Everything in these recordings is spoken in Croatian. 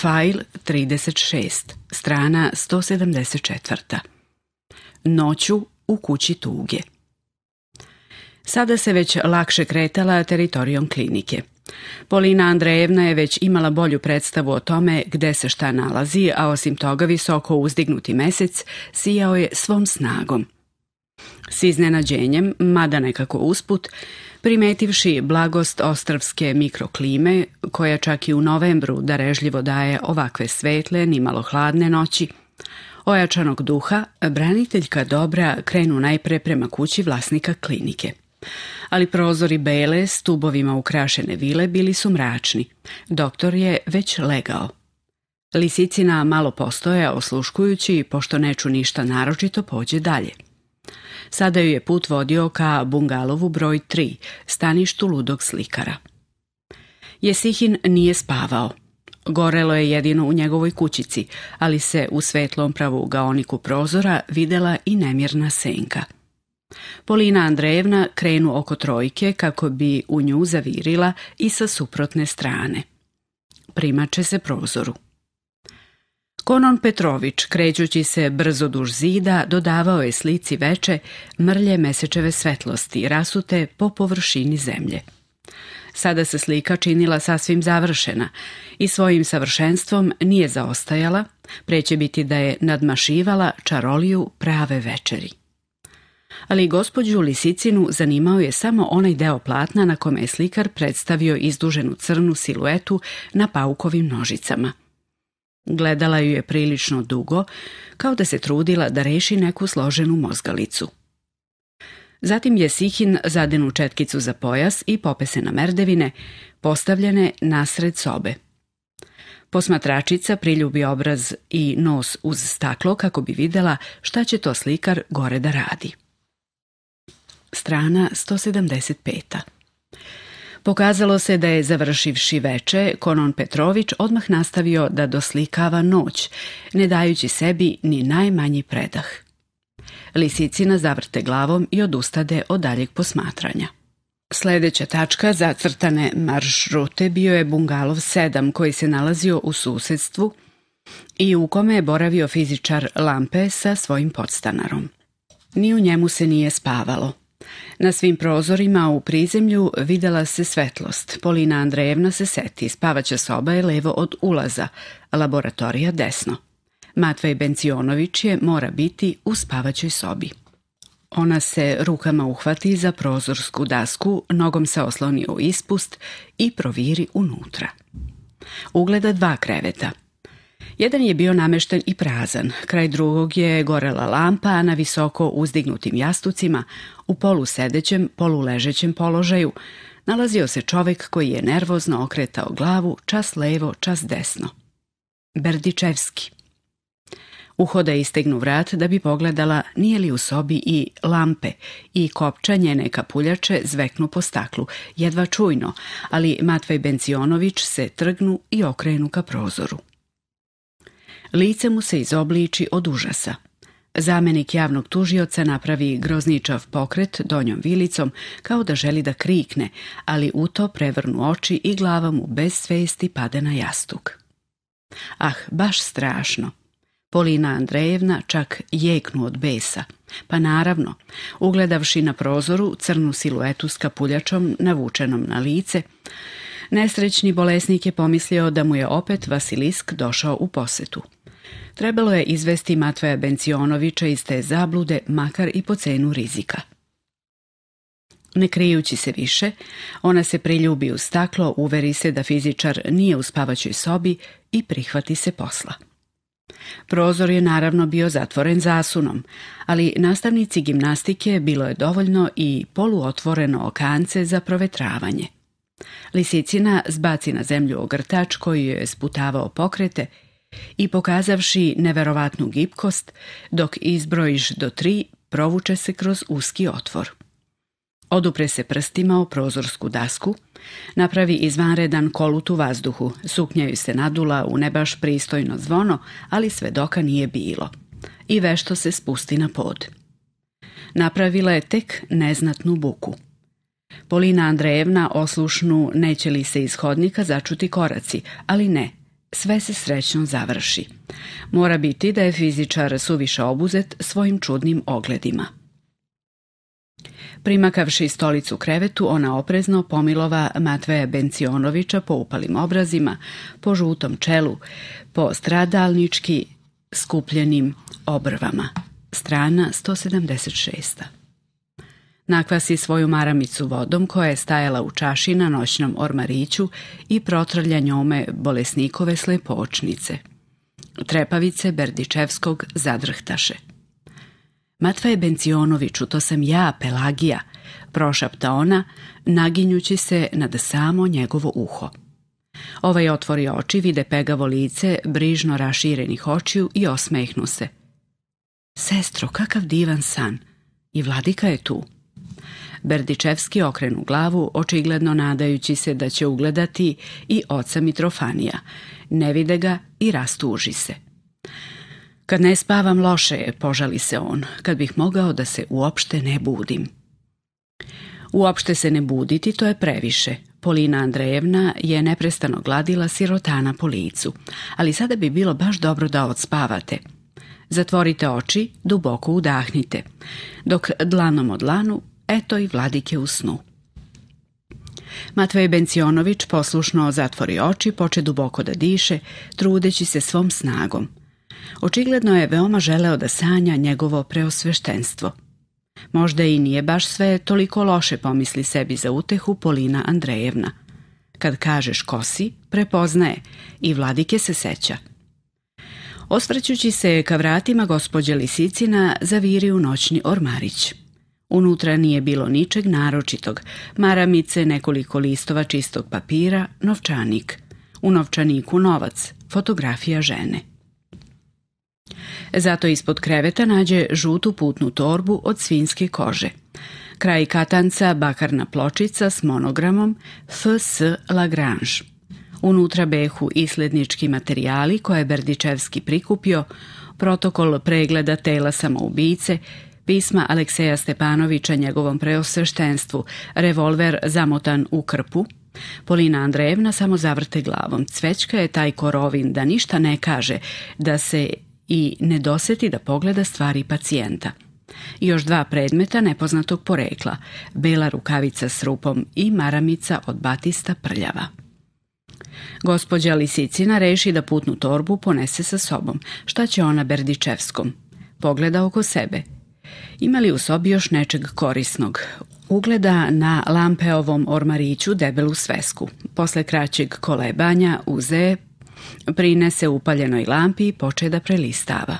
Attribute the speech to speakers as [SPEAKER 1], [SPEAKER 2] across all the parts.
[SPEAKER 1] Fajl 36, strana 174. Noću u kući tuge. Sada se već lakše kretala teritorijom klinike. Polina Andrejevna je već imala bolju predstavu o tome gde se šta nalazi, a osim toga visoko uzdignuti mesec sijao je svom snagom. S iznenađenjem, mada nekako usput, Primetivši blagost ostravske mikroklime, koja čak i u novembru darežljivo daje ovakve svetle, nimalo hladne noći, ojačanog duha, braniteljka dobra krenu najpre prema kući vlasnika klinike. Ali prozori bele s tubovima ukrašene vile bili su mračni. Doktor je već legao. Lisicina malo postoja osluškujući pošto neću ništa naročito pođe dalje. Sada ju je put vodio ka bungalovu broj 3, staništu ludog slikara. Jesihin nije spavao. Gorelo je jedino u njegovoj kućici, ali se u svetlom pravu gaoniku prozora videla i nemirna senka. Polina Andrejevna krenu oko trojke kako bi u nju zavirila i sa suprotne strane. Primače se prozoru. Konon Petrović, krećući se brzo duž zida, dodavao je slici veče mrlje mesečeve svetlosti, rasute po površini zemlje. Sada se slika činila sasvim završena i svojim savršenstvom nije zaostajala, preće biti da je nadmašivala čaroliju prave večeri. Ali gospođu Lisicinu zanimao je samo onaj deo platna na kome je slikar predstavio izduženu crnu siluetu na paukovim nožicama – Gledala ju je prilično dugo, kao da se trudila da reši neku složenu mozgalicu. Zatim je Sihin zadenu četkicu za pojas i popese na merdevine, postavljene nasred sobe. Posmatračica priljubi obraz i nos uz staklo kako bi videla šta će to slikar gore da radi. Strana 175. Pokazalo se da je završivši veče, Konon Petrović odmah nastavio da doslikava noć, ne dajući sebi ni najmanji predah. Lisicina zavrte glavom i odustade od daljeg posmatranja. Sljedeća tačka zacrtane maršrute bio je Bungalov 7 koji se nalazio u susedstvu i u kome je boravio fizičar Lampe sa svojim podstanarom. Ni u njemu se nije spavalo. Na svim prozorima u prizemlju videla se svetlost. Polina Andrejevna se seti, spavaća soba je levo od ulaza, laboratorija desno. Matvej Bencionović je mora biti u spavaćoj sobi. Ona se rukama uhvati za prozorsku dasku, nogom se osloni u ispust i proviri unutra. Ugleda dva kreveta. Jedan je bio namešten i prazan, kraj drugog je gorela lampa, a na visoko uzdignutim jastucima u polusedećem, poluležećem položaju nalazio se čovjek koji je nervozno okretao glavu čas levo, čas desno. Berdičevski. Uhoda istegnu vrat da bi pogledala nije li u sobi i lampe i kopčanje neka puljače zveknu po staklu, jedva čujno, ali Matvej Bencionović se trgnu i okrenu ka prozoru. Lice mu se izobliči od užasa. Zamjenik javnog tužioca napravi grozničav pokret donjom vilicom kao da želi da krikne, ali u to prevrnu oči i glava mu bez svesti pade na jastuk. Ah, baš strašno. Polina Andrejevna čak jeknu od besa. Pa naravno, ugledavši na prozoru crnu siluetu s kapuljačom navučenom na lice, nesrećni bolesnik je pomislio da mu je opet Vasilisk došao u posetu. Trebalo je izvesti Matveja Bencionovića iz te zablude, makar i po cenu rizika. Ne krijući se više, ona se priljubi u staklo, uveri se da fizičar nije u spavaćoj sobi i prihvati se posla. Prozor je naravno bio zatvoren zasunom, ali nastavnici gimnastike bilo je dovoljno i poluotvoreno okance za provetravanje. Lisicina zbaci na zemlju ogrtač koji je sputavao pokrete i pokazavši neverovatnu gipkost, dok izbrojiš do tri, provuče se kroz uski otvor. Odupre se prstima o prozorsku dasku, napravi izvanredan kolut u vazduhu, suknjaju se nadula u nebaš pristojno zvono, ali doka nije bilo. I vešto se spusti na pod. Napravila je tek neznatnu buku. Polina Andrejevna oslušnu neće li se iz hodnika začuti koraci, ali ne, sve se srećno završi. Mora biti da je fizičar suviše obuzet svojim čudnim ogledima. Primakavši stolicu krevetu, ona oprezno pomilova Matveja Bencionovića po upalim obrazima, po žutom čelu, po stradalnički skupljenim obrvama. Strana 176. Nakvasi svoju maramicu vodom koja je stajala u čaši na noćnom ormariću i protrlja njome bolesnikove slepočnice. Trepavice Berdičevskog zadrhtaše. je Bencionoviću, to sam ja, Pelagija, prošapta ona, naginjući se nad samo njegovo uho. Ovaj otvori oči, vide pegavo lice, brižno raširenih očiju i osmehnu se. Sestro, kakav divan san! I vladika je tu. Berdičevski okrenu glavu, očigledno nadajući se da će ugledati i oca Mitrofanija. Ne vide ga i rastuži se. Kad ne spavam loše, požali se on, kad bih mogao da se uopšte ne budim. Uopšte se ne buditi, to je previše. Polina Andrejevna je neprestano gladila sirotana po licu, ali sada bi bilo baš dobro da odspavate. Zatvorite oči, duboko udahnite. Dok dlanom od dlanu Eto i vladike u snu. Matvej Bencionović poslušno zatvori oči, poče duboko da diše, trudeći se svom snagom. Očigledno je veoma želeo da sanja njegovo preosveštenstvo. Možda i nije baš sve toliko loše, pomisli sebi za utehu Polina Andrejevna. Kad kažeš kosi, prepoznaje i vladike se seća. Osvrćući se ka vratima gospođe Lisicina, zaviri u noćni ormarić. Unutra nije bilo ničeg naročitog, maramice, nekoliko listova čistog papira, novčanik. U novčaniku novac, fotografija žene. Zato ispod kreveta nađe žutu putnu torbu od svinske kože. Kraj katanca bakarna pločica s monogramom F.S. Lagrange. Unutra behu islednički materijali koje je Berdičevski prikupio, protokol pregleda tela samoubice, pisma Alekseja Stepanovića njegovom preosrštenstvu, revolver zamotan u krpu, Polina Andrejevna samo zavrte glavom. Cvećka je taj korovin da ništa ne kaže, da se i ne doseti da pogleda stvari pacijenta. Još dva predmeta nepoznatog porekla, bela rukavica s rupom i maramica od batista prljava. Gospođa Lisicina reši da putnu torbu ponese sa sobom. Šta će ona Berdičevskom? Pogleda oko sebe. Imali u sobi još nečeg korisnog. Ugleda na lampeovom ormariću debelu svesku. Posle kraćeg kolebanja uze, prinese upaljenoj lampi i poče da prelistava.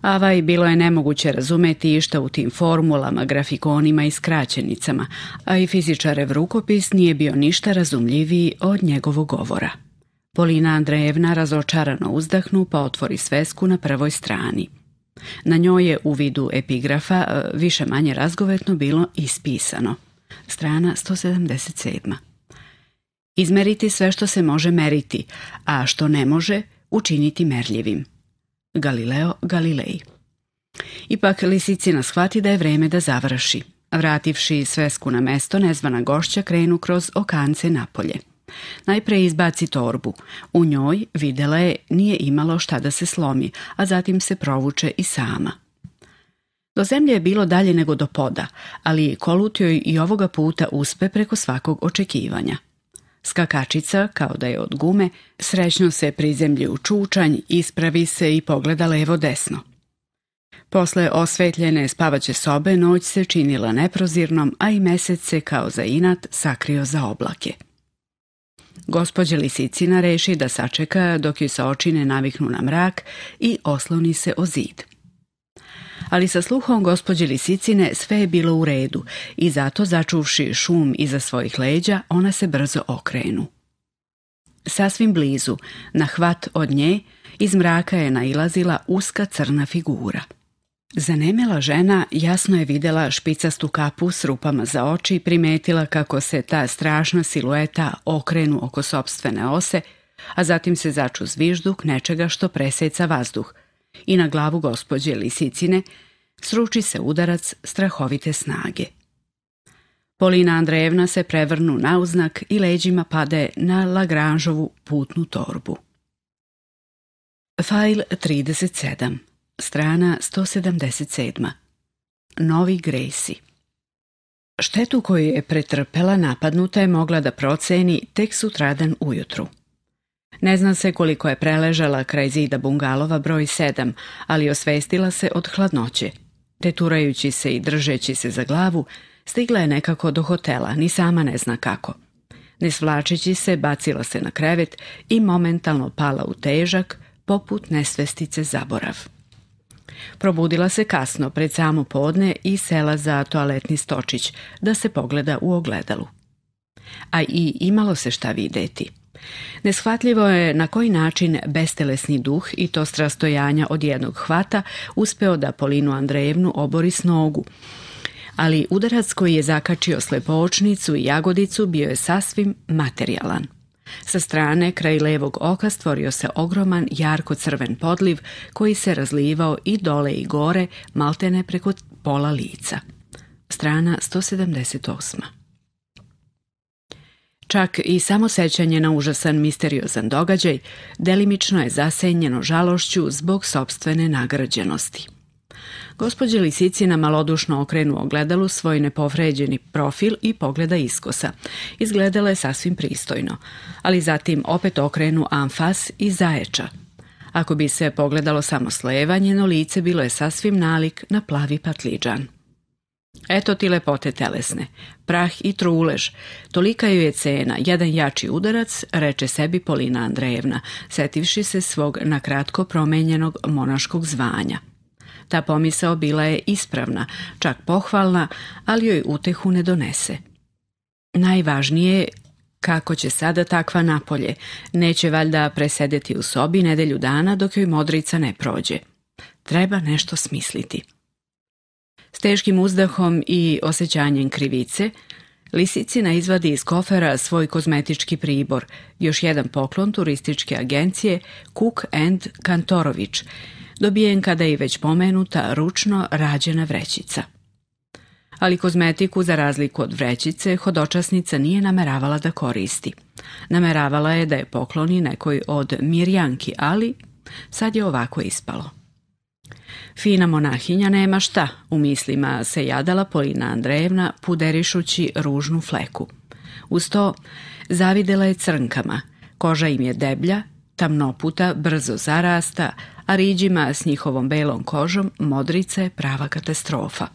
[SPEAKER 1] Avaj bilo je nemoguće razumeti išta u tim formulama, grafikonima i skraćenicama, a i fizičarev rukopis nije bio ništa razumljiviji od njegovog govora. Polina Andrejevna razočarano uzdahnu pa otvori svesku na prvoj strani – na njoj je u vidu epigrafa e, više manje razgovetno bilo ispisano. Strana 177. Izmeriti sve što se može meriti, a što ne može učiniti merljivim. Galileo Galilei. Ipak Lisicina shvati da je vreme da završi. Vrativši svesku na mesto, nezvana gošća krenu kroz okance napolje. Najpre izbaci torbu. U njoj, videla je, nije imalo šta da se slomi, a zatim se provuče i sama. Do zemlje je bilo dalje nego do poda, ali kolutio i ovoga puta uspe preko svakog očekivanja. Skakačica, kao da je od gume, srećno se prizemlji u čučanj, ispravi se i pogleda levo desno. Posle osvetljene spavaće sobe noć se činila neprozirnom, a i mesec se kao za inat sakrio za oblake. Gospođa Lisicina reši da sačeka dok joj sa očine naviknu na mrak i osloni se o zid. Ali sa sluhom gospođe Lisicine sve je bilo u redu i zato začuvši šum iza svojih leđa, ona se brzo okrenu. Sasvim blizu, na hvat od nje, iz mraka je nailazila uska crna figura – Zanemela žena jasno je vidjela špicastu kapu s rupama za oči i primetila kako se ta strašna silueta okrenu oko sobstvene ose, a zatim se začu zvižduk nečega što preseca vazduh i na glavu gospođe Lisicine sruči se udarac strahovite snage. Polina Andrejevna se prevrnu na uznak i leđima pade na Lagranžovu putnu torbu. Fajl 37 strana 177. Novi Gresi Štetu koju je pretrpela napadnuta je mogla da proceni tek sutradan ujutru. Ne zna se koliko je preležala kraj zida bungalova broj 7, ali osvestila se od hladnoće. Teturajući se i držeći se za glavu, stigla je nekako do hotela, ni sama ne zna kako. Ne se, bacila se na krevet i momentalno pala u težak, poput nesvestice zaborav. Probudila se kasno, pred samo podne i sela za toaletni stočić, da se pogleda u ogledalu. A i imalo se šta videti. Neshvatljivo je na koji način bestelesni duh i to strastojanja od jednog hvata uspeo da Polinu Andrejevnu obori s nogu. Ali udarac koji je zakačio slepoočnicu i jagodicu bio je sasvim materijalan. Sa strane, kraj levog oka stvorio se ogroman jarko crven podliv koji se razlivao i dole i gore, maltene preko pola lica. Strana 178. Čak i samo sećanje na užasan misteriozan događaj delimično je zasenjeno žalošću zbog sobstvene nagrađenosti. Gospođa na malodušno okrenu ogledalu svoj nepovređeni profil i pogleda iskosa. Izgledala je sasvim pristojno, ali zatim opet okrenu anfas i zaječa. Ako bi se pogledalo samo sleva, njeno lice bilo je sasvim nalik na plavi patliđan. Eto ti lepote telesne, prah i trulež. Tolika ju je cena, jedan jači udarac, reče sebi Polina Andrejevna, setivši se svog nakratko promenjenog monaškog zvanja. Ta pomisao bila je ispravna, čak pohvalna, ali joj utehu ne donese. Najvažnije je kako će sada takva napolje, neće valjda presedeti u sobi nedelju dana dok joj modrica ne prođe. Treba nešto smisliti. S teškim uzdahom i osjećanjem krivice, Lisicina izvadi iz kofera svoj kozmetički pribor, još jedan poklon turističke agencije Cook and Kantorović, dobijen kada je već pomenuta ručno rađena vrećica. Ali kozmetiku, za razliku od vrećice, hodočasnica nije nameravala da koristi. Nameravala je da je pokloni nekoj od mirjanki, ali sad je ovako ispalo. Fina monahinja nema šta, u mislima se jadala Polina Andrejevna puderišući ružnu fleku. Uz to zavidela je crnkama, koža im je deblja, tamnoputa brzo zarasta, a riđima s njihovom belom kožom modrice prava katastrofa.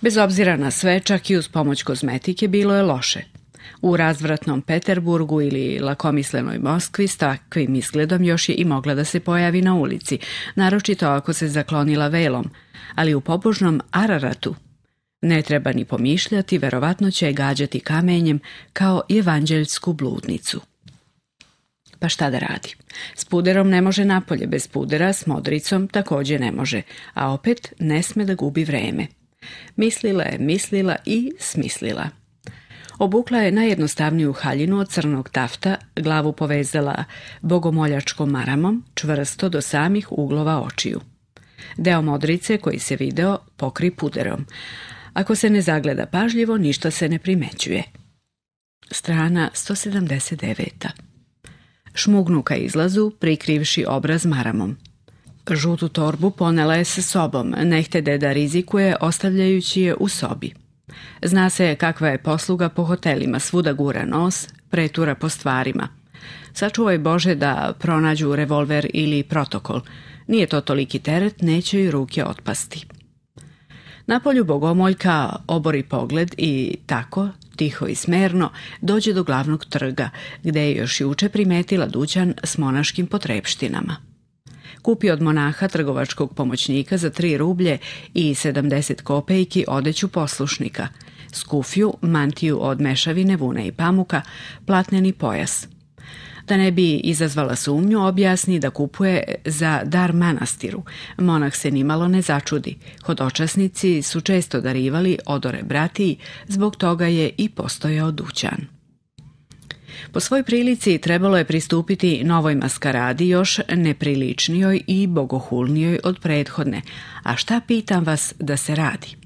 [SPEAKER 1] Bez obzira na sve, čak i uz pomoć kozmetike bilo je loše. U razvratnom Peterburgu ili lakomislenoj Moskvi s takvim izgledom još je i mogla da se pojavi na ulici, naročito ako se zaklonila velom, ali u pobožnom Araratu ne treba ni pomišljati, verovatno će je gađati kamenjem kao evanđeljsku bludnicu. Pa šta da radi? S puderom ne može napolje, bez pudera s modricom također ne može, a opet ne sme da gubi vreme. Mislila je, mislila i smislila. Obukla je najjednostavniju haljinu od crnog tafta, glavu povezala bogomoljačkom maramom, čvrsto do samih uglova očiju. Deo modrice koji se video pokri puderom. Ako se ne zagleda pažljivo, ništa se ne primećuje. Strana 179 šmugnu ka izlazu, prikrivši obraz maramom. Žutu torbu ponela je sa sobom, ne htede da rizikuje, ostavljajući je u sobi. Zna se kakva je posluga po hotelima, svuda gura nos, pretura po stvarima. Sačuvaj Bože da pronađu revolver ili protokol. Nije to toliki teret, neće i ruke otpasti. Na polju bogomoljka obori pogled i tako, tiho i smerno, dođe do glavnog trga, gde je još juče primetila dućan s monaškim potrepštinama. Kupi od monaha trgovačkog pomoćnika za 3 rublje i 70 kopejki odeću poslušnika, skufju, mantiju od mešavine, vune i pamuka, platneni pojas – da ne bi izazvala sumnju, objasni da kupuje za dar manastiru. Monah se nimalo ne začudi. Hodočasnici su često darivali odore brati, zbog toga je i postojao dućan. Po svoj prilici trebalo je pristupiti novoj maskaradi još nepriličnijoj i bogohulnijoj od prethodne. A šta pitam vas da se radi?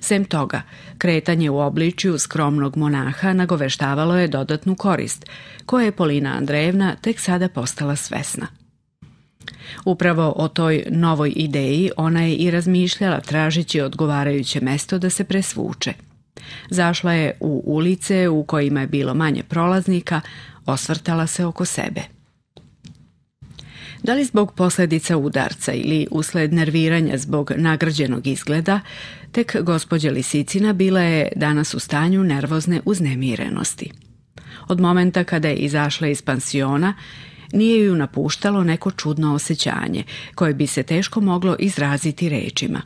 [SPEAKER 1] Sem toga, kretanje u obličju skromnog monaha nagoveštavalo je dodatnu korist, koja je Polina Andrejevna tek sada postala svesna. Upravo o toj novoj ideji ona je i razmišljala tražeći odgovarajuće mesto da se presvuče. Zašla je u ulice u kojima je bilo manje prolaznika, osvrtala se oko sebe. Da li zbog posljedica udarca ili usled nerviranja zbog nagrađenog izgleda, tek gospođa Lisicina bila je danas u stanju nervozne uznemirenosti. Od momenta kada je izašla iz pansiona, nije ju napuštalo neko čudno osjećanje, koje bi se teško moglo izraziti rečima.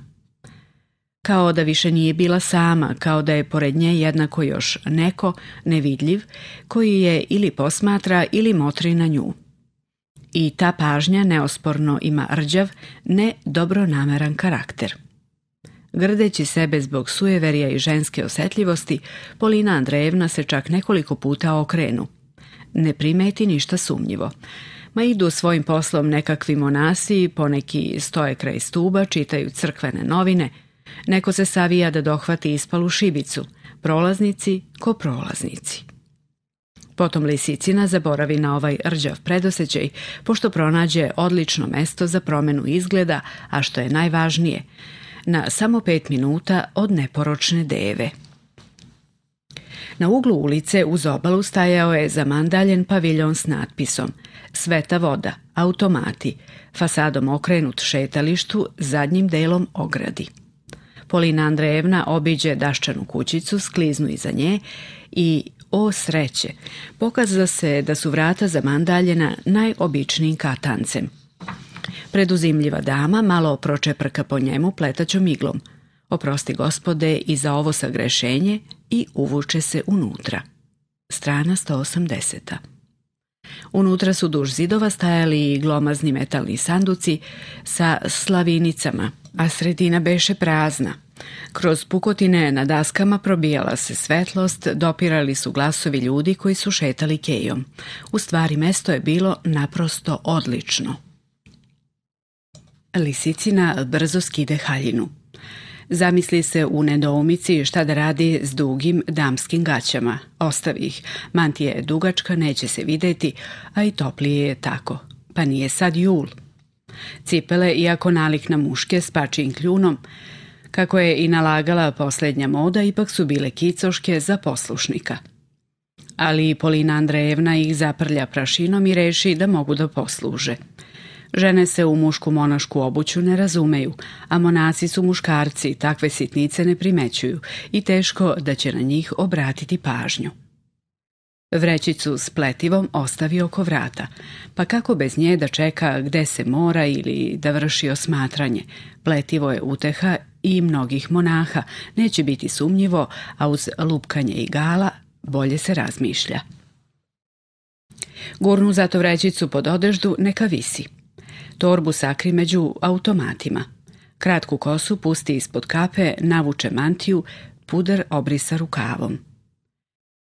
[SPEAKER 1] Kao da više nije bila sama, kao da je pored nje jednako još neko, nevidljiv, koji je ili posmatra ili motri na nju i ta pažnja neosporno ima rđav, ne dobronameran karakter. Grdeći sebe zbog sujeverija i ženske osjetljivosti, Polina Andrejevna se čak nekoliko puta okrenu. Ne primeti ništa sumnjivo. Ma idu svojim poslom nekakvi monasi, poneki stoje kraj stuba, čitaju crkvene novine, neko se savija da dohvati ispalu šibicu, prolaznici ko prolaznici. Potom lisicina zaboravi na ovaj rđav predosećaj, pošto pronađe odlično mesto za promenu izgleda, a što je najvažnije, na samo pet minuta od neporočne deve. Na uglu ulice uz obalu stajao je zamandaljen paviljon s natpisom Sveta voda, automati, fasadom okrenut šetalištu, zadnjim delom ogradi. Polina Andrejevna obiđe daščanu kućicu, skliznu iza nje i o sreće, pokaza se da su vrata za mandaljena najobičnijim katancem. Preduzimljiva dama malo pročeprka po njemu pletaćom iglom. Oprosti gospode i za ovo sagrešenje i uvuče se unutra. Strana 180. Unutra su duž zidova stajali glomazni metalni sanduci sa slavinicama, a sredina beše prazna. Kroz pukotine na daskama probijala se svetlost, dopirali su glasovi ljudi koji su šetali kejom. U stvari, mesto je bilo naprosto odlično. Lisicina brzo skide haljinu. Zamisli se u nedoumici šta da radi s dugim damskim gaćama. Ostavi ih. Mantija je dugačka, neće se videti, a i toplije je tako. Pa nije sad jul. Cipele, iako nalik na muške s pačijim kljunom, kako je i nalagala posljednja moda, ipak su bile kicoške za poslušnika. Ali Polina Andrejevna ih zaprlja prašinom i reši da mogu da posluže. Žene se u mušku monašku obuću ne razumeju, a monasi su muškarci, takve sitnice ne primećuju i teško da će na njih obratiti pažnju. Vrećicu s pletivom ostavi oko vrata, pa kako bez nje da čeka gde se mora ili da vrši osmatranje. Pletivo je uteha i mnogih monaha. Neće biti sumnjivo, a uz lupkanje gala bolje se razmišlja. Gurnu zato vrećicu pod odeždu neka visi. Torbu sakri među automatima. Kratku kosu pusti ispod kape, navuče mantiju, puder obrisa rukavom.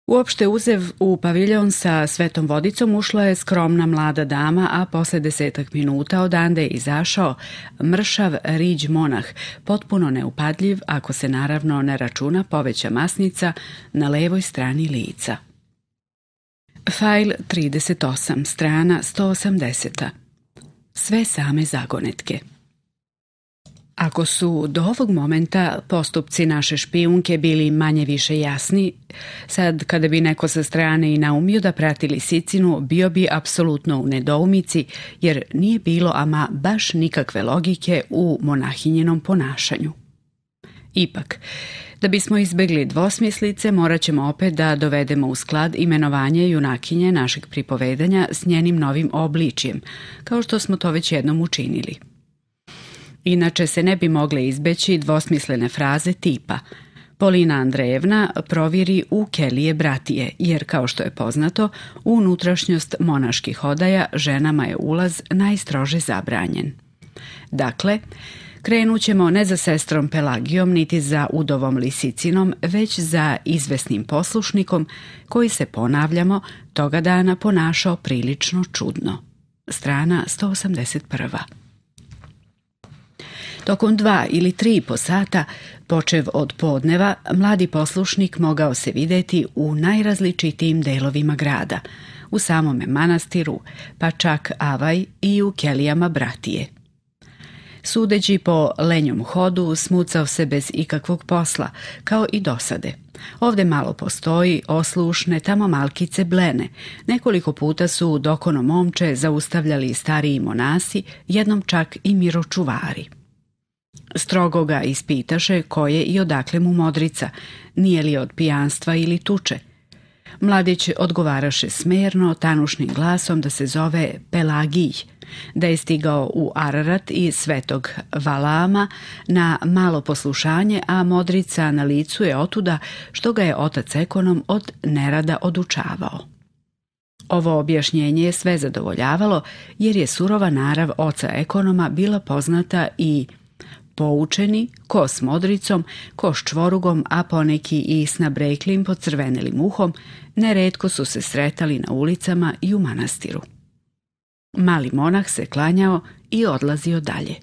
[SPEAKER 1] Uopšte uzev u paviljon sa svetom vodicom ušla je skromna mlada dama, a posle desetak minuta odande je izašao mršav riđ monah, potpuno neupadljiv ako se naravno ne računa poveća masnica na levoj strani lica. Fajl 38, strana 180. Sve same zagonetke. Ako su do ovog momenta postupci naše špijunke bili manje više jasni, sad kada bi neko sa strane i naumio da prati lisicinu, bio bi apsolutno u nedoumici jer nije bilo ama baš nikakve logike u monahinjenom ponašanju. Ipak, da bismo izbegli dvosmislice, morat ćemo opet da dovedemo u sklad imenovanje junakinje našeg pripovedanja s njenim novim obličijem, kao što smo to već jednom učinili – Inače se ne bi mogle izbeći dvosmislene fraze tipa Polina Andrejevna provjeri u Kelije bratije, jer kao što je poznato, u unutrašnjost monaških odaja ženama je ulaz najstrože zabranjen. Dakle, krenut ćemo ne za sestrom Pelagijom niti za udovom Lisicinom, već za izvesnim poslušnikom koji se, ponavljamo, toga dana ponašao prilično čudno. Strana 181. Tokom dva ili tri po sata, počev od podneva, mladi poslušnik mogao se vidjeti u najrazličitijim delovima grada, u samome manastiru, pa čak Avaj i u kelijama bratije. Sudeći po lenjom hodu, smucao se bez ikakvog posla, kao i dosade. Ovde malo postoji, oslušne, tamo malkice blene. Nekoliko puta su dokono momče zaustavljali stariji monasi, jednom čak i miročuvari. Strogo ga ispitaše koje i odakle mu modrica, nije li od pijanstva ili tuče. Mladić odgovaraše smerno, tanušnim glasom da se zove Pelagij, da je stigao u Ararat i Svetog Valama na malo poslušanje, a modrica na licu je otuda što ga je otac ekonom od nerada odučavao. Ovo objašnjenje je sve zadovoljavalo jer je surova narav oca ekonoma bila poznata i poučeni, ko s modricom, ko s čvorugom, a poneki i s nabreklim crvenelim uhom, neretko su se sretali na ulicama i u manastiru. Mali monah se klanjao i odlazio dalje.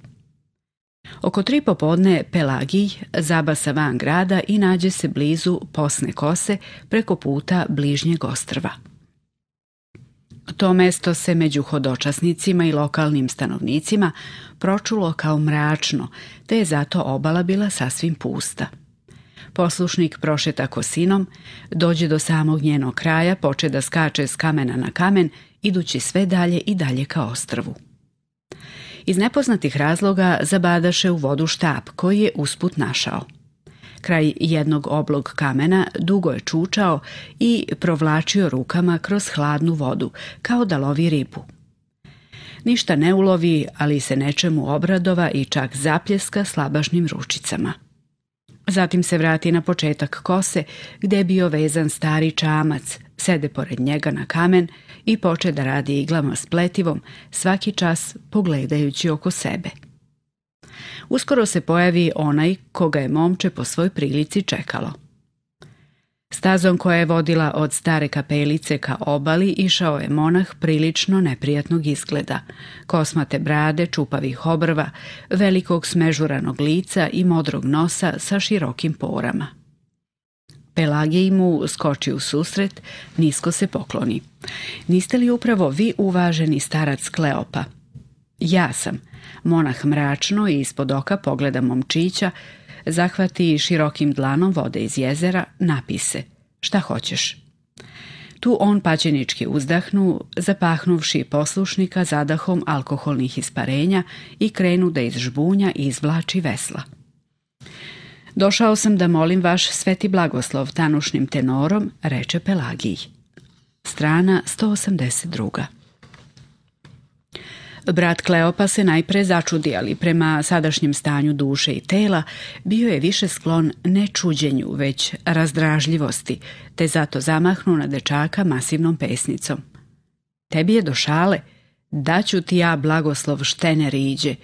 [SPEAKER 1] Oko tri popodne Pelagij zabasa van grada i nađe se blizu posne kose preko puta bližnjeg ostrva. To mesto se među hodočasnicima i lokalnim stanovnicima pročulo kao mračno, te je zato obala bila sasvim pusta. Poslušnik prošeta kosinom, dođe do samog njenog kraja, poče da skače s kamena na kamen, idući sve dalje i dalje ka ostrvu. Iz nepoznatih razloga zabadaše u vodu štap koji je usput našao. Kraj jednog oblog kamena dugo je čučao i provlačio rukama kroz hladnu vodu, kao da lovi ripu. Ništa ne ulovi, ali se nečemu obradova i čak zapljeska slabašnim ručicama. Zatim se vrati na početak kose, gde je bio vezan stari čamac, sede pored njega na kamen i poče da radi iglama s pletivom, svaki čas pogledajući oko sebe. Uskoro se pojavi onaj koga je momče po svoj prilici čekalo. Stazom koja je vodila od stare kapelice ka obali išao je monah prilično neprijatnog izgleda, kosmate brade, čupavih obrva, velikog smežuranog lica i modrog nosa sa širokim porama. Pelagij mu skoči u susret, nisko se pokloni. Niste li upravo vi uvaženi starac Kleopa? Ja sam, Monah mračno i ispod oka pogleda momčića, zahvati širokim dlanom vode iz jezera, napise Šta hoćeš? Tu on paćenički uzdahnu, zapahnuvši poslušnika zadahom alkoholnih isparenja i krenu da iz žbunja izvlači vesla. Došao sam da molim vaš sveti blagoslov tanušnim tenorom, reče Pelagij. Strana 182. Brat Kleopa se najpre začudi, ali prema sadašnjem stanju duše i tela bio je više sklon ne čuđenju, već razdražljivosti, te zato zamahnu na dečaka masivnom pesnicom. Tebi je došale, šale, daću ti ja blagoslov štene riđe,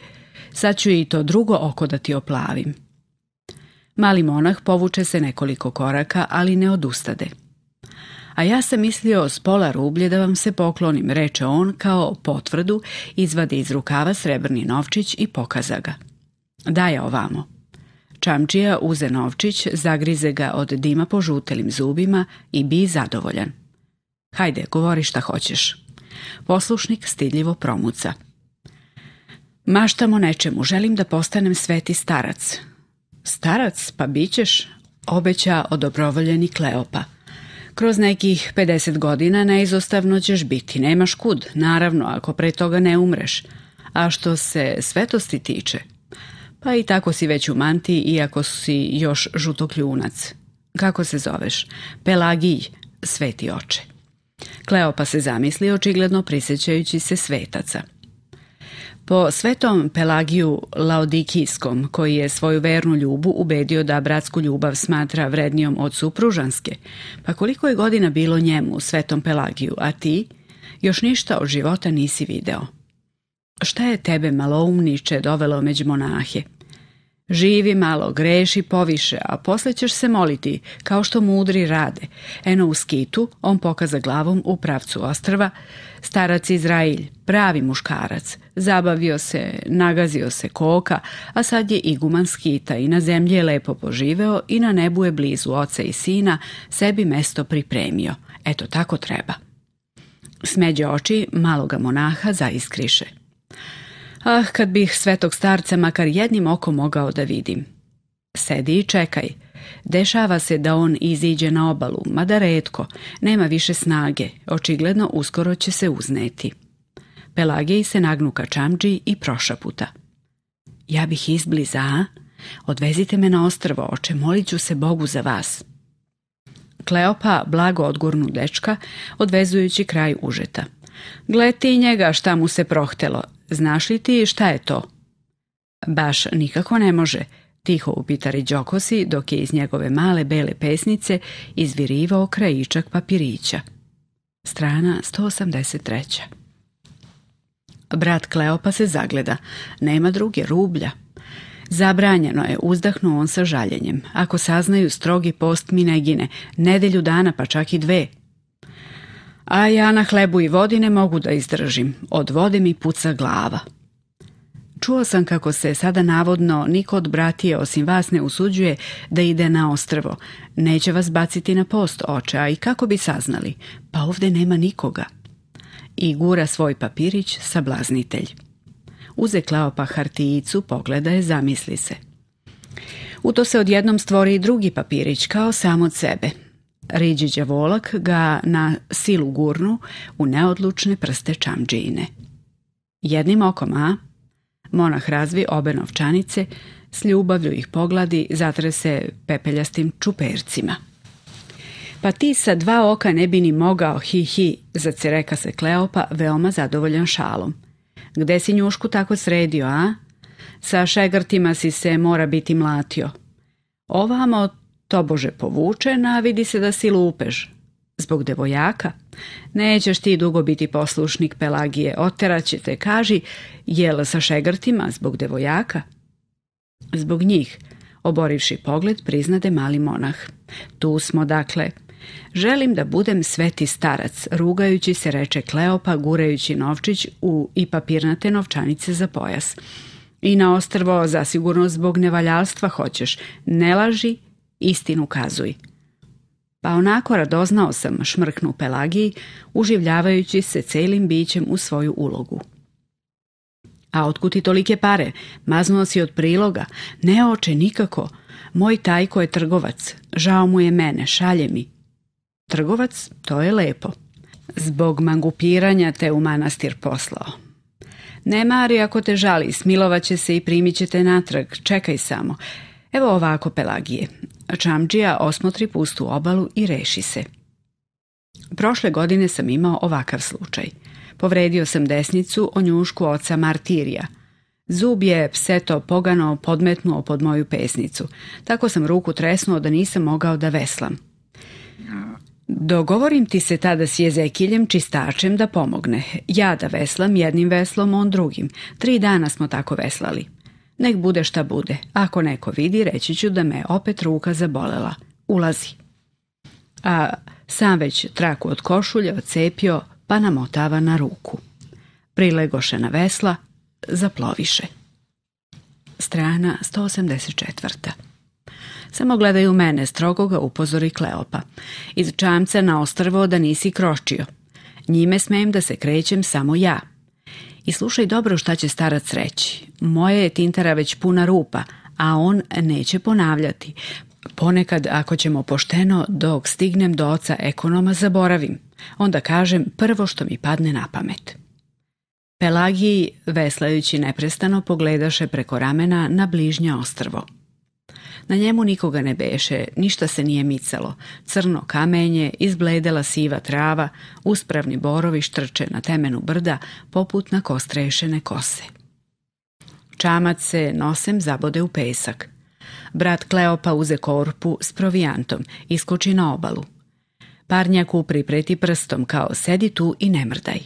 [SPEAKER 1] sad ću i to drugo oko da ti oplavim. Mali monah povuče se nekoliko koraka, ali ne odustade a ja sam mislio s pola rublje da vam se poklonim, reče on kao potvrdu, izvadi iz rukava srebrni novčić i pokaza ga. Daja ovamo. Čamčija uze novčić, zagrize ga od dima požutelim zubima i bi zadovoljan. Hajde, govori šta hoćeš. Poslušnik stidljivo promuca. Maštamo nečemu, želim da postanem sveti starac. Starac, pa bićeš, obeća odobrovoljeni Kleopa. Kroz nekih 50 godina neizostavno ćeš biti, nemaš kud, naravno, ako pre toga ne umreš. A što se svetosti tiče, pa i tako si već u manti, iako si još žutokljunac. Kako se zoveš? Pelagij, sveti oče. Kleopa se zamisli, očigledno prisjećajući se svetaca – po svetom Pelagiju Laodikijskom, koji je svoju vernu ljubu ubedio da bratsku ljubav smatra vrednijom od supružanske, pa koliko je godina bilo njemu, svetom Pelagiju, a ti još ništa od života nisi video. Šta je tebe, maloumniče, dovelo među monahe? Živi malo, greši poviše, a poslije ćeš se moliti, kao što mudri rade. Eno u skitu, on pokaza glavom u pravcu ostrva, starac Izrailj, pravi muškarac, Zabavio se, nagazio se koka, a sad je iguman skita i na zemlji je lepo poživeo i na nebu je blizu oca i sina sebi mesto pripremio. Eto tako treba. Smeđe oči maloga monaha zaiskriše. Ah, kad bih svetog starca makar jednim okom mogao da vidim. Sedi i čekaj. Dešava se da on iziđe na obalu, mada redko, nema više snage, očigledno uskoro će se uzneti. Pelagej se nagnu ka Čamđi i prošaputa. Ja bih izbliza, a? Odvezite me na ostrvo, oče, molit ću se Bogu za vas. Kleopa blago odgurnu dečka, odvezujući kraj užeta. Gle ti njega šta mu se prohtelo, znaš li ti šta je to? Baš nikako ne može, tiho upitari Đokosi dok je iz njegove male bele pesnice izvirivao krajičak papirića. Strana 183. Brat Kleopa se zagleda. Nema druge, rublja. Zabranjeno je, uzdahnuo on sa žaljenjem. Ako saznaju strogi post mi gine. nedelju dana pa čak i dve. A ja na hlebu i vodi ne mogu da izdržim. Od vode mi puca glava. Čuo sam kako se sada navodno niko od bratije osim vas ne usuđuje da ide na ostrvo. Neće vas baciti na post, oče, a i kako bi saznali? Pa ovde nema nikoga i gura svoj papirić blaznitelj. Uze klaopa hartijicu, pogleda je, zamisli se. U to se odjednom stvori i drugi papirić kao sam od sebe. Riđiđa volak ga na silu gurnu u neodlučne prste čamđine. Jednim okom, a? Monah razvi obe novčanice, s ljubavlju ih pogladi, zatrese pepeljastim čupercima. Pa ti sa dva oka ne bi ni mogao, hi hi, zacireka se Kleopa, veoma zadovoljan šalom. Gde si njušku tako sredio, a? Sa šegrtima si se mora biti mlatio. Ovamo, to bože povuče, navidi se da si lupež. Zbog devojaka? Nećeš ti dugo biti poslušnik Pelagije, oterat će te, kaži, jel sa šegrtima zbog devojaka? Zbog njih, oborivši pogled, priznade mali monah. Tu smo, dakle, Želim da budem sveti starac, rugajući se reče Kleopa, gurajući novčić u i papirnate novčanice za pojas. I na ostrvo, zasigurno zbog nevaljalstva hoćeš, ne laži, istinu kazuj. Pa onako radoznao sam, šmrknu Pelagiji, uživljavajući se celim bićem u svoju ulogu. A otkud ti tolike pare? Maznuo si od priloga? Ne oče, nikako. Moj tajko je trgovac. Žao mu je mene, šalje mi. Trgovac to je lepo. Zbog mangupiranja te u manastir poslao. Ne Mari, ako te žali, smilovat će se i primit će te natrag, čekaj samo. Evo ovako, Pelagije. Čamđija osmotri pustu obalu i reši se. Prošle godine sam imao ovakav slučaj. Povredio sam desnicu o njušku oca Martirija. Zub je pseto pogano podmetnuo pod moju pesnicu. Tako sam ruku tresnuo da nisam mogao da veslam. Dogovorim ti se tada s Jezekiljem čistačem da pomogne. Ja da veslam jednim veslom, on drugim. Tri dana smo tako veslali. Nek bude šta bude. Ako neko vidi, reći ću da me opet ruka zabolela. Ulazi. A sam već traku od košulje ocepio, pa namotava na ruku. Prilegoše na vesla, zaploviše. Strana 184. Samo gledaju mene, strogo ga upozori Kleopa. Iz se na ostrvo da nisi kroščio. Njime smijem da se krećem samo ja. I slušaj dobro šta će starac reći. Moje je tintara već puna rupa, a on neće ponavljati. Ponekad, ako ćemo pošteno, dok stignem do oca ekonoma, zaboravim. Onda kažem prvo što mi padne na pamet. Pelagiji, veslajući neprestano, pogledaše preko ramena na bližnje ostrvo. Na njemu nikoga ne beše, ništa se nije micalo. Crno kamenje, izbledela siva trava, uspravni borovi štrče na temenu brda, poput na kostrešene kose. Čamac se nosem zabode u pesak. Brat Kleopa uze korpu s provijantom, iskoči na obalu. Parnjaku pripreti prstom kao sedi tu i ne mrdaj.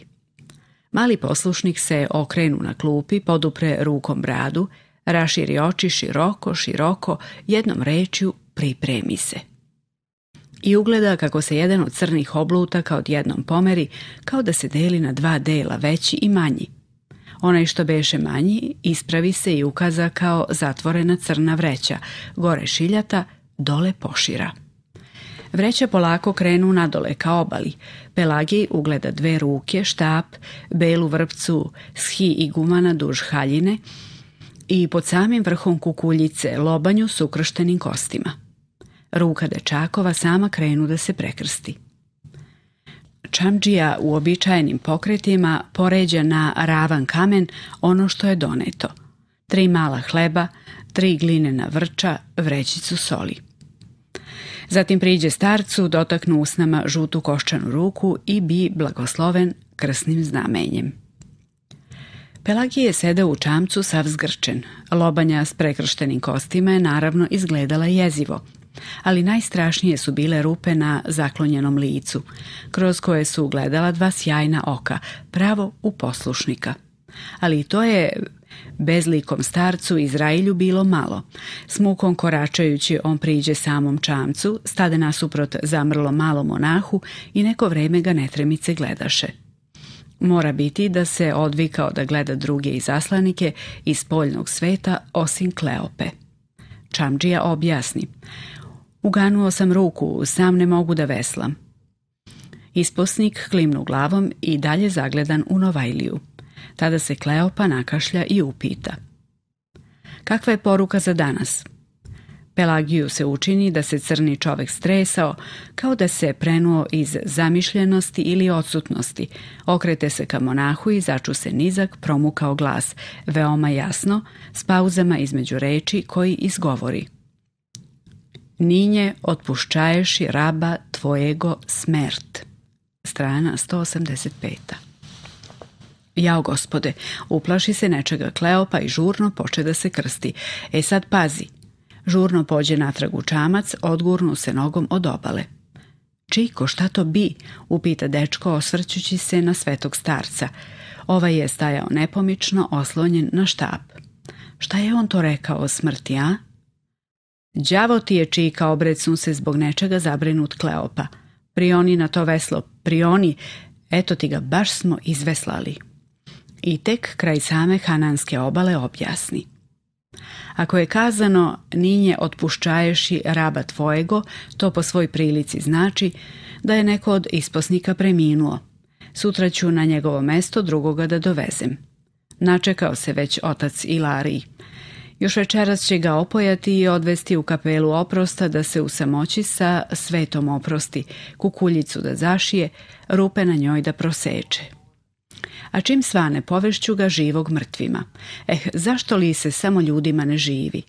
[SPEAKER 1] Mali poslušnik se okrenu na klupi, podupre rukom bradu Raširi oči široko, široko, jednom rečju pripremi se. I ugleda kako se jedan od crnih oblutaka odjednom pomeri, kao da se deli na dva dela, veći i manji. Onaj što beše manji ispravi se i ukaza kao zatvorena crna vreća, gore šiljata, dole pošira. Vreće polako krenu nadole ka obali. Pelagij ugleda dve ruke, štap, belu vrpcu, shi i gumana duž haljine, i pod samim vrhom kukuljice lobanju s ukrštenim kostima. Ruka dečakova sama krenu da se prekrsti. Čamđija u običajenim pokretima poređa na ravan kamen ono što je doneto. Tri mala hleba, tri glinena vrča, vrećicu soli. Zatim priđe starcu, dotaknu usnama žutu koščanu ruku i bi blagosloven krsnim znamenjem. Pelagije je u čamcu sav zgrčen. Lobanja s prekrštenim kostima je naravno izgledala jezivo, ali najstrašnije su bile rupe na zaklonjenom licu, kroz koje su ugledala dva sjajna oka, pravo u poslušnika. Ali to je bezlikom starcu Izrailju bilo malo. S mukom koračajući on priđe samom čamcu, stade nasuprot zamrlo malom monahu i neko vreme ga netremice gledaše mora biti da se odvikao da gleda druge izaslanike iz poljnog sveta osim Kleope. Čamđija objasni. Uganuo sam ruku, sam ne mogu da veslam. Isposnik klimnu glavom i dalje zagledan u Novajliju. Tada se Kleopa nakašlja i upita. Kakva je poruka za danas? Pelagiju se učini da se crni čovek stresao, kao da se prenuo iz zamišljenosti ili odsutnosti. Okrete se ka monahu i začu se nizak, promukao glas, veoma jasno, s pauzama između reči koji izgovori. Ninje otpušćaješi raba tvojego smert. Strana 185. Jao gospode, uplaši se nečega Kleopa i žurno poče da se krsti. E sad pazi, Žurno pođe natrag u čamac, odgurnu se nogom od obale. Čiko, šta to bi? upita dečko osvrćući se na svetog starca. Ovaj je stajao nepomično oslonjen na štap. Šta je on to rekao o smrti, a? Đavo ti je čika, obrecnu se zbog nečega zabrinut Kleopa. Prioni na to veslo, prioni, eto ti ga baš smo izveslali. I tek kraj same Hananske obale objasni. Ako je kazano ninje otpušćaješi raba tvojego, to po svoj prilici znači da je neko od isposnika preminuo. Sutra ću na njegovo mesto drugoga da dovezem. Načekao se već otac Ilariji. Još večeras će ga opojati i odvesti u kapelu oprosta da se u samoći sa svetom oprosti, kukuljicu da zašije, rupe na njoj da proseče a čim svane povešću ga živog mrtvima. Eh, zašto li se samo ljudima ne živi?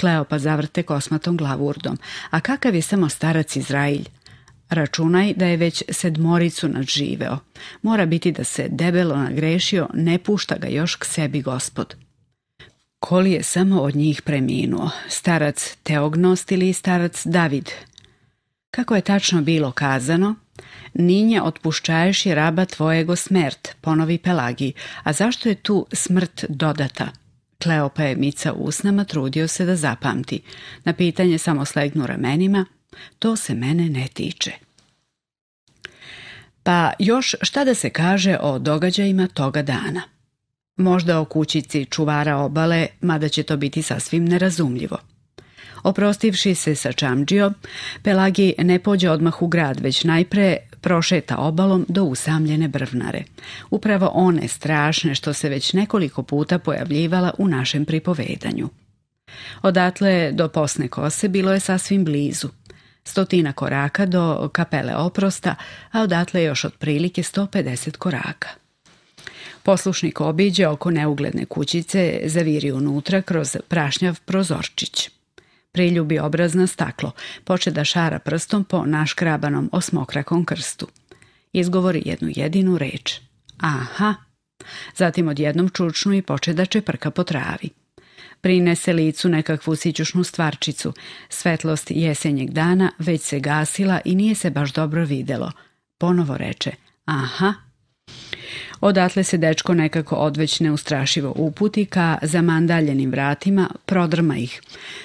[SPEAKER 1] Kleopa zavrte kosmatom glavurdom. A kakav je samo starac Izrailj? Računaj da je već sedmoricu nadživeo. Mora biti da se debelo nagrešio, ne pušta ga još k sebi gospod. Koli je samo od njih preminuo, starac Teognost ili starac David. Kako je tačno bilo kazano, Ninja i raba tvojego smert, ponovi Pelagi, a zašto je tu smrt dodata? Kleopa je mica usnama trudio se da zapamti. Na pitanje samo slegnu ramenima, to se mene ne tiče. Pa još šta da se kaže o događajima toga dana? Možda o kućici čuvara obale, mada će to biti sasvim nerazumljivo – Oprostivši se sa Čamđio, Pelagi ne pođe odmah u grad, već najpre prošeta obalom do usamljene brvnare. Upravo one strašne što se već nekoliko puta pojavljivala u našem pripovedanju. Odatle do posne kose bilo je sasvim blizu. Stotina koraka do kapele oprosta, a odatle još otprilike 150 koraka. Poslušnik obiđe oko neugledne kućice, zaviri unutra kroz prašnjav prozorčić priljubi obraz na staklo, poče da šara prstom po naškrabanom osmokrakom krstu. Izgovori jednu jedinu reč. Aha. Zatim odjednom čučnu i poče da čeprka po travi. Prinese licu nekakvu sićušnu stvarčicu. Svetlost jesenjeg dana već se gasila i nije se baš dobro videlo. Ponovo reče. Aha. Odatle se dečko nekako odveć neustrašivo uputika, za mandaljenim vratima, prodrma ih.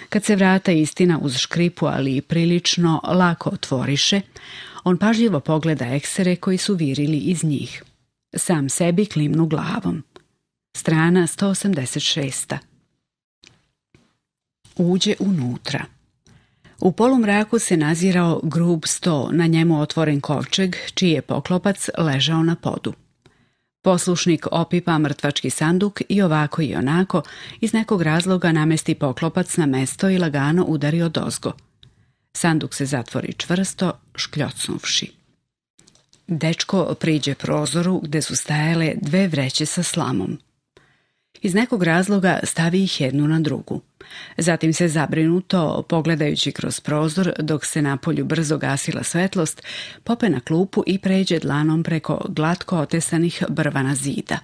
[SPEAKER 1] Kad se vrata istina uz škripu, ali i prilično lako otvoriše, on pažljivo pogleda eksere koji su virili iz njih. Sam sebi klimnu glavom. Strana 186. Uđe unutra. U polumraku se nazirao grub sto, na njemu otvoren kovčeg, čiji je poklopac ležao na podu. Poslušnik opipa mrtvački sanduk i ovako i onako iz nekog razloga namesti poklopac na mesto i lagano udari od ozgo. Sanduk se zatvori čvrsto, škljocnuvši. Dečko priđe prozoru gde su stajale dve vreće sa slamom. Iz nekog razloga stavi ih jednu na drugu. Zatim se zabrinuto, pogledajući kroz prozor dok se na polju brzo gasila svetlost, pope na klupu i pređe dlanom preko glatko otesanih brvana zida.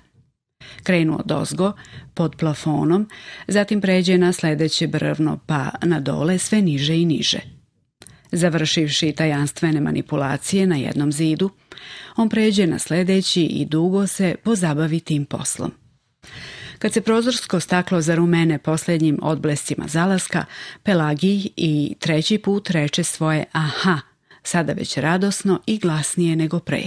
[SPEAKER 1] Krenuo od pod plafonom, zatim pređe na sljedeće brvno pa na dole sve niže i niže. Završivši tajanstvene manipulacije na jednom zidu, on pređe na sljedeći i dugo se pozabavi tim poslom. Kad se prozorsko staklo za rumene posljednjim odblescima zalaska, Pelagij i treći put reče svoje aha, sada već radosno i glasnije nego pre.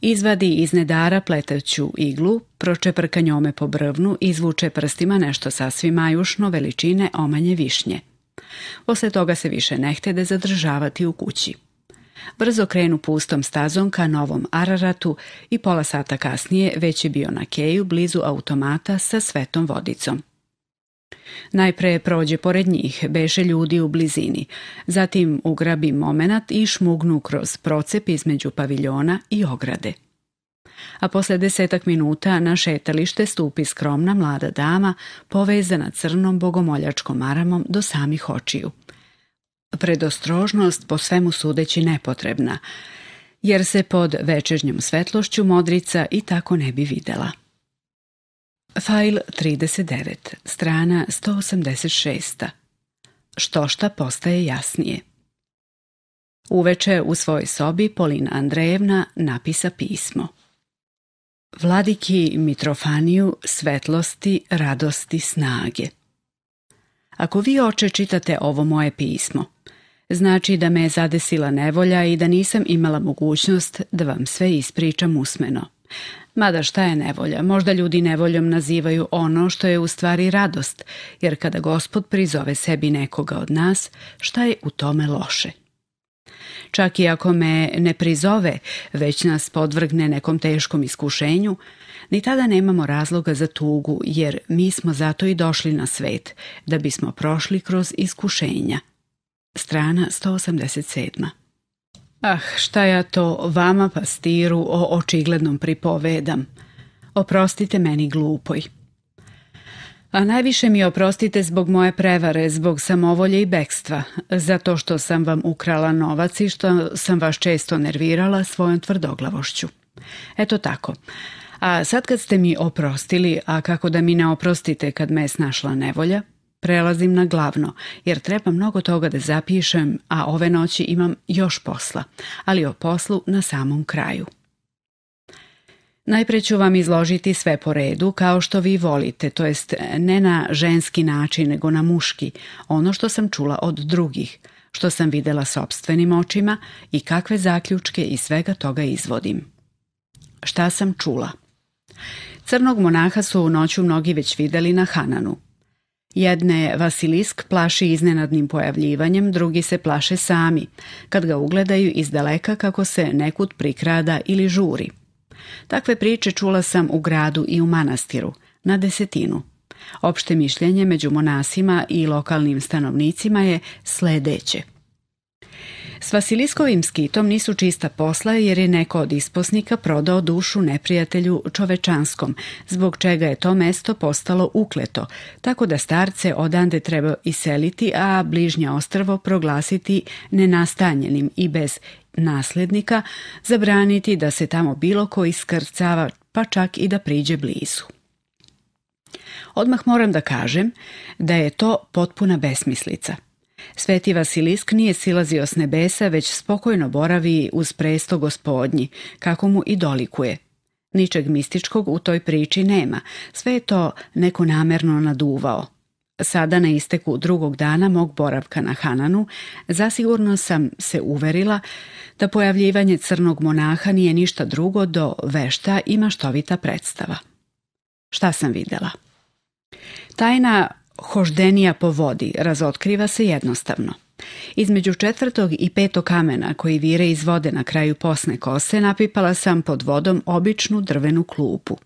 [SPEAKER 1] Izvadi iz nedara pleteću iglu, pročeprka njome po brvnu i izvuče prstima nešto sasvim majušno veličine omanje višnje. Posle toga se više ne htede zadržavati u kući. Brzo krenu pustom stazom ka Novom Araratu i pola sata kasnije već je bio na keju blizu automata sa svetom vodicom. Najpre prođe pored njih, beše ljudi u blizini, zatim ugrabi momenat i šmugnu kroz procep između paviljona i ograde. A posle desetak minuta na šetalište stupi skromna mlada dama povezana crnom bogomoljačkom aramom do samih očiju – predostrožnost po svemu sudeći nepotrebna, jer se pod večernjom svetlošću modrica i tako ne bi videla. Fajl 39, strana 186. Što šta postaje jasnije. Uveče u svojoj sobi Polina Andrejevna napisa pismo. Vladiki Mitrofaniju svetlosti, radosti, snage. Ako vi oče čitate ovo moje pismo, znači da me je zadesila nevolja i da nisam imala mogućnost da vam sve ispričam usmeno. Mada šta je nevolja? Možda ljudi nevoljom nazivaju ono što je u stvari radost, jer kada gospod prizove sebi nekoga od nas, šta je u tome loše? Čak i ako me ne prizove, već nas podvrgne nekom teškom iskušenju, ni tada nemamo razloga za tugu, jer mi smo zato i došli na svet, da bismo prošli kroz iskušenja. Strana 187. Ah, šta ja to vama pastiru o očiglednom pripovedam. Oprostite meni glupoj. A najviše mi oprostite zbog moje prevare, zbog samovolje i bekstva, zato što sam vam ukrala novac i što sam vas često nervirala svojom tvrdoglavošću. Eto tako. A sad kad ste mi oprostili, a kako da mi ne oprostite kad me je snašla nevolja, prelazim na glavno, jer treba mnogo toga da zapišem, a ove noći imam još posla, ali o poslu na samom kraju. Najpre ću vam izložiti sve po redu kao što vi volite, to jest ne na ženski način nego na muški, ono što sam čula od drugih, što sam videla sobstvenim očima i kakve zaključke iz svega toga izvodim. Šta sam čula? Crnog monaha su u noću mnogi već videli na Hananu. Jedne Vasilisk plaši iznenadnim pojavljivanjem, drugi se plaše sami, kad ga ugledaju iz daleka kako se nekud prikrada ili žuri. Takve priče čula sam u gradu i u manastiru, na desetinu. Opšte mišljenje među monasima i lokalnim stanovnicima je sledeće – s Vasiliskovim skitom nisu čista posla jer je neko od isposnika prodao dušu neprijatelju čovečanskom, zbog čega je to mesto postalo ukleto, tako da starce odande treba iseliti, a bližnje ostrvo proglasiti nenastanjenim i bez nasljednika, zabraniti da se tamo bilo ko iskrcava, pa čak i da priđe blizu. Odmah moram da kažem da je to potpuna besmislica – Sveti Vasilisk nije silazio s nebesa, već spokojno boravi uz presto gospodnji, kako mu i dolikuje. Ničeg mističkog u toj priči nema, sve je to neko namerno naduvao. Sada na isteku drugog dana mog boravka na Hananu, zasigurno sam se uverila da pojavljivanje crnog monaha nije ništa drugo do vešta i maštovita predstava. Šta sam vidjela? Tajna hoždenija po vodi razotkriva se jednostavno. Između četvrtog i petog kamena koji vire iz vode na kraju posne kose napipala sam pod vodom običnu drvenu klupu.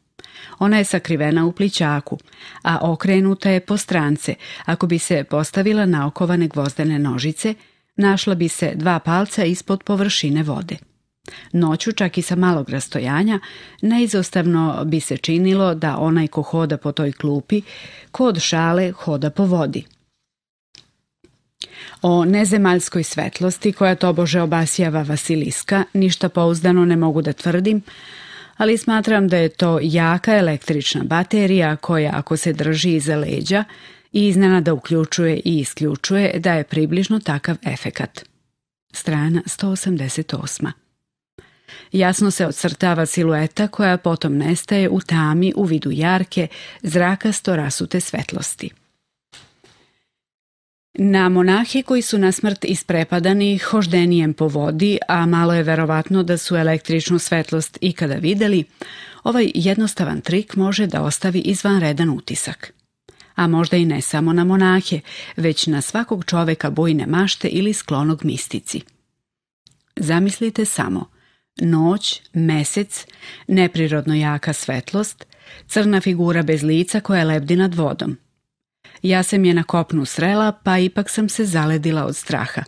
[SPEAKER 1] Ona je sakrivena u plićaku, a okrenuta je po strance. Ako bi se postavila na okovane gvozdene nožice, našla bi se dva palca ispod površine vode. Noću, čak i sa malog rastojanja, neizostavno bi se činilo da onaj ko hoda po toj klupi, ko od šale hoda po vodi. O nezemaljskoj svetlosti koja tobože obasjava Vasiliska ništa pouzdano ne mogu da tvrdim, ali smatram da je to jaka električna baterija koja ako se drži iza leđa i iznenada uključuje i isključuje da je približno takav efekat. Strana 188. Jasno se ocrtava silueta koja potom nestaje u tami u vidu jarke, zrakasto rasute svetlosti. Na monahe koji su na smrt isprepadani hoždenijem po vodi, a malo je verovatno da su električnu svetlost ikada vidjeli, ovaj jednostavan trik može da ostavi izvanredan utisak. A možda i ne samo na monahe, već na svakog čoveka bojne mašte ili sklonog mistici. Zamislite samo – noć, mesec, neprirodno jaka svetlost, crna figura bez lica koja lebdi nad vodom. Ja sam je na kopnu srela, pa ipak sam se zaledila od straha.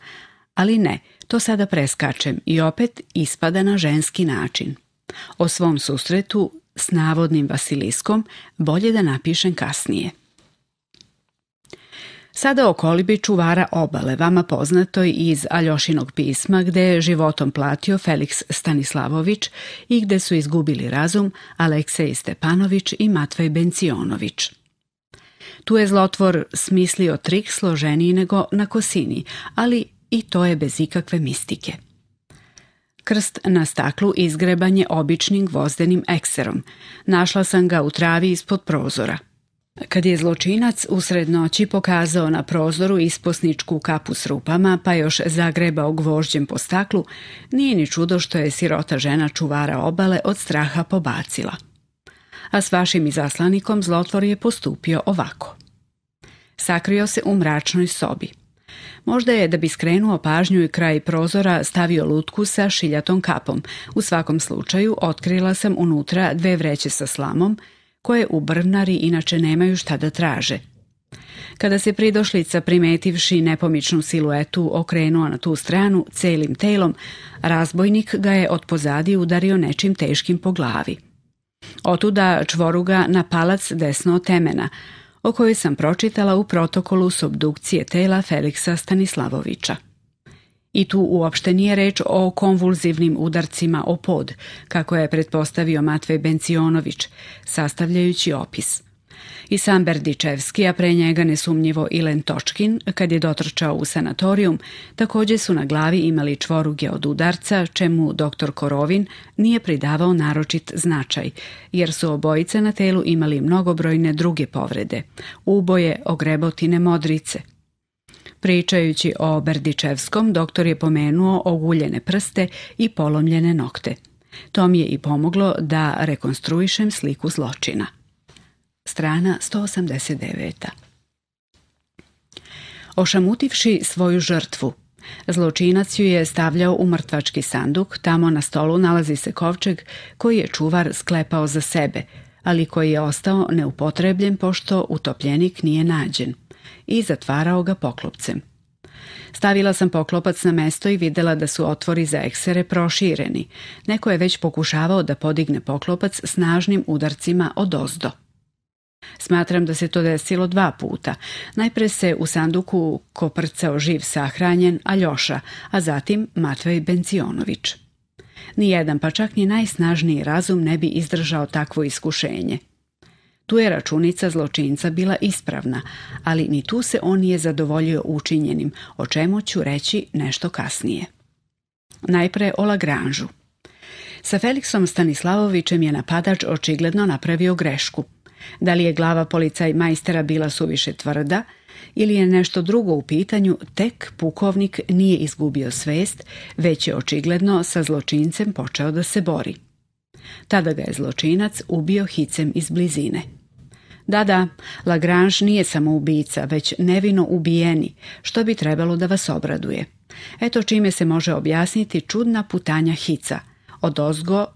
[SPEAKER 1] Ali ne, to sada preskačem i opet ispada na ženski način. O svom susretu s navodnim Vasiliskom bolje da napišem kasnije. Sada o kolibi čuvara obale, vama poznatoj iz Aljošinog pisma, gde je životom platio Felix Stanislavović i gde su izgubili razum Aleksej Stepanović i Matvej Bencionović. Tu je zlotvor smislio trik složeniji nego na kosini, ali i to je bez ikakve mistike. Krst na staklu izgreban je običnim gvozdenim ekserom. Našla sam ga u travi ispod prozora – kad je zločinac usred noći pokazao na prozoru isposničku kapu s rupama, pa još zagrebao gvožđem po staklu, nije ni čudo što je sirota žena čuvara obale od straha pobacila. A s vašim izaslanikom zlotvor je postupio ovako. Sakrio se u mračnoj sobi. Možda je da bi skrenuo pažnju i kraj prozora stavio lutku sa šiljatom kapom. U svakom slučaju otkrila sam unutra dve vreće sa slamom, koje u Brvnari inače nemaju šta da traže. Kada se pridošlica primetivši nepomičnu siluetu okrenuo na tu stranu celim telom, razbojnik ga je od pozadi udario nečim teškim po glavi. Otuda čvoruga na palac desno temena, o kojoj sam pročitala u protokolu subdukcije obdukcije tela Feliksa Stanislavovića. I tu uopšte nije reč o konvulzivnim udarcima o pod, kako je pretpostavio Matvej Bencionović, sastavljajući opis. I sam Berdičevski, a pre njega nesumnjivo i Točkin, kad je dotrčao u sanatorijum, također su na glavi imali čvoruge od udarca, čemu doktor Korovin nije pridavao naročit značaj, jer su obojice na telu imali mnogobrojne druge povrede, uboje, ogrebotine, modrice – Pričajući o Berdičevskom, doktor je pomenuo oguljene prste i polomljene nokte. To mi je i pomoglo da rekonstruišem sliku zločina. Strana 189. Ošamutivši svoju žrtvu, Zločinac ju je stavljao u mrtvački sanduk, tamo na stolu nalazi se kovčeg koji je čuvar sklepao za sebe, ali koji je ostao neupotrebljen pošto utopljenik nije nađen i zatvarao ga poklopcem. Stavila sam poklopac na mesto i videla da su otvori za eksere prošireni. Neko je već pokušavao da podigne poklopac snažnim udarcima od ozdo. Smatram da se to desilo dva puta. Najpre se u sanduku koprcao živ sahranjen Aljoša, a zatim Matvej Bencionović. Nijedan, pa čak ni najsnažniji razum ne bi izdržao takvo iskušenje – tu je računica zločinca bila ispravna, ali ni tu se on nije zadovoljio učinjenim, o čemu ću reći nešto kasnije. Najpre o Lagranžu. Sa Felixom Stanislavovićem je napadač očigledno napravio grešku. Da li je glava policaj majstera bila suviše tvrda ili je nešto drugo u pitanju, tek pukovnik nije izgubio svest, već je očigledno sa zločincem počeo da se bori. Tada ga je zločinac ubio hicem iz blizine. Da, da, Lagrange nije samo ubica, već nevino ubijeni, što bi trebalo da vas obraduje. Eto čime se može objasniti čudna putanja hica, od ozgo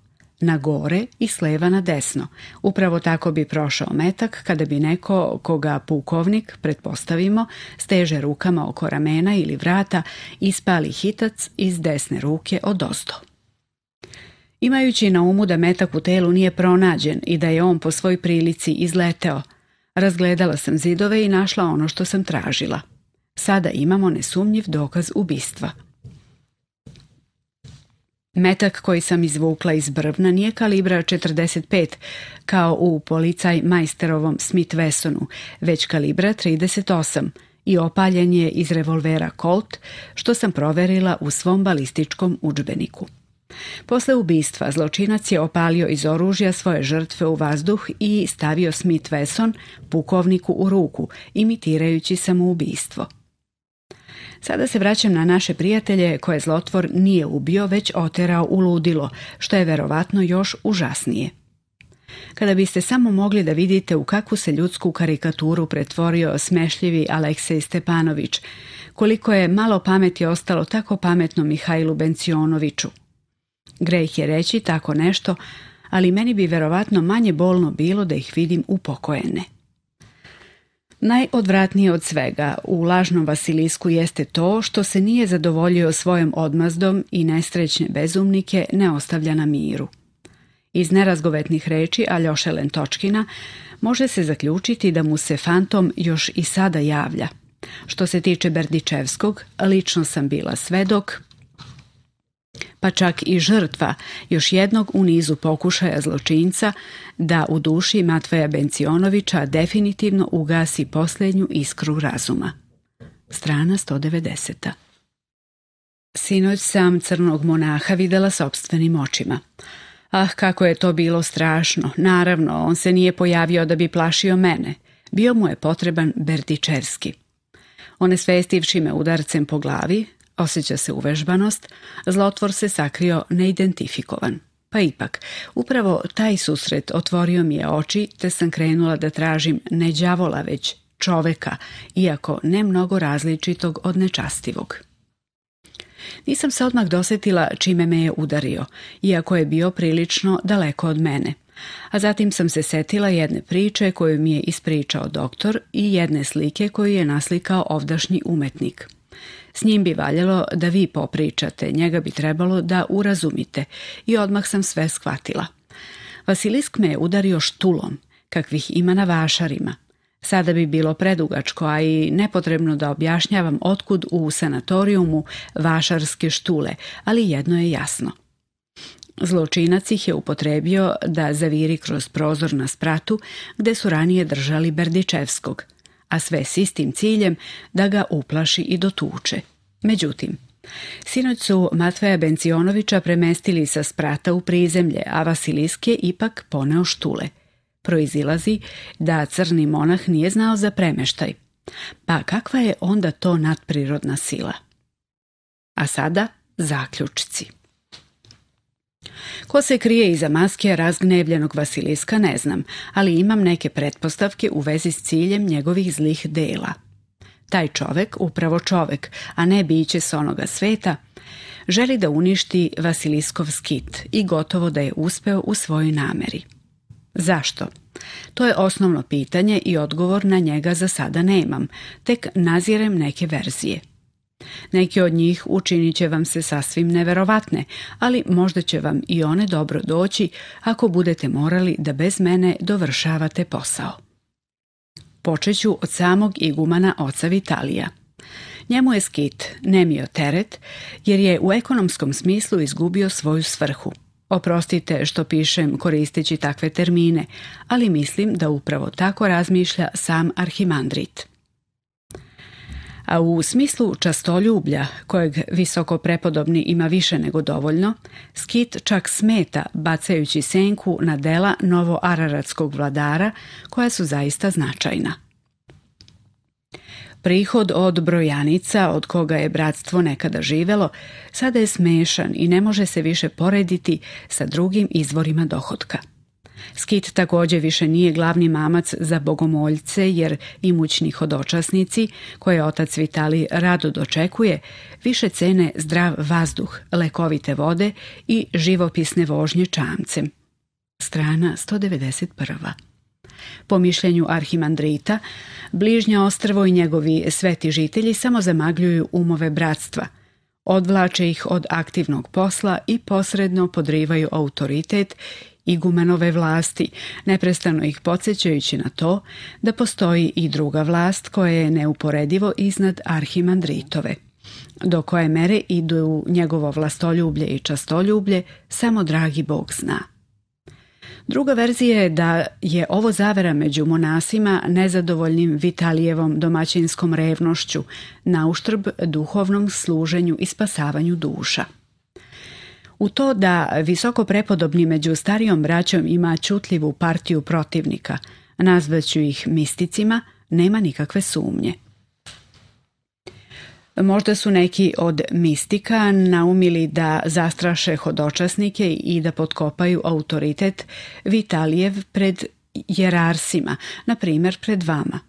[SPEAKER 1] na gore i sleva na desno. Upravo tako bi prošao metak kada bi neko koga pukovnik, pretpostavimo, steže rukama oko ramena ili vrata, ispali hitac iz desne ruke od ozdo. Imajući na umu da metak u telu nije pronađen i da je on po svoj prilici izleteo, razgledala sam zidove i našla ono što sam tražila. Sada imamo nesumnjiv dokaz ubistva. Metak koji sam izvukla iz brvna nije kalibra 45 kao u policaj majsterovom Smith Wessonu, već kalibra 38 i opaljen je iz revolvera Colt, što sam proverila u svom balističkom udžbeniku. Posle ubistva zločinac je opalio iz oružja svoje žrtve u vazduh i stavio Smith Wesson pukovniku u ruku, imitirajući samoubistvo. Sada se vraćam na naše prijatelje koje zlotvor nije ubio, već oterao u ludilo, što je verovatno još užasnije. Kada biste samo mogli da vidite u kakvu se ljudsku karikaturu pretvorio smešljivi Aleksej Stepanović, koliko je malo pameti ostalo tako pametno Mihajlu Bencionoviću. Grejh je reći tako nešto, ali meni bi verovatno manje bolno bilo da ih vidim upokojene. Najodvratnije od svega u lažnom Vasilisku jeste to što se nije zadovoljio svojom odmazdom i nesrećne bezumnike ne ostavlja na miru. Iz nerazgovetnih reči Aljoše Lentočkina može se zaključiti da mu se fantom još i sada javlja. Što se tiče Berdičevskog, lično sam bila svedok pa čak i žrtva još jednog u nizu pokušaja zločinca da u duši Matveja Bencionovića definitivno ugasi posljednju iskru razuma. Strana 190. Sinoć sam crnog monaha videla sobstvenim očima. Ah, kako je to bilo strašno. Naravno, on se nije pojavio da bi plašio mene. Bio mu je potreban Bertičerski. svestivši me udarcem po glavi, Osjeća se uvežbanost, zlotvor se sakrio neidentifikovan. Pa ipak, upravo taj susret otvorio mi je oči, te sam krenula da tražim ne đavola već čoveka, iako ne mnogo različitog od nečastivog. Nisam se odmah dosjetila čime me je udario, iako je bio prilično daleko od mene. A zatim sam se setila jedne priče koju mi je ispričao doktor i jedne slike koju je naslikao ovdašnji umetnik. S njim bi valjalo da vi popričate, njega bi trebalo da urazumite i odmah sam sve shvatila. Vasilisk me je udario štulom, kakvih ima na vašarima. Sada bi bilo predugačko, a i nepotrebno da objašnjavam otkud u sanatorijumu vašarske štule, ali jedno je jasno. Zločinac ih je upotrebio da zaviri kroz prozor na spratu gde su ranije držali Berdičevskog – a sve s istim ciljem da ga uplaši i dotuče. Međutim, Sinoć su Matveja Bencionovića premestili sa sprata u prizemlje, a Vasilisk je ipak poneo štule. Proizilazi da crni monah nije znao za premeštaj. Pa kakva je onda to nadprirodna sila? A sada zaključci. Ko se krije iza maske razgnevljenog Vasiliska ne znam, ali imam neke pretpostavke u vezi s ciljem njegovih zlih dela. Taj čovek, upravo čovek, a ne biće s onoga sveta, želi da uništi Vasiliskov skit i gotovo da je uspeo u svojoj nameri. Zašto? To je osnovno pitanje i odgovor na njega za sada nemam, tek nazirem neke verzije. Neki od njih učinit će vam se sasvim neverovatne, ali možda će vam i one dobro doći ako budete morali da bez mene dovršavate posao. Počeću od samog igumana oca Vitalija. Njemu je skit nemio teret jer je u ekonomskom smislu izgubio svoju svrhu. Oprostite što pišem koristeći takve termine, ali mislim da upravo tako razmišlja sam Arhimandrit. A u smislu častoljublja, kojeg visoko prepodobni ima više nego dovoljno, Skit čak smeta bacajući senku na dela novoararatskog vladara koja su zaista značajna. Prihod od brojanica od koga je bratstvo nekada živelo, sada je smešan i ne može se više porediti sa drugim izvorima dohotka. Skit također više nije glavni mamac za bogomoljce jer imućni hodočasnici, koje otac Vitali rado dočekuje, više cene zdrav vazduh, lekovite vode i živopisne vožnje čamce. Strana 191. Po mišljenju Arhimandrita, bližnja ostrvo i njegovi sveti žitelji samo zamagljuju umove bratstva, odvlače ih od aktivnog posla i posredno podrivaju autoritet gumenove vlasti, neprestano ih podsjećajući na to da postoji i druga vlast koja je neuporedivo iznad arhimandritove. Do koje mere idu njegovo vlastoljublje i častoljublje, samo dragi Bog zna. Druga verzija je da je ovo zavera među monasima nezadovoljnim Vitalijevom domaćinskom revnošću na uštrb duhovnom služenju i spasavanju duša u to da visoko prepodobni među starijom braćom ima čutljivu partiju protivnika, nazvaću ih misticima, nema nikakve sumnje. Možda su neki od mistika naumili da zastraše hodočasnike i da potkopaju autoritet Vitalijev pred jerarsima, na primjer pred vama –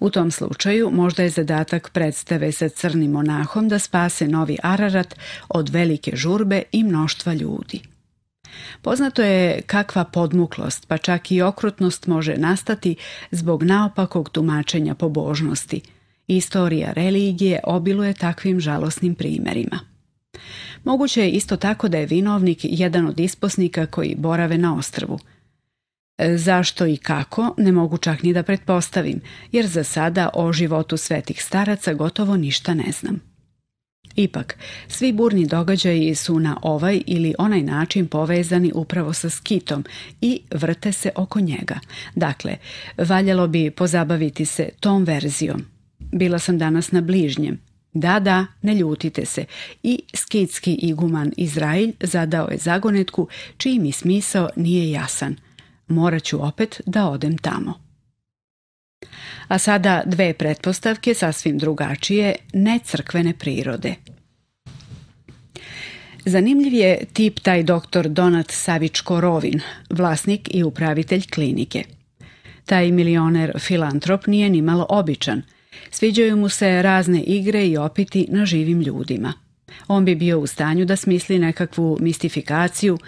[SPEAKER 1] u tom slučaju možda je zadatak predstave sa crnim monahom da spase novi Ararat od velike žurbe i mnoštva ljudi. Poznato je kakva podmuklost, pa čak i okrutnost može nastati zbog naopakog tumačenja pobožnosti. Istorija religije obiluje takvim žalosnim primjerima. Moguće je isto tako da je vinovnik jedan od isposnika koji borave na ostrvu – E, zašto i kako ne mogu čak ni da pretpostavim, jer za sada o životu svetih staraca gotovo ništa ne znam. Ipak, svi burni događaji su na ovaj ili onaj način povezani upravo sa skitom i vrte se oko njega. Dakle, valjalo bi pozabaviti se tom verzijom. Bila sam danas na bližnjem, da, da, ne ljutite se. I skitski iguman Izrail zadao je zagonetku, čiji mi smisao nije jasan morat ću opet da odem tamo. A sada dve pretpostavke sasvim drugačije, ne crkvene prirode. Zanimljiv je tip taj doktor Donat Savić Korovin, vlasnik i upravitelj klinike. Taj milioner filantrop nije ni malo običan. Sviđaju mu se razne igre i opiti na živim ljudima. On bi bio u stanju da smisli nekakvu mistifikaciju,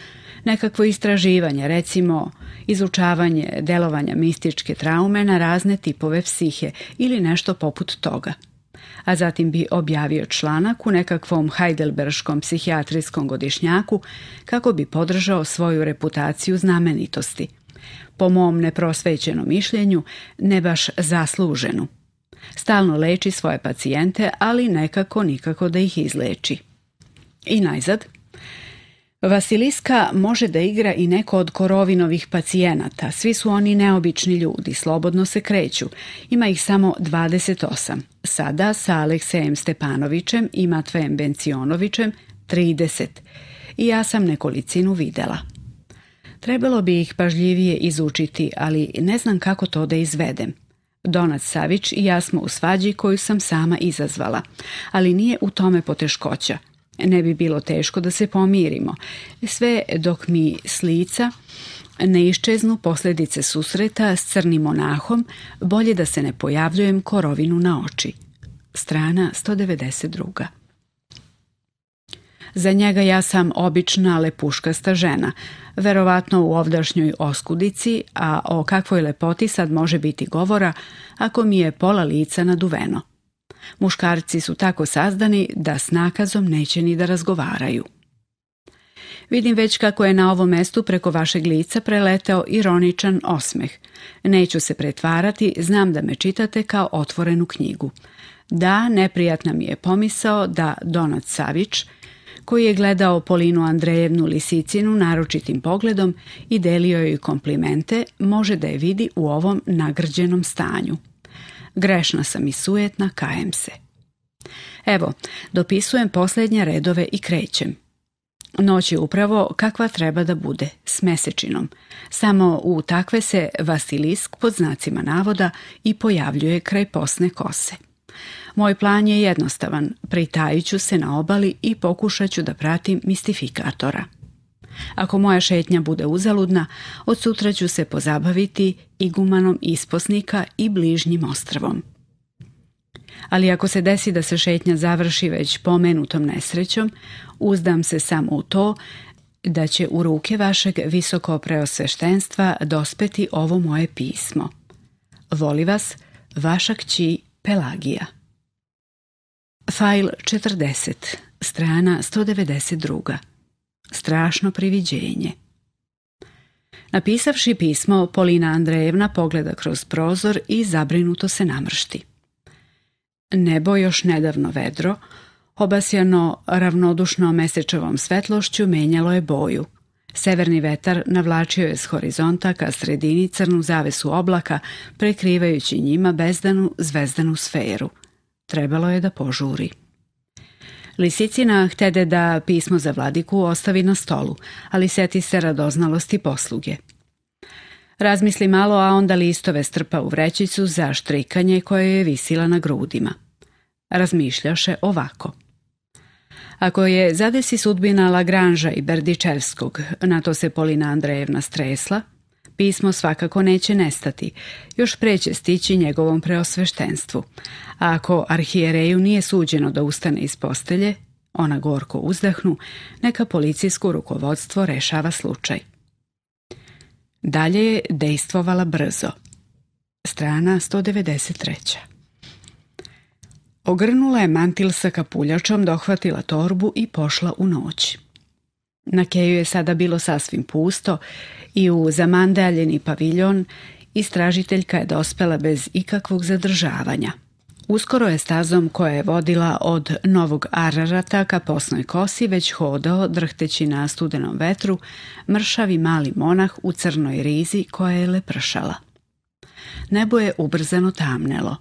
[SPEAKER 1] nekakvo istraživanje, recimo izučavanje delovanja mističke traume na razne tipove psihe ili nešto poput toga a zatim bi objavio članak u nekakvom heidelberškom psihijatrijskom godišnjaku kako bi podržao svoju reputaciju znamenitosti. Po mom neprosvećenom mišljenju, ne baš zasluženu. Stalno leči svoje pacijente, ali nekako nikako da ih izleči. I najzad, Vasiliska može da igra i neko od korovinovih pacijenata. Svi su oni neobični ljudi, slobodno se kreću. Ima ih samo 28. Sada sa Aleksejem Stepanovićem i Matvejem Bencionovićem 30. I ja sam nekolicinu videla. Trebalo bi ih pažljivije izučiti, ali ne znam kako to da izvedem. Donat Savić i ja smo u svađi koju sam sama izazvala, ali nije u tome poteškoća ne bi bilo teško da se pomirimo. Sve dok mi s lica ne iščeznu posljedice susreta s crnim monahom, bolje da se ne pojavljujem korovinu na oči. Strana 192. Za njega ja sam obična lepuškasta žena, verovatno u ovdašnjoj oskudici, a o kakvoj lepoti sad može biti govora ako mi je pola lica naduveno. Muškarci su tako sazdani da s nakazom neće ni da razgovaraju. Vidim već kako je na ovom mestu preko vašeg lica preletao ironičan osmeh. Neću se pretvarati, znam da me čitate kao otvorenu knjigu. Da, neprijatna mi je pomisao da Donat Savić, koji je gledao Polinu Andrejevnu Lisicinu naročitim pogledom i delio joj komplimente, može da je vidi u ovom nagrđenom stanju. Grešna sam i sujetna, kajem se. Evo, dopisujem posljednje redove i krećem. Noć je upravo kakva treba da bude, s mesečinom. Samo u takve se Vasilisk pod znacima navoda i pojavljuje kraj posne kose. Moj plan je jednostavan, Pritajuću se na obali i pokušat ću da pratim mistifikatora. Ako moja šetnja bude uzaludna, od sutra ću se pozabaviti igumanom isposnika i bližnjim ostrvom. Ali ako se desi da se šetnja završi već pomenutom nesrećom, uzdam se samo u to da će u ruke vašeg visoko preosveštenstva dospeti ovo moje pismo. Voli vas, vaša kći Pelagija. Fajl 40, strana 192 strašno priviđenje. Napisavši pismo, Polina Andrejevna pogleda kroz prozor i zabrinuto se namršti. Nebo još nedavno vedro, obasjano ravnodušno mesečevom svetlošću, menjalo je boju. Severni vetar navlačio je s horizonta ka sredini crnu zavesu oblaka, prekrivajući njima bezdanu zvezdanu sferu. Trebalo je da požuri. Lisicina htede da pismo za vladiku ostavi na stolu, ali seti se radoznalosti posluge. Razmisli malo, a onda listove strpa u vrećicu za štrikanje koje je visila na grudima. Razmišljaše ovako. Ako je zadesi sudbina Lagranža i Berdičevskog, na to se Polina Andrejevna stresla – pismo svakako neće nestati, još preće stići njegovom preosveštenstvu. A ako arhijereju nije suđeno da ustane iz postelje, ona gorko uzdahnu, neka policijsko rukovodstvo rešava slučaj. Dalje je dejstvovala brzo. Strana 193. Ogrnula je mantil sa kapuljačom, dohvatila torbu i pošla u noć. Na keju je sada bilo sasvim pusto i u zamandaljeni paviljon istražiteljka je dospela bez ikakvog zadržavanja. Uskoro je stazom koja je vodila od Novog Ararata ka posnoj kosi već hodao, drhteći na studenom vetru, mršavi mali monah u crnoj rizi koja je lepršala. Nebo je ubrzano tamnelo.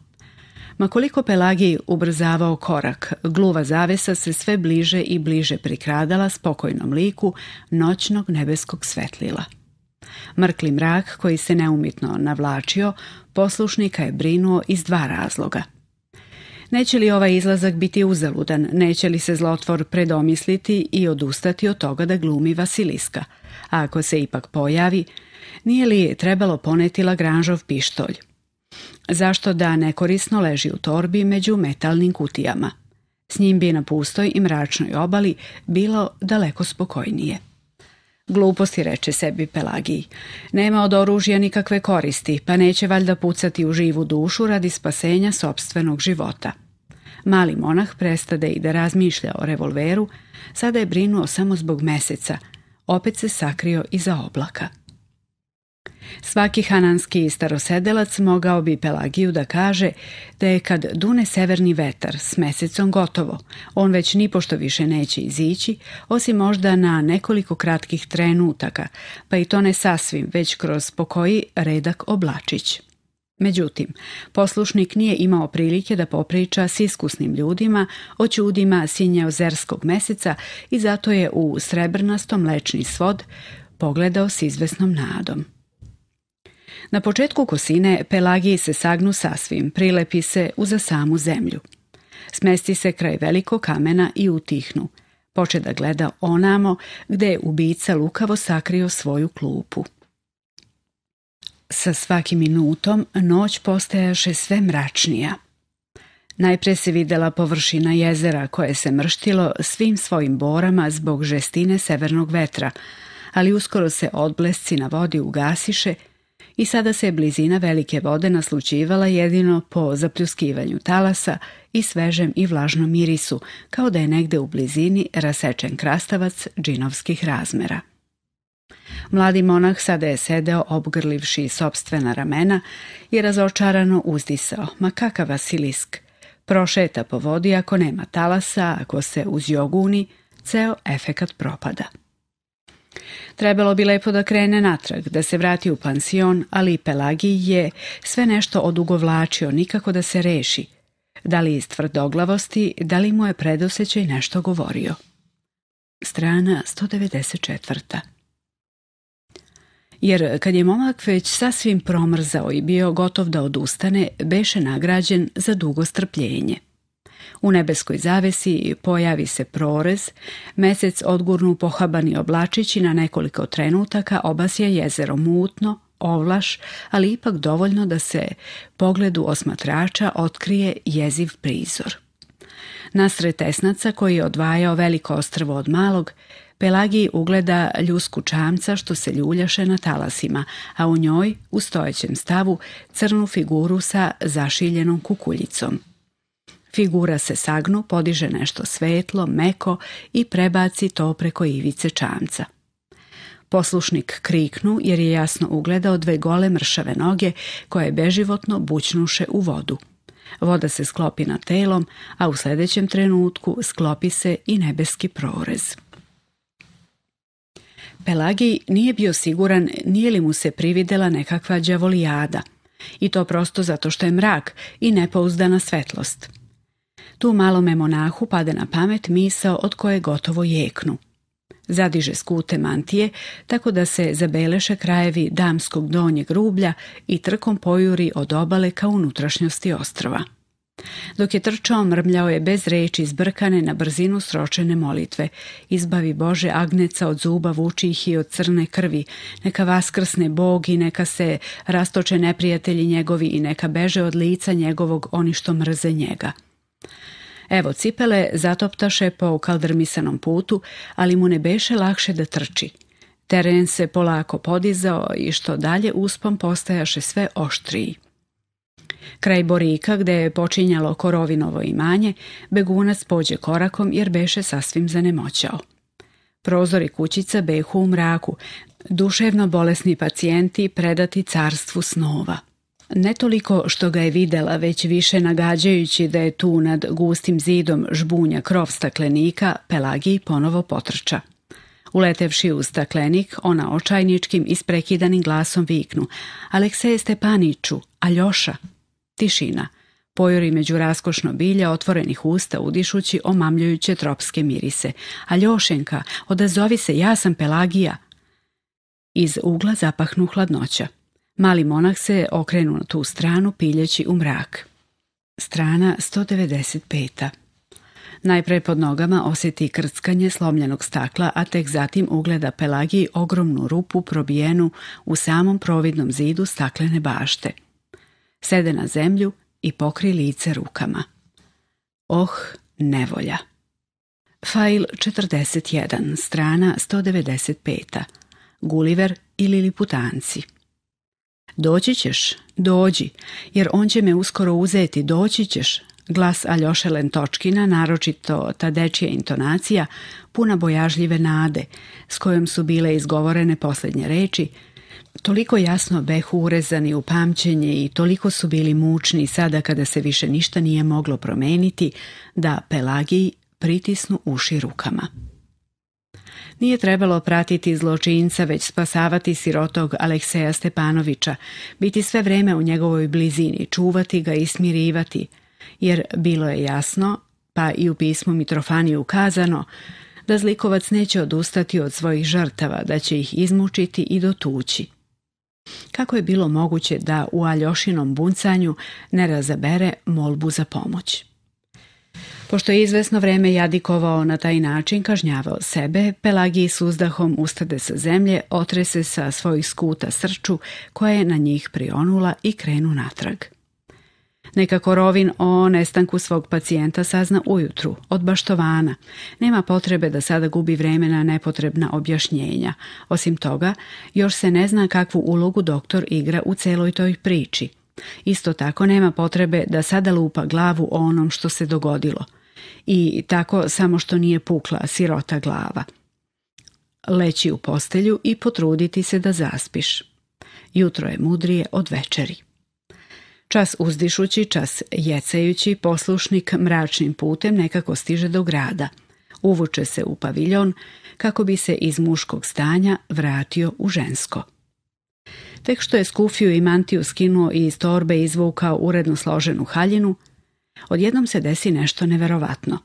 [SPEAKER 1] Ma koliko Pelagij ubrzavao korak, gluva zavesa se sve bliže i bliže prikradala spokojnom liku noćnog nebeskog svetlila. Mrkli mrak koji se neumitno navlačio, poslušnika je brinuo iz dva razloga. Neće li ovaj izlazak biti uzaludan, neće li se zlotvor predomisliti i odustati od toga da glumi Vasiliska? A ako se ipak pojavi, nije li je trebalo poneti Lagranžov pištolj? Zašto da nekorisno leži u torbi među metalnim kutijama? S njim bi na pustoj i mračnoj obali bilo daleko spokojnije. Gluposti reče sebi Pelagiji. Nema od oružja nikakve koristi, pa neće valjda pucati u živu dušu radi spasenja sobstvenog života. Mali monah prestade i da razmišlja o revolveru, sada je brinuo samo zbog meseca. Opet se sakrio iza oblaka. Svaki hananski starosedelac mogao bi Pelagiju da kaže da je kad dune severni vetar s mesecom gotovo, on već nipošto više neće izići, osim možda na nekoliko kratkih trenutaka, pa i to ne sasvim, već kroz pokoji redak oblačić. Međutim, poslušnik nije imao prilike da popriča s iskusnim ljudima o čudima ozerskog meseca i zato je u srebrnastom lečni svod pogledao s izvesnom nadom. Na početku kosine pelagiji se sagnu sasvim, prilepi se uza samu zemlju. Smesti se kraj velikog kamena i utihnu. Poče da gleda onamo gde je ubica lukavo sakrio svoju klupu. Sa svakim minutom noć postajaše sve mračnija. Najpre se videla površina jezera koje se mrštilo svim svojim borama zbog žestine severnog vetra, ali uskoro se odblesci na vodi ugasiše i sada se je blizina velike vode naslučivala jedino po zapljuskivanju talasa i svežem i vlažnom mirisu, kao da je negde u blizini rasečen krastavac džinovskih razmera. Mladi monah sada je sedeo obgrlivši sobstvena ramena i razočarano uzdisao, ma kakav vasilisk. Prošeta po vodi ako nema talasa, ako se uz joguni, ceo efekat propada. Trebalo bi lepo da krene natrag, da se vrati u pansion, ali i je sve nešto odugovlačio, nikako da se reši. Da li iz tvrdoglavosti, da li mu je predosećaj nešto govorio. Strana 194. Jer kad je momak već sasvim promrzao i bio gotov da odustane, beše nagrađen za dugo strpljenje. U nebeskoj zavesi pojavi se prorez, mesec odgurnu pohabani oblačići na nekoliko trenutaka obasja jezero mutno, ovlaš, ali ipak dovoljno da se pogledu osmatrača otkrije jeziv prizor. Nasred tesnaca koji je odvajao veliko ostrvo od malog, Pelagiji ugleda ljusku čamca što se ljuljaše na talasima, a u njoj, u stojećem stavu, crnu figuru sa zašiljenom kukuljicom – Figura se sagnu, podiže nešto svetlo, meko i prebaci to preko ivice čamca. Poslušnik kriknu jer je jasno ugledao dve gole mršave noge koje beživotno bućnuše u vodu. Voda se sklopi na telom, a u sljedećem trenutku sklopi se i nebeski prorez. Pelagij nije bio siguran nije li mu se prividela nekakva đavolijada, i to prosto zato što je mrak i nepouzdana svetlost. Tu malome monahu pada na pamet misao od koje gotovo jeknu. Zadiže skute mantije, tako da se zabeleše krajevi damskog donjeg rublja i trkom pojuri od obale ka unutrašnjosti ostrova. Dok je trčao, mrmljao je bez reči zbrkane na brzinu sročene molitve. Izbavi Bože agneca od zuba vučih i od crne krvi. Neka vaskrsne Bog i neka se rastoče neprijatelji njegovi i neka beže od lica njegovog oni što mrze njega. Evo, cipele zatoptaše po kaldrmisanom putu, ali mu ne beše lakše da trči. Teren se polako podizao i što dalje uspom postajaše sve oštriji. Kraj Borika, gde je počinjalo korovinovo imanje, begunac pođe korakom jer beše sasvim zanemoćao. Prozori kućica behu u mraku, duševno bolesni pacijenti predati carstvu snova. Ne toliko što ga je videla, već više nagađajući da je tu nad gustim zidom žbunja krov staklenika, Pelagiji ponovo potrča. Uletevši u staklenik, ona očajničkim isprekidanim glasom viknu Alekseje Stepaniću, Aljoša. Tišina. pojori među raskošno bilja otvorenih usta udišući omamljujuće tropske mirise. Aljošenka, odazovi se, ja sam Pelagija. Iz ugla zapahnu hladnoća. Mali monah se okrenu na tu stranu piljeći u mrak. Strana 195. Najprej pod nogama osjeti krckanje slomljenog stakla, a tek zatim ugleda Pelagiji ogromnu rupu probijenu u samom providnom zidu staklene bašte. Sede na zemlju i pokri lice rukama. Oh, nevolja. Fail 41, strana 195. Guliver ili Liliputanci. Doći ćeš, dođi, jer on će me uskoro uzeti, doći ćeš. Glas Aljoše Lentočkina, naročito ta dečija intonacija, puna bojažljive nade, s kojom su bile izgovorene posljednje reči, toliko jasno behu urezani u pamćenje i toliko su bili mučni sada kada se više ništa nije moglo promeniti, da Pelagiji pritisnu uši rukama. Nije trebalo pratiti zločinca, već spasavati sirotog Alekseja Stepanovića, biti sve vreme u njegovoj blizini, čuvati ga i smirivati, jer bilo je jasno, pa i u pismu Mitrofaniju ukazano, da zlikovac neće odustati od svojih žrtava, da će ih izmučiti i dotući. Kako je bilo moguće da u Aljošinom buncanju ne razabere molbu za pomoć? Pošto je izvesno vreme jadikovao na taj način, kažnjavao sebe, Pelagiji s uzdahom ustade sa zemlje, otrese sa svojih skuta srču koja je na njih prionula i krenu natrag. Nekako Rovin o nestanku svog pacijenta sazna ujutru, od baštovana. Nema potrebe da sada gubi vremena na nepotrebna objašnjenja. Osim toga, još se ne zna kakvu ulogu doktor igra u celoj toj priči – Isto tako nema potrebe da sada lupa glavu o onom što se dogodilo. I tako samo što nije pukla sirota glava. Leći u postelju i potruditi se da zaspiš. Jutro je mudrije od večeri. Čas uzdišući, čas jecajući, poslušnik mračnim putem nekako stiže do grada. Uvuče se u paviljon kako bi se iz muškog stanja vratio u žensko. Tek što je skufiju i mantiju skinuo i iz torbe izvukao uredno složenu haljinu, odjednom se desi nešto neverovatno.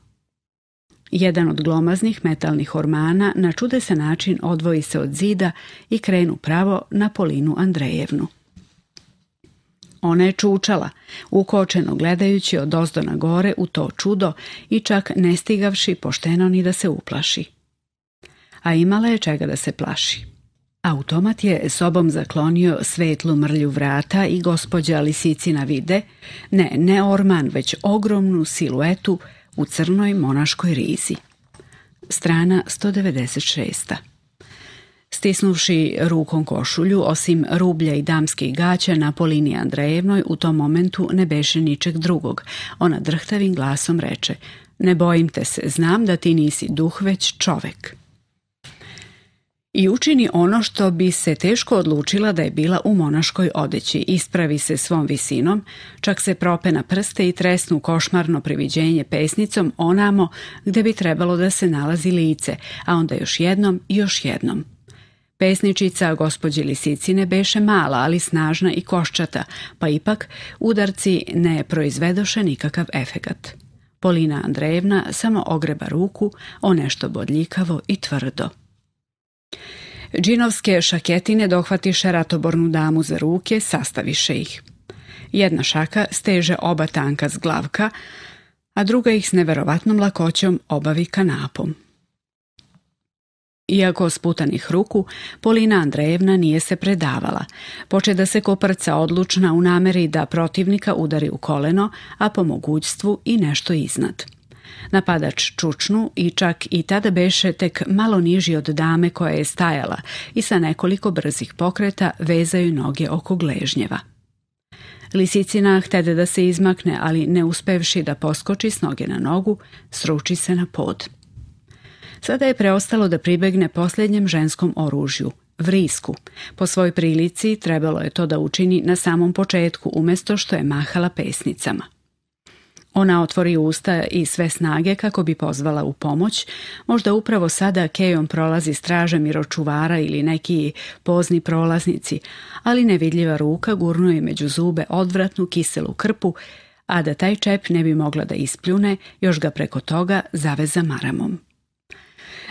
[SPEAKER 1] Jedan od glomaznih metalnih ormana na čude se način odvoji se od zida i krenu pravo na Polinu Andrejevnu. Ona je čučala, ukočeno gledajući od ozdo na gore u to čudo i čak ne stigavši pošteno ni da se uplaši. A imala je čega da se plaši. Automat je sobom zaklonio svetlu mrlju vrata i gospođa Lisicina vide, ne, ne orman, već ogromnu siluetu u crnoj monaškoj rizi. Strana 196. Stisnuvši rukom košulju, osim rublja i damskih gaća na Polini Andrejevnoj, u tom momentu ne beše ničeg drugog. Ona drhtavim glasom reče, ne bojim te se, znam da ti nisi duh, već čovek i učini ono što bi se teško odlučila da je bila u monaškoj odeći. Ispravi se svom visinom, čak se prope na prste i tresnu košmarno priviđenje pesnicom onamo gde bi trebalo da se nalazi lice, a onda još jednom i još jednom. Pesničica gospođe Lisicine beše mala, ali snažna i koščata, pa ipak udarci ne proizvedoše nikakav efekat. Polina Andrejevna samo ogreba ruku o nešto bodljikavo i tvrdo. Džinovske šaketine dohvatiše ratobornu damu za ruke, sastaviše ih. Jedna šaka steže oba tanka glavka, a druga ih s neverovatnom lakoćom obavi kanapom. Iako sputanih ruku, Polina Andrejevna nije se predavala. Poče da se koprca odlučna u nameri da protivnika udari u koleno, a po mogućstvu i nešto iznad. Napadač čučnu i čak i tada beše tek malo niži od dame koja je stajala i sa nekoliko brzih pokreta vezaju noge oko gležnjeva. Lisicina htede da se izmakne, ali ne uspevši da poskoči s noge na nogu, sruči se na pod. Sada je preostalo da pribegne posljednjem ženskom oružju, vrisku. Po svoj prilici trebalo je to da učini na samom početku umjesto što je mahala pesnicama. Ona otvori usta i sve snage kako bi pozvala u pomoć. Možda upravo sada Kejom prolazi straže miročuvara ili neki pozni prolaznici, ali nevidljiva ruka gurnuje među zube odvratnu kiselu krpu, a da taj čep ne bi mogla da ispljune, još ga preko toga zaveza maramom.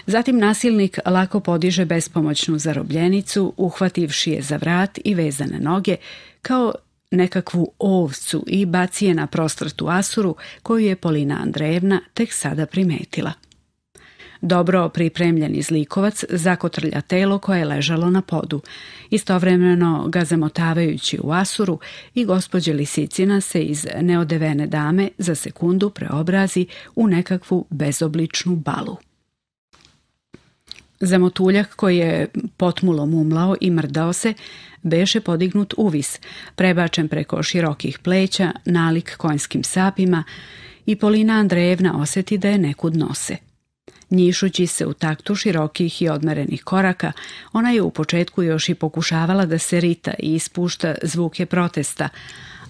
[SPEAKER 1] Zatim nasilnik lako podiže bespomoćnu zarobljenicu, uhvativši je za vrat i vezane noge, kao nekakvu ovcu i baci je na prostratu asuru koju je Polina Andrejevna tek sada primetila. Dobro pripremljen izlikovac zakotrlja telo koje je ležalo na podu, istovremeno ga zamotavajući u asuru i gospođe Lisicina se iz neodevene dame za sekundu preobrazi u nekakvu bezobličnu balu. Zamotuljak koji je potmulom umlao i mrdao se, beše podignut uvis, prebačen preko širokih pleća, nalik konjskim sapima i Polina Andrejevna osjeti da je nekud nose. Njišući se u taktu širokih i odmerenih koraka, ona je u početku još i pokušavala da se rita i ispušta zvuke protesta,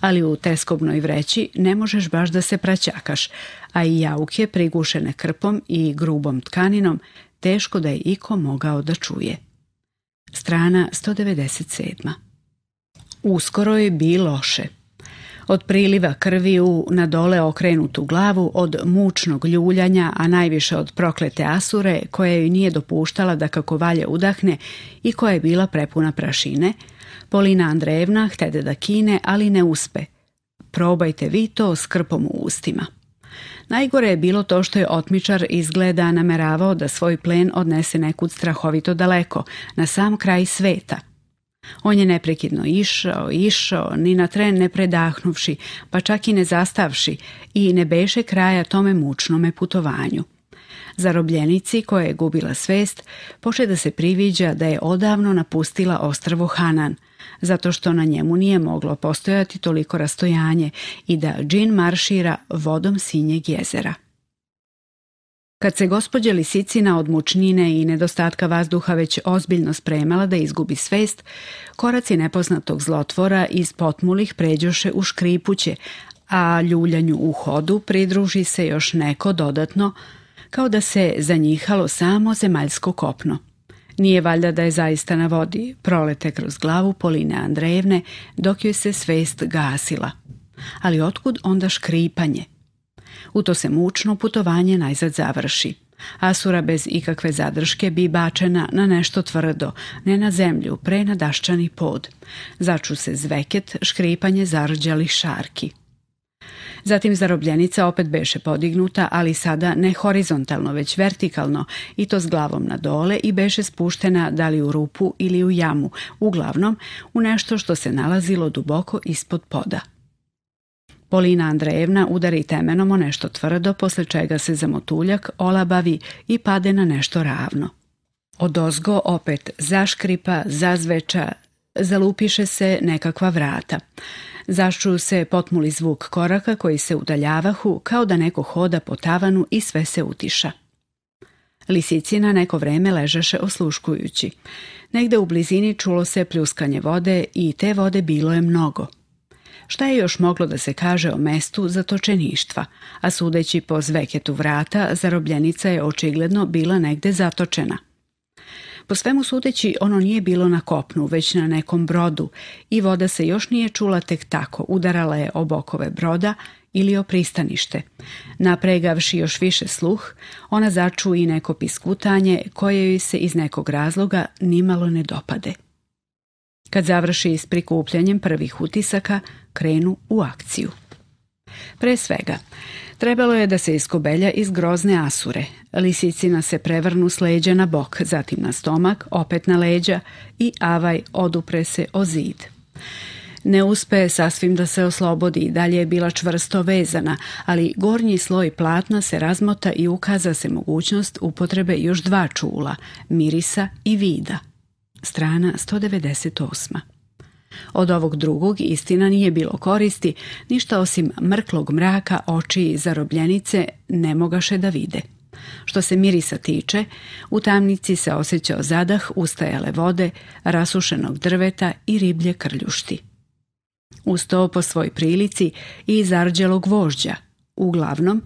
[SPEAKER 1] ali u teskobnoj vreći ne možeš baš da se praćakaš, a i jauke prigušene krpom i grubom tkaninom teško da je iko mogao da čuje. Strana 197. Uskoro je bilo loše. Od priliva krvi na dole okrenutu glavu, od mučnog ljuljanja, a najviše od proklete asure koja ju nije dopuštala da kako valje udahne i koja je bila prepuna prašine, Polina Andrejevna htede da kine, ali ne uspe. Probajte vi to s krpom u ustima. Najgore je bilo to što je otmičar izgleda nameravao da svoj plen odnese nekud strahovito daleko, na sam kraj sveta. On je neprekidno išao, išao, ni na tren ne predahnuvši, pa čak i ne zastavši, i ne beše kraja tome mučnome putovanju. Zarobljenici, koja je gubila svest, poče da se priviđa da je odavno napustila ostrvo Hanan – zato što na njemu nije moglo postojati toliko rastojanje i da džin maršira vodom Sinjeg jezera. Kad se gospođa Lisicina od mučnine i nedostatka vazduha već ozbiljno spremala da izgubi svest, koraci nepoznatog zlotvora iz potmulih pređoše u škripuće, a ljuljanju u hodu pridruži se još neko dodatno, kao da se zanjihalo samo zemaljsko kopno. Nije valjda da je zaista na vodi, prolete kroz glavu Poline Andrejevne dok joj se svest gasila. Ali otkud onda škripanje? U to se mučno putovanje najzad završi. Asura bez ikakve zadrške bi bačena na nešto tvrdo, ne na zemlju, pre na daščani pod. Začu se zveket, škripanje zarđalih šarki. Zatim zarobljenica opet beše podignuta, ali sada ne horizontalno, već vertikalno i to s glavom na dole i beše spuštena da li u rupu ili u jamu, uglavnom u nešto što se nalazilo duboko ispod poda. Polina Andrejevna udari temenom o nešto tvrdo, posle čega se zamotuljak olabavi i pade na nešto ravno. Od ozgo opet zaškripa, zazveča, zalupiše se nekakva vrata. Zašču se potmuli zvuk koraka koji se udaljavahu kao da neko hoda po tavanu i sve se utiša. Lisicina neko vreme ležeše osluškujući. Negde u blizini čulo se pljuskanje vode i te vode bilo je mnogo. Šta je još moglo da se kaže o mestu zatočeništva, a sudeći po zveketu vrata, zarobljenica je očigledno bila negde zatočena – po svemu sudeći, ono nije bilo na kopnu, već na nekom brodu i voda se još nije čula tek tako, udarala je o bokove broda ili o pristanište. Napregavši još više sluh, ona začu i neko piskutanje koje joj se iz nekog razloga nimalo ne dopade. Kad završi s prikupljanjem prvih utisaka, krenu u akciju. Pre svega, Trebalo je da se iskobelja iz grozne asure. Lisicina se prevrnu s leđa na bok, zatim na stomak, opet na leđa i avaj odupre se o zid. Ne uspe sasvim da se oslobodi, dalje je bila čvrsto vezana, ali gornji sloj platna se razmota i ukaza se mogućnost upotrebe još dva čula, mirisa i vida. Strana 198. Od ovog drugog istina nije bilo koristi, ništa osim mrklog mraka oči zarobljenice ne mogaše da vide. Što se mirisa tiče, u tamnici se osjećao zadah ustajale vode, rasušenog drveta i riblje krljušti. Uz po svoj prilici i zarđelog vožđa. Uglavnom,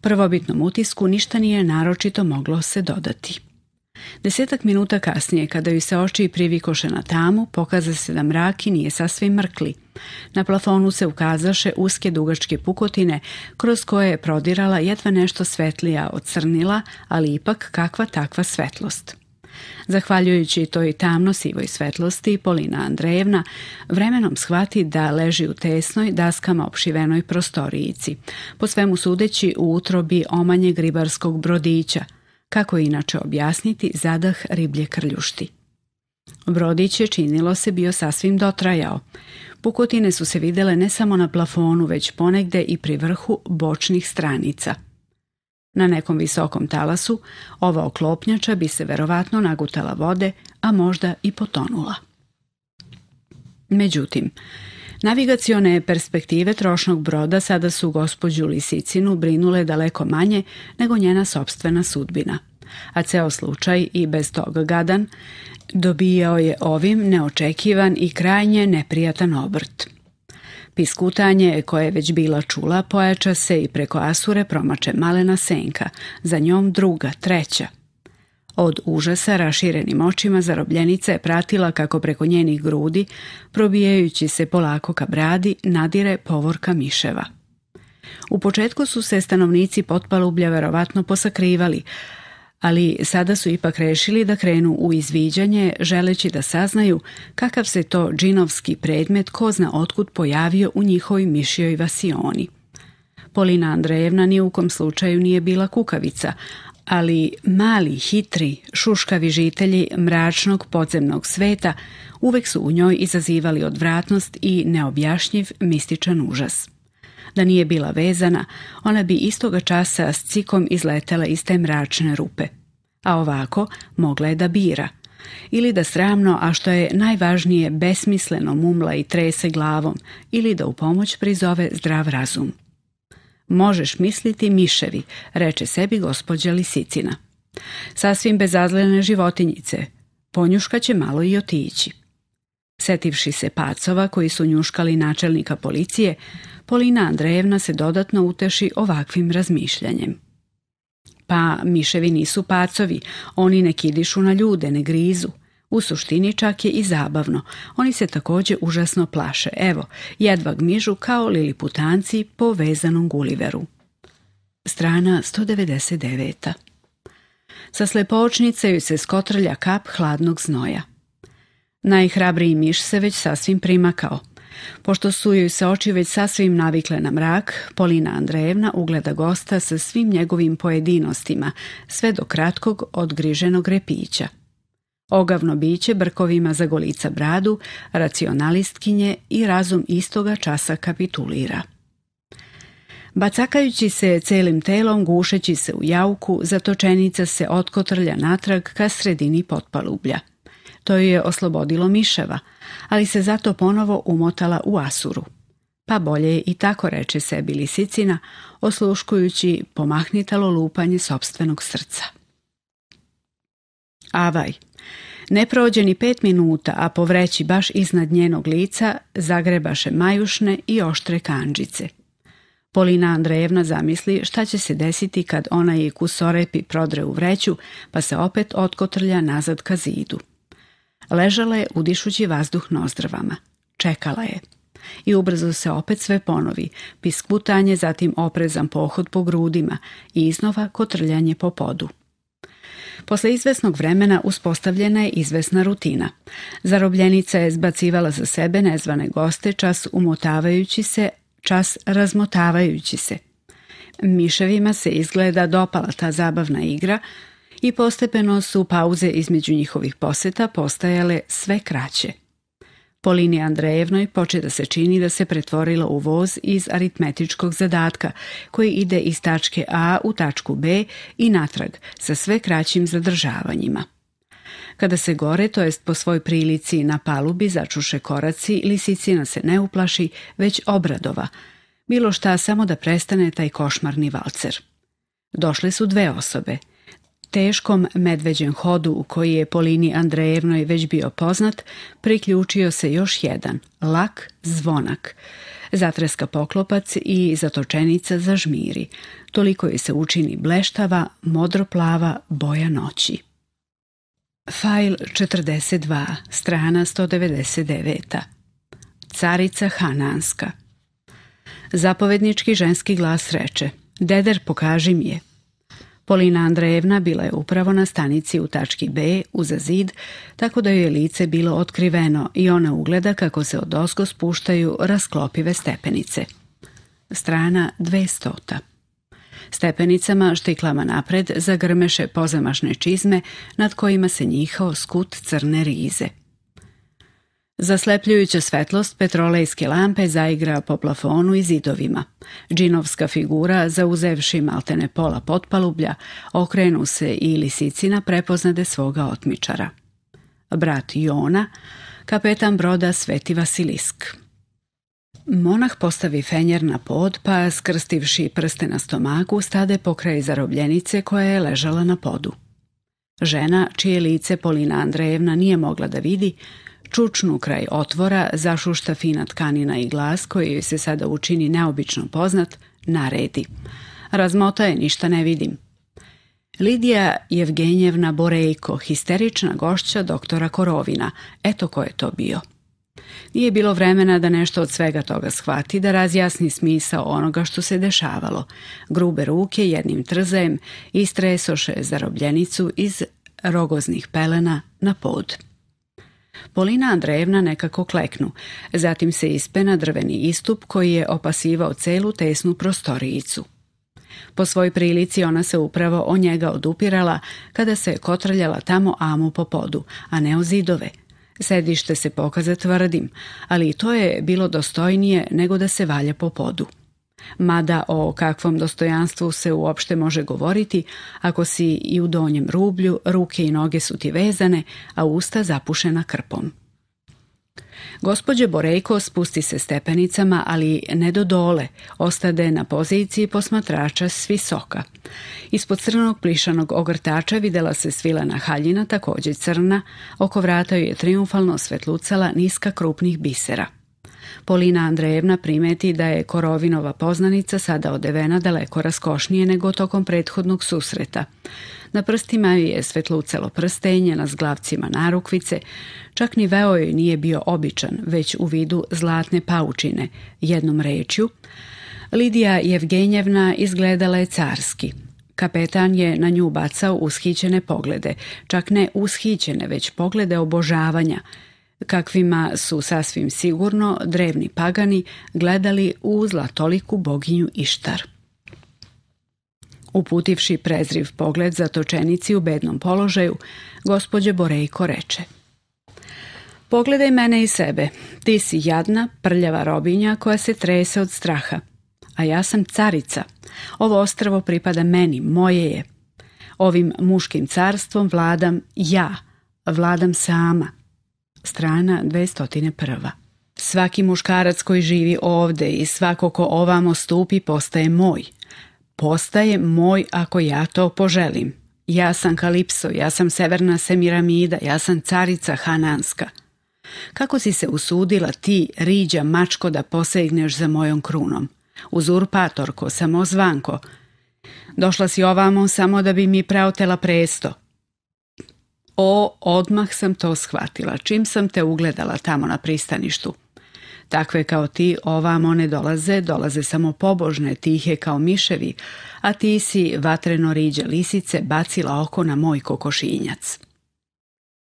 [SPEAKER 1] prvobitnom utisku ništa nije naročito moglo se dodati. Desetak minuta kasnije, kada ju se oči privikoše na tamu, pokaza se da mraki nije sasvim mrkli. Na plafonu se ukazaše uske dugačke pukotine, kroz koje je prodirala jedva nešto svetlija od crnila, ali ipak kakva takva svetlost. Zahvaljujući toj tamno sivoj svetlosti, Polina Andrejevna vremenom shvati da leži u tesnoj, daskama opšivenoj prostorijici, po svemu sudeći u utrobi omanje gribarskog brodića – kako inače objasniti zadah riblje krljušti. Brodić je činilo se bio sasvim dotrajao. Pukotine su se vidjele ne samo na plafonu, već ponegde i pri vrhu bočnih stranica. Na nekom visokom talasu ova oklopnjača bi se verovatno nagutala vode, a možda i potonula. Međutim, Navigacione perspektive trošnog broda sada su gospođu Lisicinu brinule daleko manje nego njena sobstvena sudbina. A ceo slučaj i bez toga gadan dobijao je ovim neočekivan i krajnje neprijatan obrt. Piskutanje koje je već bila čula pojača se i preko Asure promače malena senka, za njom druga, treća – od užasa raširenim očima zarobljenica je pratila kako preko njenih grudi, probijajući se polako ka bradi, nadire povorka miševa. U početku su se stanovnici potpalublja verovatno posakrivali, ali sada su ipak rešili da krenu u izviđanje želeći da saznaju kakav se to džinovski predmet ko zna otkud pojavio u njihovoj mišijoj vasioni. Polina Andrejevna ni u kom slučaju nije bila kukavica, ali mali, hitri, šuškavi žitelji mračnog podzemnog sveta uvek su u njoj izazivali odvratnost i neobjašnjiv mističan užas. Da nije bila vezana, ona bi istoga časa s cikom izletela iz te mračne rupe. A ovako mogla je da bira. Ili da sramno, a što je najvažnije, besmisleno mumla i trese glavom, ili da u pomoć prizove zdrav razum. Možeš misliti miševi, reče sebi gospođa Lisicina. Sasvim bezazlene životinjice. Ponjuška će malo i otići. Setivši se pacova koji su njuškali načelnika policije, Polina Andrejevna se dodatno uteši ovakvim razmišljanjem. Pa miševi nisu pacovi, oni ne kidišu na ljude, ne grizu. U suštini čak je i zabavno. Oni se također užasno plaše. Evo, jedva gmižu kao liliputanci po vezanom guliveru. Strana 199. Sa slepočnice ju se skotrlja kap hladnog znoja. Najhrabriji miš se već sasvim primakao. Pošto su joj se oči već sasvim navikle na mrak, Polina Andrejevna ugleda gosta sa svim njegovim pojedinostima, sve do kratkog odgriženog repića. Ogavno biće brkovima za golica bradu, racionalistkinje i razum istoga časa kapitulira. Bacakajući se celim telom, gušeći se u jauku, zatočenica se otkotrlja natrag ka sredini potpalublja. To ju je oslobodilo miševa, ali se zato ponovo umotala u asuru. Pa bolje je i tako reče sebi lisicina, osluškujući pomahnitalo lupanje sobstvenog srca. Avaj, ne prođe ni pet minuta, a povreći baš iznad njenog lica zagrebaše majušne i oštre kanđice. Polina Andrejevna zamisli šta će se desiti kad ona je kusorepi prodre u vreću, pa se opet otkotrlja nazad ka zidu. Ležala je udišući vazduh nozdravama. Čekala je. I ubrzo se opet sve ponovi, piskutanje, zatim oprezan pohod po grudima i iznova kotrljanje po podu. Posle izvesnog vremena uspostavljena je izvesna rutina. Zarobljenica je zbacivala za sebe nezvane goste, čas umotavajući se, čas razmotavajući se. Miševima se izgleda dopala ta zabavna igra i postepeno su pauze između njihovih posjeta postajale sve kraće. Polini Andrejevnoj poče da se čini da se pretvorila u voz iz aritmetičkog zadatka, koji ide iz tačke A u tačku B i natrag, sa sve kraćim zadržavanjima. Kada se gore, to jest po svoj prilici na palubi, začuše koraci, lisicina se ne uplaši, već obradova. Bilo šta samo da prestane taj košmarni valcer. Došle su dve osobe – teškom medveđem hodu u koji je Polini Andrejevnoj već bio poznat, priključio se još jedan, lak zvonak. Zatreska poklopac i zatočenica za žmiri Toliko je se učini bleštava, modroplava boja noći. Fajl 42, strana 199. Carica Hananska Zapovednički ženski glas reče Deder pokaži mi je, Polina Andrejevna bila je upravo na stanici u tački B uz zid, tako da joj je lice bilo otkriveno i ona ugleda kako se od osko spuštaju rasklopive stepenice. Strana 200. Stepenicama štiklama napred zagrmeše pozamašne čizme nad kojima se njihao skut crne rize. Zaslepljujuća svetlost petrolejske lampe zaigra po plafonu i zidovima. Džinovska figura, zauzevši maltene pola potpalublja, okrenu se i lisicina prepoznade svoga otmičara. Brat Jona, kapetan broda Sveti Vasilisk. Monah postavi fenjer na pod, pa skrstivši prste na stomaku, stade pokraj zarobljenice koja je ležala na podu. Žena, čije lice Polina Andrejevna nije mogla da vidi, Čučnu kraj otvora zašušta fina tkanina i glas koji joj se sada učini neobično poznat, naredi. Razmota je, ništa ne vidim. Lidija Jevgenjevna Borejko, histerična gošća doktora Korovina. Eto ko je to bio. Nije bilo vremena da nešto od svega toga shvati, da razjasni smisao onoga što se dešavalo. Grube ruke jednim trzajem istresoše zarobljenicu iz rogoznih pelena na pod. Polina Andrejevna nekako kleknu. Zatim se ispe na drveni istup koji je opasivao celu tesnu prostorijicu. Po svoj prilici ona se upravo o njega odupirala kada se kotrljala tamo amu po podu, a ne o zidove. Sedište se pokaza tvrdim, ali i to je bilo dostojnije nego da se valja po podu. Mada o kakvom dostojanstvu se uopšte može govoriti ako si i u donjem rublju, ruke i noge su ti vezane, a usta zapušena krpom. Gospođe Borejko spusti se stepenicama, ali ne do dole, ostade na poziciji posmatrača s visoka. Ispod crnog plišanog ogrtača videla se svilana haljina, također crna, oko vrata ju je triumfalno svetlucala niska krupnih bisera. Polina Andrejevna primeti da je Korovinova poznanica sada odevena daleko raskošnije nego tokom prethodnog susreta. Na prstima joj je svetlucelo prstenje, na zglavcima narukvice, čak ni veo joj nije bio običan, već u vidu zlatne paučine, jednom rečju. Lidija Jevgenjevna izgledala je carski. Kapetan je na nju bacao ushićene poglede, čak ne ushićene, već poglede obožavanja – kakvima su sasvim sigurno drevni pagani gledali u zlatoliku boginju Ištar. Uputivši prezriv pogled zatočenici u bednom položaju, gospođe Borejko reče Pogledaj mene i sebe, ti si jadna, prljava robinja koja se trese od straha, a ja sam carica. Ovo ostravo pripada meni, moje je. Ovim muškim carstvom vladam ja, vladam sama strana 201. Svaki muškarac koji živi ovdje i svako ko ovamo stupi postaje moj. Postaje moj ako ja to poželim. Ja sam Kalipso, ja sam Severna Semiramida, ja sam carica Hananska. Kako si se usudila ti, riđa mačko, da posegneš za mojom krunom? Uzurpatorko, samozvanko. Došla si ovamo samo da bi mi praotela presto. O, odmah sam to shvatila, čim sam te ugledala tamo na pristaništu. Takve kao ti ovamo ne dolaze, dolaze samo pobožne, tihe kao miševi, a ti si vatreno riđe lisice bacila oko na moj kokošinjac.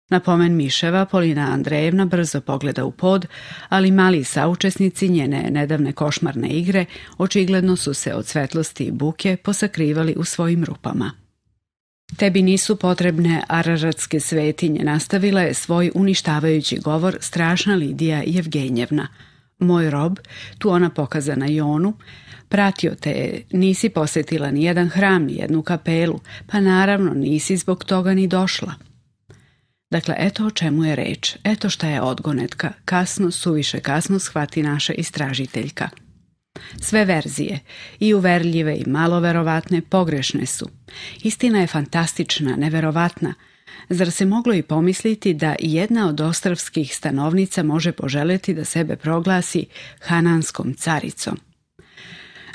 [SPEAKER 1] Na pomen miševa Polina Andrejevna brzo pogleda u pod, ali mali saučesnici njene nedavne košmarne igre očigledno su se od svetlosti i buke posakrivali u svojim rupama. Tebi nisu potrebne araratske svetinje, nastavila je svoj uništavajući govor strašna Lidija Jevgenjevna. Moj rob, tu ona na Jonu, pratio te nisi posjetila ni jedan hram, ni jednu kapelu, pa naravno nisi zbog toga ni došla. Dakle, eto o čemu je reč, eto šta je odgonetka, kasno, suviše kasno shvati naša istražiteljka. Sve verzije, i uverljive i malo verovatne, pogrešne su. Istina je fantastična, neverovatna. Zar se moglo i pomisliti da jedna od ostravskih stanovnica može poželjeti da sebe proglasi hananskom caricom?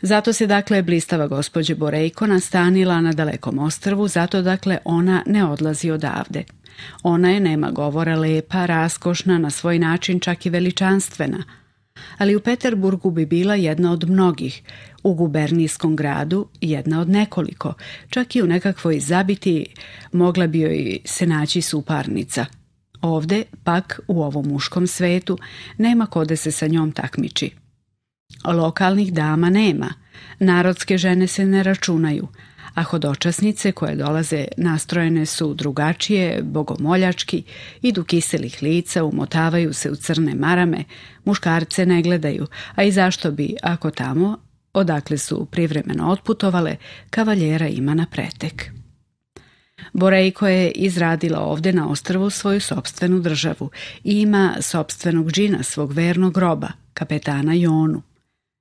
[SPEAKER 1] Zato se dakle blistava gospođe Borejko nastanila na dalekom ostrvu, zato dakle ona ne odlazi odavde. Ona je, nema govora, lepa, raskošna, na svoj način čak i veličanstvena – ali u Peterburgu bi bila jedna od mnogih, u gubernijskom gradu jedna od nekoliko, čak i u nekakvoj zabiti mogla bi joj se naći suparnica. Ovde, pak, u ovom muškom svetu, nema ko da se sa njom takmiči. Lokalnih dama nema, narodske žene se ne računaju, a hodočasnice koje dolaze nastrojene su drugačije, bogomoljački, idu kiselih lica, umotavaju se u crne marame, muškarce ne gledaju, a i zašto bi, ako tamo, odakle su privremeno otputovale, kavaljera ima na pretek. Borejko je izradila ovdje na ostrvu svoju sopstvenu državu i ima sopstvenog džina svog vernog groba, kapetana Jonu.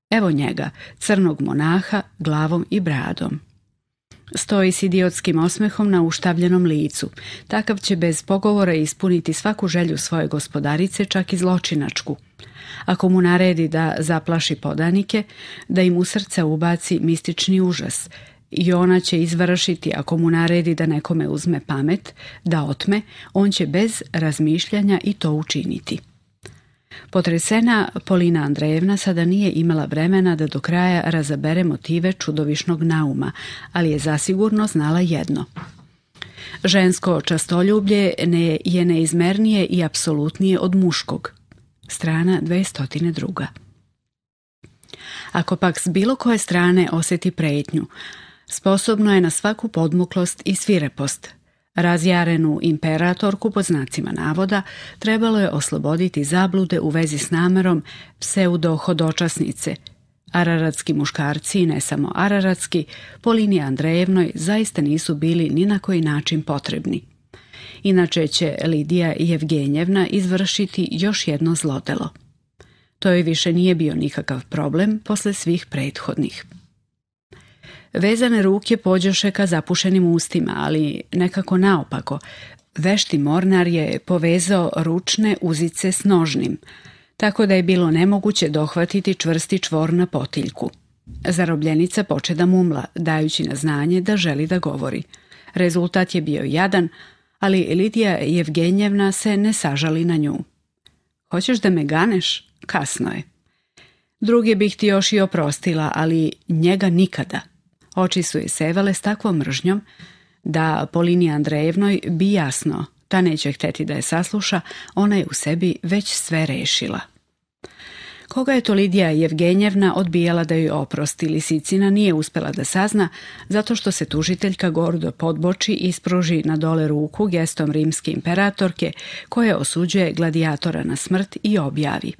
[SPEAKER 1] Evo njega, crnog monaha, glavom i bradom. Stoji s idiotskim osmehom na uštavljenom licu. Takav će bez pogovora ispuniti svaku želju svoje gospodarice, čak i zločinačku. Ako mu naredi da zaplaši podanike, da im u srca ubaci mistični užas, i ona će izvršiti ako mu naredi da nekome uzme pamet, da otme, on će bez razmišljanja i to učiniti. Potresena Polina Andrejevna sada nije imala vremena da do kraja razabere motive čudovišnog nauma, ali je zasigurno znala jedno. Žensko častoljublje ne je neizmernije i apsolutnije od muškog. Strana 202. Ako pak s bilo koje strane osjeti pretnju, sposobno je na svaku podmuklost i svirepost – Razjarenu imperatorku po znacima navoda trebalo je osloboditi zablude u vezi s namerom pseudohodočasnice. Araratski muškarci, ne samo araratski, po liniji Andrejevnoj zaista nisu bili ni na koji način potrebni. Inače će Lidija Evgenjevna izvršiti još jedno zlodelo. To joj više nije bio nikakav problem posle svih prethodnih. Vezane ruke pođoše ka zapušenim ustima, ali nekako naopako. Vešti mornar je povezao ručne uzice s nožnim, tako da je bilo nemoguće dohvatiti čvrsti čvor na potiljku. Zarobljenica poče da mumla, dajući na znanje da želi da govori. Rezultat je bio jadan, ali Lidija Evgenjevna se ne sažali na nju. Hoćeš da me ganeš? Kasno je. Drugi bih ti još i oprostila, ali njega nikada. Oči su je sevale s takvom mržnjom da Polini Andrejevnoj bi jasno ta neće hteti da je sasluša, ona je u sebi već sve rešila. Koga je to Lidija Jevgenjevna odbijala da joj oprosti, Lisicina nije uspela da sazna, zato što se tužiteljka gordo podboči i spruži na dole ruku gestom rimske imperatorke, koja osuđuje gladijatora na smrt i objavi.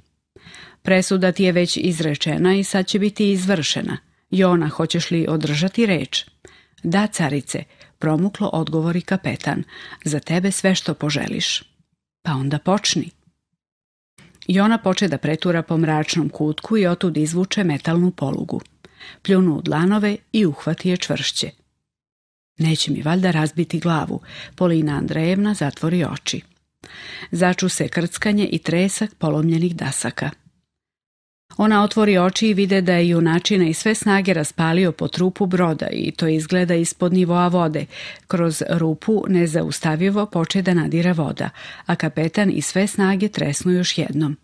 [SPEAKER 1] Presuda ti je već izrečena i sad će biti izvršena – Jona, hoćeš li održati reč? Da, carice, promuklo odgovori kapetan. Za tebe sve što poželiš. Pa onda počni. Jona poče da pretura po mračnom kutku i otud izvuče metalnu polugu. Pljunu u dlanove i uhvati je čvršće. Neće mi valjda razbiti glavu. Polina Andrejevna zatvori oči. Začu se krckanje i tresak polomljenih dasaka. Ona otvori oči i vide da je junačina i sve snage raspalio po trupu broda i to izgleda ispod nivoa vode. Kroz rupu nezaustavljivo poče da nadira voda, a kapetan i sve snage tresnu još jednom.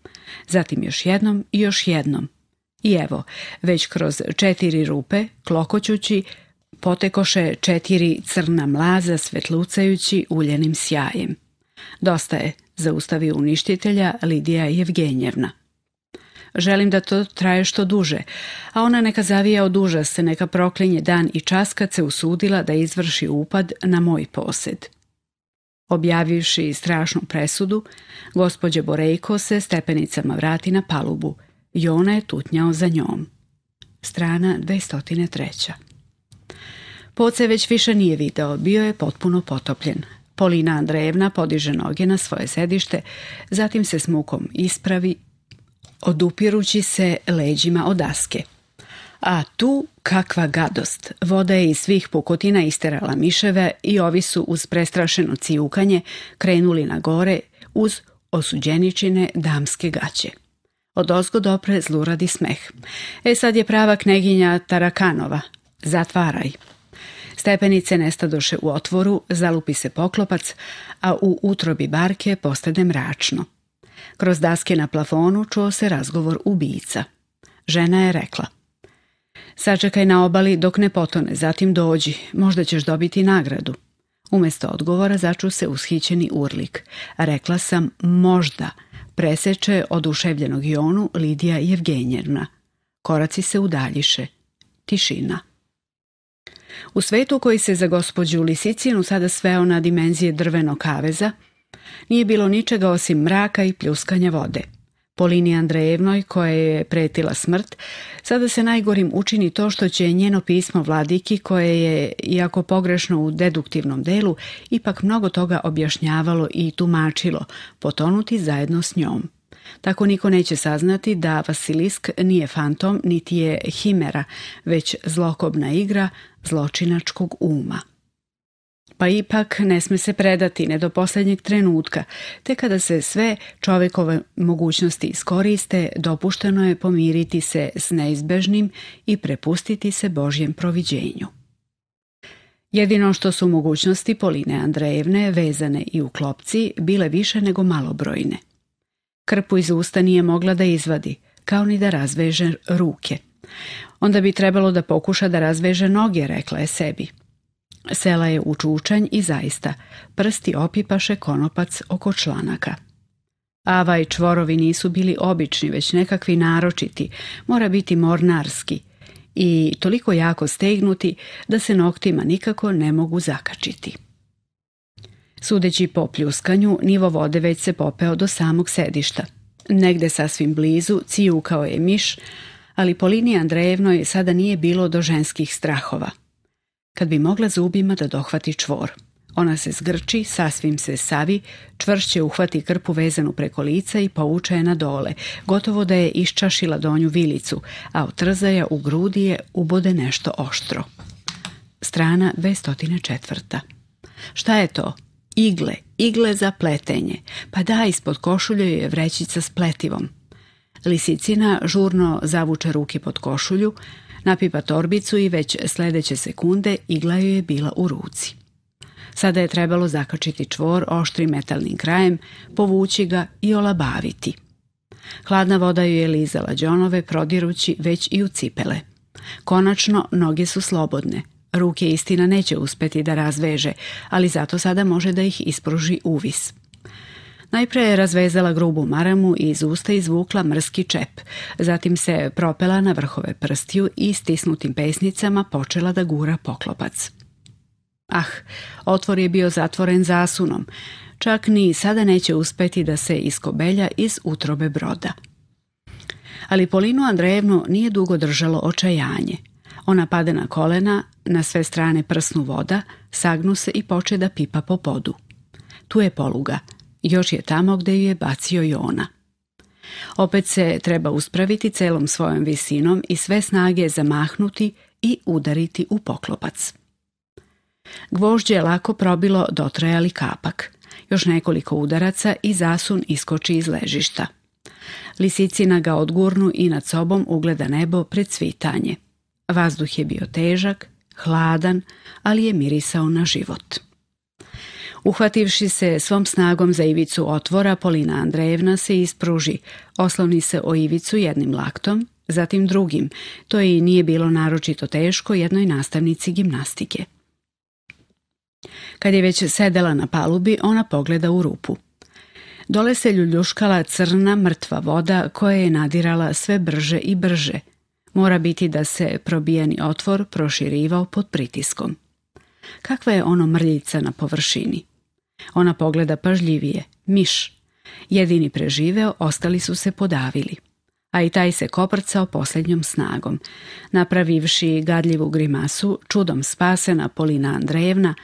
[SPEAKER 1] Zatim još jednom i još jednom. I evo, već kroz četiri rupe, klokoćući, potekoše četiri crna mlaza svetlucajući uljenim sjajem. Dosta je, zaustavi uništitelja Lidija Jevgenjevna. Želim da to traje što duže. A ona neka zavija od užase, neka proklinje dan i čas kad se usudila da izvrši upad na moj posjed. Objavivši strašnu presudu, gospođe Borejko se stepenicama vrati na palubu i ona je tutnjao za njom. Strana 203. Poce već više nije video, bio je potpuno potopljen. Polina Andrejevna podiže noge na svoje sedište, zatim se s mukom ispravi odupirući se leđima od A tu kakva gadost. Voda je iz svih pukotina isterala miševe i ovi su uz prestrašeno cijukanje krenuli na gore uz osuđeničine damske gaće. Od ozgo dopre zluradi smeh. E sad je prava kneginja Tarakanova. Zatvaraj. Stepenice nestadoše u otvoru, zalupi se poklopac, a u utrobi barke postade mračno. Kroz daske na plafonu čuo se razgovor ubica. Žena je rekla. Sačekaj na obali dok ne potone, zatim dođi, možda ćeš dobiti nagradu. Umjesto odgovora začu se ushićeni urlik. Rekla sam možda, preseče oduševljenog Jonu Lidija Jevgenjerna. Koraci se udaljiše. Tišina. U svetu koji se za gospođu Lisicinu sada sveo na dimenzije drvenog kaveza, nije bilo ničega osim mraka i pljuskanja vode. Polini Andrejevnoj, koja je pretila smrt, sada se najgorim učini to što će njeno pismo vladiki, koje je, iako pogrešno u deduktivnom delu, ipak mnogo toga objašnjavalo i tumačilo, potonuti zajedno s njom. Tako niko neće saznati da Vasilisk nije fantom niti je himera, već zlokobna igra zločinačkog uma pa ipak ne sme se predati ne do posljednjeg trenutka, te kada se sve čovjekove mogućnosti iskoriste, dopušteno je pomiriti se s neizbežnim i prepustiti se Božjem proviđenju. Jedino što su mogućnosti Poline Andrejevne vezane i u klopci bile više nego malobrojne. Krpu iz usta nije mogla da izvadi, kao ni da razveže ruke. Onda bi trebalo da pokuša da razveže noge, rekla je sebi. Sela je u čučanj i zaista, prsti opipaše konopac oko članaka. Ava i čvorovi nisu bili obični, već nekakvi naročiti, mora biti mornarski i toliko jako stegnuti da se noktima nikako ne mogu zakačiti. Sudeći po pljuskanju, nivo vode već se popeo do samog sedišta. Negde sasvim blizu cijukao je miš, ali po liniji Andrejevnoj sada nije bilo do ženskih strahova kad bi mogla zubima da dohvati čvor. Ona se zgrči, sasvim se savi, čvršće uhvati krpu vezanu preko lica i povuče je na dole, gotovo da je iščašila donju vilicu, a od trzaja u grudi je ubode nešto oštro. Strana 204. Šta je to? Igle, igle za pletenje. Pa da, ispod košulje je vrećica s pletivom. Lisicina žurno zavuče ruke pod košulju, Napipa torbicu i već sljedeće sekunde igla joj je bila u ruci. Sada je trebalo zakačiti čvor oštrim metalnim krajem, povući ga i olabaviti. Hladna voda ju je lizala đonove, prodirući već i u cipele. Konačno, noge su slobodne. Ruke istina neće uspeti da razveže, ali zato sada može da ih ispruži uvis. Najpre je razvezala grubu maramu i iz usta izvukla mrski čep. Zatim se propela na vrhove prstiju i stisnutim pesnicama počela da gura poklopac. Ah, otvor je bio zatvoren zasunom. Čak ni sada neće uspeti da se iskobelja iz utrobe broda. Ali Polinu Andrejevnu nije dugo držalo očajanje. Ona pade na kolena, na sve strane prsnu voda, sagnu se i poče da pipa po podu. Tu je poluga – još je tamo gdje ju je bacio jona. Opet se treba uspraviti celom svojom visinom i sve snage zamahnuti i udariti u poklopac. Gvožđe je lako probilo dotrajali kapak. Još nekoliko udaraca i zasun iskoči iz ležišta. Lisicina ga odgurnu i nad sobom ugleda nebo pred svitanje. Vazduh je bio težak, hladan, ali je mirisao na život. Uhvativši se svom snagom za ivicu otvora, Polina Andrejevna se ispruži, osloni se o ivicu jednim laktom, zatim drugim. To i nije bilo naročito teško jednoj nastavnici gimnastike. Kad je već sedela na palubi, ona pogleda u rupu. Dole se ljuljuškala crna, mrtva voda koja je nadirala sve brže i brže. Mora biti da se probijeni otvor proširivao pod pritiskom. Kakva je ono mrljica na površini? Ona pogleda pažljivije. Miš. Jedini preživeo, ostali su se podavili. A i taj se koprcao posljednjom snagom. Napravivši gadljivu grimasu, čudom spasena Polina Andrejevna,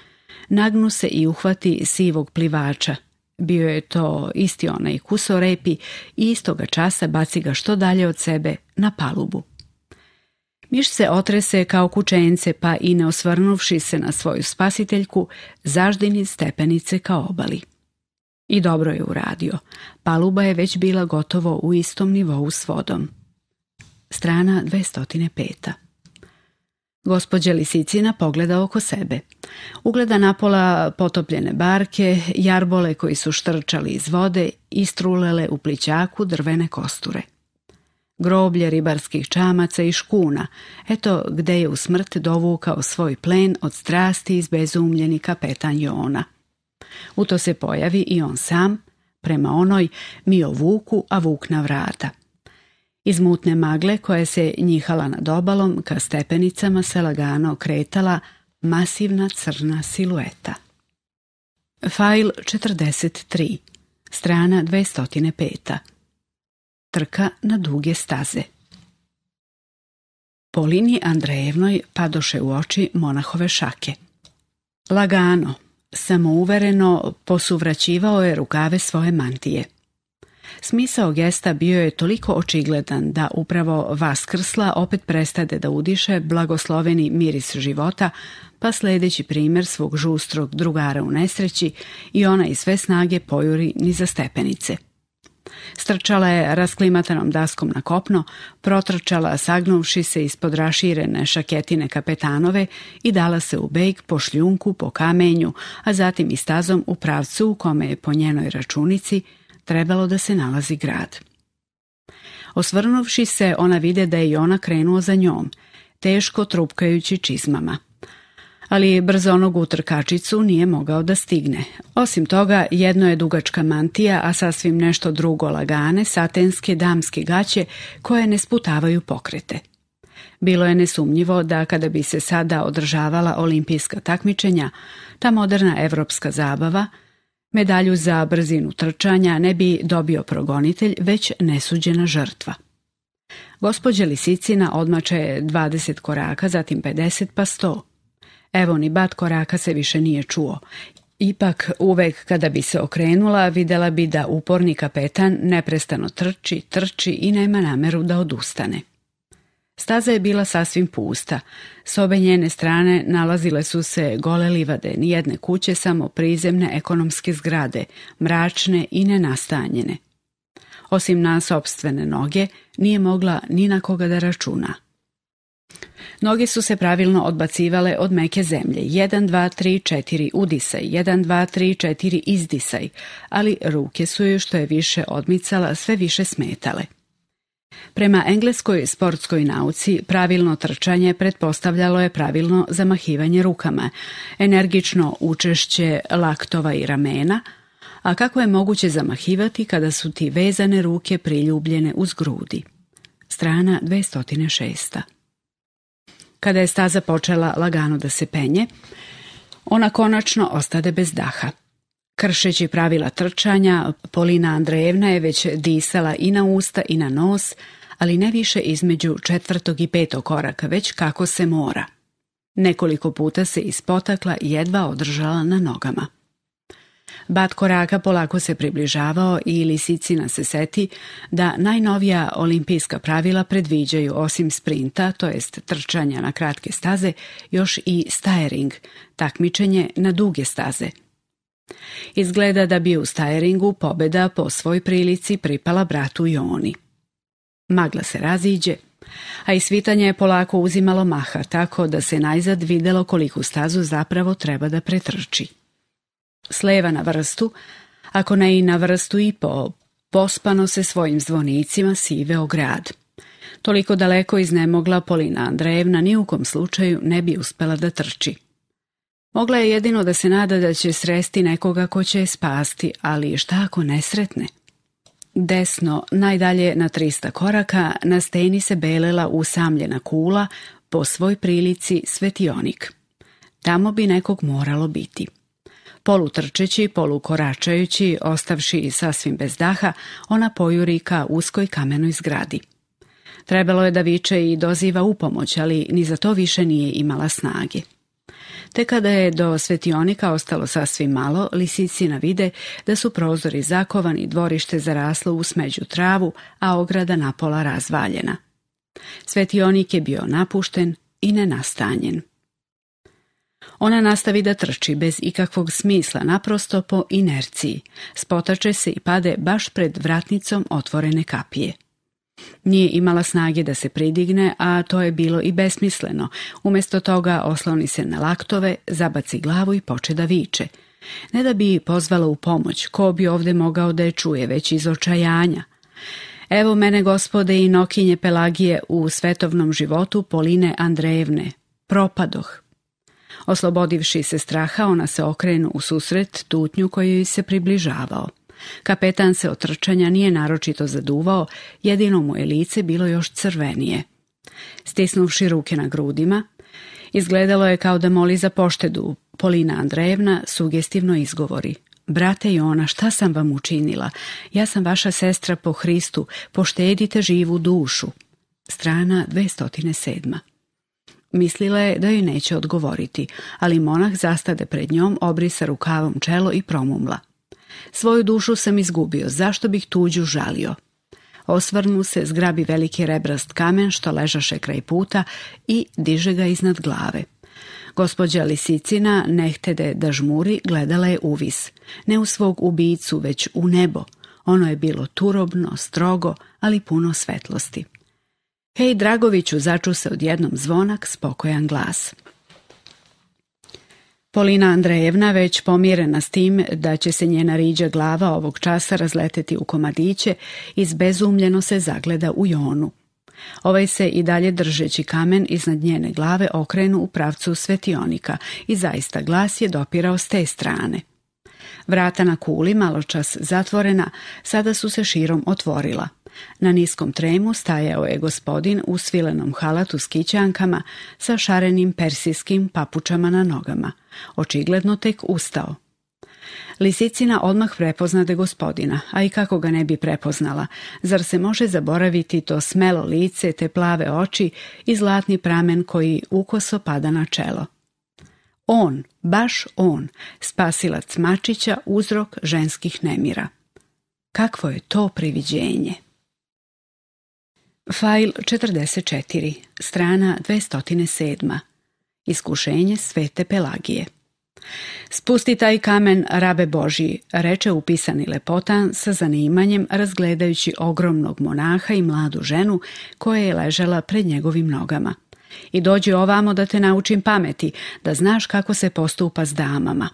[SPEAKER 1] nagnu se i uhvati sivog plivača. Bio je to isti onaj kusorepi i istoga časa baci ga što dalje od sebe na palubu. Miš se otrese kao kućence, pa i ne osvrnuvši se na svoju spasiteljku, zaždini stepenice kao obali. I dobro je uradio. Paluba je već bila gotovo u istom nivou s vodom. Strana 205. gospođe Lisicina pogleda oko sebe. Ugleda napola potopljene barke, jarbole koji su štrčali iz vode i strulele u plićaku drvene kosture groblje ribarskih čamaca i škuna, eto gde je u smrt dovukao svoj plen od strasti izbezumljeni kapetan Jona. U to se pojavi i on sam, prema onoj mi o vuku, a vuk na vrata. Iz mutne magle koja se njihala nad obalom ka stepenicama se lagano kretala masivna crna silueta. Fajl 43, strana 205 trka na duge staze. Polini Andrejevnoj padoše u oči monahove šake. Lagano, samouvereno posuvraćivao je rukave svoje mantije. Smisao gesta bio je toliko očigledan da upravo vaskrsla opet prestade da udiše blagosloveni miris života, pa sledeći primjer svog žustrog drugara u nesreći i ona i sve snage pojuri ni za stepenice. Strčala je rasklimatanom daskom na kopno, protrčala sagnuvši se ispod raširene šaketine kapetanove i dala se u bejk po šljunku, po kamenju, a zatim i stazom u pravcu u kome je po njenoj računici trebalo da se nalazi grad. Osvrnuvši se, ona vide da je i ona krenuo za njom, teško trupkajući čizmama ali brzo onog trkačicu nije mogao da stigne. Osim toga, jedno je dugačka mantija, a sasvim nešto drugo lagane, satenske damske gaće koje ne sputavaju pokrete. Bilo je nesumnjivo da kada bi se sada održavala olimpijska takmičenja, ta moderna evropska zabava, medalju za brzinu trčanja ne bi dobio progonitelj, već nesuđena žrtva. Gospođa Lisicina odmače 20 koraka, zatim 50 pa 100. Evo ni bat koraka se više nije čuo. Ipak uvek kada bi se okrenula videla bi da uporni kapetan neprestano trči, trči i nema nameru da odustane. Staza je bila sasvim pusta. S obe njene strane nalazile su se gole livade, nijedne kuće, samo prizemne ekonomske zgrade, mračne i nenastanjene. Osim na sobstvene noge, nije mogla ni na koga da računa – Noge su se pravilno odbacivale od meke zemlje. 1, 2, 3, 4 udisaj, 1, 2, 3, 4 izdisaj, ali ruke su joj što je više odmicala sve više smetale. Prema engleskoj sportskoj nauci pravilno trčanje pretpostavljalo je pravilno zamahivanje rukama, energično učešće laktova i ramena, a kako je moguće zamahivati kada su ti vezane ruke priljubljene uz grudi. Strana 206 kada je staza počela lagano da se penje, ona konačno ostade bez daha. Kršeći pravila trčanja, Polina Andrejevna je već disala i na usta i na nos, ali ne više između četvrtog i petog koraka, već kako se mora. Nekoliko puta se ispotakla i jedva održala na nogama. Bat koraka polako se približavao i Lisicina se seti da najnovija olimpijska pravila predviđaju osim sprinta, to jest trčanja na kratke staze, još i stajering, takmičenje na duge staze. Izgleda da bi u stajeringu pobeda po svoj prilici pripala bratu Joni. Magla se raziđe, a i svitanje je polako uzimalo maha, tako da se najzad videlo koliku stazu zapravo treba da pretrči. Sleva na vrstu, ako ne i na vrstu i po, pospano se svojim zvonicima siveo grad. Toliko daleko iznemogla Polina Andrejevna ni u kom slučaju ne bi uspela da trči. Mogla je jedino da se nada da će sresti nekoga ko će je spasti, ali šta ako nesretne? Desno, najdalje na 300 koraka, na steni se belela usamljena kula, po svoj prilici svetionik. Tamo bi nekog moralo biti. Polutrčeći, polukoračajući, ostavši sasvim bez daha, ona pojuri ka uskoj kamenoj zgradi. Trebalo je da viče i doziva upomoć, ali ni za to više nije imala snage. Te kada je do svetionika ostalo sasvim malo, lisicina vide da su prozori zakovani, dvorište zaraslo u smeđu travu, a ograda napola razvaljena. Svetionik je bio napušten i nenastanjen. Ona nastavi da trči bez ikakvog smisla, naprosto po inerciji. Spotače se i pade baš pred vratnicom otvorene kapije. Nije imala snage da se pridigne, a to je bilo i besmisleno. Umjesto toga osloni se na laktove, zabaci glavu i poče da viče. Ne da bi pozvala u pomoć, ko bi ovde mogao da je čuje, već iz očajanja. Evo mene gospode i nokinje Pelagije u svetovnom životu Poline Andrejevne. Propadoh, Oslobodivši se straha, ona se okrenu u susret tutnju koju se približavao. Kapetan se od trčanja nije naročito zaduvao, jedino mu je lice bilo još crvenije. Stisnuvši ruke na grudima, izgledalo je kao da moli za poštedu. Polina Andrejevna sugestivno izgovori. Brate i ona, šta sam vam učinila? Ja sam vaša sestra po Hristu, poštedite živu dušu. Strana 207. Mislila je da joj neće odgovoriti, ali monah zastade pred njom, obrisa rukavom čelo i promumla. Svoju dušu sam izgubio, zašto bih tuđu žalio? Osvrnu se, zgrabi veliki rebrast kamen što ležaše kraj puta i diže ga iznad glave. Gospođa Lisicina, nehtede da žmuri, gledala je uvis. Ne u svog ubicu već u nebo. Ono je bilo turobno, strogo, ali puno svetlosti. Hej Dragoviću, začu se odjednom zvonak, spokojan glas. Polina Andrejevna već pomirena s tim da će se njena riđa glava ovog časa razleteti u komadiće, izbezumljeno se zagleda u jonu. Ovaj se i dalje držeći kamen iznad njene glave okrenu u pravcu svetionika i zaista glas je dopirao s te strane. Vrata na kuli, maločas zatvorena, sada su se širom otvorila. Na niskom tremu stajao je gospodin u svilenom halatu s kićankama sa šarenim persijskim papučama na nogama. Očigledno tek ustao. Lisicina odmah prepoznade gospodina, a i kako ga ne bi prepoznala, zar se može zaboraviti to smelo lice, te plave oči i zlatni pramen koji ukoso pada na čelo. On, baš on, spasilac Mačića, uzrok ženskih nemira. Kakvo je to priviđenje! Fajl 44, strana 207. Iskušenje svete Pelagije. Spusti taj kamen, rabe Božji, reče upisani lepotan sa zanimanjem razgledajući ogromnog monaha i mladu ženu koja je ležela pred njegovim nogama. I dođi ovamo da te naučim pameti, da znaš kako se postupa s damama.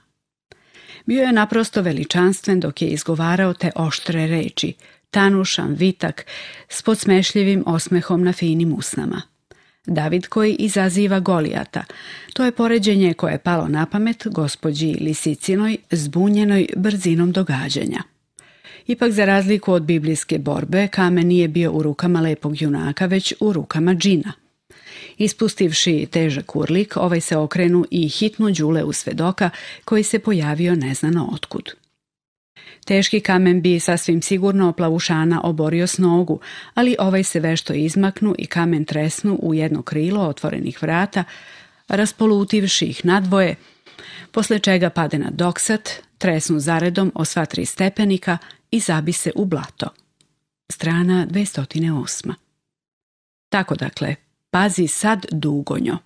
[SPEAKER 1] Bio je naprosto veličanstven dok je izgovarao te oštre reči – tanušan vitak s podsmešljivim osmehom na finim usnama. David koji izaziva Golijata. To je poređenje koje je palo na pamet gospođi Lisicinoj zbunjenoj brzinom događanja. Ipak za razliku od biblijske borbe, kamen nije bio u rukama lepog junaka, već u rukama džina. Ispustivši težak urlik, ovaj se okrenu i hitnu đule u svedoka koji se pojavio neznano otkud. Teški kamen bi sasvim sigurno plavušana oborio s nogu, ali ovaj se vešto izmaknu i kamen tresnu u jedno krilo otvorenih vrata, raspolutivši ih nadvoje, posle čega pade na doksat, tresnu zaredom o sva tri stepenika i zabi se u blato. Strana 208. Tako dakle, pazi sad dugonjo.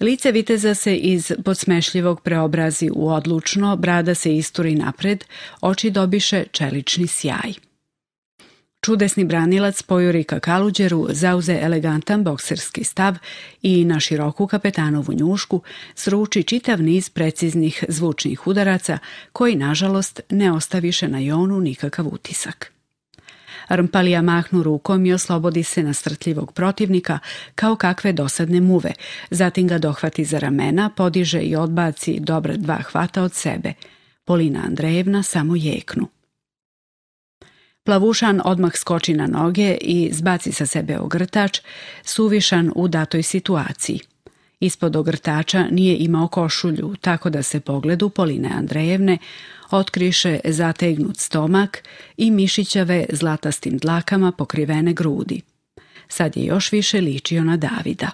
[SPEAKER 1] Lice viteza se iz podsmešljivog preobrazi u odlučno, brada se isturi napred, oči dobiše čelični sjaj. Čudesni branilac pojurika Kaluđeru zauze elegantan bokserski stav i na široku kapetanovu njušku sruči čitav niz preciznih zvučnih udaraca koji, nažalost, ne ostaviše na Jonu nikakav utisak. Rmpalija mahnu rukom i oslobodi se nastrtljivog protivnika kao kakve dosadne muve. Zatim ga dohvati za ramena, podiže i odbaci dobra dva hvata od sebe. Polina Andrejevna samo jeknu. Plavušan odmah skoči na noge i zbaci sa sebe ogrtač, suvišan u datoj situaciji. Ispod ogrtača nije imao košulju, tako da se pogledu Poline Andrejevne otkriše zategnut stomak i mišićave zlatastim dlakama pokrivene grudi. Sad je još više ličio na Davida.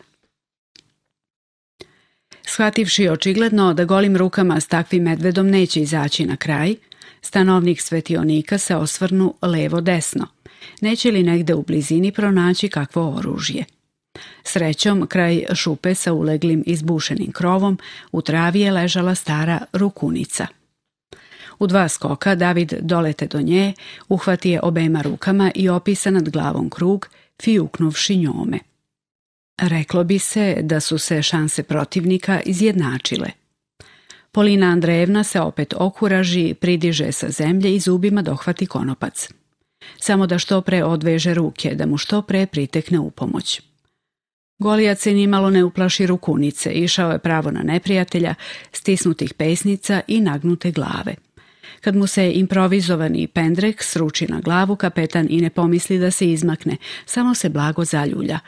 [SPEAKER 1] Shvativši očigledno da golim rukama s takvim medvedom neće izaći na kraj, stanovnik svetionika se osvrnu levo-desno. Neće li negde u blizini pronaći kakvo oružje? Srećom, kraj šupe sa uleglim izbušenim krovom u travi je ležala stara rukunica. U dva skoka David dolete do nje, uhvati je obema rukama i opisa nad glavom krug, fijuknuvši njome. Reklo bi se da su se šanse protivnika izjednačile. Polina Andrejevna se opet okuraži, pridiže sa zemlje i zubima dohvati konopac. Samo da što pre odveže ruke, da mu što pre pritekne u pomoć. Golijac se nimalo ne uplaši rukunice, išao je pravo na neprijatelja, stisnutih pesnica i nagnute glave. Kad mu se improvizovani pendrek sruči na glavu, kapetan i ne pomisli da se izmakne, samo se blago zaljulja,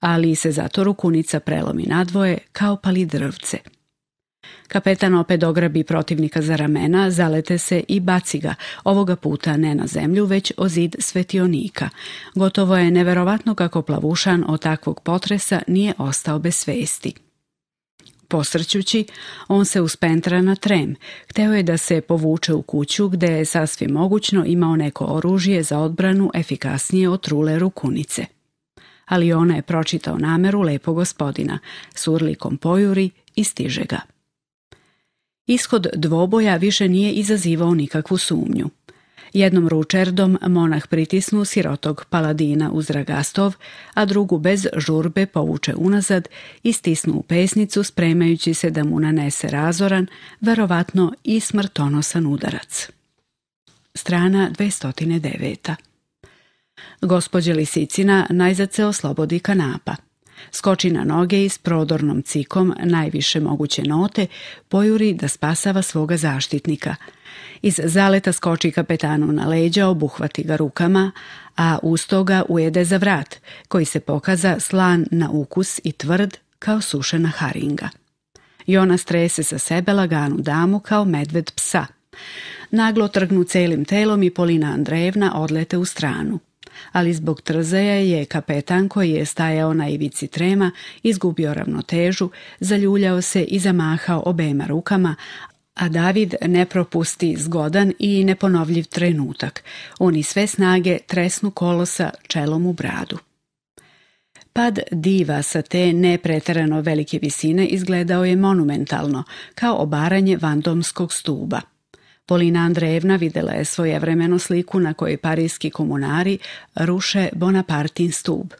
[SPEAKER 1] ali se zato rukunica prelomi nadvoje kao pali drvce. Kapetan opet ograbi protivnika za ramena, zalete se i baci ga, ovoga puta ne na zemlju, već o zid svetionika. Gotovo je neverovatno kako plavušan od takvog potresa nije ostao bez svesti. Posrćući, on se uspentra na trem. Hteo je da se povuče u kuću gde je sasvim mogućno imao neko oružje za odbranu efikasnije od trule rukunice. Ali ona je pročitao nameru lepo gospodina, surlikom pojuri i stiže ga. Ishod dvoboja više nije izazivao nikakvu sumnju. Jednom ručerdom monah pritisnu sirotog paladina uz ragastov, a drugu bez žurbe povuče unazad i stisnu u pesnicu spremajući se da mu nanese razoran, verovatno i smrtonosan udarac. Strana 209. Gospođe Lisicina najzad se oslobodi kanapa. Skoči na noge i s prodornom cikom najviše moguće note pojuri da spasava svoga zaštitnika. Iz zaleta skoči kapetanu na leđa, obuhvati ga rukama, a uz toga ujede za vrat, koji se pokaza slan na ukus i tvrd kao sušena haringa. Jona strese sa sebe laganu damu kao medved psa. Naglo trgnu celim telom i Polina Andrejevna odlete u stranu ali zbog trzeja je kapetan koji je stajao na ivici trema izgubio ravnotežu, zaljuljao se i zamahao obema rukama, a David ne propusti zgodan i neponovljiv trenutak. Oni sve snage tresnu kolosa čelom u bradu. Pad diva sa te nepretarano velike visine izgledao je monumentalno, kao obaranje vandomskog stuba – Polina Andrejevna videla je svojevremeno sliku na kojoj parijski komunari ruše Bonapartin stub.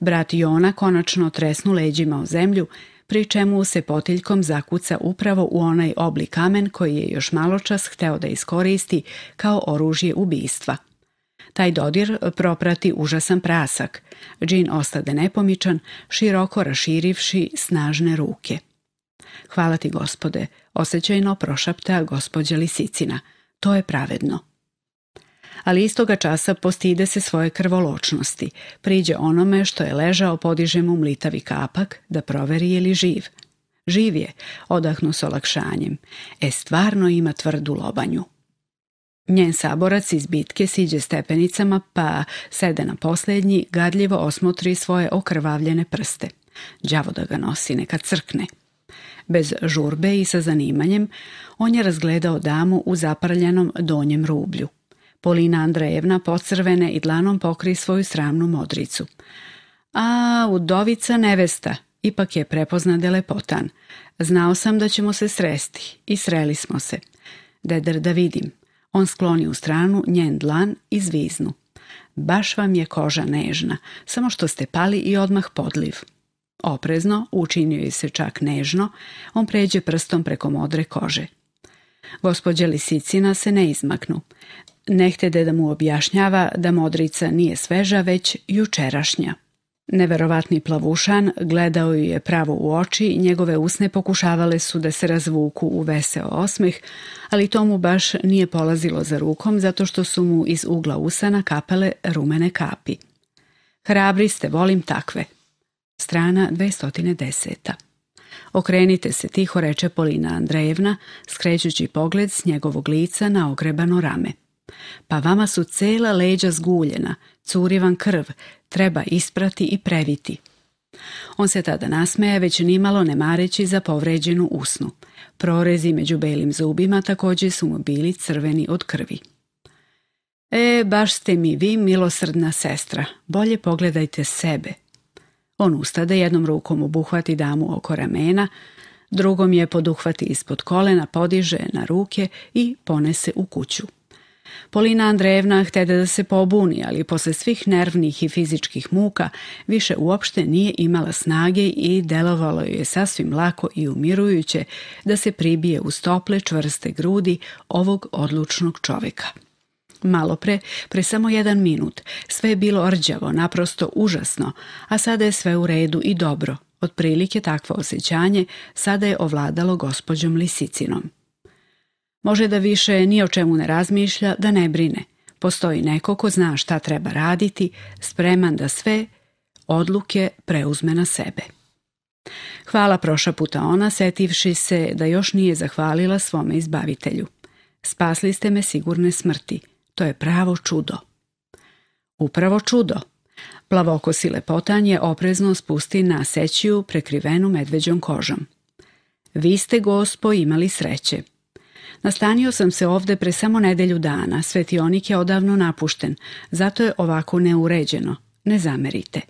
[SPEAKER 1] Brat Jona konačno tresnu leđima u zemlju, pri čemu se potiljkom zakuca upravo u onaj oblik kamen koji je još maločas hteo da iskoristi kao oružje ubistva. Taj dodir proprati užasan prasak. Džin ostade nepomičan, široko raširivši snažne ruke. Hvala ti, gospode, osjećajno prošapta gospođa Lisicina. To je pravedno. Ali istoga časa postide se svoje krvoločnosti. Priđe onome što je ležao, podiže mu mlitavi kapak da proveri je li živ. Živ je, odahnu s olakšanjem. E stvarno ima tvrdu lobanju. Njen saborac iz bitke siđe stepenicama pa sede na posljednji, gadljivo osmotri svoje okrvavljene prste. Đavo da ga nosi, neka crkne. Bez žurbe i sa zanimanjem on je razgledao damu u zapraljenom donjem rublju. Polina Andrejevna pocrvene i dlanom pokri svoju sramnu modricu. A, udovica nevesta, ipak je prepozna lepotan. Znao sam da ćemo se sresti i sreli smo se. Deder, da vidim. On skloni u stranu njen dlan i zviznu. Baš vam je koža nežna, samo što ste pali i odmah podliv. Oprezno, učinio je se čak nežno, on pređe prstom preko modre kože. Gospodja Lisicina se ne izmaknu. Ne htede da mu objašnjava da modrica nije sveža, već jučerašnja. Neverovatni plavušan gledao ju je pravo u oči i njegove usne pokušavale su da se razvuku u veseo osmeh, ali to mu baš nije polazilo za rukom zato što su mu iz ugla usana kapale rumene kapi. Hrabri ste, volim takve. Strana 210. Okrenite se tiho, reče Polina Andrejevna, skrećući pogled s njegovog lica na ogrebano rame. Pa vama su cela leđa zguljena, curivan krv, treba isprati i previti. On se tada nasmeja, već nimalo ne mareći za povređenu usnu. Prorezi među belim zubima također su mu bili crveni od krvi. E, baš ste mi vi, milosrdna sestra, bolje pogledajte sebe, on ustade jednom rukom obuhvati damu oko ramena, drugom je poduhvati ispod kolena, podiže na ruke i ponese u kuću. Polina Andrejevna htede da se pobuni, ali posle svih nervnih i fizičkih muka više uopšte nije imala snage i delovalo joj je sasvim lako i umirujuće da se pribije u stople čvrste grudi ovog odlučnog čoveka malo pre, pre samo jedan minut. Sve je bilo rđavo, naprosto užasno, a sada je sve u redu i dobro. Otprilike takvo osjećanje sada je ovladalo gospođom Lisicinom. Može da više ni o čemu ne razmišlja, da ne brine. Postoji neko ko zna šta treba raditi, spreman da sve odluke preuzme na sebe. Hvala proša puta ona, setivši se da još nije zahvalila svome izbavitelju. Spasli ste me sigurne smrti. To je pravo čudo. Upravo čudo. Plavoko lepotan je oprezno spusti na sećiju prekrivenu medveđom kožom. Vi ste, gospo, imali sreće. Nastanio sam se ovde pre samo nedelju dana, svetionik je odavno napušten, zato je ovako neuređeno. Ne zamerite.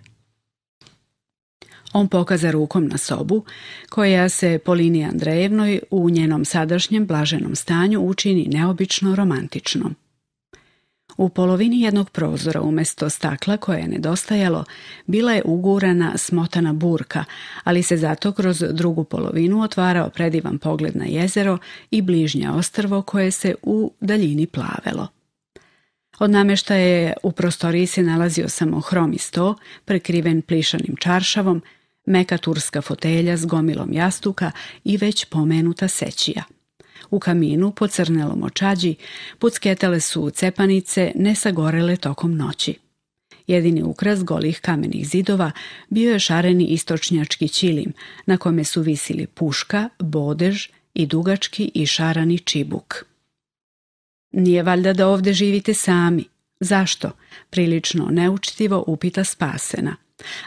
[SPEAKER 1] On pokaza rukom na sobu, koja se Polini Andrejevnoj u njenom sadašnjem blaženom stanju učini neobično romantičnom. U polovini jednog prozora umjesto stakla koje je nedostajalo bila je ugurana smotana burka, ali se zato kroz drugu polovinu otvarao predivan pogled na jezero i bližnje ostrvo koje se u daljini plavelo. Od namještaja je u prostoriji se nalazio samo hromi sto, prekriven plišanim čaršavom, meka turska fotelja s gomilom jastuka i već pomenuta sećija. U kaminu po crnelom očađi pucketale su cepanice ne sagorele tokom noći. Jedini ukras golih kamenih zidova bio je šareni istočnjački čilim, na kome su visili puška, bodež i dugački i šarani čibuk. Nije valjda da ovdje živite sami. Zašto? Prilično neučitivo upita Spasena.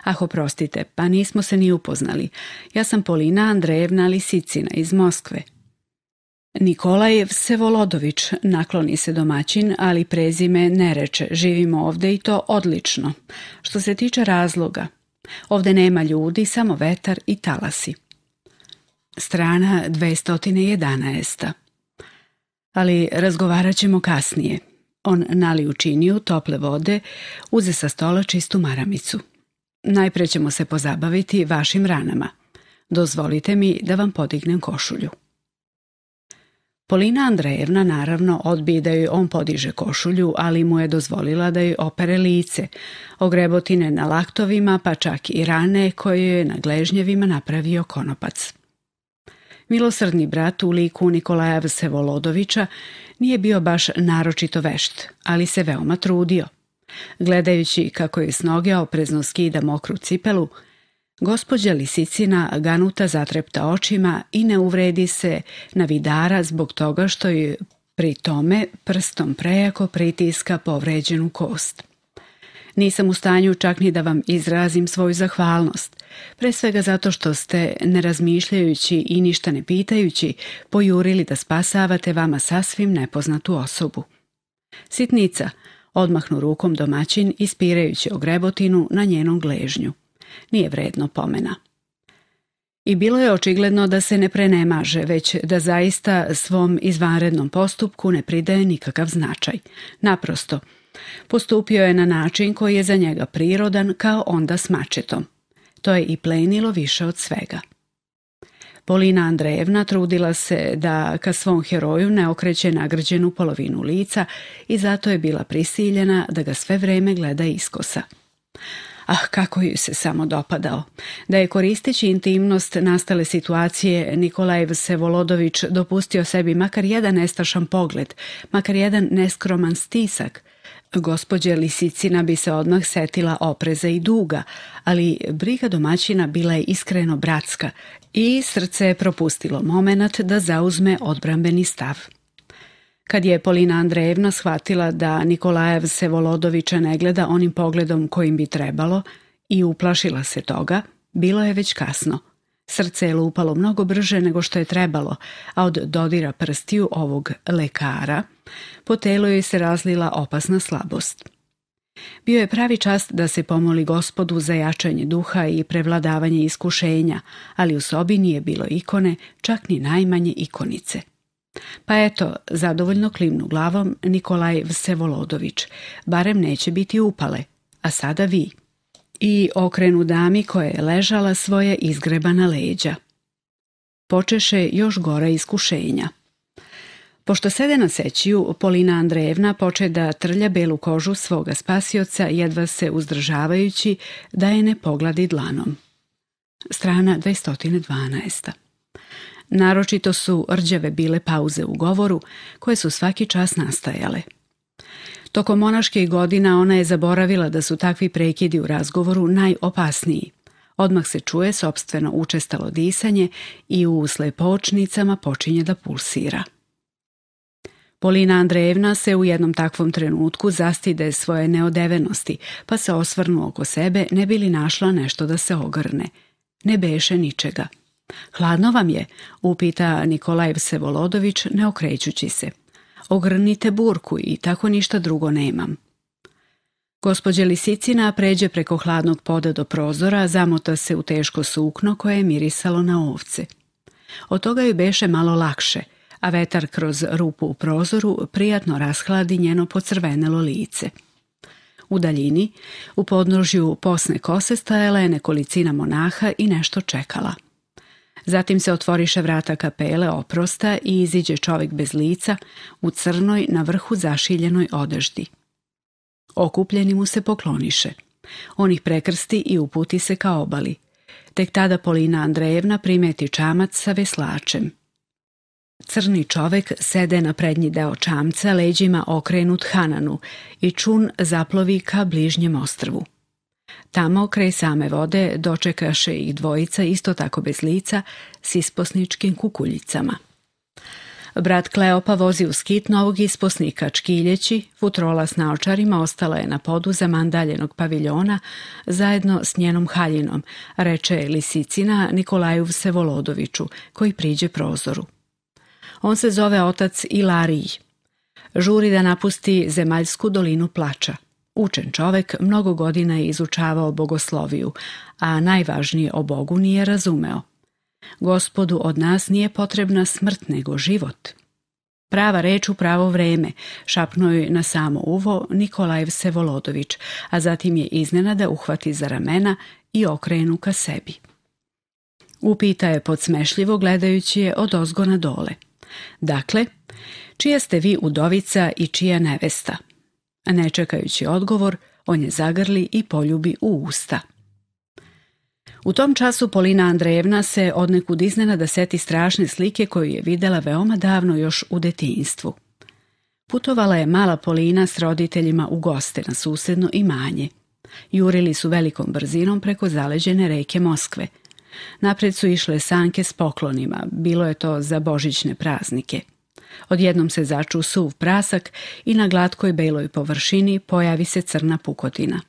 [SPEAKER 1] Aho prostite, pa nismo se ni upoznali. Ja sam Polina Andrejevna Lisicina iz Moskve. Nikolaj Sevolodović nakloni se domaćin, ali prezime ne reče. Živimo ovde i to odlično. Što se tiče razloga, ovde nema ljudi, samo vetar i talasi. Strana 211. Ali razgovarat ćemo kasnije. On nali u tople vode, uze sa stola čistu maramicu. Najpre ćemo se pozabaviti vašim ranama. Dozvolite mi da vam podignem košulju. Polina Andrejevna naravno odbije da joj on podiže košulju, ali mu je dozvolila da joj opere lice, ogrebotine na laktovima, pa čak i rane koje je na gležnjevima napravio konopac. Milosrdni brat u liku Nikolaja Vsevolodovića nije bio baš naročito vešt, ali se veoma trudio. Gledajući kako je s noge oprezno skida mokru cipelu, Gospođa Lisicina ganuta zatrepta očima i ne uvredi se na vidara zbog toga što ju pri tome prstom prejako pritiska povređenu kost. Nisam u stanju čak ni da vam izrazim svoju zahvalnost, pre svega zato što ste, ne razmišljajući i ništa ne pitajući, pojurili da spasavate vama sasvim nepoznatu osobu. Sitnica, odmahnu rukom domaćin ispirajući ogrebotinu na njenom gležnju nije vredno pomena. I bilo je očigledno da se ne prenemaže, već da zaista svom izvanrednom postupku ne pridaje nikakav značaj. Naprosto, postupio je na način koji je za njega prirodan kao onda s mačetom. To je i plenilo više od svega. Polina Andrejevna trudila se da ka svom heroju ne okreće nagrđenu polovinu lica i zato je bila prisiljena da ga sve vreme gleda iskosa. Ah, kako ju se samo dopadao. Da je koristeći intimnost nastale situacije Nikolajev Sevolodović dopustio sebi makar jedan nestašan pogled, makar jedan neskroman stisak, Gospođe Lisicina bi se odmah setila opreza i duga, ali briga domaćina bila je iskreno bratska i srce je propustilo moment da zauzme odbrambeni stav. Kad je Polina Andrejevna shvatila da Nikolajev se Volodovića ne gleda onim pogledom kojim bi trebalo i uplašila se toga, bilo je već kasno. Srce je lupalo mnogo brže nego što je trebalo, a od dodira prstiju ovog lekara po telu joj se razlila opasna slabost. Bio je pravi čast da se pomoli gospodu za jačanje duha i prevladavanje iskušenja, ali u sobi nije bilo ikone, čak ni najmanje ikonice. Pa eto, zadovoljno klimnu glavom Nikolaj Vsevolodović. Barem neće biti upale, a sada vi. I okrenu dami koja je ležala svoje izgrebana leđa. Počeše još gore iskušenja. Pošto sede na sećiju, Polina Andrejevna poče da trlja belu kožu svoga spasioca, jedva se uzdržavajući da je ne pogladi dlanom. Strana 212. Naročito su rđave bile pauze u govoru, koje su svaki čas nastajale. Tokom monaške godina ona je zaboravila da su takvi prekidi u razgovoru najopasniji. Odmah se čuje sobstveno učestalo disanje i u slepočnicama počinje da pulsira. Polina Andrejevna se u jednom takvom trenutku zastide svoje neodevenosti, pa se osvrnu oko sebe ne bi li našla nešto da se ogrne. Ne beše ničega. Hladno vam je, upita Nikolaj Vsevolodović ne okrećući se. Ogrnite burku i tako ništa drugo nemam. Gospođa Lisicina pređe preko hladnog poda do prozora, zamota se u teško sukno koje je mirisalo na ovce. Od toga ju beše malo lakše, a vetar kroz rupu u prozoru prijatno rashladi njeno pocrvenelo lice. U daljini, u podnožju posne kose stajala je nekolicina monaha i nešto čekala. Zatim se otvoriše vrata kapele, oprosta i iziđe čovjek bez lica u crnoj na vrhu zašiljenoj odeždi. Okupljeni mu se pokloniše. On ih prekrsti i uputi se ka obali. Tek tada Polina Andrejevna primeti čamac sa veslačem. Crni čovek sede na prednji deo čamca leđima okrenut Hananu i čun zaplovi ka bližnjem ostrvu. Tamo kraj same vode dočekaše ih dvojica isto tako bez lica s isposničkim kukuljicama. Brat Kleopa vozi u skit novog isposnika čkiljeći, futrola s naočarima ostala je na podu za mandaljenog paviljona zajedno s njenom haljinom, reče lisicina Nikolaju Vsevolodoviću, koji priđe prozoru. On se zove otac Ilariji. Žuri da napusti zemaljsku dolinu plača. Učen čovek mnogo godina je izučavao bogosloviju, a najvažnije o Bogu nije razumeo. Gospodu od nas nije potrebna smrt nego život. Prava reč u pravo vreme, šapnuo je na samo uvo Nikolajev Sevolodović, a zatim je iznenada uhvati za ramena i okrenu ka sebi. Upita je podsmešljivo gledajući je od ozgona dole. Dakle, čija ste vi udovica i čija nevesta? a ne čekajući odgovor, on je zagrli i poljubi u usta. U tom času Polina Andrejevna se odnekud iznenada seti strašne slike koju je vidjela veoma davno još u detinstvu. Putovala je mala Polina s roditeljima u goste na susjedno imanje. Jurili su velikom brzinom preko zaleđene reke Moskve. Naprijed su išle sanke s poklonima, bilo je to za božićne praznike – Odjednom se začu suv prasak i na glatkoj beloj površini pojavi se crna pukotina.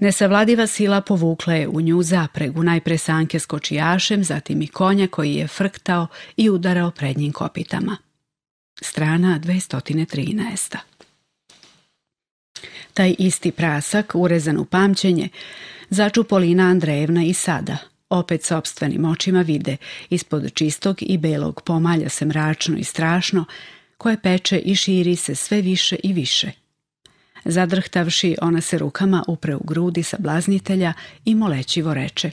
[SPEAKER 1] Nesavladiva sila povukla je u nju zapregu, najpre sanke s kočijašem, zatim i konja koji je frktao i udarao prednjim kopitama. Strana 213. Taj isti prasak, urezan u pamćenje, začu Polina Andrejevna i sada – opet sobstvenim očima vide, ispod čistog i belog pomalja se mračno i strašno, koje peče i širi se sve više i više. Zadrhtavši, ona se rukama upre u grudi sa blaznitelja i molećivo reče –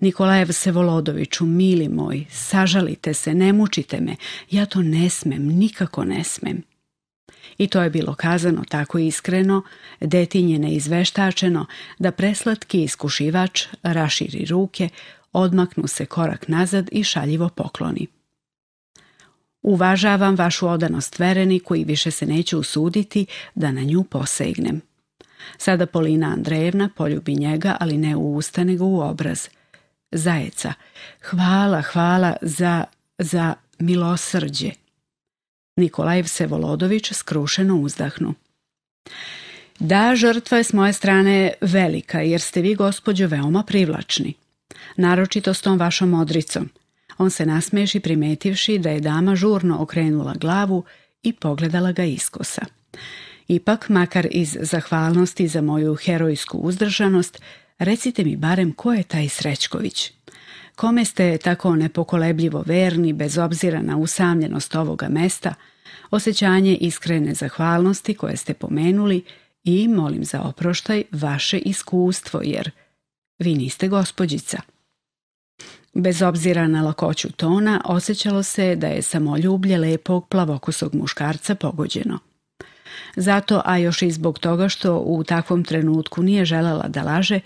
[SPEAKER 1] Nikolajev se Volodoviću, mili moj, sažalite se, ne mučite me, ja to ne smem, nikako ne smem. I to je bilo kazano tako iskreno, detinje neizveštačeno, da preslatki iskušivač raširi ruke, odmaknu se korak nazad i šaljivo pokloni. Uvažavam vašu odanost vereniku koji više se neće usuditi da na nju posegnem. Sada Polina Andrejevna poljubi njega, ali ne u usta, nego u obraz. Zajeca, hvala, hvala za, za milosrđe. Nikolajev Sevolodović skrušeno uzdahnu. Da, žrtva je s moje strane velika, jer ste vi, gospođo, veoma privlačni. Naročito s tom vašom odricom. On se nasmeši primetivši da je dama žurno okrenula glavu i pogledala ga iskosa. Ipak, makar iz zahvalnosti za moju herojsku uzdržanost, recite mi barem ko je taj Srećković kome ste tako nepokolebljivo verni bez obzira na usamljenost ovoga mesta, osjećanje iskrene zahvalnosti koje ste pomenuli i molim za oproštaj vaše iskustvo jer vi niste gospođica. Bez obzira na lakoću tona, osjećalo se da je samoljublje lepog plavokusog muškarca pogođeno. Zato, a još i zbog toga što u takvom trenutku nije želela da laže,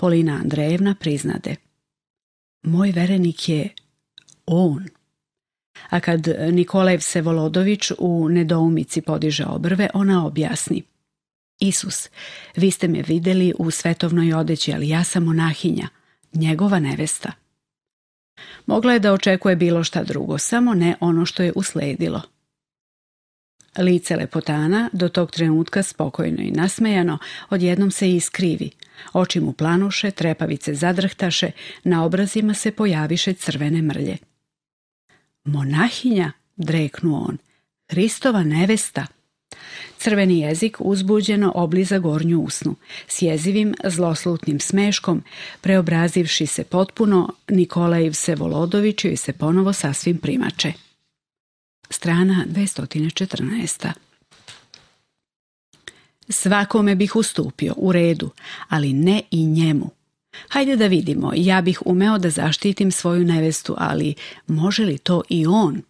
[SPEAKER 1] Polina Andrejevna priznade – moj verenik je on. A kad Nikolaj Vsevolodović u nedoumici podiže obrve, ona objasni. Isus, vi ste me vidjeli u svetovnoj odeći, ali ja sam monahinja, njegova nevesta. Mogla je da očekuje bilo šta drugo, samo ne ono što je usledilo. Lice lepotana, do tog trenutka spokojno i nasmejano, odjednom se iskrivi. Oči mu planuše, trepavice zadrhtaše, na obrazima se pojaviše crvene mrlje. Monahinja, dreknu on, Hristova nevesta. Crveni jezik uzbuđeno obliza gornju usnu, s jezivim, zloslutnim smeškom, preobrazivši se potpuno, Nikolajev se Volodović i se ponovo sasvim primače strana 214. Svakome bih ustupio, u redu, ali ne i njemu. Hajde da vidimo, ja bih umeo da zaštitim svoju nevestu, ali može li to i on?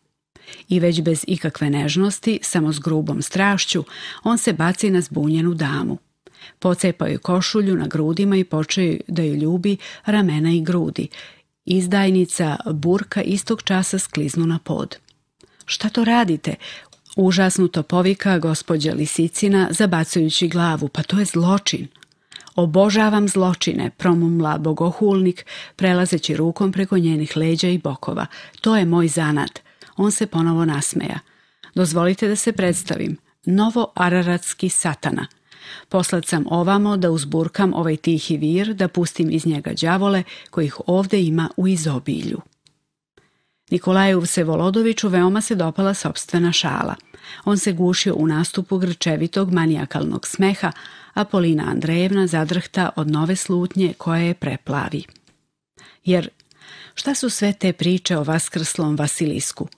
[SPEAKER 1] I već bez ikakve nežnosti, samo s grubom strašću, on se baci na zbunjenu damu. Pocepaju košulju na grudima i počeo da ju ljubi ramena i grudi. Izdajnica burka istog časa skliznu na pod. Šta to radite? Užasnuto povika gospođa Lisicina zabacujući glavu, pa to je zločin. Obožavam zločine, promumla bogohulnik, prelazeći rukom preko njenih leđa i bokova. To je moj zanat. On se ponovo nasmeja. Dozvolite da se predstavim. Novo araratski satana. Poslat sam ovamo da uzburkam ovaj tihi vir, da pustim iz njega đavole kojih ovdje ima u izobilju. Nikolaju Vsevolodoviću veoma se dopala sobstvena šala. On se gušio u nastupu grčevitog manijakalnog smeha, a Polina Andrejevna zadrhta od nove slutnje koje je preplavi. Jer šta su sve te priče o vaskrslom Vasilisku?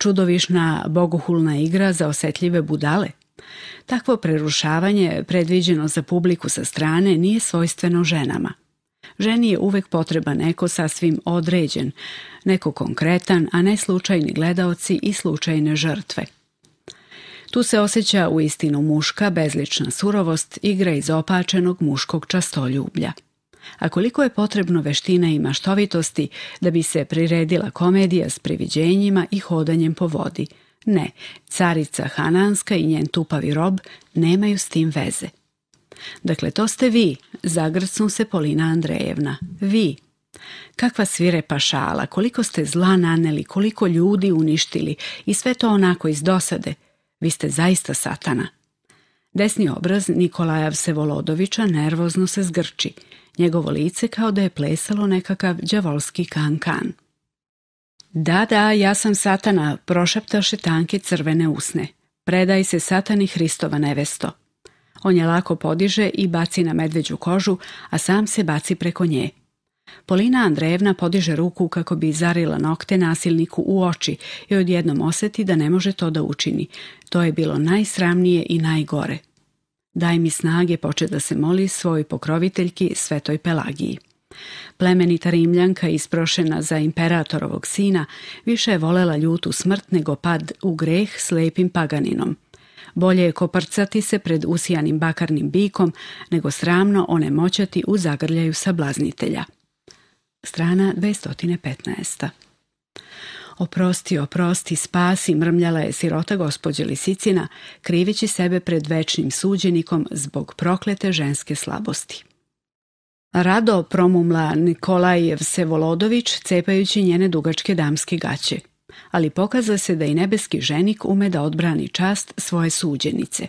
[SPEAKER 1] Čudovišna bogohulna igra za osetljive budale? Takvo prerušavanje, predviđeno za publiku sa strane, nije svojstveno ženama – Ženi je uvek potreba neko sasvim određen, neko konkretan, a ne slučajni gledaoci i slučajne žrtve. Tu se osjeća u istinu muška bezlična surovost, igra iz opačenog muškog častoljublja. A koliko je potrebno veština i maštovitosti da bi se priredila komedija s priviđenjima i hodanjem po vodi. Ne, carica Hananska i njen tupavi rob nemaju s tim veze. Dakle, to ste vi, zagrcnu se Polina Andrejevna. Vi. Kakva svire pašala, koliko ste zla naneli, koliko ljudi uništili i sve to onako iz dosade. Vi ste zaista satana. Desni obraz Nikolaja Vsevolodovića nervozno se zgrči. Njegovo lice kao da je plesalo nekakav đavolski kankan. Da, da, ja sam satana, prošaptaše tanke crvene usne. Predaj se satani Hristova nevesto. On je lako podiže i baci na medveđu kožu, a sam se baci preko nje. Polina Andrejevna podiže ruku kako bi zarila nokte nasilniku u oči i odjednom osjeti da ne može to da učini. To je bilo najsramnije i najgore. Daj mi snage poče da se moli svoj pokroviteljki Svetoj Pelagiji. Plemenita Rimljanka, isprošena za imperatorovog sina, više je volela ljutu smrt nego pad u greh s lepim paganinom. Bolje je koparcati se pred usijanim bakarnim bikom, nego sramno onemoćati u zagrljaju sa blaznitelja. Strana 215. Oprosti, oprosti, spasi, mrmljala je sirota gospođe Lisicina, krivići sebe pred večnim suđenikom zbog proklete ženske slabosti. Rado promumla Nikolajev Sevolodović, cepajući njene dugačke damske gaće ali pokaza se da i nebeski ženik ume da odbrani čast svoje suđenice.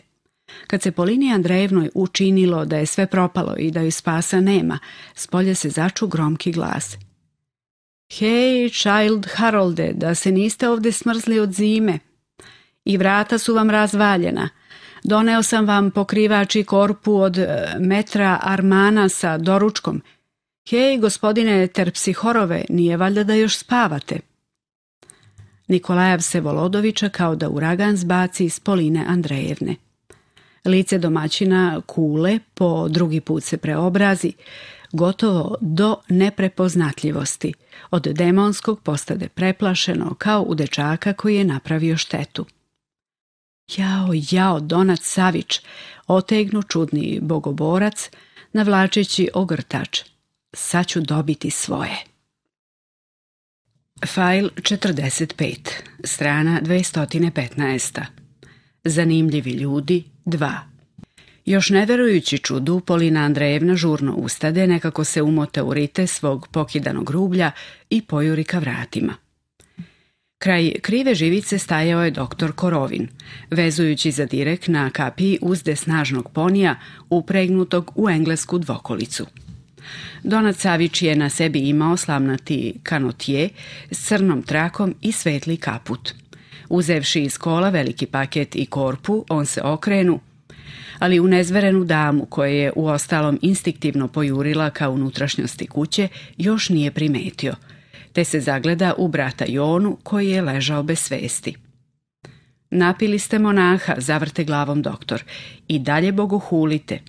[SPEAKER 1] Kad se Polini Andrejevnoj učinilo da je sve propalo i da ju spasa nema, spolje se začu gromki glas. Hej, child Harolde, da se niste ovdje smrzli od zime. I vrata su vam razvaljena. Doneo sam vam pokrivač i korpu od e, metra Armana sa doručkom. Hej, gospodine Terpsihorove, nije valjda da još spavate? Nikolaja Volodovića kao da uragan zbaci iz Poline Andrejevne. Lice domaćina kule po drugi put se preobrazi, gotovo do neprepoznatljivosti. Od demonskog postade preplašeno kao u dečaka koji je napravio štetu. Jao, jao, Donat Savić, otegnu čudni bogoborac, navlačeći ogrtač. Sad ću dobiti svoje. File 45, strana 215. Zanimljivi ljudi 2. Još ne čudu, Polina Andrejevna žurno ustade, nekako se umote u rite svog pokidanog rublja i pojuri ka vratima. Kraj krive živice stajao je doktor Korovin, vezujući za direk na kapiji uzde snažnog ponija, upregnutog u englesku dvokolicu. Donat Savić je na sebi imao slavnati kanotije s crnom trakom i svetli kaput. Uzevši iz kola veliki paket i korpu, on se okrenu, ali u nezverenu damu koja je u ostalom pojurila ka unutrašnjosti kuće još nije primetio, te se zagleda u brata Jonu koji je ležao bez svesti. Napili ste monaha, zavrte glavom doktor, i dalje bogohulite,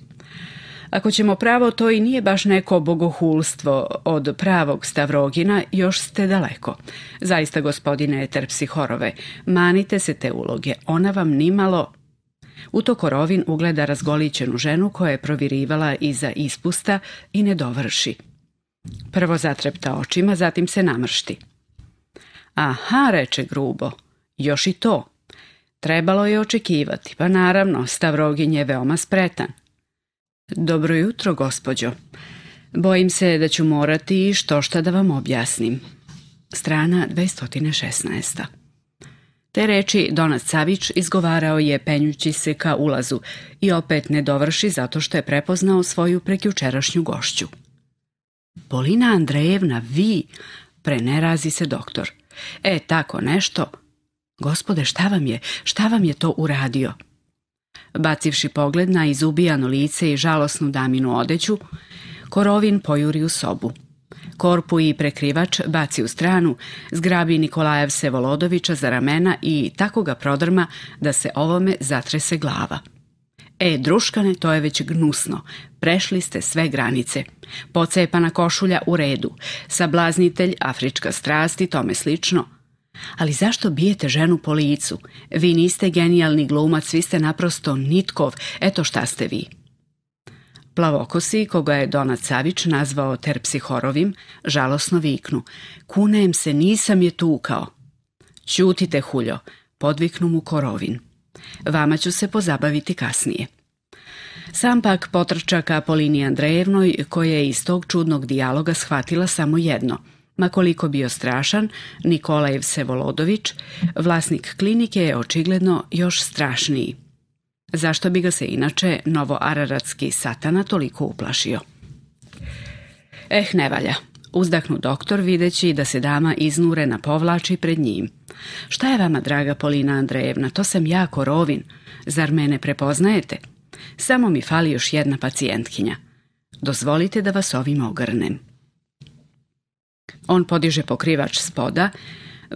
[SPEAKER 1] ako ćemo pravo, to i nije baš neko bogohulstvo od pravog Stavrogina, još ste daleko. Zaista, gospodine Eterpsi Horove, manite se te uloge, ona vam nimalo... U to Korovin ugleda razgolićenu ženu koja je provirivala iza ispusta i ne dovrši. Prvo zatrepta očima, zatim se namršti. Aha, reče grubo, još i to. Trebalo je očekivati, pa naravno, Stavrogin je veoma spretan. Dobro jutro, gospođo. Bojim se da ću morati što šta da vam objasnim. Strana 216. Te reči Donat Savić izgovarao je penjući se ka ulazu i opet ne dovrši zato što je prepoznao svoju prekjučerašnju gošću. Polina Andrejevna, vi, prenerazi se doktor. E, tako nešto. Gospode, šta vam je? Šta vam je to uradio? Bacivši pogled na izubijano lice i žalosnu daminu odeću, Korovin pojuri u sobu. Korpu i prekrivač baci u stranu, zgrabi Nikolajev Volodovića za ramena i tako ga prodrma da se ovome zatrese glava. E, druškane, to je već gnusno. Prešli ste sve granice. Pocepana košulja u redu. sablaznitelj, afrička strast i tome slično – ali zašto bijete ženu po licu? Vi niste genijalni glumac, vi ste naprosto nitkov, eto šta ste vi. Plavokosi, koga je Donat Savić nazvao terpsihorovim, žalosno viknu. Kunajem se, nisam je tukao. Ćutite, huljo, podviknu mu korovin. Vama ću se pozabaviti kasnije. Sam pak potrča ka Andrejevnoj, koja je iz tog čudnog dijaloga shvatila samo jedno – Ma koliko bio strašan, Nikolajev Sevolodović, vlasnik klinike je očigledno još strašniji. Zašto bi ga se inače novoararatski satana toliko uplašio? Eh, ne valja, uzdahnu doktor videći da se dama iznure na povlači pred njim. Šta je vama, draga Polina Andrejevna, to sam ja korovin. Zar mene prepoznajete? Samo mi fali još jedna pacijentkinja. Dozvolite da vas ovim ogrnem. On podiže pokrivač spoda,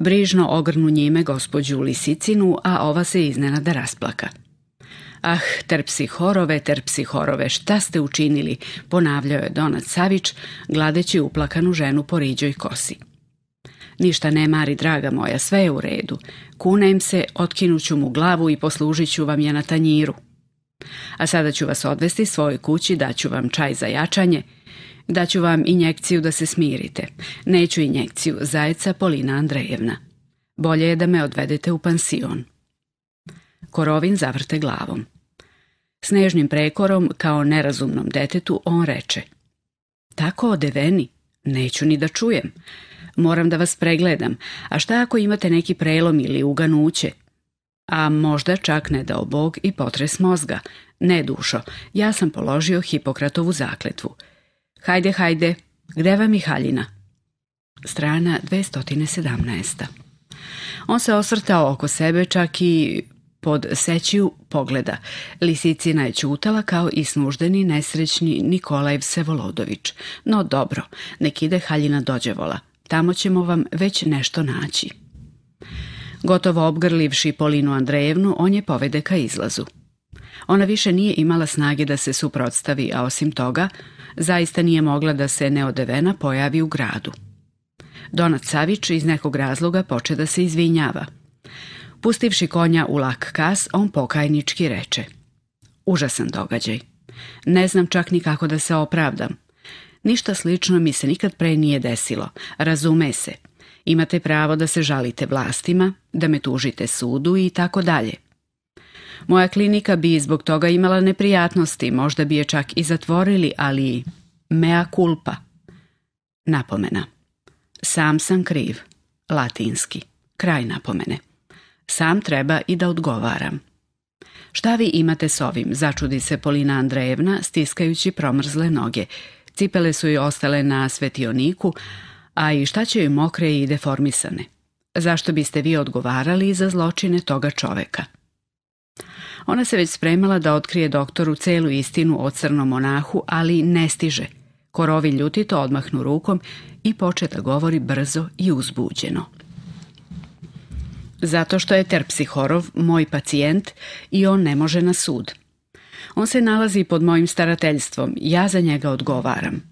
[SPEAKER 1] brižno ogrnu njime gospođu Lisicinu, a ova se iznenada rasplaka. Ah, terpsi horove, terpsi horove, šta ste učinili, ponavljao je Donat Savić, gladeći uplakanu ženu po riđoj kosi. Ništa ne mari, draga moja, sve je u redu. Kunem se, otkinuću mu glavu i poslužit ću vam je na tanjiru. A sada ću vas odvesti svojoj kući, daću vam čaj za jačanje, Daću vam injekciju da se smirite. Neću injekciju zajca Polina Andrejevna. Bolje je da me odvedete u pansion. Korovin zavrte glavom. Snežnim prekorom, kao nerazumnom detetu, on reče. Tako odeveni, neću ni da čujem. Moram da vas pregledam, a šta ako imate neki prelom ili uganuće? A možda čak ne dao Bog i potres mozga. Ne dušo, ja sam položio Hipokratovu zakletvu – Hajde, hajde, je Mihaljina. Strana 217. On se osvrtao oko sebe čak i pod sećiju pogleda. Lisicina je čutala kao i snuždeni nesrećni Nikolajev Sevolodović. No dobro, nek ide haljina dođevola. Tamo ćemo vam već nešto naći. Gotovo obgrlivši Polinu Andrejevnu, on je povede ka izlazu. Ona više nije imala snage da se suprotstavi, a osim toga, zaista nije mogla da se neodevena pojavi u gradu. Donat Savić iz nekog razloga poče da se izvinjava. Pustivši konja u lak kas, on pokajnički reče. Užasan događaj. Ne znam čak ni kako da se opravdam. Ništa slično mi se nikad pre nije desilo. Razume se. Imate pravo da se žalite vlastima, da me tužite sudu i tako dalje. Moja klinika bi zbog toga imala neprijatnosti, možda bi je čak i zatvorili, ali mea culpa. Napomena. Sam sam kriv. Latinski. Kraj napomene. Sam treba i da odgovaram. Šta vi imate s ovim? Začudi se Polina Andrejevna stiskajući promrzle noge. Cipele su i ostale na svetioniku, a i šta će joj mokre i deformisane? Zašto biste vi odgovarali za zločine toga čoveka? Ona se već spremala da otkrije doktoru celu istinu o crnom monahu, ali ne stiže. Korovi ljutito odmahnu rukom i poče da govori brzo i uzbuđeno. Zato što je Terpsihorov moj pacijent i on ne može na sud. On se nalazi pod mojim starateljstvom, ja za njega odgovaram.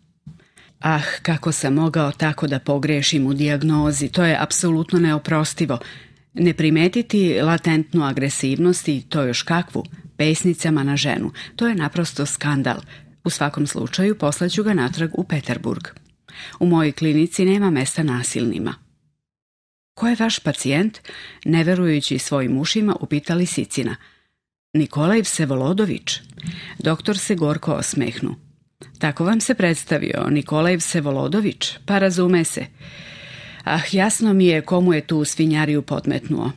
[SPEAKER 1] Ah, kako sam mogao tako da pogrešim u dijagnozi, to je apsolutno neoprostivo, ne primetiti latentnu agresivnost i to još kakvu, pesnicama na ženu, to je naprosto skandal. U svakom slučaju poslaću ga natrag u Peterburg. U mojoj klinici nema mesta nasilnima. Ko je vaš pacijent? Neverujući svojim ušima, upitali Sicina. Nikolaj Vsevolodović. Doktor se gorko osmehnu. Tako vam se predstavio, Nikolaj Vsevolodović, pa razume se. Ah, jasno mi je komu je tu svinjariju podmetnuo.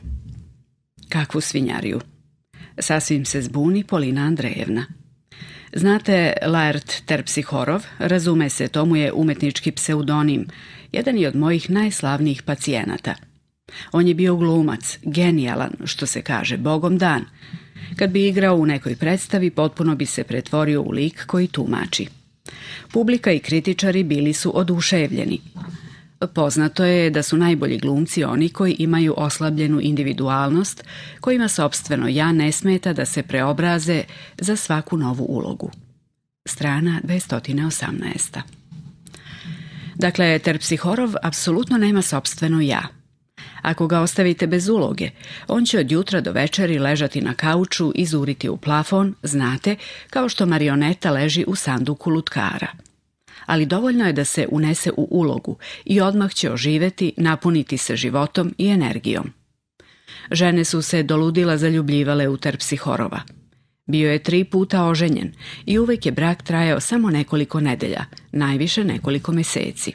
[SPEAKER 1] Kakvu svinjariju? Sasvim se zbuni Polina Andrejevna. Znate, Laert Terpsihorov, razume se, tomu je umetnički pseudonim, jedan je od mojih najslavnijih pacijenata. On je bio glumac, genijalan, što se kaže, bogom dan. Kad bi igrao u nekoj predstavi, potpuno bi se pretvorio u lik koji tumači. Publika i kritičari bili su oduševljeni. Poznato je da su najbolji glumci oni koji imaju oslabljenu individualnost, kojima sobstveno ja ne smeta da se preobraze za svaku novu ulogu. Strana 218. Dakle, Terpsihorov apsolutno nema sobstveno ja. Ako ga ostavite bez uloge, on će od jutra do večeri ležati na kauču i zuriti u plafon, znate, kao što marioneta leži u sanduku lutkara – ali dovoljno je da se unese u ulogu i odmah će oživeti, napuniti se životom i energijom. Žene su se doludila zaljubljivale u terpsihorova. Bio je tri puta oženjen i uvijek je brak trajao samo nekoliko nedelja, najviše nekoliko mjeseci.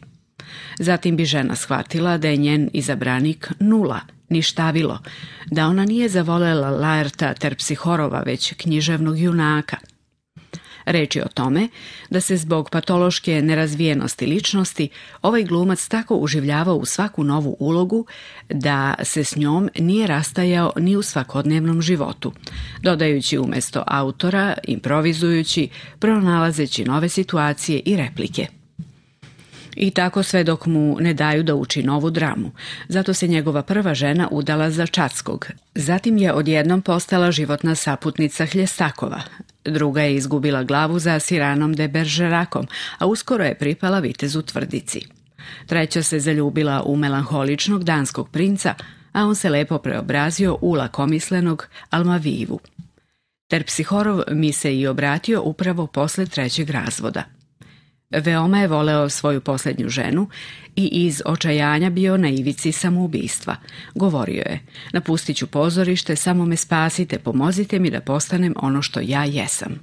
[SPEAKER 1] Zatim bi žena shvatila da je njen izabranik nula, ništavilo, da ona nije zavolela Laerta Terpsihorova, već književnog junaka – Reč o tome da se zbog patološke nerazvijenosti ličnosti ovaj glumac tako uživljavao u svaku novu ulogu da se s njom nije rastajao ni u svakodnevnom životu, dodajući umjesto autora, improvizujući, pronalazeći nove situacije i replike. I tako sve dok mu ne daju da uči novu dramu. Zato se njegova prva žena udala za Čackog. Zatim je odjednom postala životna saputnica Hljestakova. Druga je izgubila glavu za Siranom de Bergerakom, a uskoro je pripala vitezu tvrdici. Treća se zaljubila u melanholičnog danskog princa, a on se lepo preobrazio u lakomislenog Almavivu. Terpsihorov mi se i obratio upravo posle trećeg razvoda. Veoma je voleo svoju posljednju ženu i iz očajanja bio na ivici samoubistva. Govorio je, napustit ću pozorište, samo me spasite, pomozite mi da postanem ono što ja jesam.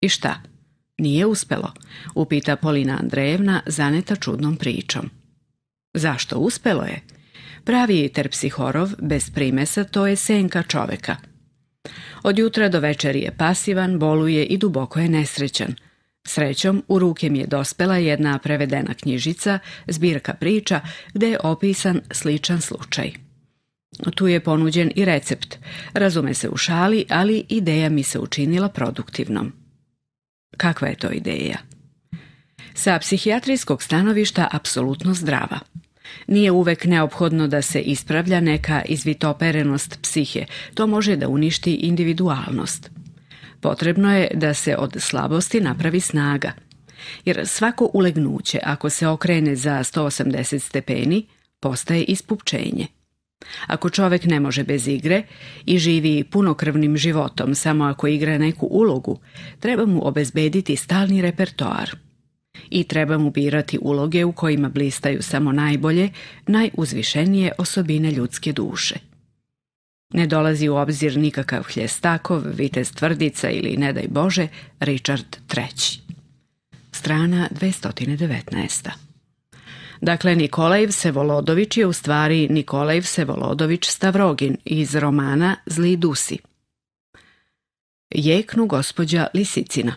[SPEAKER 1] I šta? Nije uspelo, upita Polina Andrejevna, zaneta čudnom pričom. Zašto uspelo je? Pravi terpsihorov, bez primesa, to je senka čoveka. Od jutra do večeri je pasivan, boluje i duboko je nesrećan – Srećom, u ruke mi je dospela jedna prevedena knjižica, zbirka priča, gdje je opisan sličan slučaj. Tu je ponuđen i recept. Razume se u šali, ali ideja mi se učinila produktivnom. Kakva je to ideja? Sa psihijatrijskog stanovišta apsolutno zdrava. Nije uvek neophodno da se ispravlja neka izvitoperenost psihe. To može da uništi individualnost. Potrebno je da se od slabosti napravi snaga. Jer svako ulegnuće, ako se okrene za 180 stepeni, postaje ispupčenje. Ako čovjek ne može bez igre i živi punokrvnim životom samo ako igra neku ulogu, treba mu obezbediti stalni repertoar. I treba mu birati uloge u kojima blistaju samo najbolje, najuzvišenije osobine ljudske duše. Ne dolazi u obzir nikakav Hljestakov, Vitez Tvrdica ili, ne daj Bože, Richard III. Strana 219. Dakle, Nikolajev Sevolodović je u stvari Nikolajev Sevolodović Stavrogin iz romana Zli dusi. Jeknu gospođa Lisicina.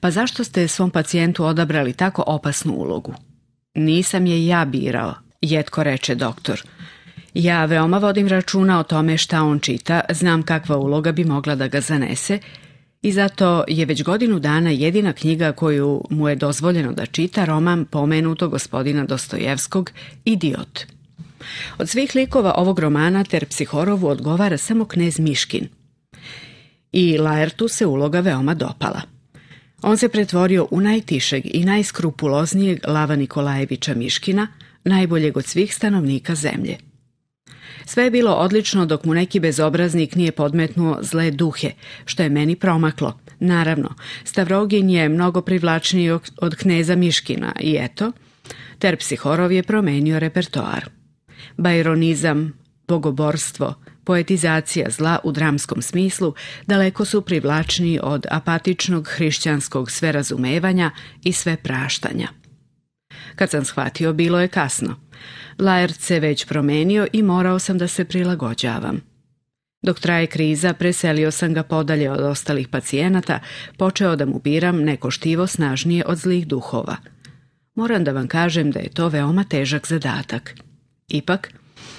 [SPEAKER 1] Pa zašto ste svom pacijentu odabrali tako opasnu ulogu? Nisam je ja birao, jetko reče doktor. Ja veoma vodim računa o tome šta on čita, znam kakva uloga bi mogla da ga zanese i zato je već godinu dana jedina knjiga koju mu je dozvoljeno da čita roman pomenuto gospodina Dostojevskog Idiot. Od svih likova ovog romana ter psihorovu odgovara samo knez Miškin. I Laertu se uloga veoma dopala. On se pretvorio u najtišeg i najskrupuloznijeg Lava Nikolajevića Miškina, najboljeg od svih stanovnika zemlje. Sve je bilo odlično dok mu neki bezobraznik nije podmetnuo zle duhe, što je meni promaklo. Naravno, Stavrogin je mnogo privlačniji od kneza Miškina i eto, Terpsihorov je promenio repertoar. Bajronizam, bogoborstvo, poetizacija zla u dramskom smislu daleko su privlačniji od apatičnog hrišćanskog sverazumevanja i sve praštanja. Kad sam shvatio, bilo je kasno. Lajert se već promenio i morao sam da se prilagođavam. Dok traje kriza, preselio sam ga podalje od ostalih pacijenata, počeo da mu biram neko štivo snažnije od zlih duhova. Moram da vam kažem da je to veoma težak zadatak. Ipak,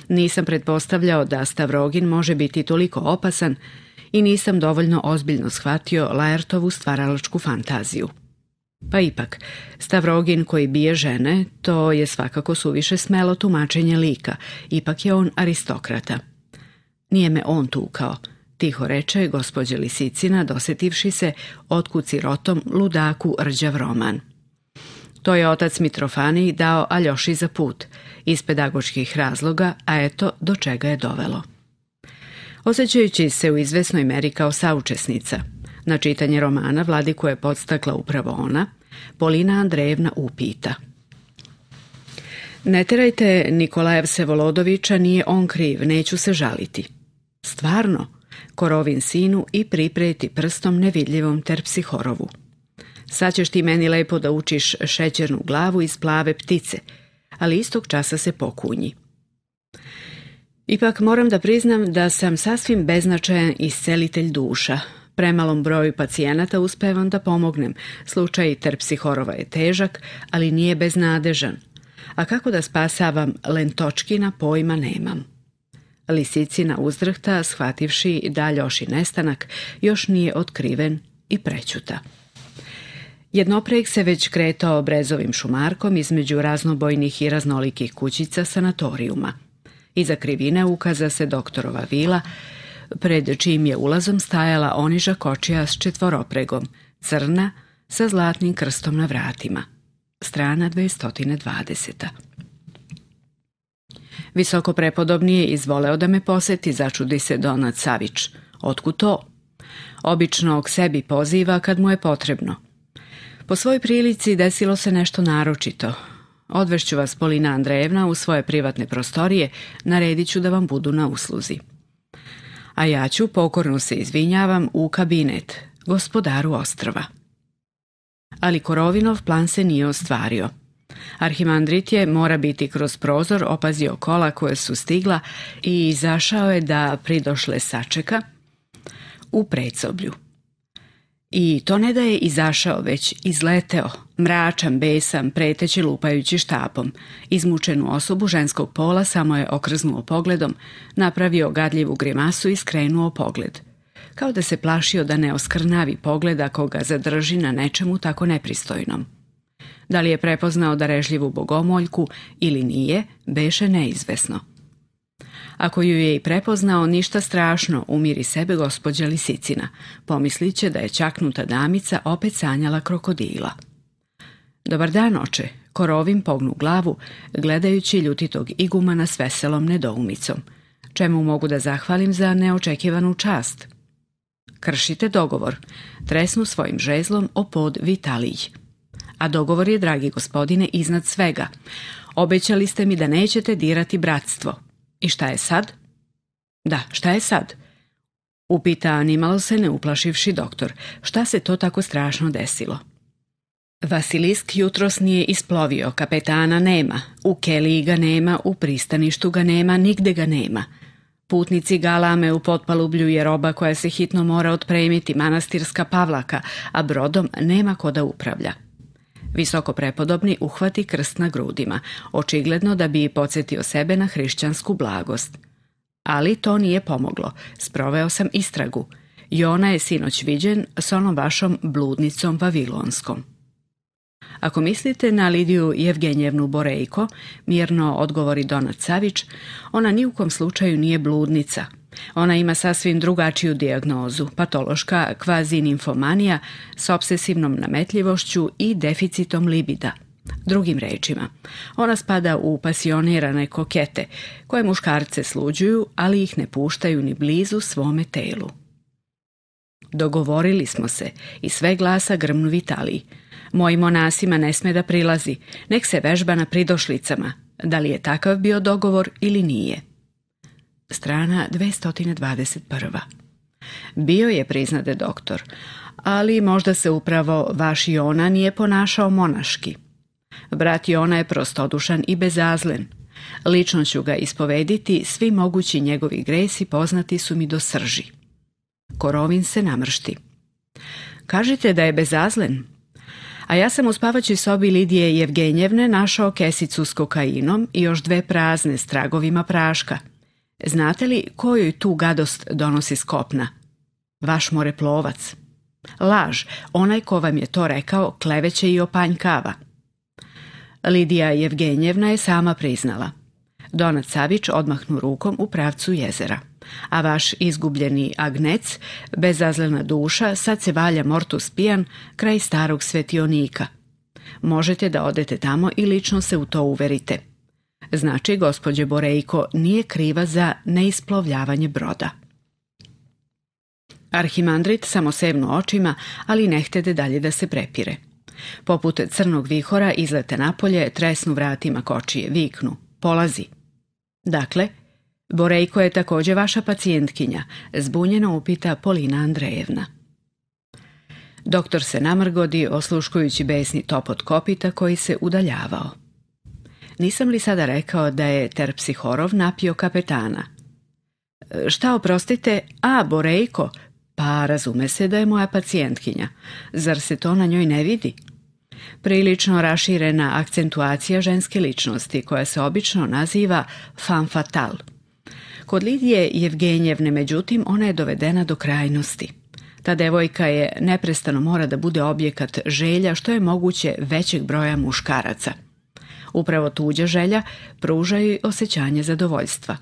[SPEAKER 1] nisam pretpostavljao da Stavrogin može biti toliko opasan i nisam dovoljno ozbiljno shvatio Lajertovu stvaralačku fantaziju. Pa ipak, Stavrogin koji bije žene, to je svakako suviše smelo tumačenje lika, ipak je on aristokrata. Nije me on tukao, tiho reče gospođe Lisicina, dosjetivši se otkud rotom ludaku rđav roman. To je otac Mitrofani dao Aljoši za put, iz pedagoških razloga, a eto do čega je dovelo. Osećajući se u izvesnoj meri kao saučesnica – na čitanje romana Vladiku je podstakla upravo ona, Polina Andrejevna upita. Ne terajte Nikolajev Sevolodovića, nije on kriv, neću se žaliti. Stvarno, korovin sinu i pripreti prstom nevidljivom terpsihorovu. Sad ćeš ti meni lepo da učiš šećernu glavu iz plave ptice, ali istog časa se pokunji. Ipak moram da priznam da sam sasvim beznačajan iscelitelj duša, Premalom broju pacijenata uspevam da pomognem. Slučaj terpsihorova je težak, ali nije beznadežan. A kako da spasavam lentočkina pojma nemam. Lisicina uzdrhta, shvativši da Ljoši nestanak, još nije otkriven i prećuta. Jednopreg se već kretao brezovim šumarkom između raznobojnih i raznolikih kućica sanatorijuma. Iza krivine ukaza se doktorova vila, pred čim je ulazom stajala Oniža kočija s četvoropregom, crna, sa zlatnim krstom na vratima. Strana 220. Visoko prepodobni je izvoleo da me poseti, začudi se Donat Savić. Otku to? Obično k sebi poziva kad mu je potrebno. Po svoj prilici desilo se nešto naročito. Odvešću vas Polina Andrejevna u svoje privatne prostorije, narediću da vam budu na usluzi a ja ću pokorno se izvinjavam u kabinet, gospodaru ostrova. Ali Korovinov plan se nije ostvario. Arhimandrit je mora biti kroz prozor opazio kola koje su stigla i izašao je da pridošle sačeka u predsoblju. I to ne da je izašao, već izleteo, mračan, besan, preteći lupajući štapom. Izmučenu osobu ženskog pola samo je okrznuo pogledom, napravio gadljivu grimasu i skrenuo pogled. Kao da se plašio da ne oskrnavi pogleda koga zadrži na nečemu tako nepristojnom. Da li je prepoznao darežljivu bogomoljku ili nije, beše neizvesno. Ako ju je i prepoznao, ništa strašno, umiri sebe gospođa Lisicina. će da je čaknuta damica opet sanjala krokodila. Dobar dan, oče. Korovim pognu glavu, gledajući ljutitog igumana s veselom nedoumicom. Čemu mogu da zahvalim za neočekivanu čast? Kršite dogovor. Tresnu svojim žezlom o pod Vitalij. A dogovor je, dragi gospodine, iznad svega. Obećali ste mi da nećete dirati bratstvo. I šta je sad? Da, šta je sad? Upita animalo se ne uplašivši doktor. Šta se to tako strašno desilo? Vasilisk jutros nije isplovio, kapetana nema, u Keliji ga nema, u pristaništu ga nema, nigde ga nema. Putnici galame u potpalublju je roba koja se hitno mora otpremiti, manastirska pavlaka, a brodom nema ko da upravlja. Visoko prepodobni uhvati krst na grudima, očigledno da bi podsjetio sebe na hrišćansku blagost. Ali to nije pomoglo, sproveo sam istragu. I ona je sinoć viđen s onom vašom bludnicom vavilonskom. Ako mislite na Lidiju Jevgenjevnu Borejko, mirno odgovori Donat Savić, ona ni u kom slučaju nije bludnica, ona ima sasvim drugačiju dijagnozu, patološka kvazininfomanija s obsesivnom nametljivošću i deficitom libida. Drugim rečima, ona spada u pasionirane kokete, koje muškarce sluđuju, ali ih ne puštaju ni blizu svome telu. Dogovorili smo se i sve glasa grmnu Vitaliji. Mojim monasima ne sme da prilazi, nek se vežba na pridošlicama, da li je takav bio dogovor ili nije strana 221. Bio je, priznade doktor, ali možda se upravo vaš Jona nije ponašao monaški. Brat Jona je prostodušan i bezazlen. Lično ću ga ispovediti, svi mogući njegovi gresi poznati su mi do srži. Korovin se namršti. Kažete da je bezazlen? A ja sam u spavaćoj sobi Lidije Jevgenjevne našao kesicu s kokainom i još dve prazne s tragovima praška – Znate li koju tu gadost donosi Skopna? kopna? Vaš moreplovac. Laž, onaj ko vam je to rekao, kleveće i opanjkava. Lidija Jevgenjevna je sama priznala. Donat Savić odmahnu rukom u pravcu jezera. A vaš izgubljeni agnec, bezazlena duša, sad se valja mortus pijan kraj starog svetionika. Možete da odete tamo i lično se u to uverite. Znači, gospođe Borejko nije kriva za neisplovljavanje broda. Arhimandrit samo sevnu očima, ali ne htede dalje da se prepire. Poput crnog vihora izlete napolje, tresnu vratima kočije, viknu, polazi. Dakle, Borejko je također vaša pacijentkinja, zbunjeno upita Polina Andrejevna. Doktor se namrgodi, osluškujući besni topot kopita koji se udaljavao. Nisam li sada rekao da je Terpsihorov napio kapetana? E, šta oprostite? A, Borejko. Pa razume se da je moja pacijentkinja. Zar se to na njoj ne vidi? Prilično raširena akcentuacija ženske ličnosti koja se obično naziva fan fatal. Kod Lidije Jevgenjevne, međutim, ona je dovedena do krajnosti. Ta devojka je neprestano mora da bude objekat želja što je moguće većeg broja muškaraca – Upravo tuđa želja pruža joj osjećanje zadovoljstva.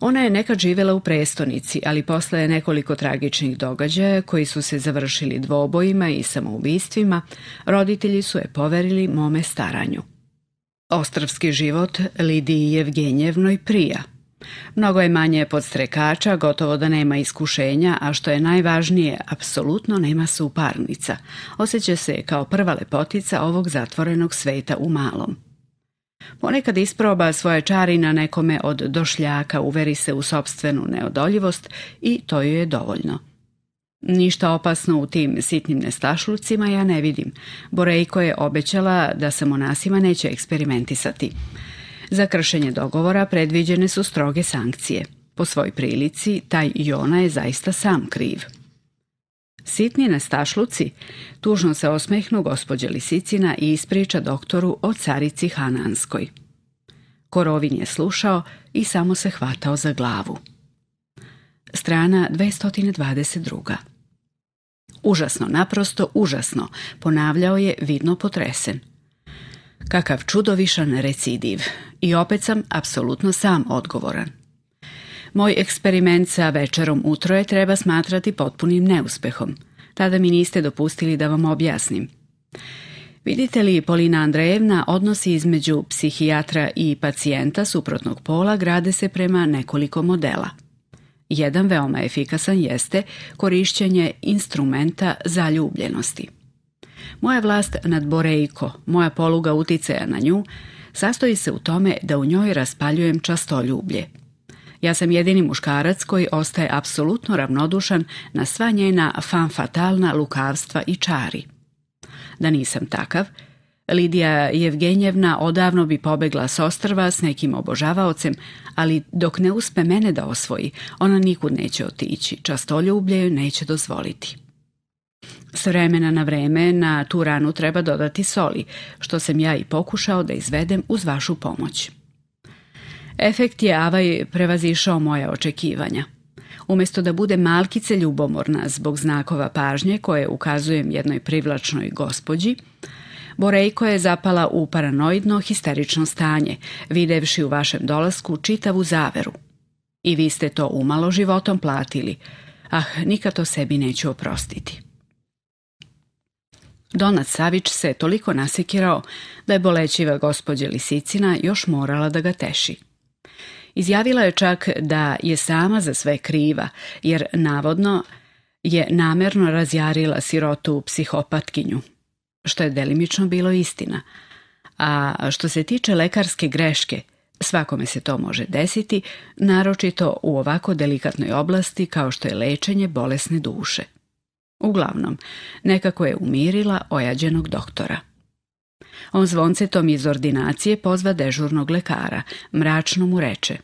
[SPEAKER 1] Ona je nekad živjela u prestonici, ali posle je nekoliko tragičnih događaja koji su se završili dvobojima i samoubistvima, roditelji su je poverili mome staranju. Ostravski život Lidiji Evgenjevnoj prija – Mnogo je manje podstrekača, gotovo da nema iskušenja, a što je najvažnije, apsolutno nema suparnica. Osjeća se kao prva lepotica ovog zatvorenog sveta u malom. Ponekad isproba svoje čari na nekome od došljaka, uveri se u sobstvenu neodoljivost i to joj je dovoljno. Ništa opasno u tim sitnim nestašlucima ja ne vidim. Borejko je obećala da se monasima neće eksperimentisati. Za kršenje dogovora predviđene su stroge sankcije. Po svoj prilici, taj i ona je zaista sam kriv. Sitni stašluci tužno se osmehnu gospođe Lisicina i ispriča doktoru o carici Hananskoj. Korovin je slušao i samo se hvatao za glavu. Strana 222. Užasno, naprosto užasno, ponavljao je vidno potresen. Kakav čudovišan recidiv. I opet sam apsolutno sam odgovoran. Moj eksperiment sa večerom utroje treba smatrati potpunim neuspehom. Tada mi niste dopustili da vam objasnim. Vidite li, Polina Andrejevna, odnosi između psihijatra i pacijenta suprotnog pola grade se prema nekoliko modela. Jedan veoma efikasan jeste korišćenje instrumenta zaljubljenosti. Moja vlast nad Borejko, moja poluga utjecaja na nju, sastoji se u tome da u njoj raspaljujem častoljublje. Ja sam jedini muškarac koji ostaje apsolutno ravnodušan na sva njena fanfatalna lukavstva i čari. Da nisam takav, Lidija Jevgenjevna odavno bi pobegla s ostrva s nekim obožavaocem, ali dok ne uspe mene da osvoji, ona nikud neće otići, častoljublje joj neće dozvoliti. S vremena na vreme na tu ranu treba dodati soli, što sam ja i pokušao da izvedem uz vašu pomoć. Efekt je avaj prevazišao moja očekivanja. Umjesto da bude malkice ljubomorna zbog znakova pažnje koje ukazujem jednoj privlačnoj gospođi, Borejko je zapala u paranoidno histerično stanje, videvši u vašem dolasku čitavu zaveru. I vi ste to umalo životom platili. Ah, nikad to sebi neću oprostiti. Donat Savić se toliko nasekirao da je bolećiva gospođa Lisicina još morala da ga teši. Izjavila je čak da je sama za sve kriva, jer navodno je namerno razjarila sirotu psihopatkinju, što je delimično bilo istina. A što se tiče lekarske greške, svakome se to može desiti, naročito u ovako delikatnoj oblasti kao što je lečenje bolesne duše. Uglavnom, nekako je umirila ojađenog doktora. On zvoncetom iz ordinacije pozva dežurnog lekara, mračno mu reče.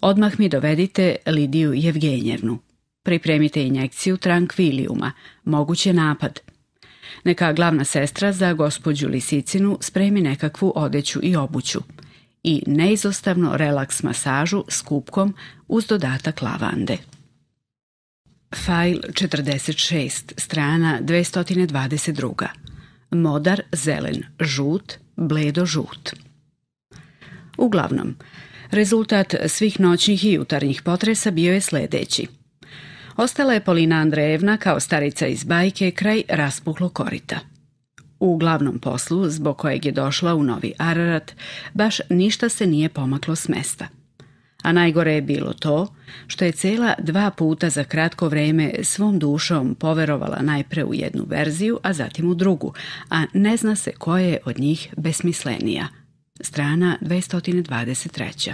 [SPEAKER 1] Odmah mi dovedite Lidiju Jevgenjevnu. Pripremite injekciju trankviliuma, moguće napad. Neka glavna sestra za gospođu Lisicinu spremi nekakvu odeću i obuću. I neizostavno relaks masažu s kupkom uz dodatak lavande. Fajl 46, strana 222. Modar zelen, žut, bledo žut. Uglavnom, rezultat svih noćnih i jutarnjih potresa bio je sljedeći. Ostala je Polina Andrejevna kao starica iz bajke kraj raspuhlo korita. U glavnom poslu, zbog kojeg je došla u Novi Ararat, baš ništa se nije pomaklo s mesta – a najgore je bilo to što je cela dva puta za kratko vreme svom dušom poverovala najpre u jednu verziju, a zatim u drugu, a ne zna se koja je od njih besmislenija. Strana 223.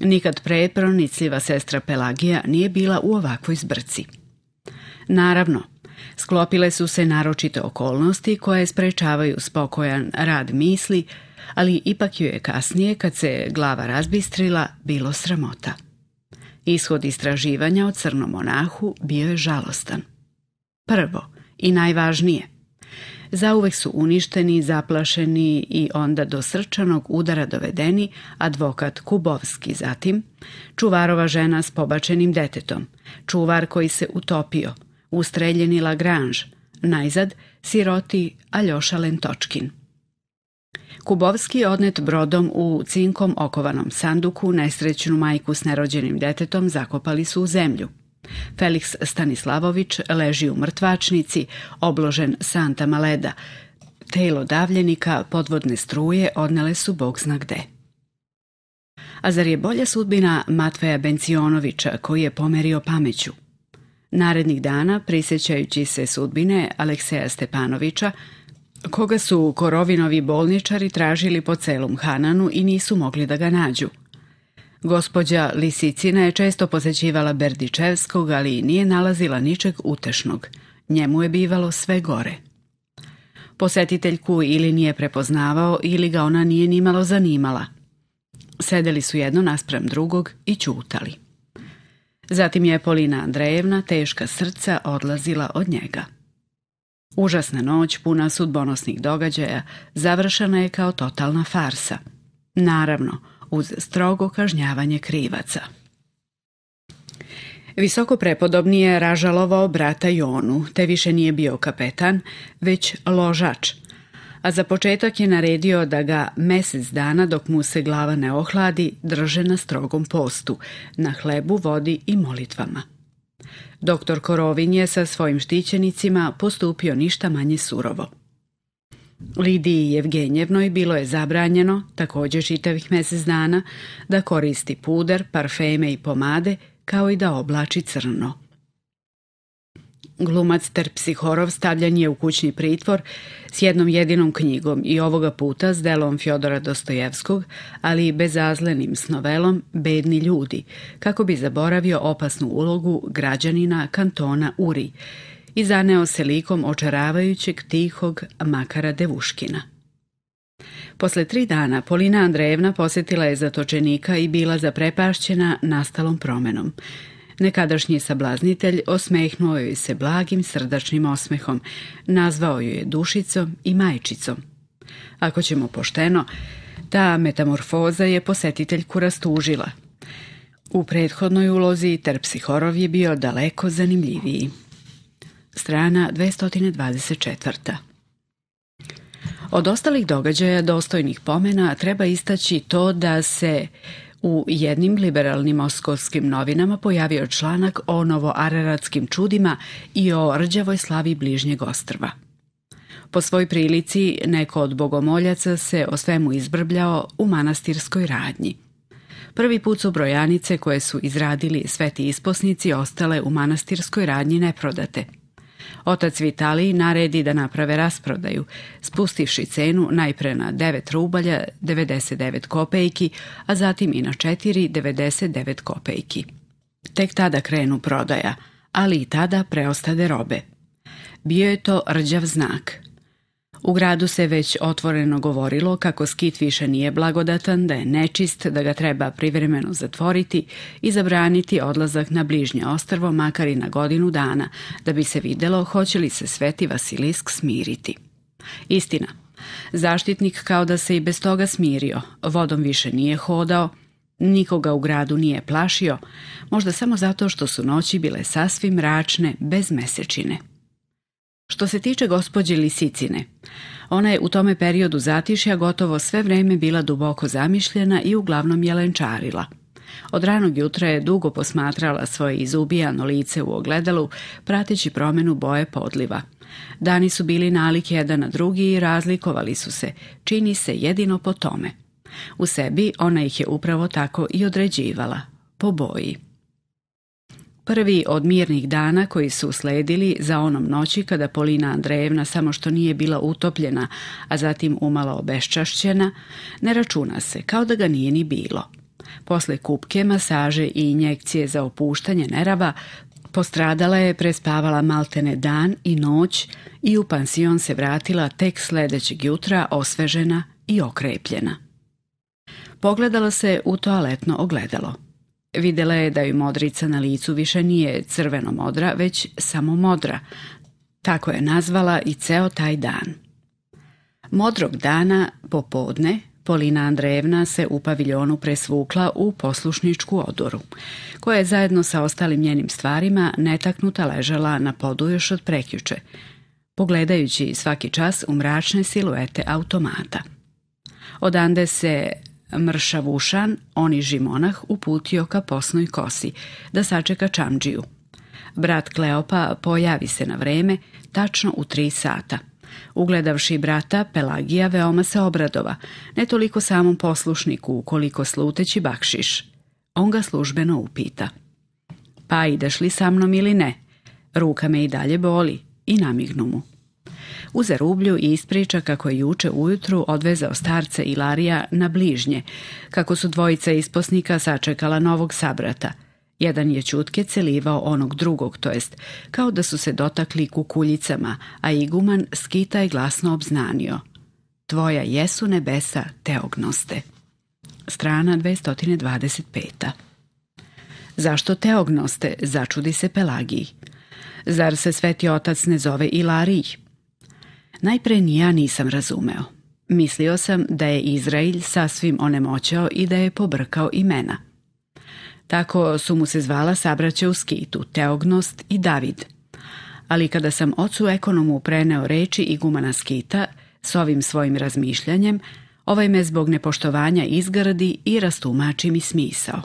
[SPEAKER 1] Nikad pre pronicljiva sestra Pelagija nije bila u ovakvoj zbrci. Naravno, sklopile su se naročite okolnosti koje sprečavaju spokojan rad misli, ali ipak ju je kasnije, kad se glava razbistrila, bilo sramota. Ishod istraživanja o crnom monahu bio je žalostan. Prvo i najvažnije, zauvek su uništeni, zaplašeni i onda do srčanog udara dovedeni advokat Kubovski, zatim čuvarova žena s pobačenim detetom, čuvar koji se utopio, ustreljeni Lagrange, najzad siroti Aljoša Lentočkin. Kubovski je odnet brodom u cinkom okovanom sanduku, nesrećnu majku s nerođenim detetom zakopali su u zemlju. Felix Stanislavović leži u mrtvačnici, obložen santa maleda. Telo davljenika podvodne struje odnele su bog zna gde. A zar je bolja sudbina Matveja Bencionovića koji je pomerio pameću? Narednih dana, prisjećajući se sudbine Alekseja Stepanovića, koga su Korovinovi bolničari tražili po celom Hananu i nisu mogli da ga nađu. Gospođa Lisicina je često posećivala Berdičevskog, ali nije nalazila ničeg utešnog. Njemu je bivalo sve gore. Posetiteljku ili nije prepoznavao ili ga ona nije nimalo zanimala. Sedeli su jedno naspram drugog i ćutali. Zatim je Polina Andrejevna, teška srca, odlazila od njega. Užasna noć, puna sudbonosnih događaja, završena je kao totalna farsa. Naravno, uz strogo kažnjavanje krivaca. Visoko prepodobni je ražalovao brata Jonu, te više nije bio kapetan, već ložač. A za početak je naredio da ga mjesec dana dok mu se glava ne ohladi drže na strogom postu, na hlebu, vodi i molitvama. Doktor Korovin je sa svojim štićenicima postupio ništa manje surovo. Lidiji Evgenjevnoj bilo je zabranjeno, također čitavih mjesec dana, da koristi puder, parfeme i pomade, kao i da oblači crno. Glumac ter psihorov stavljan je u kućni pritvor s jednom jedinom knjigom i ovoga puta s delom Fjodora Dostojevskog, ali i bezazlenim s novelom Bedni ljudi, kako bi zaboravio opasnu ulogu građanina kantona Uri i zaneo se likom očaravajućeg tihog Makara Devuškina. Posle tri dana Polina Andrejevna posjetila je zatočenika i bila zaprepašćena nastalom promenom. Nekadašnji sablaznitelj osmehnuo joj se blagim srdačnim osmehom. Nazvao ju je dušicom i majčicom. Ako ćemo pošteno, ta metamorfoza je posetiteljku rastužila. U prethodnoj ulozi Terpsihorov je bio daleko zanimljiviji. Strana 224. Od ostalih događaja dostojnih pomena treba istaći to da se u jednim liberalnim oskolskim novinama pojavio članak o novoararatskim čudima i o rđavoj slavi bližnjeg ostrva. Po svoj prilici neko od bogomoljaca se o svemu izbrbljao u manastirskoj radnji. Prvi put su brojanice koje su izradili sveti isposnici ostale u manastirskoj radnji neprodate – Otac Vitaliji naredi da naprave rasprodaju, spustivši cenu najpre na 9 rubalja, 99 kopejki, a zatim i na 4, 99 kopejki. Tek tada krenu prodaja, ali i tada preostade robe. Bio je to rđav znak – u gradu se već otvoreno govorilo kako skit više nije blagodatan, da je nečist, da ga treba privremeno zatvoriti i zabraniti odlazak na bližnje ostrvo makar i na godinu dana, da bi se videlo hoće li se Sveti Vasilisk smiriti. Istina, zaštitnik kao da se i bez toga smirio, vodom više nije hodao, Nikoga u gradu nije plašio, možda samo zato što su noći bile sasvim mračne, bez mesečine. Što se tiče gospođe Lisicine, ona je u tome periodu zatišja gotovo sve vrijeme bila duboko zamišljena i uglavnom jelenčarila. Od ranog jutra je dugo posmatrala svoje izubijano lice u ogledalu, prateći promenu boje podliva. Dani su bili nalik jedan na drugi i razlikovali su se, čini se jedino po tome. U sebi ona ih je upravo tako i određivala, po boji. Prvi od mirnih dana koji su sledili za onom noći kada Polina Andrejevna samo što nije bila utopljena, a zatim umala obeščašćena, ne računa se, kao da ga nije ni bilo. Posle kupke, masaže i injekcije za opuštanje nerava, Postradala je, prespavala maltene dan i noć i u pansion se vratila tek sljedećeg jutra osvežena i okrepljena. Pogledala se u toaletno ogledalo. Videla je da ju modrica na licu više nije crveno-modra, već samo modra. Tako je nazvala i ceo taj dan. Modrog dana, popodne, Polina Andrejevna se u paviljonu presvukla u poslušničku odoru, koja je zajedno sa ostalim njenim stvarima netaknuta ležala na podu još od prekjuče, pogledajući svaki čas u mračne siluete automata. Odande se mršavušan, oni žimonah, uputio ka posnoj kosi, da sačeka Čamđiju. Brat Kleopa pojavi se na vreme, tačno u tri sata. Ugledavši brata, Pelagija veoma se obradova, ne toliko samom poslušniku, koliko sluteći bakšiš. On ga službeno upita. Pa ideš li sa mnom ili ne? Ruka me i dalje boli i namignu mu u i ispriča kako je juče ujutru odvezao starce Ilarija na bližnje, kako su dvojica isposnika sačekala novog sabrata. Jedan je čutke celivao onog drugog, to jest kao da su se dotakli kukuljicama, a iguman skita je glasno obznanio. Tvoja jesu nebesa teognoste. Strana 225. Zašto teognoste, začudi se Pelagiji. Zar se sveti otac ne zove Ilarij? Najprije ni ja nisam razumeo. Mislio sam da je Izrael sasvim onemoćao i da je pobrkao imena. Tako su mu se zvala sabraće u skitu, Teognost i David. Ali kada sam ocu ekonomu preneo reči igumana skita s ovim svojim razmišljanjem, ovaj me zbog nepoštovanja izgradi i rastumači mi smisao.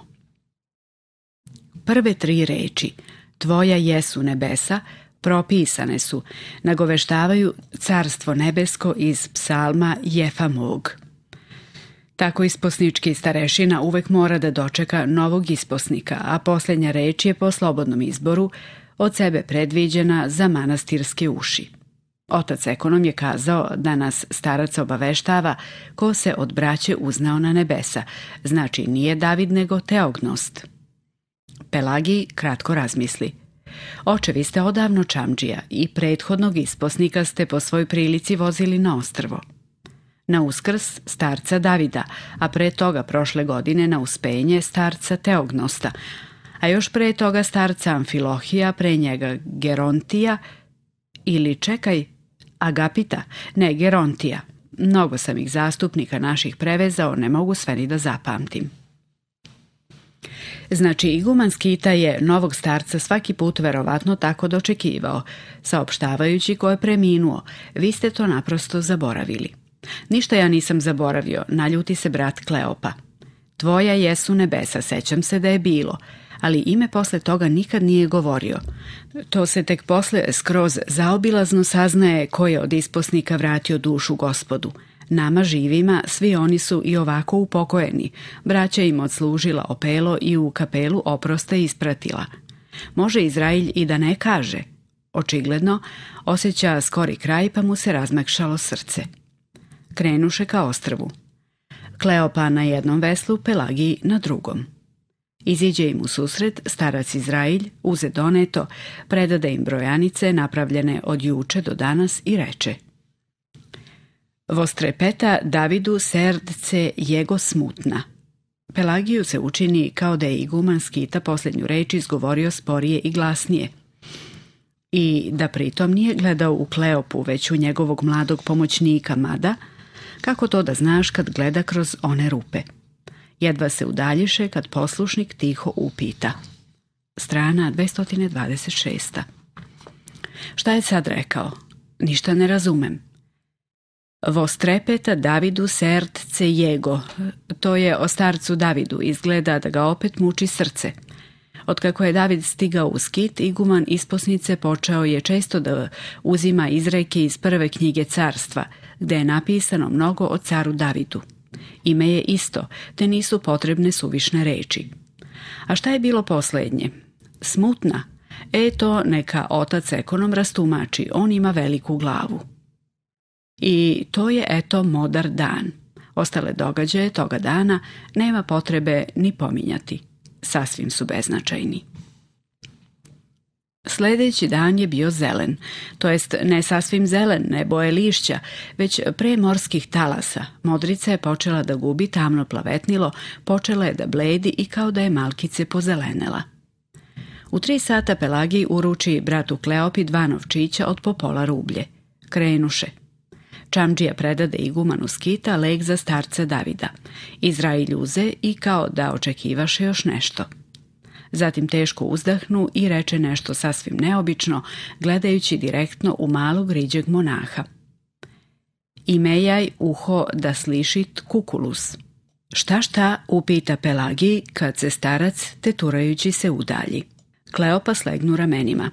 [SPEAKER 1] Prve tri reči, tvoja jesu nebesa, propisane su, nagoveštavaju carstvo nebesko iz psalma Jefa mog. Tako isposnički starešina uvek mora da dočeka novog isposnika, a posljednja reč je po slobodnom izboru od sebe predviđena za manastirske uši. Otac ekonom je kazao da nas starac obaveštava ko se od braće uznao na nebesa, znači nije David nego Teognost. Pelagi kratko razmisli – Očevi ste odavno Čamđija i prethodnog isposnika ste po svoj prilici vozili na ostrvo. Na uskrs starca Davida, a pre toga prošle godine na uspenje starca Teognosta, a još pre toga starca Amfilohija, pre njega Gerontija ili čekaj, Agapita, ne Gerontija. Mnogo sam ih zastupnika naših prevezao, ne mogu sve ni da zapamtim. Znači, iguman Skita je novog starca svaki put verovatno tako dočekivao, saopštavajući ko je preminuo. Vi ste to naprosto zaboravili. Ništa ja nisam zaboravio, naljuti se brat Kleopa. Tvoja jesu nebesa, sećam se da je bilo, ali ime posle toga nikad nije govorio. To se tek posle skroz zaobilazno saznaje ko je od isposnika vratio dušu gospodu – Nama živima svi oni su i ovako upokojeni. Braća im odslužila opelo i u kapelu oproste ispratila. Može Izrailj i da ne kaže. Očigledno, osjeća skori kraj pa mu se razmekšalo srce. Krenuše ka ostrvu. Kleopa na jednom veslu, Pelagiji na drugom. Iziđe im u susret starac Izrailj, uze doneto, predade im brojanice napravljene od juče do danas i reče – Vostrepeta Davidu serdce jego smutna. Pelagiju se učini kao da je iguman skita posljednju reč izgovorio sporije i glasnije. I da pritom nije gledao u Kleopu već u njegovog mladog pomoćnika Mada, kako to da znaš kad gleda kroz one rupe. Jedva se udaljiše kad poslušnik tiho upita. Strana 226. Šta je sad rekao? Ništa ne razumem. Vostrepeta Davidu sertce jego. To je o starcu Davidu. Izgleda da ga opet muči srce. Otkako je David stigao u skit, iguman isposnice počeo je često da uzima izreke iz prve knjige carstva, gde je napisano mnogo o caru Davidu. Ime je isto, te nisu potrebne suvišne reči. A šta je bilo posljednje? Smutna? E to neka otac ekonom rastumači, on ima veliku glavu. I to je eto modar dan. Ostale događaje toga dana nema potrebe ni pominjati. Sasvim su beznačajni. Sljedeći dan je bio zelen, to jest ne sasvim zelen, ne boje lišća, već pre morskih talasa. Modrica je počela da gubi tamno plavetnilo, počela je da bledi i kao da je malkice pozelenela. U tri sata Pelagiji uruči bratu Kleopi dva novčića od popola rublje. Krenuše. Čamđija predade igumanu skita leg za starca Davida. Izraji ljuze i kao da očekivaše još nešto. Zatim teško uzdahnu i reče nešto sasvim neobično, gledajući direktno u malog riđeg monaha. Imejaj uho da slišit kukulus. Šta šta, upita Pelagi kad se starac, teturajući se udalji. Kleopa slegnu ramenima.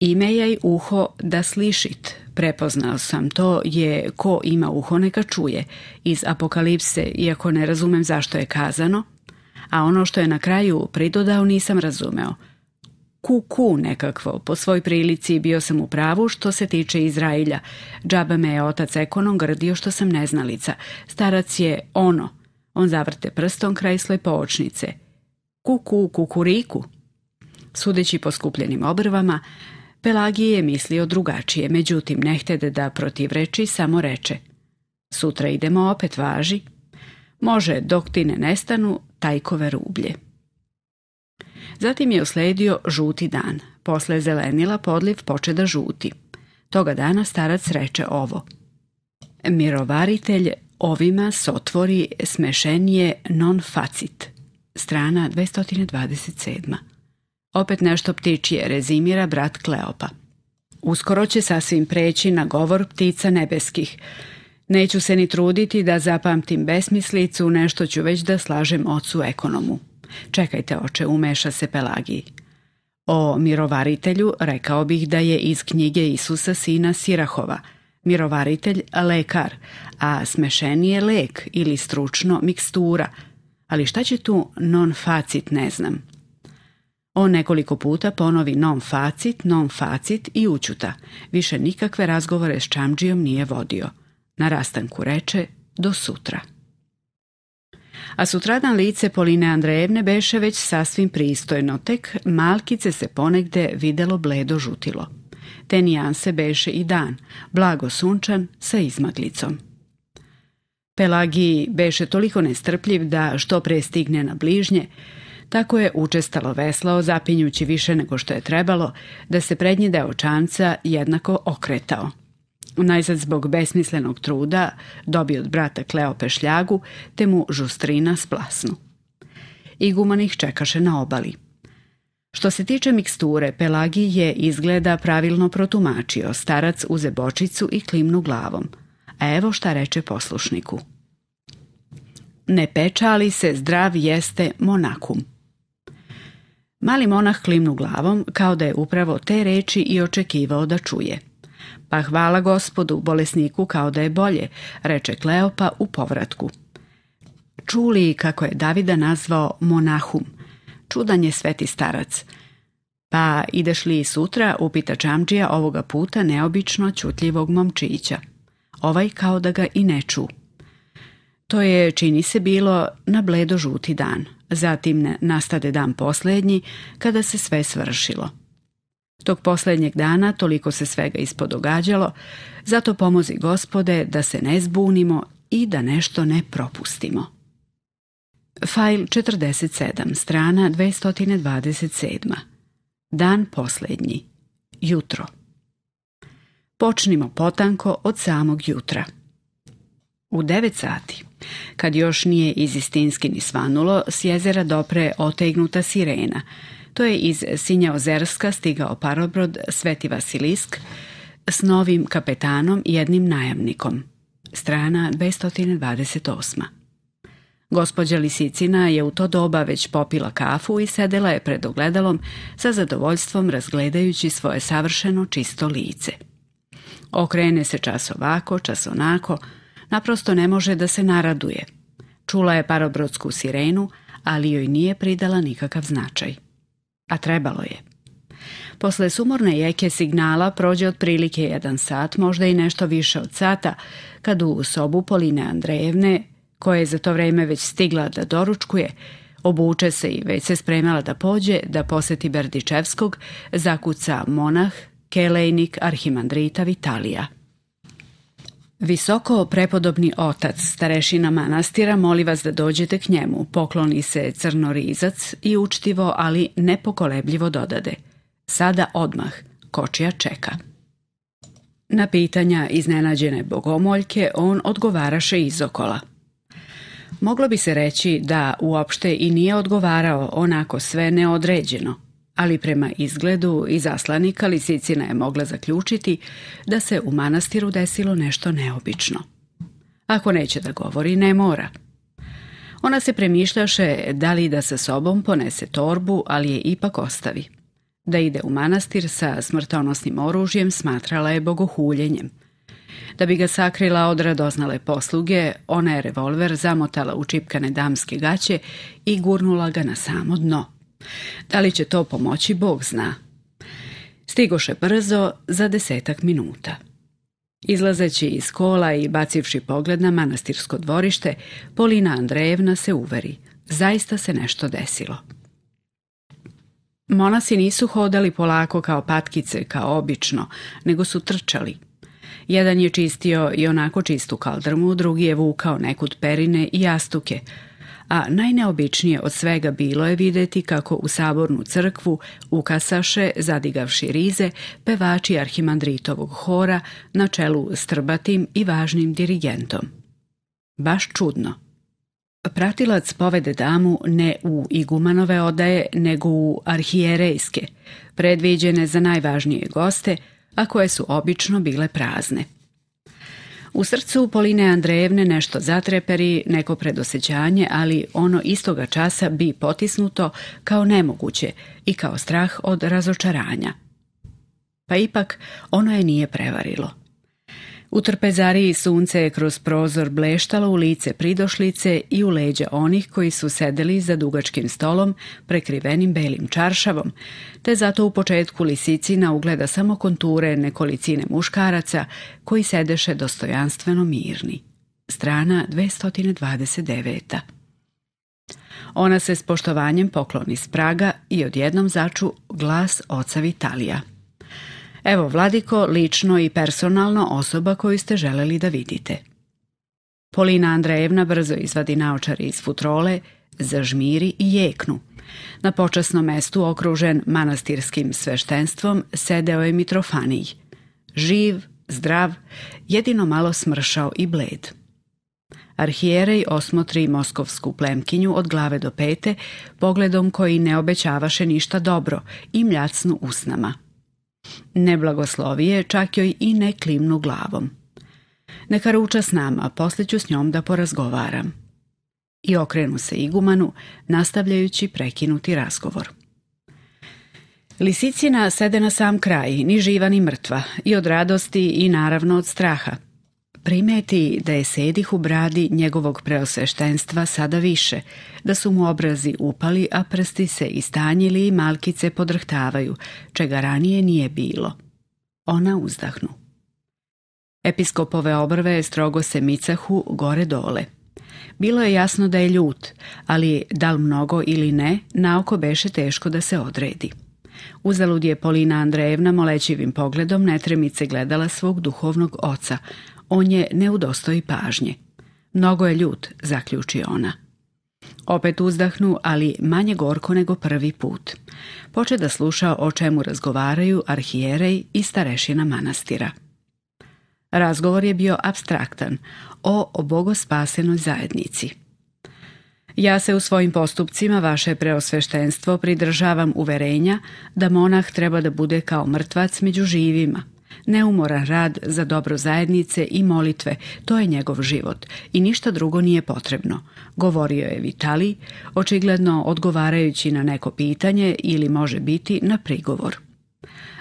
[SPEAKER 1] Ime je uho da slišit, prepoznao sam, to je ko ima uho neka čuje, iz apokalipse, iako ne razumem zašto je kazano, a ono što je na kraju pridodao nisam razumeo. Kuku nekakvo, po svoj prilici bio sam u pravu što se tiče Izrailja. Džaba me je otac ekonom grdio što sam neznalica. Starac je ono. On zavrte prstom kraj poočnice. Kuku ku kukuriku. Sudeći po skupljenim obrvama, Pelagije je mislio drugačije, međutim ne htede da protivreči, samo reče. Sutra idemo opet važi. Može, dok ti ne nestanu, tajkove rublje. Zatim je osledio žuti dan. Posle zelenila podliv poče da žuti. Toga dana starac reče ovo. Mirovaritelj ovima sotvori smešenje non facit. Strana 227. Opet nešto ptičije rezimira brat Kleopa. Uskoro će sasvim preći na govor ptica nebeskih. Neću se ni truditi da zapamtim besmislicu, nešto ću već da slažem ocu ekonomu. Čekajte, oče, umeša se Pelagiji. O mirovaritelju rekao bih da je iz knjige Isusa sina Sirahova. Mirovaritelj lekar, a smešeni je lek ili stručno mikstura. Ali šta će tu non facit ne znam. On nekoliko puta ponovi non facit, non facit i učuta. Više nikakve razgovore s Čamđijom nije vodio. Na rastanku reče do sutra. A sutradan lice Poline Andrejevne beše već sasvim pristojno, tek malkice se ponegde videlo bledo žutilo. Te nijanse beše i dan, blago sunčan sa izmaglicom. Pelagiji beše toliko nestrpljiv da što stigne na bližnje, tako je učestalo veslao, zapinjući više nego što je trebalo, da se prednji deo čanca jednako okretao. Najzad zbog besmislenog truda dobio od brata Kleo pešljagu, te mu žustrina splasnu. Iguman ih čekaše na obali. Što se tiče miksture, Pelagi je izgleda pravilno protumačio. Starac uze bočicu i klimnu glavom. A evo šta reče poslušniku. Ne pečali se, zdrav jeste monakum. Mali monah klimnu glavom kao da je upravo te reči i očekivao da čuje. Pa hvala gospodu, bolesniku kao da je bolje, reče Kleopa u povratku. Čuli kako je Davida nazvao monahum. Čudan je sveti starac. Pa ideš li sutra, upita Čamđija ovoga puta neobično čutljivog momčića. Ovaj kao da ga i ne ču. To je, čini se, bilo na bledo žuti dan. Zatim nastade dan posljednji kada se sve svršilo. Tog posljednjeg dana toliko se svega ispodogađalo, zato pomozi gospode da se ne zbunimo i da nešto ne propustimo. Fajl 47, strana 227. Dan posljednji. Jutro. Počnimo potanko od samog jutra. U 9 sati. Kad još nije iz Istinski ni svanulo, s jezera dopre otegnuta sirena. To je iz Sinja Ozerska stigao parobrod Sveti Vasilisk s novim kapetanom i jednim najamnikom. Strana 228. Gospođa Lisicina je u to doba već popila kafu i sedela je pred ogledalom sa zadovoljstvom razgledajući svoje savršeno čisto lice. Okrene se čas ovako, čas onako, naprosto ne može da se naraduje. Čula je parobrodsku sirenu, ali joj nije pridala nikakav značaj. A trebalo je. Posle sumorne jeke signala prođe otprilike jedan sat, možda i nešto više od sata, kad u sobu Poline Andrejevne, koja je za to vrijeme već stigla da doručkuje, obuče se i već se spremala da pođe, da posjeti Berdičevskog, zakuca monah, kelejnik Arhimandrita Vitalija. Visoko prepodobni otac starešina manastira moli vas da dođete k njemu, pokloni se crnorizac i učtivo, ali nepokolebljivo dodade. Sada odmah, kočija čeka. Na pitanja iznenađene bogomoljke on odgovaraše izokola. Moglo bi se reći da uopšte i nije odgovarao onako sve neodređeno, ali prema izgledu i zaslanika Lisicina je mogla zaključiti da se u manastiru desilo nešto neobično. Ako neće da govori, ne mora. Ona se premišljaše da li da sa sobom ponese torbu, ali je ipak ostavi. Da ide u manastir sa smrtonosnim oružjem smatrala je bogohuljenjem. Da bi ga sakrila od radoznale posluge, ona je revolver zamotala u čipkane damske gaće i gurnula ga na samo dno. Da li će to pomoći, Bog zna. Stigoše brzo za desetak minuta. Izlazeći iz kola i bacivši pogled na manastirsko dvorište, Polina Andrejevna se uveri. Zaista se nešto desilo. Monasi nisu hodali polako kao patkice, kao obično, nego su trčali. Jedan je čistio i onako čistu kaldrmu, drugi je vukao nekud perine i jastuke, a najneobičnije od svega bilo je vidjeti kako u sabornu crkvu ukasaše, zadigavši rize, pevači Arhimandritovog hora na čelu s trbatim i važnim dirigentom. Baš čudno. Pratilac povede damu ne u igumanove odaje, nego u arhijerejske, predviđene za najvažnije goste, a koje su obično bile prazne. U srcu Poline Andrejevne nešto zatreperi, neko predosećanje, ali ono istoga časa bi potisnuto kao nemoguće i kao strah od razočaranja. Pa ipak ono je nije prevarilo. U trpezariji sunce je kroz prozor bleštalo u lice pridošlice i u leđa onih koji su sedeli za dugačkim stolom prekrivenim belim čaršavom, te zato u početku lisicina ugleda samo konture nekolicine muškaraca koji sedeše dostojanstveno mirni. Strana 229. Ona se s poštovanjem pokloni s praga i odjednom začu glas oca Vitalija. Evo Vladiko, lično i personalno osoba koju ste želeli da vidite. Polina Andrejevna brzo izvadi naučari iz futrole, zažmiri i jeknu. Na počasnom mestu okružen manastirskim sveštenstvom sedeo je Mitrofanij. Živ, zdrav, jedino malo smršao i bled. Arhijerej osmotri moskovsku plemkinju od glave do pete, pogledom koji ne obećavaše ništa dobro i mljacnu usnama. Ne blagoslovi je, čak joj i ne klimnu glavom. Neka ruča s nama, poslije ću s njom da porazgovaram. I okrenu se igumanu, nastavljajući prekinuti razgovor. Lisicina sede na sam kraj, ni živa ni mrtva, i od radosti i naravno od straha – Primeti da je sedih u bradi njegovog preosveštenstva sada više, da su mu obrazi upali, a prsti se istanjili i malkice podrhtavaju, čega ranije nije bilo. Ona uzdahnu. Episkopove obrve strogo se micahu gore dole. Bilo je jasno da je ljut, ali dal mnogo ili ne, naoko beše teško da se odredi. Uzalud je Polina Andrejevna molećivim pogledom netremice gledala svog duhovnog oca, on je ne pažnje. Mnogo je ljut, zaključi ona. Opet uzdahnu, ali manje gorko nego prvi put. Poče da sluša o čemu razgovaraju arhijerej i starešina manastira. Razgovor je bio abstraktan, o obogospasenoj zajednici. Ja se u svojim postupcima, vaše preosveštenstvo, pridržavam uverenja da monah treba da bude kao mrtvac među živima – Neumoran rad za dobro zajednice i molitve, to je njegov život i ništa drugo nije potrebno, govorio je Vitali, očigledno odgovarajući na neko pitanje ili može biti na prigovor.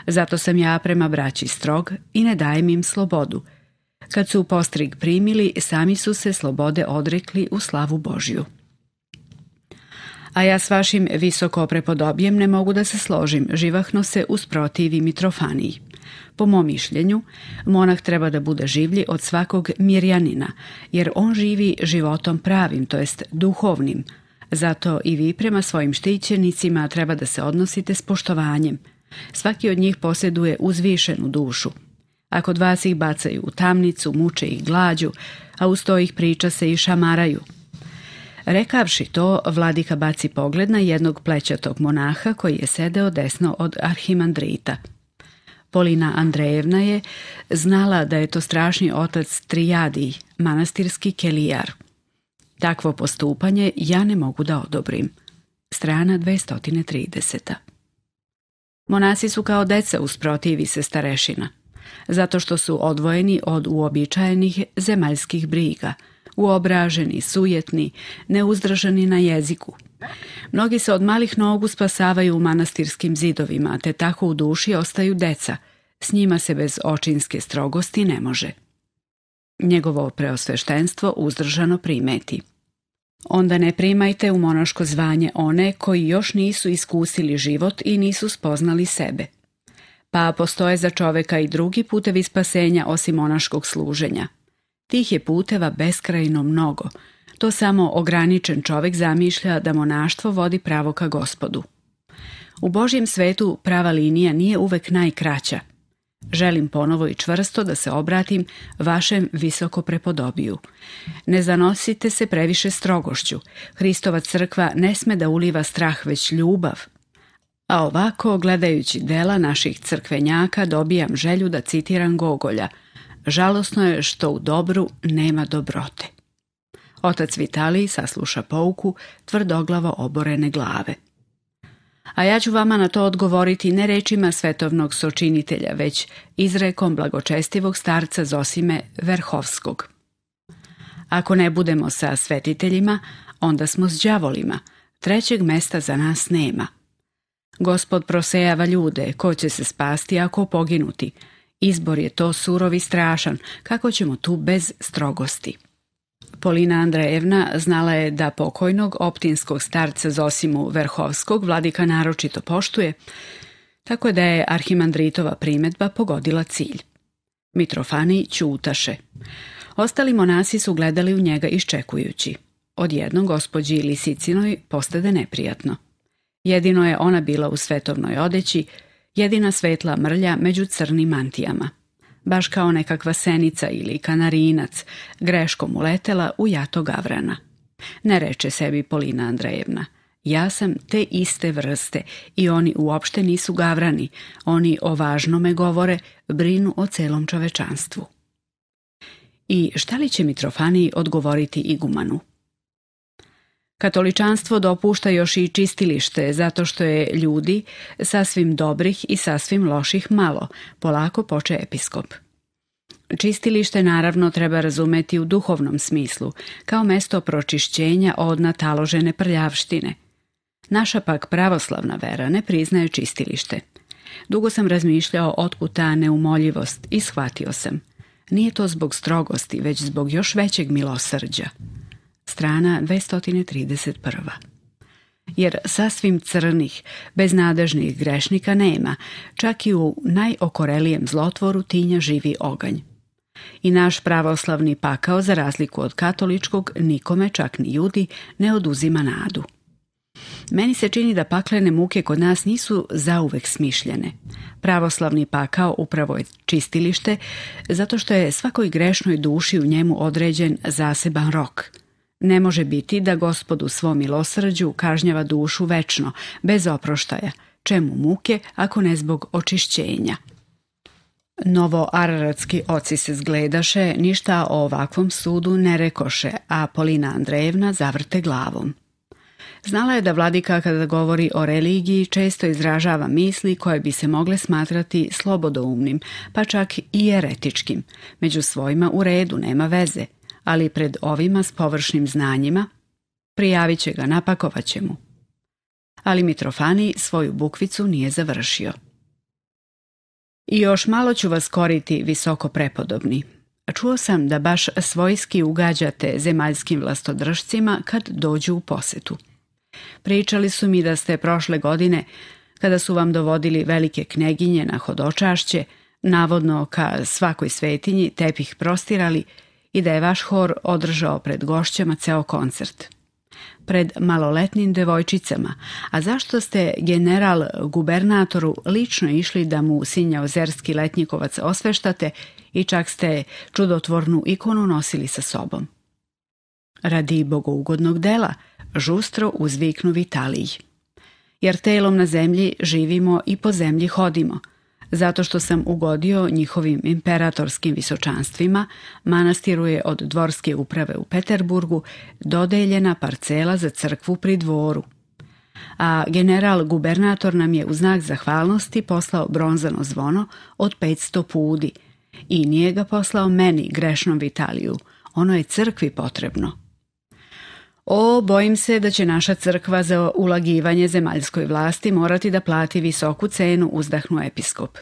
[SPEAKER 1] Zato sam ja prema braći strog i ne dajem im slobodu. Kad su postrig primili, sami su se slobode odrekli u slavu Božju a ja s vašim visoko prepodobjem ne mogu da se složim, živahno se usprotivi Mitrofaniji. Po mom mišljenju, monah treba da bude življi od svakog mirjanina, jer on živi životom pravim, to jest duhovnim. Zato i vi prema svojim štićenicima treba da se odnosite s poštovanjem. Svaki od njih posjeduje uzvišenu dušu. Ako dva vas ih bacaju u tamnicu, muče ih glađu, a uz to ih priča se i šamaraju. Rekavši to, vladika baci pogled na jednog plećatog monaha koji je sedeo desno od arhimandrita – Polina Andrejevna je znala da je to strašni otac Trijadi, manastirski kelijar. Takvo postupanje ja ne mogu da odobrim. Strana 230. Monasi su kao deca usprotivi se starešina, zato što su odvojeni od uobičajenih zemaljskih briga, uobraženi, sujetni, neuzdržani na jeziku – Mnogi se od malih nogu spasavaju u manastirskim zidovima, te tako u duši ostaju deca. S njima se bez očinske strogosti ne može. Njegovo preosveštenstvo uzdržano primeti. Onda ne primajte u monaško zvanje one koji još nisu iskusili život i nisu spoznali sebe. Pa postoje za čoveka i drugi putevi spasenja osim monaškog služenja. Tih je puteva beskrajno mnogo – to samo ograničen čovjek zamišlja da monaštvo vodi pravo ka gospodu. U Božjem svetu prava linija nije uvek najkraća. Želim ponovo i čvrsto da se obratim vašem visoko prepodobiju. Ne zanosite se previše strogošću. Hristova crkva ne sme da uliva strah, već ljubav. A ovako, gledajući dela naših crkvenjaka, dobijam želju da citiram Gogolja. Žalosno je što u dobru nema dobrote. Otac Vitalij sasluša pouku tvrdoglavo oborene glave. A ja ću vama na to odgovoriti ne rečima svetovnog sočinitelja, već izrekom blagočestivog starca Zosime Verhovskog. Ako ne budemo sa svetiteljima, onda smo s đavolima. Trećeg mesta za nas nema. Gospod prosejava ljude, ko će se spasti, ako poginuti. Izbor je to surov i strašan, kako ćemo tu bez strogosti. Polina Andrejevna znala je da pokojnog optinskog starca Zosimu Verhovskog vladika naročito poštuje, tako da je Arhimandritova primetba pogodila cilj. Mitrofani ćutaše. Ostali monasi su gledali u njega iščekujući. Odjednom gospođi Lisicinoj postade neprijatno. Jedino je ona bila u svetovnoj odeći, jedina svetla mrlja među crnim mantijama – baš kao nekakva senica ili kanarinac, greškom uletela u jato gavrana. Ne reče sebi Polina Andrejevna. Ja sam te iste vrste i oni uopšte nisu gavrani, oni o važnome govore, brinu o celom čovečanstvu. I šta li će Mitrofaniji odgovoriti igumanu? Katoličanstvo dopušta još i čistilište zato što je ljudi sasvim dobrih i sasvim loših malo, polako poče episkop. Čistilište naravno treba razumeti u duhovnom smislu, kao mesto pročišćenja od nataložene prljavštine. Naša pak pravoslavna vera ne priznaje čistilište. Dugo sam razmišljao otkud ta neumoljivost i shvatio sam. Nije to zbog strogosti, već zbog još većeg milosrđa strana 231. Jer sasvim crnih, beznadežnih grešnika nema, čak i u najokorelijem zlotvoru tinja živi oganj. I naš pravoslavni pakao, za razliku od katoličkog, nikome čak ni judi ne oduzima nadu. Meni se čini da paklene muke kod nas nisu zauvek smišljene. Pravoslavni pakao upravo je čistilište, zato što je svakoj grešnoj duši u njemu određen zaseban rok – ne može biti da gospod u svom milosrđu kažnjava dušu večno, bez oproštaja. Čemu muke, ako ne zbog očišćenja? Novo araratski oci se zgledaše, ništa o ovakvom sudu ne rekoše, a Polina Andrejevna zavrte glavom. Znala je da vladika kada govori o religiji često izražava misli koje bi se mogle smatrati slobodoumnim, pa čak i eretičkim. Među svojima u redu nema veze – ali pred ovima s površnim znanjima prijavit će ga, napakovat će mu. Ali Mitrofani svoju bukvicu nije završio. I još malo ću vas koriti visoko prepodobni. Čuo sam da baš svojski ugađate zemaljskim vlastodržcima kad dođu u posetu. Pričali su mi da ste prošle godine, kada su vam dovodili velike kneginje na hodočašće, navodno ka svakoj svetinji tepih prostirali i da je vaš hor održao pred gošćama ceo koncert. Pred maloletnim devojčicama, a zašto ste general gubernatoru lično išli da mu Ozerski letnjikovac osveštate i čak ste čudotvornu ikonu nosili sa sobom? Radi bogougodnog dela, žustro uzviknu Vitalij. Jer telom na zemlji živimo i po zemlji hodimo – zato što sam ugodio njihovim imperatorskim visočanstvima, manastiru je od dvorske uprave u Peterburgu dodeljena parcela za crkvu pri dvoru. A general gubernator nam je u znak zahvalnosti poslao bronzano zvono od 500 pudi i nije ga poslao meni grešnom Vitaliju, ono je crkvi potrebno. O, bojim se da će naša crkva za ulagivanje zemaljskoj vlasti morati da plati visoku cenu, uzdahnu episkop.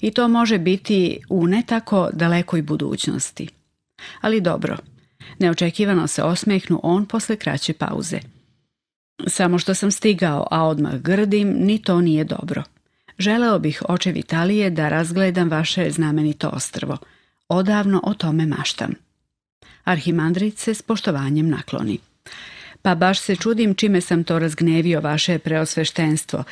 [SPEAKER 1] I to može biti u ne tako dalekoj budućnosti. Ali dobro, neočekivano se osmehnu on posle kraće pauze. Samo što sam stigao, a odmah grdim, ni to nije dobro. Želeo bih, oče Vitalije, da razgledam vaše znamenito ostrvo. Odavno o tome maštam. Arhimandrit se s poštovanjem nakloni. Pa baš se čudim čime sam to razgnevio vaše preosveštenstvo.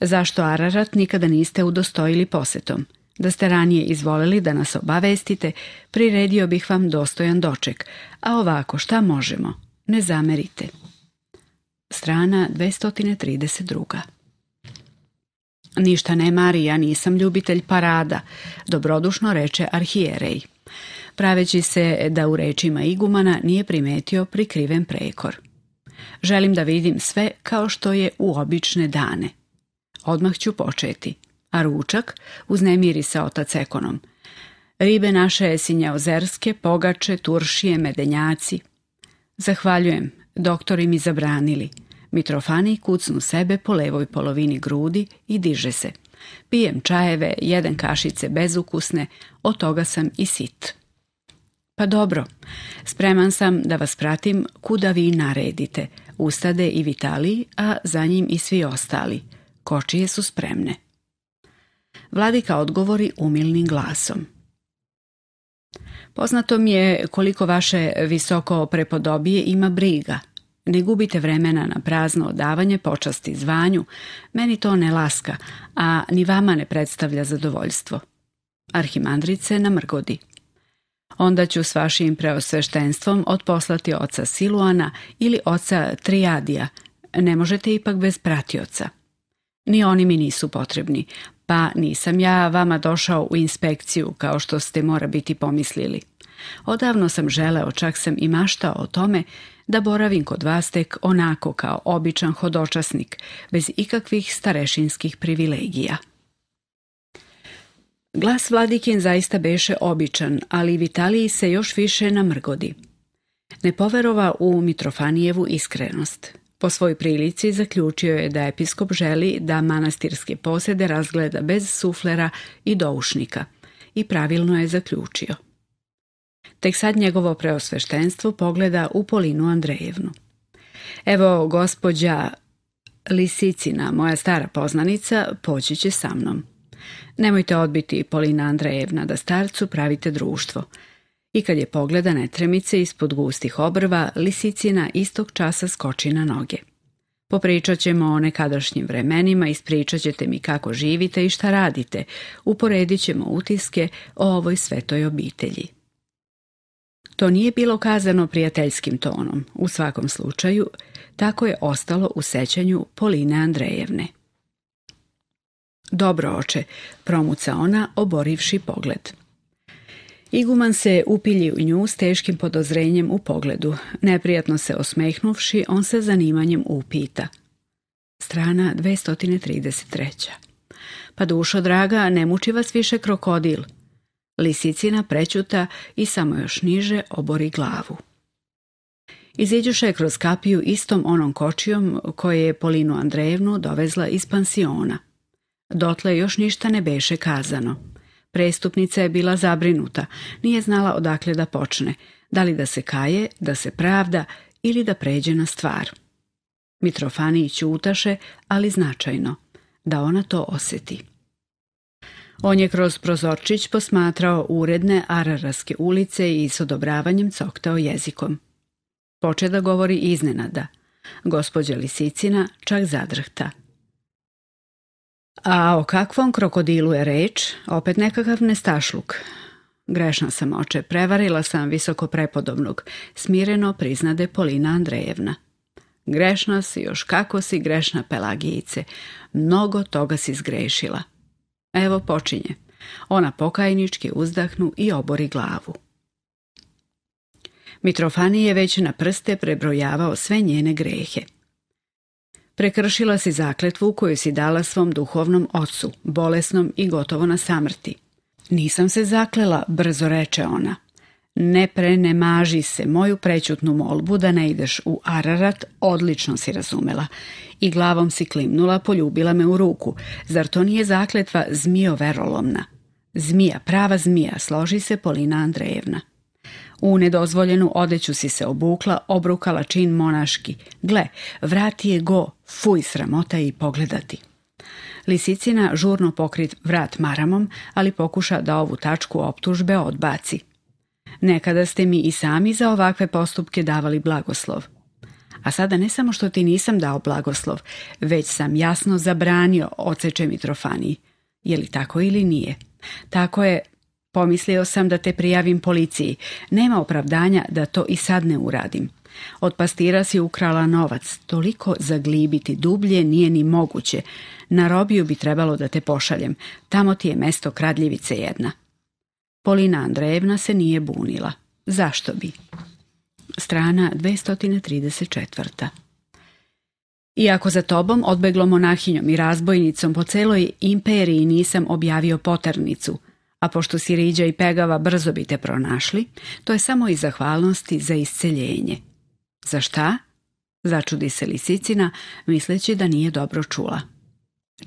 [SPEAKER 1] Zašto Ararat nikada niste udostojili posetom? Da ste ranije izvolili da nas obavestite, priredio bih vam dostojan doček. A ovako, šta možemo? Ne zamerite. Strana 232. Ništa ne, Marija, nisam ljubitelj parada, dobrodušno reče Arhijerej praveći se da u rečima igumana nije primetio prikriven prekor. Želim da vidim sve kao što je u obične dane. Odmah ću početi. A ručak uznemiri se otac ekonom. Ribe naše ozerske, pogače, turšije, medenjaci. Zahvaljujem, doktori mi zabranili. Mitrofani kucnu sebe po levoj polovini grudi i diže se. Pijem čajeve, jedan kašice bezukusne, od toga sam i sit. Pa dobro, spreman sam da vas pratim kuda vi naredite. Ustade i Vitali, a za njim i svi ostali. Kočije su spremne. Vladika odgovori umilnim glasom. Poznato mi je koliko vaše visoko prepodobije ima briga. Ne gubite vremena na prazno odavanje počasti zvanju, meni to ne laska, a ni vama ne predstavlja zadovoljstvo. Arhimandrice namrgodi. Onda ću s vašim preosveštenstvom odposlati oca Siluana ili oca Trijadija. Ne možete ipak bez pratioca. Ni oni mi nisu potrebni, pa nisam ja vama došao u inspekciju kao što ste mora biti pomislili. Odavno sam želeo, čak sam i maštao o tome da boravim kod vas tek onako kao običan hodočasnik, bez ikakvih starešinskih privilegija. Glas vladikin zaista beše običan, ali Vitaliji se još više namrgodi. Ne poverova u Mitrofanijevu iskrenost. Po svoj prilici zaključio je da episkop želi da manastirske posjede razgleda bez suflera i doušnika. I pravilno je zaključio. Tek sad njegovo preosveštenstvo pogleda u Polinu Andrejevnu. Evo, gospođa Lisicina, moja stara poznanica, poći će sa mnom. Nemojte odbiti Polina Andrejevna da starcu pravite društvo. I kad je pogleda netremice ispod gustih obrva, lisicina istog časa skoči na noge. Popričat ćemo o nekadašnjim vremenima, ispričat ćete mi kako živite i šta radite, uporedit ćemo utiske o ovoj svetoj obitelji. To nije bilo kazano prijateljskim tonom, u svakom slučaju, tako je ostalo u sećanju Poline Andrejevne. Dobro oče, promuca ona, oborivši pogled. Iguman se upilji u nju s teškim podozrenjem u pogledu. Neprijatno se osmehnuvši, on se zanimanjem upita. Strana 233. Pa dušo draga, ne muči vas više krokodil. Lisicina prećuta i samo još niže obori glavu. Iziđuše kroz kapiju istom onom kočijom koje je Polinu Andrejevnu dovezla iz pansiona. Dotle još ništa ne beše kazano. Prestupnica je bila zabrinuta, nije znala odakle da počne, da li da se kaje, da se pravda ili da pređe na stvar. Mitrofanić utaše, ali značajno, da ona to osjeti. On je kroz prozorčić posmatrao uredne Araraske ulice i s odobravanjem coktao jezikom. Poče da govori iznenada. Gospođa Lisicina čak zadrhta. A o kakvom krokodilu je reč? Opet nekakav nestašluk. Grešna sam oče, prevarila sam visoko prepodobnog, smireno priznade Polina Andrejevna. Grešna si, još kako si grešna Pelagijice. Mnogo toga si zgrešila. Evo počinje. Ona pokajnički uzdahnu i obori glavu. Mitrofani je već na prste prebrojavao sve njene grehe – Prekršila si zakletvu koju si dala svom duhovnom ocu, bolesnom i gotovo na samrti. Nisam se zaklela, brzo reče ona. Ne prenemaži se moju prećutnu molbu da ne ideš u Ararat, odlično si razumela. I glavom si klimnula, poljubila me u ruku. Zar to nije zakletva zmijo verolomna? Zmija, prava zmija, složi se Polina Andrejevna. U nedozvoljenu odeću si se obukla, obrukala čin monaški. Gle, vrati je go, fuj sramota i pogledati. Lisicina žurno pokrit vrat maramom, ali pokuša da ovu tačku optužbe odbaci. Nekada ste mi i sami za ovakve postupke davali blagoslov. A sada ne samo što ti nisam dao blagoslov, već sam jasno zabranio oceče Mitrofaniji. Je li tako ili nije? Tako je Pomislio sam da te prijavim policiji. Nema opravdanja da to i sad ne uradim. Od pastira si ukrala novac. Toliko zaglibiti dublje nije ni moguće. Na robiju bi trebalo da te pošaljem. Tamo ti je mesto kradljivice jedna. Polina Andrejevna se nije bunila. Zašto bi? Strana 234. Iako za tobom, odbeglo monahinjom i razbojnicom po celoj imperiji nisam objavio poternicu, a pošto si riđa i pegava brzo bi te pronašli, to je samo i zahvalnosti za isceljenje. Za šta? Začudi se lisicina, misleći da nije dobro čula.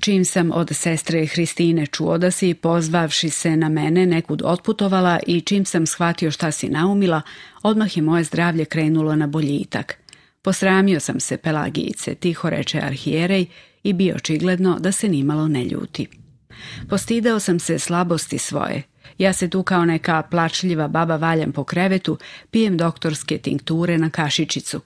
[SPEAKER 1] Čim sam od sestre Hristine čuo da si, pozvavši se na mene, nekud otputovala i čim sam shvatio šta si naumila, odmah je moje zdravlje krenulo na boljitak. Posramio sam se Pelagijice, tiho reče Arhijerej i bio očigledno da se nimalo ne ljuti. Postidao sam se slabosti svoje. Ja se tu kao neka plačljiva baba valjam po krevetu, pijem doktorske tinkture na kašičicu.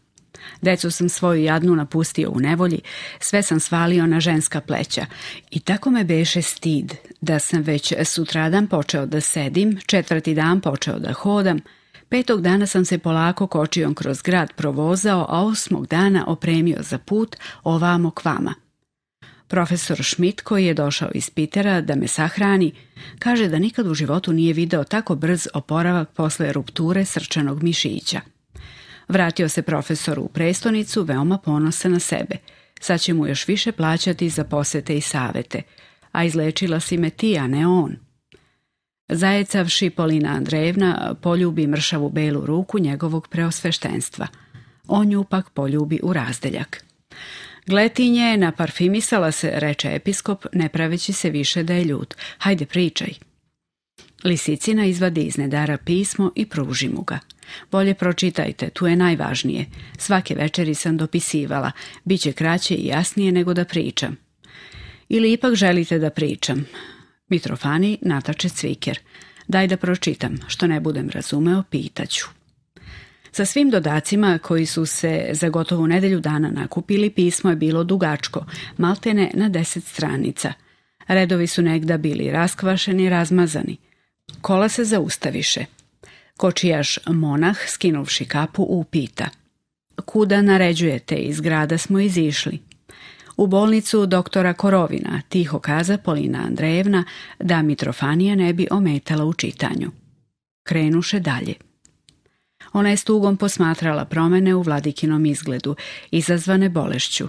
[SPEAKER 1] Decu sam svoju jadnu napustio u nevolji, sve sam svalio na ženska pleća. I tako me beše stid da sam već sutradan počeo da sedim, četvrti dan počeo da hodam, Petog dana sam se polako kočijom kroz grad provozao, a osmog dana opremio za put ovamo k vama. Profesor Schmidt, koji je došao iz Pitera da me sahrani, kaže da nikad u životu nije video tako brz oporavak posle rupture srčanog mišića. Vratio se profesor u prestonicu veoma ponosa na sebe. Sad će mu još više plaćati za posete i savete. A izlečila si me ti, a ne on. Zajecavši Polina Andrejevna poljubi mršavu belu ruku njegovog preosveštenstva. On ju pak poljubi u razdeljak. Gletinje je naparfimisala se, reče episkop, ne praveći se više da je ljut. Hajde pričaj. Lisicina izvadi iz nedara pismo i pruži mu ga. Bolje pročitajte, tu je najvažnije. Svake večeri sam dopisivala, Biće kraće i jasnije nego da pričam. Ili ipak želite da pričam? Mitrofani natače cviker. Daj da pročitam, što ne budem razumeo, pitaću. Sa svim dodacima koji su se za gotovo nedelju dana nakupili, pismo je bilo dugačko, maltene na deset stranica. Redovi su negda bili raskvašeni, razmazani. Kola se zaustaviše. Kočijaš monah, skinuvši kapu, upita. Kuda naređujete, iz grada smo izišli. U bolnicu doktora Korovina, tiho kaza Polina Andrejevna, da mitrofanija ne bi ometala u čitanju. Krenuše dalje. Ona je stugom posmatrala promjene u vladikinom izgledu, izazvane bolešću.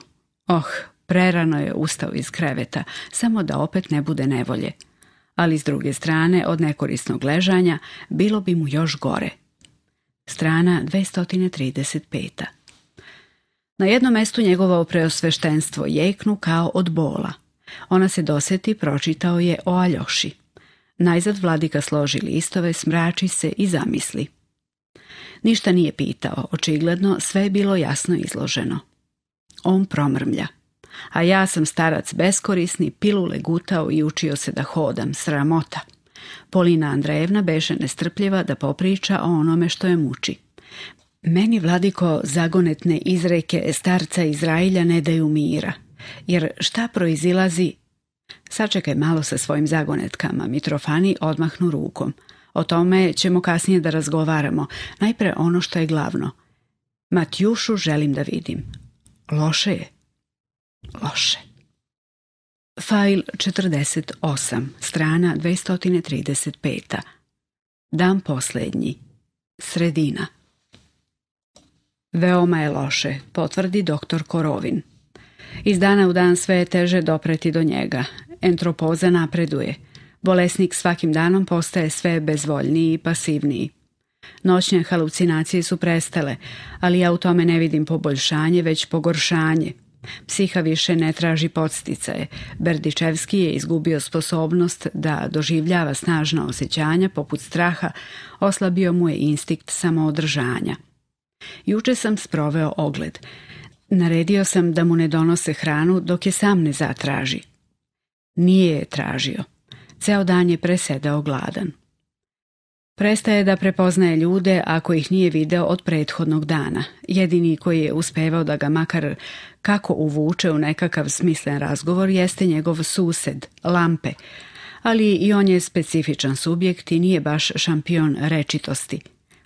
[SPEAKER 1] Oh, prerano je ustao iz kreveta, samo da opet ne bude nevolje. Ali s druge strane, od nekorisnog ležanja, bilo bi mu još gore. Strana 235. Na jednom mestu njegovo preosveštenstvo jeknu kao od bola. Ona se dosjeti, pročitao je o Aljoši. Najzad vladika složi listove, smrači se i zamisli. Ništa nije pitao, očigledno sve je bilo jasno izloženo. On promrmlja. A ja sam starac beskorisni, pilule gutao i učio se da hodam, sramota. Polina Andrejevna beše nestrpljiva da popriča o onome što je muči. Meni, vladiko, zagonetne izreke starca Izrailja ne daju mira. Jer šta proizilazi? Sačekaj malo sa svojim zagonetkama, Mitrofani odmahnu rukom. O tome ćemo kasnije da razgovaramo. Najpre ono što je glavno. Matjušu želim da vidim. Loše je. Loše. Fajl 48, strana 235. Dan posljednji. Sredina. Veoma je loše, potvrdi doktor Korovin. Iz dana u dan sve je teže dopreti do njega. Entropoza napreduje – Bolesnik svakim danom postaje sve bezvoljniji i pasivniji. Noćne halucinacije su prestale, ali ja u tome ne vidim poboljšanje, već pogoršanje. Psiha više ne traži podsticaje. Berdičevski je izgubio sposobnost da doživljava snažna osjećanja poput straha, oslabio mu je instinkt samoodržanja. Juče sam sproveo ogled. Naredio sam da mu ne donose hranu dok je sam ne zatraži. Nije je tražio. Ceo dan je presedao gladan. Prestaje da prepoznaje ljude ako ih nije video od prethodnog dana. Jedini koji je uspevao da ga makar kako uvuče u nekakav smislen razgovor jeste njegov sused, Lampe, ali i on je specifičan subjekt i nije baš šampion rečitosti.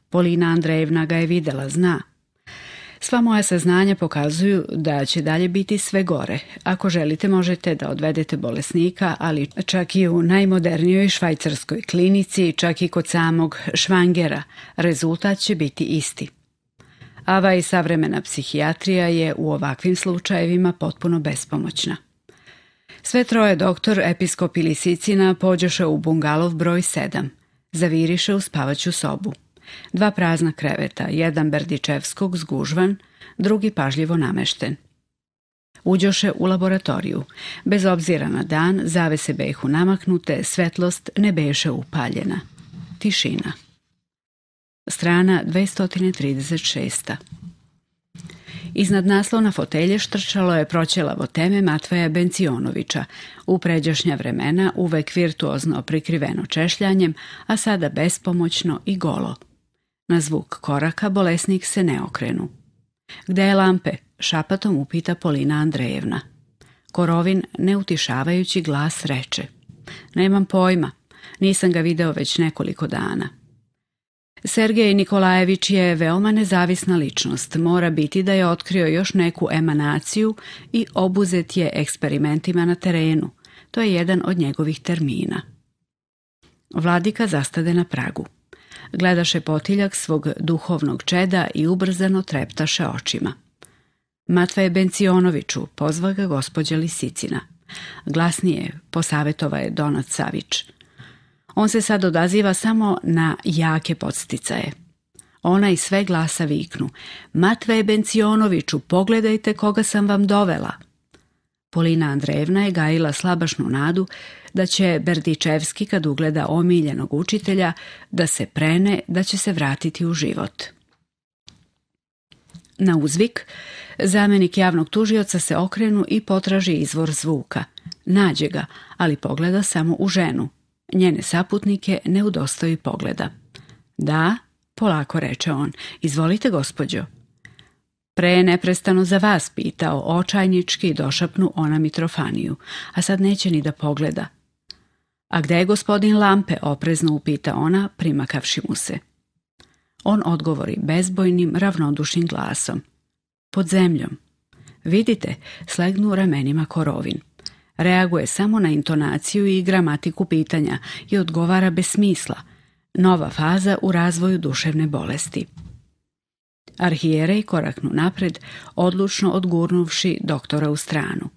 [SPEAKER 1] Polina Andrejevna ga je videla, zna – Sva moja saznanja pokazuju da će dalje biti sve gore. Ako želite možete da odvedete bolesnika, ali čak i u najmodernijoj švajcarskoj klinici, čak i kod samog švangera, rezultat će biti isti. Ava i savremena psihijatrija je u ovakvim slučajevima potpuno bespomoćna. Sve troje doktor Episkop Lisicina pođeše u bungalov broj 7. Zaviriše u spavaću sobu. Dva prazna kreveta, jedan Berdičevskog zgužvan, drugi pažljivo namešten. Uđoše u laboratoriju. Bez obzira na dan, zavese behu namaknute, svetlost ne beše upaljena. Tišina. Strana 236. Iznad naslona fotelje štrčalo je proćelavo teme Matveja Bencionovića, u pređašnja vremena uvek virtuozno prikriveno češljanjem, a sada bespomoćno i golo. Na zvuk koraka bolesnik se ne okrenu. Gde je lampe? Šapatom upita Polina Andrejevna. Korovin, neutišavajući glas, reče. Nemam pojma, nisam ga video već nekoliko dana. Sergej Nikolajević je veoma nezavisna ličnost, mora biti da je otkrio još neku emanaciju i obuzet je eksperimentima na terenu. To je jedan od njegovih termina. Vladika zastade na pragu. Gledaše potiljak svog duhovnog čeda i ubrzano treptaše očima. je Bencionoviću pozva ga gospođa Lisicina. Glasnije posavetova je Donat Savić. On se sad odaziva samo na jake podsticaje. Ona i sve glasa viknu. je Bencionoviću, pogledajte koga sam vam dovela. Polina Andrejevna je gajila slabašnu nadu da će Berdičevski kad ugleda omiljenog učitelja da se prene da će se vratiti u život. Na uzvik, zamjenik javnog tužioca se okrenu i potraži izvor zvuka. Nađe ga, ali pogleda samo u ženu. Njene saputnike ne udostoji pogleda. Da, polako reče on, izvolite gospođo. Pre neprestano za vas pitao, očajnički došapnu ona Mitrofaniju, a sad neće ni da pogleda. A gdje je gospodin Lampe, oprezno upita ona, primakavši mu se. On odgovori bezbojnim, ravnodušnim glasom. Pod zemljom. Vidite, slegnu ramenima korovin. Reaguje samo na intonaciju i gramatiku pitanja i odgovara bez smisla. Nova faza u razvoju duševne bolesti. Arhijerej koraknu napred, odlučno odgurnuvši doktora u stranu.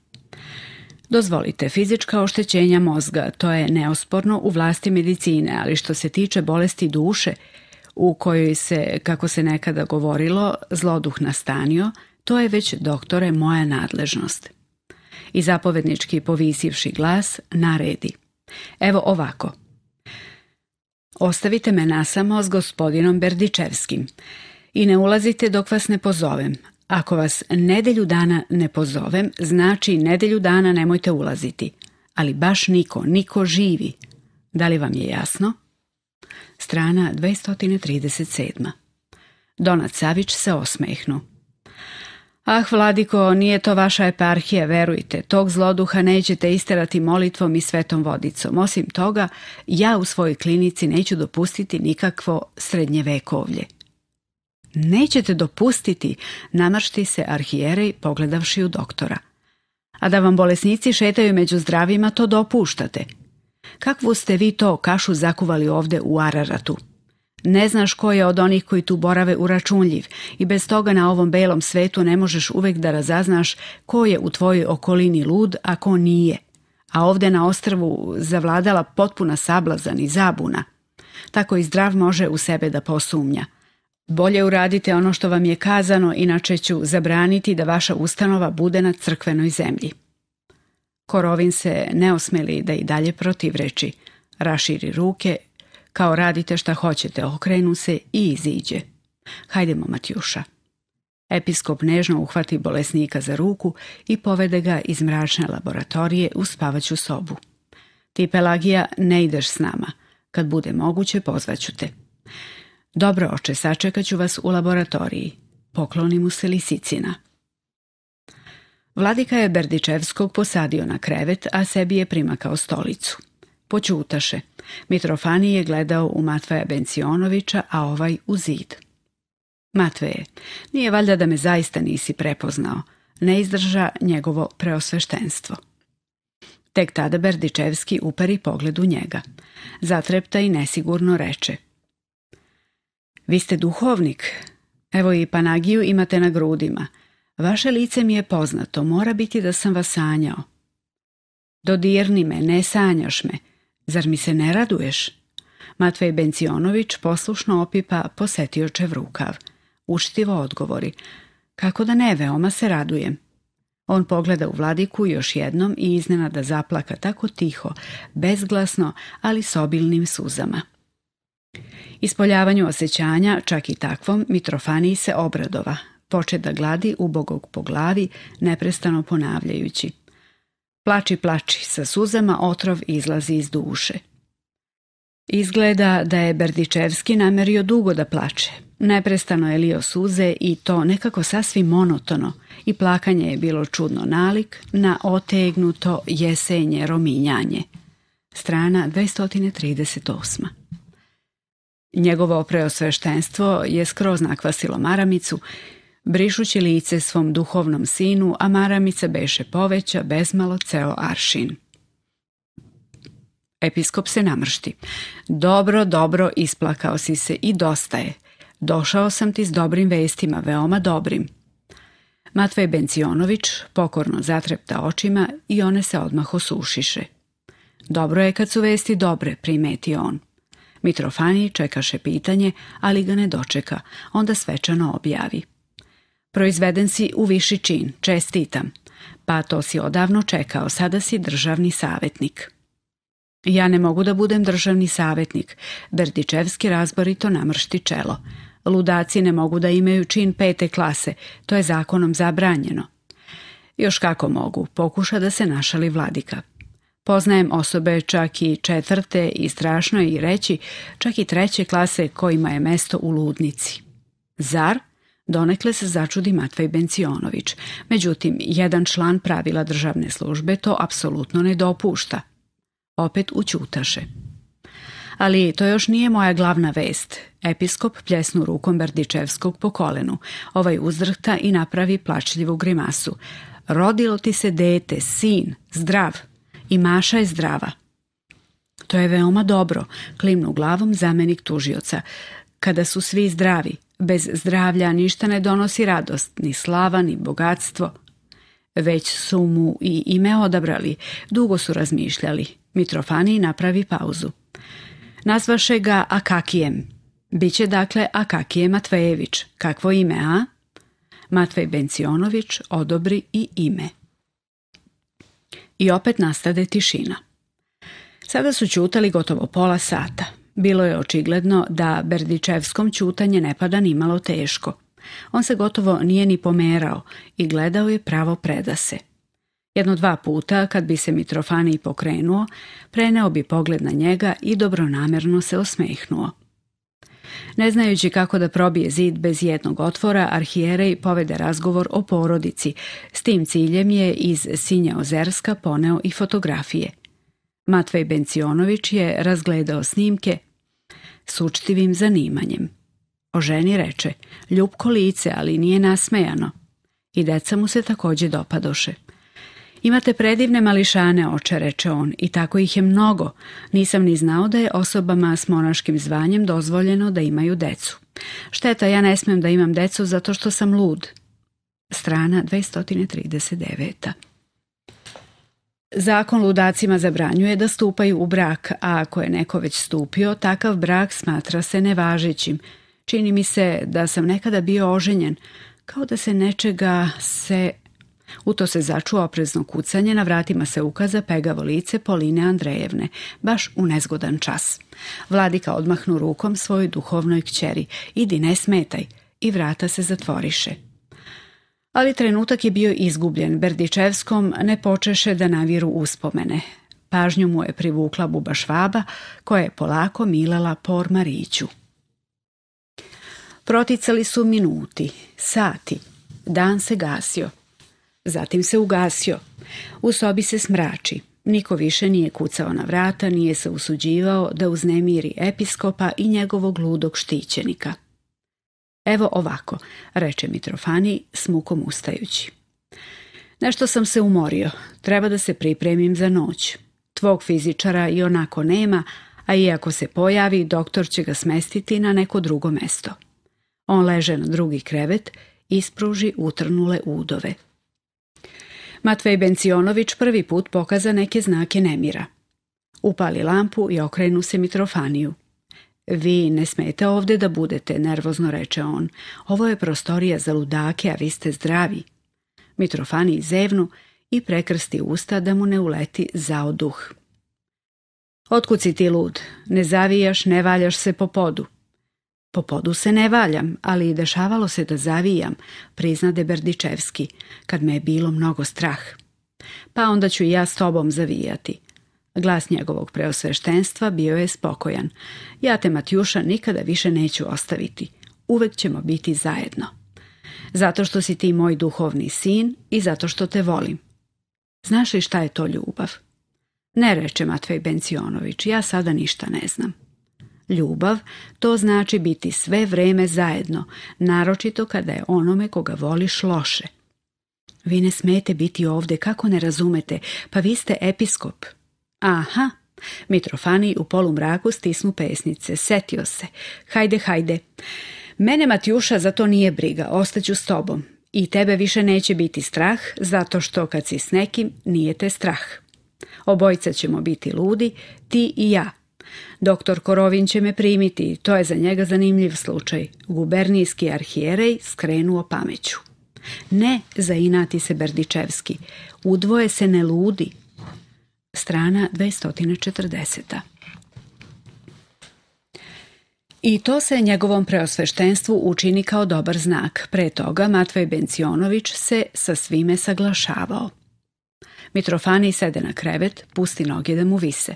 [SPEAKER 1] Dozvolite, fizička oštećenja mozga, to je neosporno u vlasti medicine, ali što se tiče bolesti duše, u kojoj se, kako se nekada govorilo, zloduh nastanio, to je već, doktore, moja nadležnost. I zapovednički povisivši glas, naredi. Evo ovako. Ostavite me nasamo s gospodinom Berdičevskim i ne ulazite dok vas ne pozovem, ako vas nedelju dana ne pozovem, znači nedelju dana nemojte ulaziti. Ali baš niko, niko živi. Da li vam je jasno? Strana 237. Donat Savić se osmehnu. Ah, Vladiko, nije to vaša eparhija, verujte. Tog zloduha nećete isterati molitvom i svetom vodicom. Osim toga, ja u svojoj klinici neću dopustiti nikakvo srednje vekovlje. Nećete dopustiti, namršti se arhijerej pogledavši u doktora. A da vam bolesnici šetaju među zdravima, to dopuštate. Kakvu ste vi to kašu zakuvali ovdje u Araratu? Ne znaš ko je od onih koji tu borave uračunljiv i bez toga na ovom belom svetu ne možeš uvek da razaznaš ko je u tvojoj okolini lud, a ko nije. A ovdje na ostrvu zavladala potpuna sablazan i zabuna. Tako i zdrav može u sebe da posumnja. Bolje uradite ono što vam je kazano, inače ću zabraniti da vaša ustanova bude na crkvenoj zemlji. Korovin se ne osmeli da i dalje protivreči. Raširi ruke, kao radite šta hoćete, okrenu se i iziđe. Hajdemo, Matjuša. Episkop nežno uhvati bolesnika za ruku i povede ga iz mračne laboratorije u spavaću sobu. Ti, Pelagija, ne ideš s nama. Kad bude moguće, pozvaću te. Dobro oče, sačekat ću vas u laboratoriji. Pokloni mu se lisicina. Vladika je Berdičevskog posadio na krevet, a sebi je primakao stolicu. Poćutaše. Mitrofani je gledao u Matveja Bencionovića, a ovaj u zid. Matveje, nije valjda da me zaista nisi prepoznao. Ne izdrža njegovo preosveštenstvo. Tek tada Berdičevski uperi pogled u njega. Zatrepta i nesigurno reče – vi ste duhovnik. Evo i panagiju imate na grudima. Vaše lice mi je poznato, mora biti da sam vas sanjao. Dodirni me, ne sanjaš me. Zar mi se ne raduješ? Matvej Bencionović poslušno opipa posetiočev rukav. Učitivo odgovori. Kako da ne, veoma se radujem. On pogleda u vladiku još jednom i da zaplaka tako tiho, bezglasno, ali s obilnim suzama. Ispoljavanju osjećanja, čak i takvom, Mitrofaniji se obradova, poče da gladi ubogog po glavi, neprestano ponavljajući. Plači, plači, sa suzama otrov izlazi iz duše. Izgleda da je Berdičevski namerio dugo da plače. Neprestano je lio suze i to nekako sasvim monotono i plakanje je bilo čudno nalik na otegnuto jesenje rominjanje. Strana 238. Njegovo preosveštenstvo je skroz nakvasilo maramicu, brišući lice svom duhovnom sinu, a maramica beše poveća bezmalo ceo aršin. Episkop se namršti. Dobro, dobro, isplakao si se i dosta je. Došao sam ti s dobrim vestima, veoma dobrim. Matvej Bencionović pokorno zatrepta očima i one se odmah osušiše. Dobro je kad su vesti dobre, primeti on. Mitrofani čekaše pitanje, ali ga ne dočeka, onda svečano objavi. Proizveden si u viši čin, čestitam. Pa to si odavno čekao, sada si državni savjetnik. Ja ne mogu da budem državni savjetnik, Berdičevski razborito namršti čelo. Ludaci ne mogu da imaju čin pete klase, to je zakonom zabranjeno. Još kako mogu, pokuša da se našali vladika. Poznajem osobe čak i četvrte i strašno je i reći čak i treće klase kojima je mesto u ludnici. Zar? Donekle se začudi Matvej Bencionović. Međutim, jedan član pravila državne službe to apsolutno ne dopušta. Opet ućutaše. Ali to još nije moja glavna vest. Episkop pljesnu rukom Berdičevskog po kolenu. Ovaj uzdrhta i napravi plačljivu grimasu. Rodilo ti se dete, sin, zdrav i Maša je zdrava. To je veoma dobro, klimnu glavom zamenik tužioca. Kada su svi zdravi, bez zdravlja ništa ne donosi radost, ni slava, ni bogatstvo. Već su mu i ime odabrali, dugo su razmišljali. Mitrofani napravi pauzu. Nazvaše ga Akakijem. Biće dakle Akakije Matvejević. Kakvo ime, a? Matvej Bencionović odobri i ime i opet nastade tišina. Sada su čutali gotovo pola sata. Bilo je očigledno da Berdičevskom čutanje ne pada nimalo teško. On se gotovo nije ni pomerao i gledao je pravo predase. Jedno dva puta, kad bi se Mitrofani pokrenuo, preneo bi pogled na njega i dobronamerno se osmehnuo. Ne znajući kako da probije zid bez jednog otvora, Arhijerej povede razgovor o porodici. S tim ciljem je iz Sinja Ozerska poneo i fotografije. Matvej Bencionović je razgledao snimke s učtivim zanimanjem. O ženi reče, ljubko lice, ali nije nasmejano. I deca mu se također dopadoše. Imate predivne mališane oče, reče on, i tako ih je mnogo. Nisam ni znao da je osobama s monaškim zvanjem dozvoljeno da imaju decu. Šteta, ja ne smem da imam decu zato što sam lud. Strana 239. Zakon ludacima zabranjuje da stupaju u brak, a ako je neko već stupio, takav brak smatra se nevažećim. Čini mi se da sam nekada bio oženjen, kao da se nečega se u to se začuo oprezno kucanje, na vratima se ukaza pegavo lice Poline Andrejevne, baš u nezgodan čas. Vladika odmahnu rukom svojoj duhovnoj kćeri, idi ne smetaj, i vrata se zatvoriše. Ali trenutak je bio izgubljen, Berdičevskom ne počeše da naviru uspomene. Pažnju mu je privukla buba švaba, koja je polako milala por Mariću. Proticali su minuti, sati. Dan se gasio. Zatim se ugasio. U sobi se smrači. Niko više nije kucao na vrata, nije se usuđivao da uznemiri episkopa i njegovog ludog štićenika. Evo ovako, reče Mitrofani smukom ustajući. Nešto sam se umorio, treba da se pripremim za noć. Tvog fizičara i onako nema, a iako se pojavi, doktor će ga smestiti na neko drugo mesto. On leže na drugi krevet, ispruži utrnule udove. Matvej Bencionović prvi put pokaza neke znake nemira. Upali lampu i okrenu se Mitrofaniju. Vi ne smete ovdje da budete, nervozno reče on. Ovo je prostorija za ludake, a vi ste zdravi. Mitrofani zevnu i prekrsti usta da mu ne uleti zao duh. Otkud si ti lud? Ne zavijaš, ne valjaš se po podu. Po podu se ne valjam, ali i dešavalo se da zavijam, priznade Berdičevski, kad me je bilo mnogo strah. Pa onda ću i ja s tobom zavijati. Glas njegovog preosveštenstva bio je spokojan. Ja te Matjuša nikada više neću ostaviti. Uvek ćemo biti zajedno. Zato što si ti moj duhovni sin i zato što te volim. Znaš li šta je to ljubav? Ne reče Matvej Bencionović, ja sada ništa ne znam. Ljubav to znači biti sve vreme zajedno, naročito kada je onome koga voliš loše. Vi ne smete biti ovde, kako ne razumete, pa vi ste episkop. Aha, Mitrofani u polumraku stisnu pesnice, setio se. Hajde, hajde. Mene Matjuša za to nije briga, ostaću s tobom. I tebe više neće biti strah, zato što kad si s nekim, nije te strah. Obojca ćemo biti ludi, ti i ja, Doktor Korovin će me primiti, to je za njega zanimljiv slučaj. Gubernijski arhijerej skrenuo pameću. Ne, zainati se Berdičevski. Udvoje se ne ludi. Strana 240. I to se njegovom preosveštenstvu učini kao dobar znak. Pre toga Matvej Bencionović se sa svime saglašavao. Mitrofani sede na krevet, pusti noge da mu vise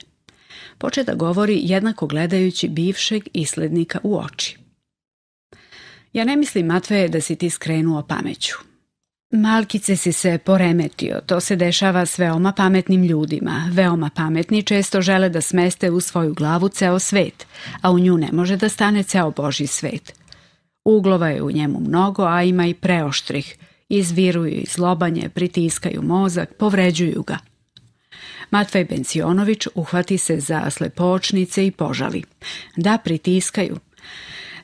[SPEAKER 1] poče da govori jednako gledajući bivšeg islednika u oči. Ja ne mislim, Matveje, da si ti skrenuo pameću. Malkice si se poremetio, to se dešava s veoma pametnim ljudima. Veoma pametni često žele da smeste u svoju glavu ceo svet, a u nju ne može da stane ceo Boži svet. Uglova je u njemu mnogo, a ima i preoštrih. Izviruju i zlobanje, pritiskaju mozak, povređuju ga – Matvej Bencionović uhvati se za slepočnice i požali. Da pritiskaju.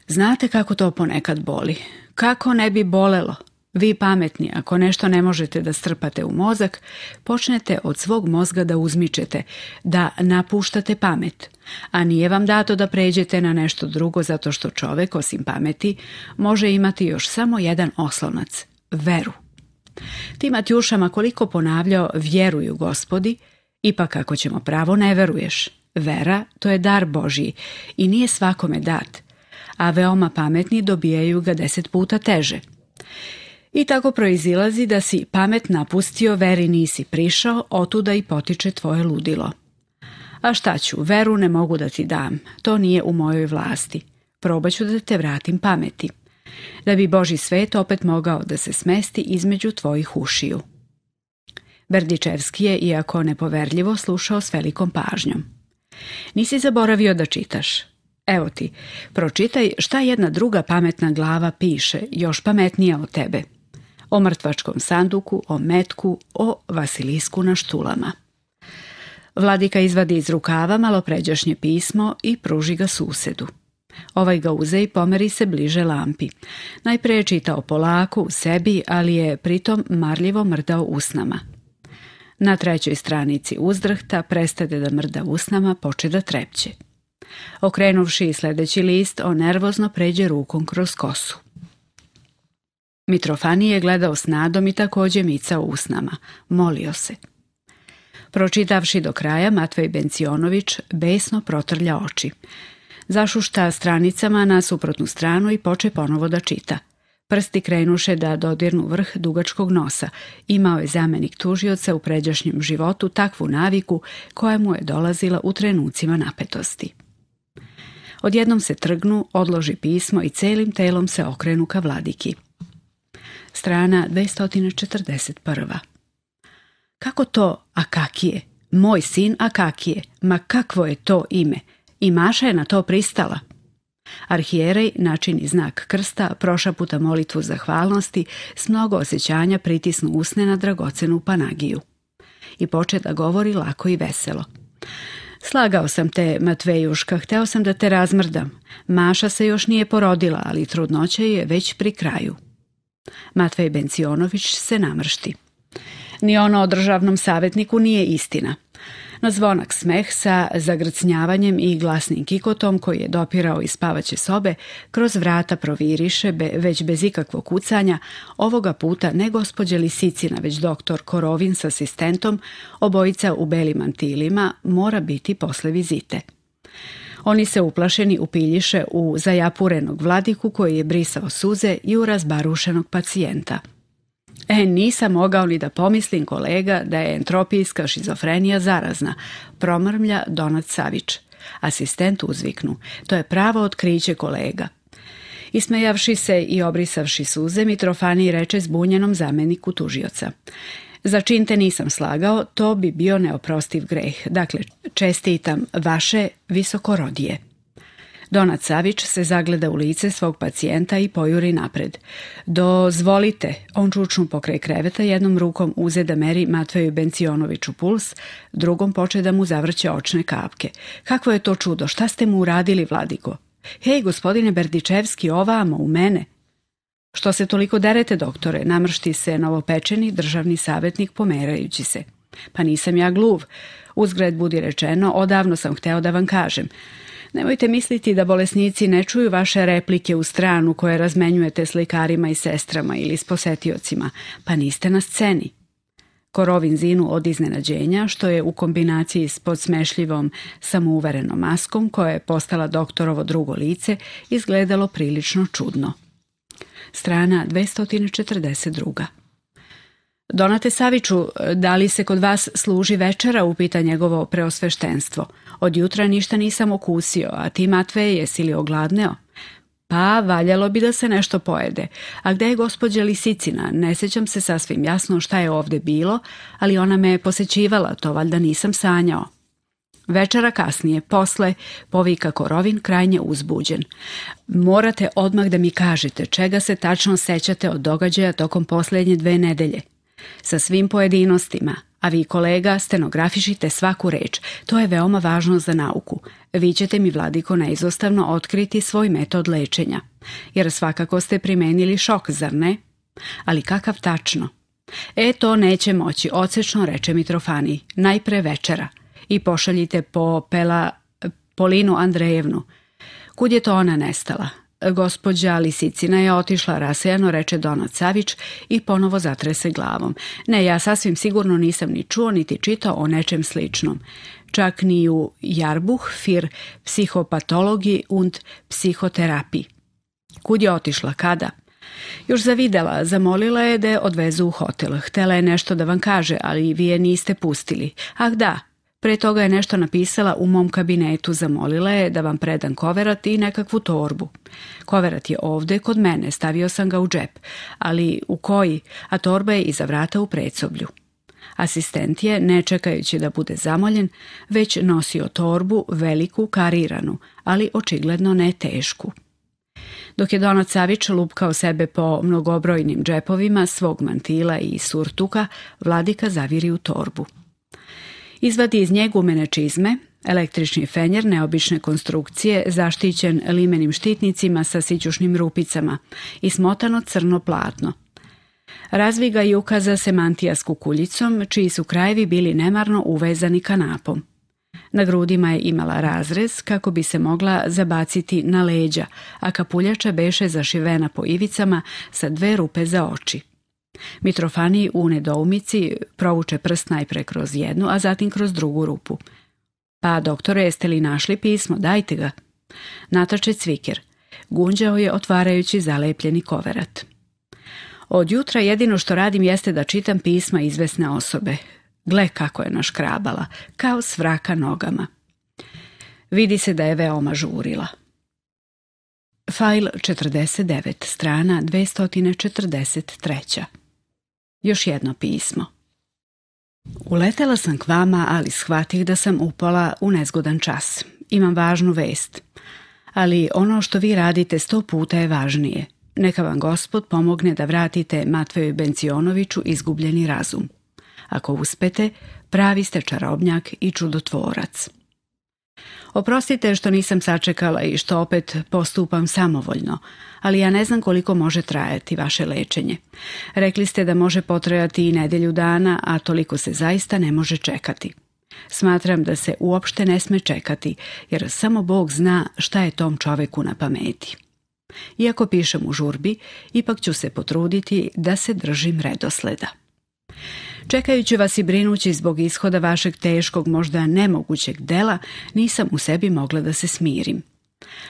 [SPEAKER 1] Znate kako to ponekad boli? Kako ne bi bolelo? Vi pametni, ako nešto ne možete da strpate u mozak, počnete od svog mozga da uzmičete, da napuštate pamet. A nije vam dato da pređete na nešto drugo zato što čovjek, osim pameti, može imati još samo jedan oslonac – veru. Ti Matjušama koliko ponavljao vjeruju gospodi, Ipak ako ćemo pravo ne veruješ. Vera to je dar Božji i nije svakome dat, a veoma pametni dobijaju ga deset puta teže. I tako proizilazi da si pamet napustio, veri nisi prišao, otuda i potiče tvoje ludilo. A šta ću, veru ne mogu da ti dam, to nije u mojoj vlasti. Probat ću da te vratim pameti. Da bi Boži svet opet mogao da se smesti između tvojih ušiju. Berdičevski je, iako nepoverljivo, slušao s velikom pažnjom. Nisi zaboravio da čitaš. Evo ti, pročitaj šta jedna druga pametna glava piše, još pametnija od tebe. O mrtvačkom sanduku, o metku, o Vasilisku na štulama. Vladika izvadi iz rukava malopređašnje pismo i pruži ga susedu. Ovaj ga uze i pomeri se bliže lampi. Najprije je čitao polako u sebi, ali je pritom marljivo mrdao usnama. Na trećoj stranici uzdrhta prestade da mrda usnama, poče da trepće. Okrenuvši sljedeći list, on nervozno pređe rukom kroz kosu. Mitrofani je gledao s nadom i također micao usnama. Molio se. Pročitavši do kraja, Matvej Bencionović besno protrlja oči. Zašušta stranicama na suprotnu stranu i poče ponovo da čita – Prsti krenuše da dodirnu vrh dugačkog nosa. Imao je zamenik tužioca u pređašnjem životu takvu naviku koja mu je dolazila u trenucima napetosti. Odjednom se trgnu, odloži pismo i celim telom se okrenu ka vladiki. Strana 241. Kako to Akakije? Moj sin Akakije. Ma kakvo je to ime? I Maša je na to pristala. Arhijerej načini znak krsta, proša puta molitvu zahvalnosti, s mnogo osjećanja pritisnu usne na dragocenu panagiju. I poče da govori lako i veselo. Slagao sam te, Matvejuška, hteo sam da te razmrdam. Maša se još nije porodila, ali trudnoća je već pri kraju. Matvej Bencionović se namršti. Ni ono o državnom savjetniku nije istina na zvonak smeh sa zagrcnjavanjem i glasnim kikotom koji je dopirao iz spavaće sobe, kroz vrata proviriše, be, već bez ikakvog kucanja, ovoga puta ne gospođe Lisicina, već doktor Korovin s asistentom, obojica u belim mantilima, mora biti posle vizite. Oni se uplašeni upiljiše u zajapurenog vladiku koji je brisao suze i u razbarušenog pacijenta. E, nisam mogao ni da pomislim kolega da je entropijska šizofrenija zarazna, promrmlja Donat Savić. Asistent uzviknu. To je pravo otkriće kolega. Ismejavši se i obrisavši suze, Mitrofani reče zbunjenom zameniku tužioca. Za čin te nisam slagao, to bi bio neoprostiv greh. Dakle, čestitam vaše visokorodije. Donat Savić se zagleda u lice svog pacijenta i pojuri napred. Dozvolite, on čučnu pokraj kreveta, jednom rukom uze da meri Matveju Bencionoviću puls, drugom poče da mu zavrće očne kapke. Kako je to čudo, šta ste mu uradili, Vladiko? Hej, gospodine Berdičevski, ovamo, u mene. Što se toliko derete, doktore, namršti se novopečeni državni savjetnik pomerajući se. Pa nisam ja gluv. Uzgred, budi rečeno, odavno sam hteo da vam kažem. Nemojte misliti da bolesnici ne čuju vaše replike u stranu koje razmenjujete s likarima i sestrama ili s posetiocima, pa niste na sceni. Korovin zinu od iznenađenja, što je u kombinaciji s podsmešljivom, samouverenom maskom, koja je postala doktorovo drugo lice, izgledalo prilično čudno. Strana 242. Donate Saviću, da li se kod vas služi večera, upita njegovo preosveštenstvo. Od jutra ništa nisam okusio, a ti Matve jesi li ogladneo? Pa, valjalo bi da se nešto pojede. A gde je gospođa Lisicina? Ne sjećam se sasvim jasno šta je ovdje bilo, ali ona me je posećivala, to valjda nisam sanjao. Večera kasnije, posle, povika Korovin krajnje uzbuđen. Morate odmah da mi kažete čega se tačno sećate od događaja tokom posljednje dve nedelje sa svim pojedinostima, a vi kolega stenografišite svaku reč. To je veoma važno za nauku. Vi ćete mi vladiko neizostavno otkriti svoj metod lečenja. Jer svakako ste primenili šok, zar ne? Ali kakav tačno? E to neće moći, ocečno reče Mitrofani, najpre večera. I pošaljite po Pela, Polinu Andrejevnu. Kud je to ona nestala? Gospodja Lisicina je otišla rasejano, reče Donat Savić i ponovo zatrese glavom. Ne, ja sasvim sigurno nisam ni čuo niti čitao o nečem sličnom. Čak ni u Jarbuh fir psihopatologi und psihoterapiji. Kud je otišla, kada? Još zavidela, zamolila je da je odvezu u hotel. Htela je nešto da vam kaže, ali vi je niste pustili. Ah da, Pre toga je nešto napisala u mom kabinetu, zamolila je da vam predam koverat i nekakvu torbu. Koverat je ovde kod mene, stavio sam ga u džep, ali u koji, a torba je iza vrata u predsoblju. Asistent je, ne čekajući da bude zamoljen, već nosio torbu, veliku, kariranu, ali očigledno ne tešku. Dok je Donat Savić lupkao sebe po mnogobrojnim džepovima svog mantila i surtuka, vladika zaviri u torbu. Izvadi iz njegu menečizme, čizme, električni fenjer neobične konstrukcije zaštićen limenim štitnicima sa sićušnim rupicama i smotano crno platno. Razviga i ukaza se mantija s kukuljicom, čiji su krajevi bili nemarno uvezani kanapom. Na grudima je imala razrez kako bi se mogla zabaciti na leđa, a kapuljača beše zašivena po ivicama sa dve rupe za oči. Mitrofani u nedoumici provuče prst najpre kroz jednu, a zatim kroz drugu rupu. Pa, doktore, jeste li našli pismo? Dajte ga. Natače cviker. Gunđao je otvarajući zalepljeni koverat. Od jutra jedino što radim jeste da čitam pisma izvesne osobe. Gle kako je naškrabala, kao svraka nogama. Vidi se da je veoma žurila. Fajl 49, strana 243 još jedno pismo. Uletela sam k vama, ali shvatih da sam upala u nezgodan čas. Imam važnu vest, ali ono što vi radite sto puta je važnije. Neka vam gospod pomogne da vratite Matveju Bencionoviću izgubljeni razum. Ako uspete, pravi ste čarobnjak i čudotvorac. Oprostite što nisam sačekala i što opet postupam samovoljno, ali ja ne znam koliko može trajati vaše lečenje. Rekli ste da može potrajati i nedelju dana, a toliko se zaista ne može čekati. Smatram da se uopšte ne sme čekati, jer samo Bog zna šta je tom čoveku na pameti. Iako pišem u žurbi, ipak ću se potruditi da se držim redosleda. Čekajući vas i brinući zbog ishoda vašeg teškog, možda nemogućeg dela, nisam u sebi mogla da se smirim.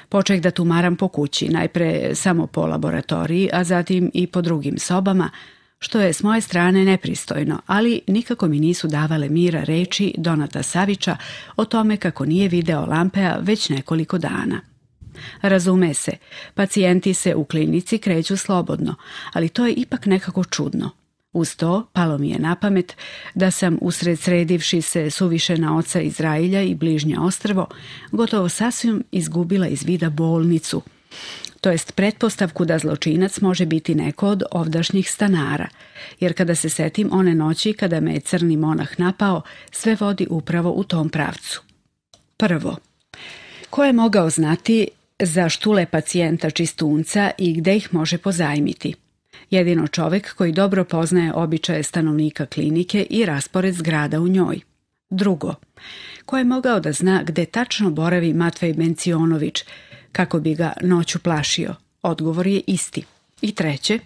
[SPEAKER 1] Poček da tumaram po kući, najpre samo po laboratoriji, a zatim i po drugim sobama, što je s moje strane nepristojno, ali nikako mi nisu davale mira reći Donata Savića o tome kako nije video Lampea već nekoliko dana. Razume se, pacijenti se u klinici kreću slobodno, ali to je ipak nekako čudno. Uz to palo mi je na pamet da sam usred sredivši se suviše na oca Izrailja i bližnje ostrvo gotovo sasvim izgubila iz vida bolnicu, to jest pretpostavku da zločinac može biti neko od ovdašnjih stanara, jer kada se setim one noći kada me je crni monah napao, sve vodi upravo u tom pravcu. Prvo, ko je mogao znati za štule pacijenta čistunca i gdje ih može pozajmiti? jedino čovek koji dobro poznaje običaje stanovnika klinike i raspored zgrada u njoj. Drugo, ko je mogao da zna gde tačno boravi Matvej Bencionović, kako bi ga noću plašio? Odgovor je isti. I treće,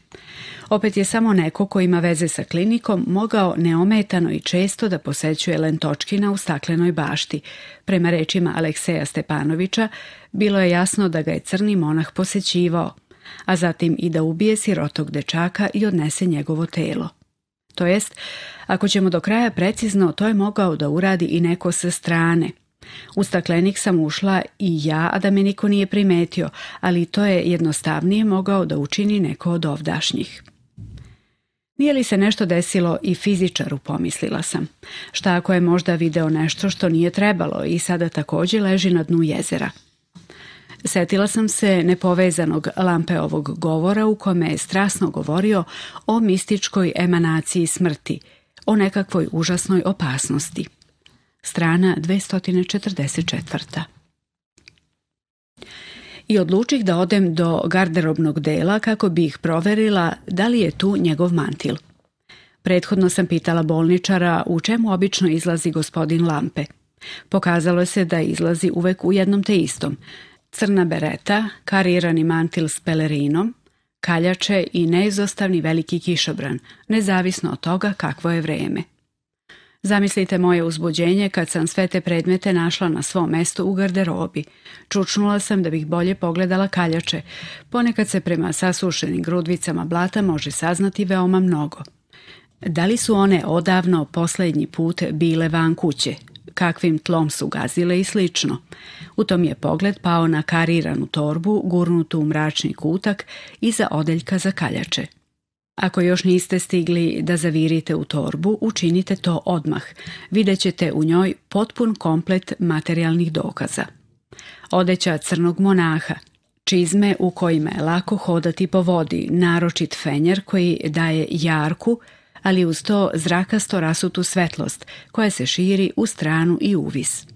[SPEAKER 1] opet je samo neko ko ima veze sa klinikom mogao neometano i često da posećuje Lentočkina u staklenoj bašti. Prema rečima Alekseja Stepanovića, bilo je jasno da ga je crni monah posećivao – a zatim i da ubije sirotog dečaka i odnese njegovo telo. To jest, ako ćemo do kraja precizno, to je mogao da uradi i neko sa strane. U staklenik sam ušla i ja, a da me niko nije primetio, ali to je jednostavnije mogao da učini neko od ovdašnjih. Nije li se nešto desilo i fizičaru, pomislila sam. Šta ako je možda video nešto što nije trebalo i sada također leži na dnu jezera? setila sam se nepovezanog Lampeovog govora u kome je strasno govorio o mističkoj emanaciji smrti, o nekakvoj užasnoj opasnosti. Strana 244. I odlučih da odem do garderobnog dela kako bi ih proverila da li je tu njegov mantil. Prethodno sam pitala bolničara u čemu obično izlazi gospodin Lampe. Pokazalo se da izlazi uvek u jednom te istom, crna bereta, karirani mantil s pelerinom, kaljače i neizostavni veliki kišobran, nezavisno od toga kakvo je vrijeme. Zamislite moje uzbuđenje kad sam sve te predmete našla na svom mestu u garderobi. Čučnula sam da bih bolje pogledala kaljače. Ponekad se prema sasušenim grudvicama blata može saznati veoma mnogo. Da li su one odavno posljednji put bile van kuće? kakvim tlom su gazile i slično. U tom je pogled pao na kariranu torbu, gurnutu u mračni kutak iza odeljka za kaljače. Ako još niste stigli da zavirite u torbu, učinite to odmah. Vidjet ćete u njoj potpun komplet materijalnih dokaza. Odeća crnog monaha, čizme u kojima je lako hodati po vodi, naročit fenjer koji daje jarku, ali uz to zrakasto rasutu svetlost koja se širi u stranu i uvis.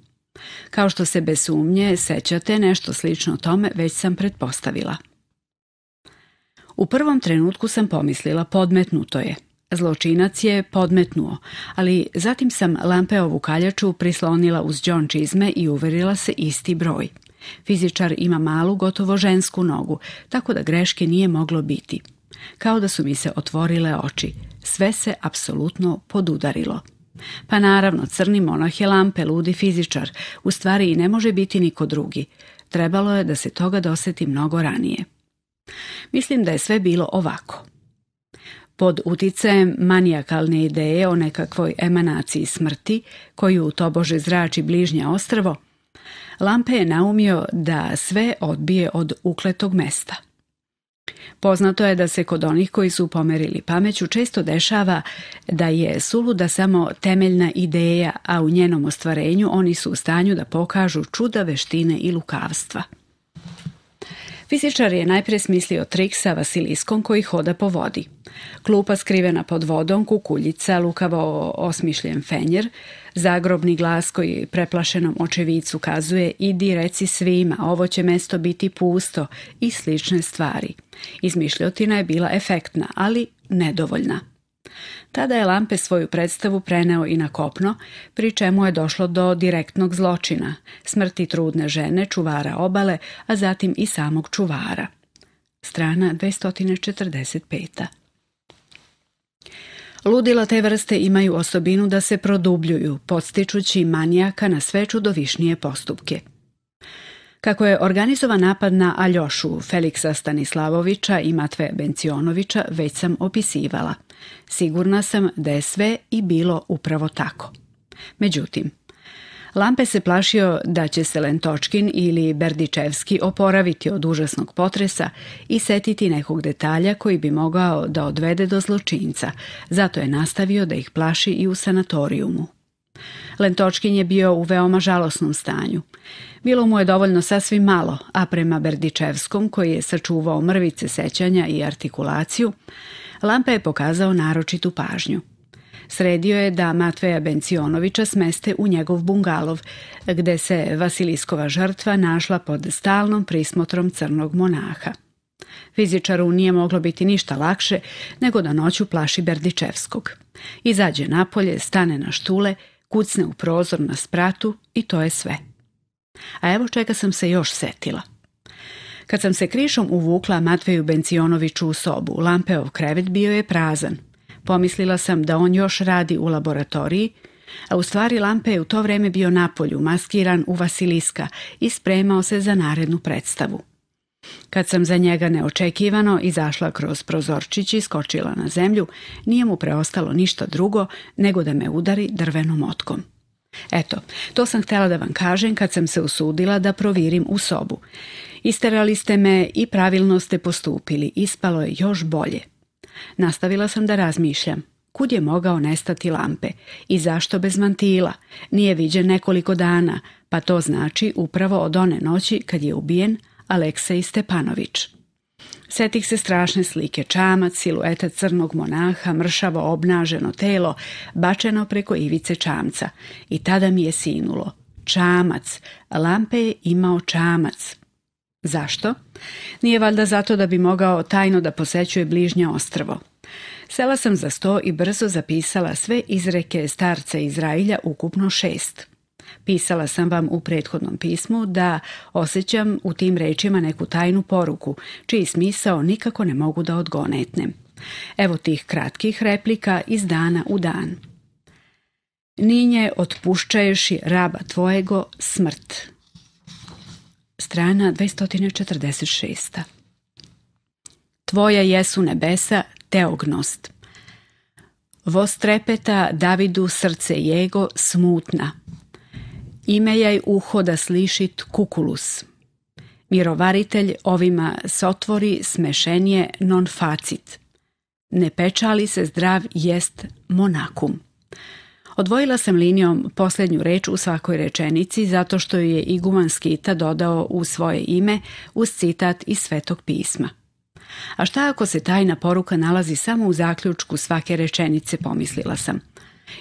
[SPEAKER 1] Kao što se bez sumnje sećate, nešto slično tome već sam pretpostavila. U prvom trenutku sam pomislila podmetnuto je. Zločinac je podmetnuo, ali zatim sam Lampeovu kaljaču prislonila uz John čizme i uverila se isti broj. Fizičar ima malu, gotovo žensku nogu, tako da greške nije moglo biti. Kao da su mi se otvorile oči sve se apsolutno podudarilo. Pa naravno, crni monah je lampe, ludi fizičar, u stvari i ne može biti niko drugi. Trebalo je da se toga doseti mnogo ranije. Mislim da je sve bilo ovako. Pod uticajem manijakalne ideje o nekakvoj emanaciji smrti, koju tobože zrači bližnja ostrvo, Lampe je naumio da sve odbije od ukletog mesta – Poznato je da se kod onih koji su pomerili pameću često dešava da je suluda samo temeljna ideja, a u njenom ostvarenju oni su u stanju da pokažu čuda veštine i lukavstva. Fizičar je najprije smislio trik sa vasiliskom koji hoda po vodi. Klupa skrivena pod vodom, kukuljica, lukavo osmišljen fenjer, zagrobni glas koji preplašenom očevicu kazuje idi reci svima, ovo će mesto biti pusto i slične stvari. Izmišljotina je bila efektna, ali nedovoljna. Tada je Lampe svoju predstavu preneo i na kopno, pri čemu je došlo do direktnog zločina, smrti trudne žene, čuvara obale, a zatim i samog čuvara. Strana 245. Ludila te vrste imaju osobinu da se produbljuju, podstičući manijaka na sve čudovišnije postupke – kako je organizovan napad na Aljošu, Feliksa Stanislavovića i Matve Bencionovića već sam opisivala. Sigurna sam da je sve i bilo upravo tako. Međutim, Lampe se plašio da će se Lentočkin ili Berdičevski oporaviti od užasnog potresa i setiti nekog detalja koji bi mogao da odvede do zločinca, zato je nastavio da ih plaši i u sanatorijumu. Lentočkin je bio u veoma žalosnom stanju. Bilo mu je dovoljno sasvim malo, a prema Berdičevskom, koji je sačuvao mrvice sećanja i artikulaciju, Lampa je pokazao naročitu pažnju. Sredio je da Matveja Bencionovića smeste u njegov bungalov, gde se Vasiliskova žrtva našla pod stalnom prismotrom crnog monaha. Fizičaru nije moglo biti ništa lakše nego da noću plaši Berdičevskog. Izađe napolje, stane na štule kucne u prozor na spratu i to je sve. A evo čega sam se još setila. Kad sam se krišom uvukla Matveju Bencionoviću u sobu, Lampeov krevet bio je prazan. Pomislila sam da on još radi u laboratoriji, a u stvari Lampe je u to vrijeme bio napolju, maskiran u Vasiliska i spremao se za narednu predstavu. Kad sam za njega neočekivano izašla kroz prozorčić i skočila na zemlju, nije mu preostalo ništa drugo nego da me udari drvenom otkom. Eto, to sam htjela da vam kažem kad sam se usudila da provirim u sobu. Isterali ste me i pravilno ste postupili, ispalo je još bolje. Nastavila sam da razmišljam. Kud je mogao nestati lampe? I zašto bez mantila? Nije viđen nekoliko dana, pa to znači upravo od one noći kad je ubijen Aleksej Stepanović. Setih se strašne slike čamac, silueta crnog monaha, mršavo obnaženo telo, bačeno preko ivice čamca. I tada mi je sinulo. Čamac. Lampe je imao čamac. Zašto? Nije valjda zato da bi mogao tajno da posećuje bližnje ostrvo. Sela sam za sto i brzo zapisala sve izreke starca Izrailja, ukupno šest. Pisala sam vam u prethodnom pismu da osjećam u tim rečima neku tajnu poruku, čiji smisao nikako ne mogu da odgonetnem. Evo tih kratkih replika iz dana u dan. Ninje otpušćaješi raba tvojego smrt. Strana 246. Tvoja jesu nebesa, teognost. Vostrepeta Davidu srce jego smutna. Ime uho uhoda slišit kukulus. Mirovaritelj ovima sotvori smešenje non facit. Ne pečali se zdrav jest monakum. Odvojila sam linijom posljednju reč u svakoj rečenici zato što ju je iguman Skita dodao u svoje ime uz citat iz Svetog pisma. A šta ako se tajna poruka nalazi samo u zaključku svake rečenice, pomislila sam.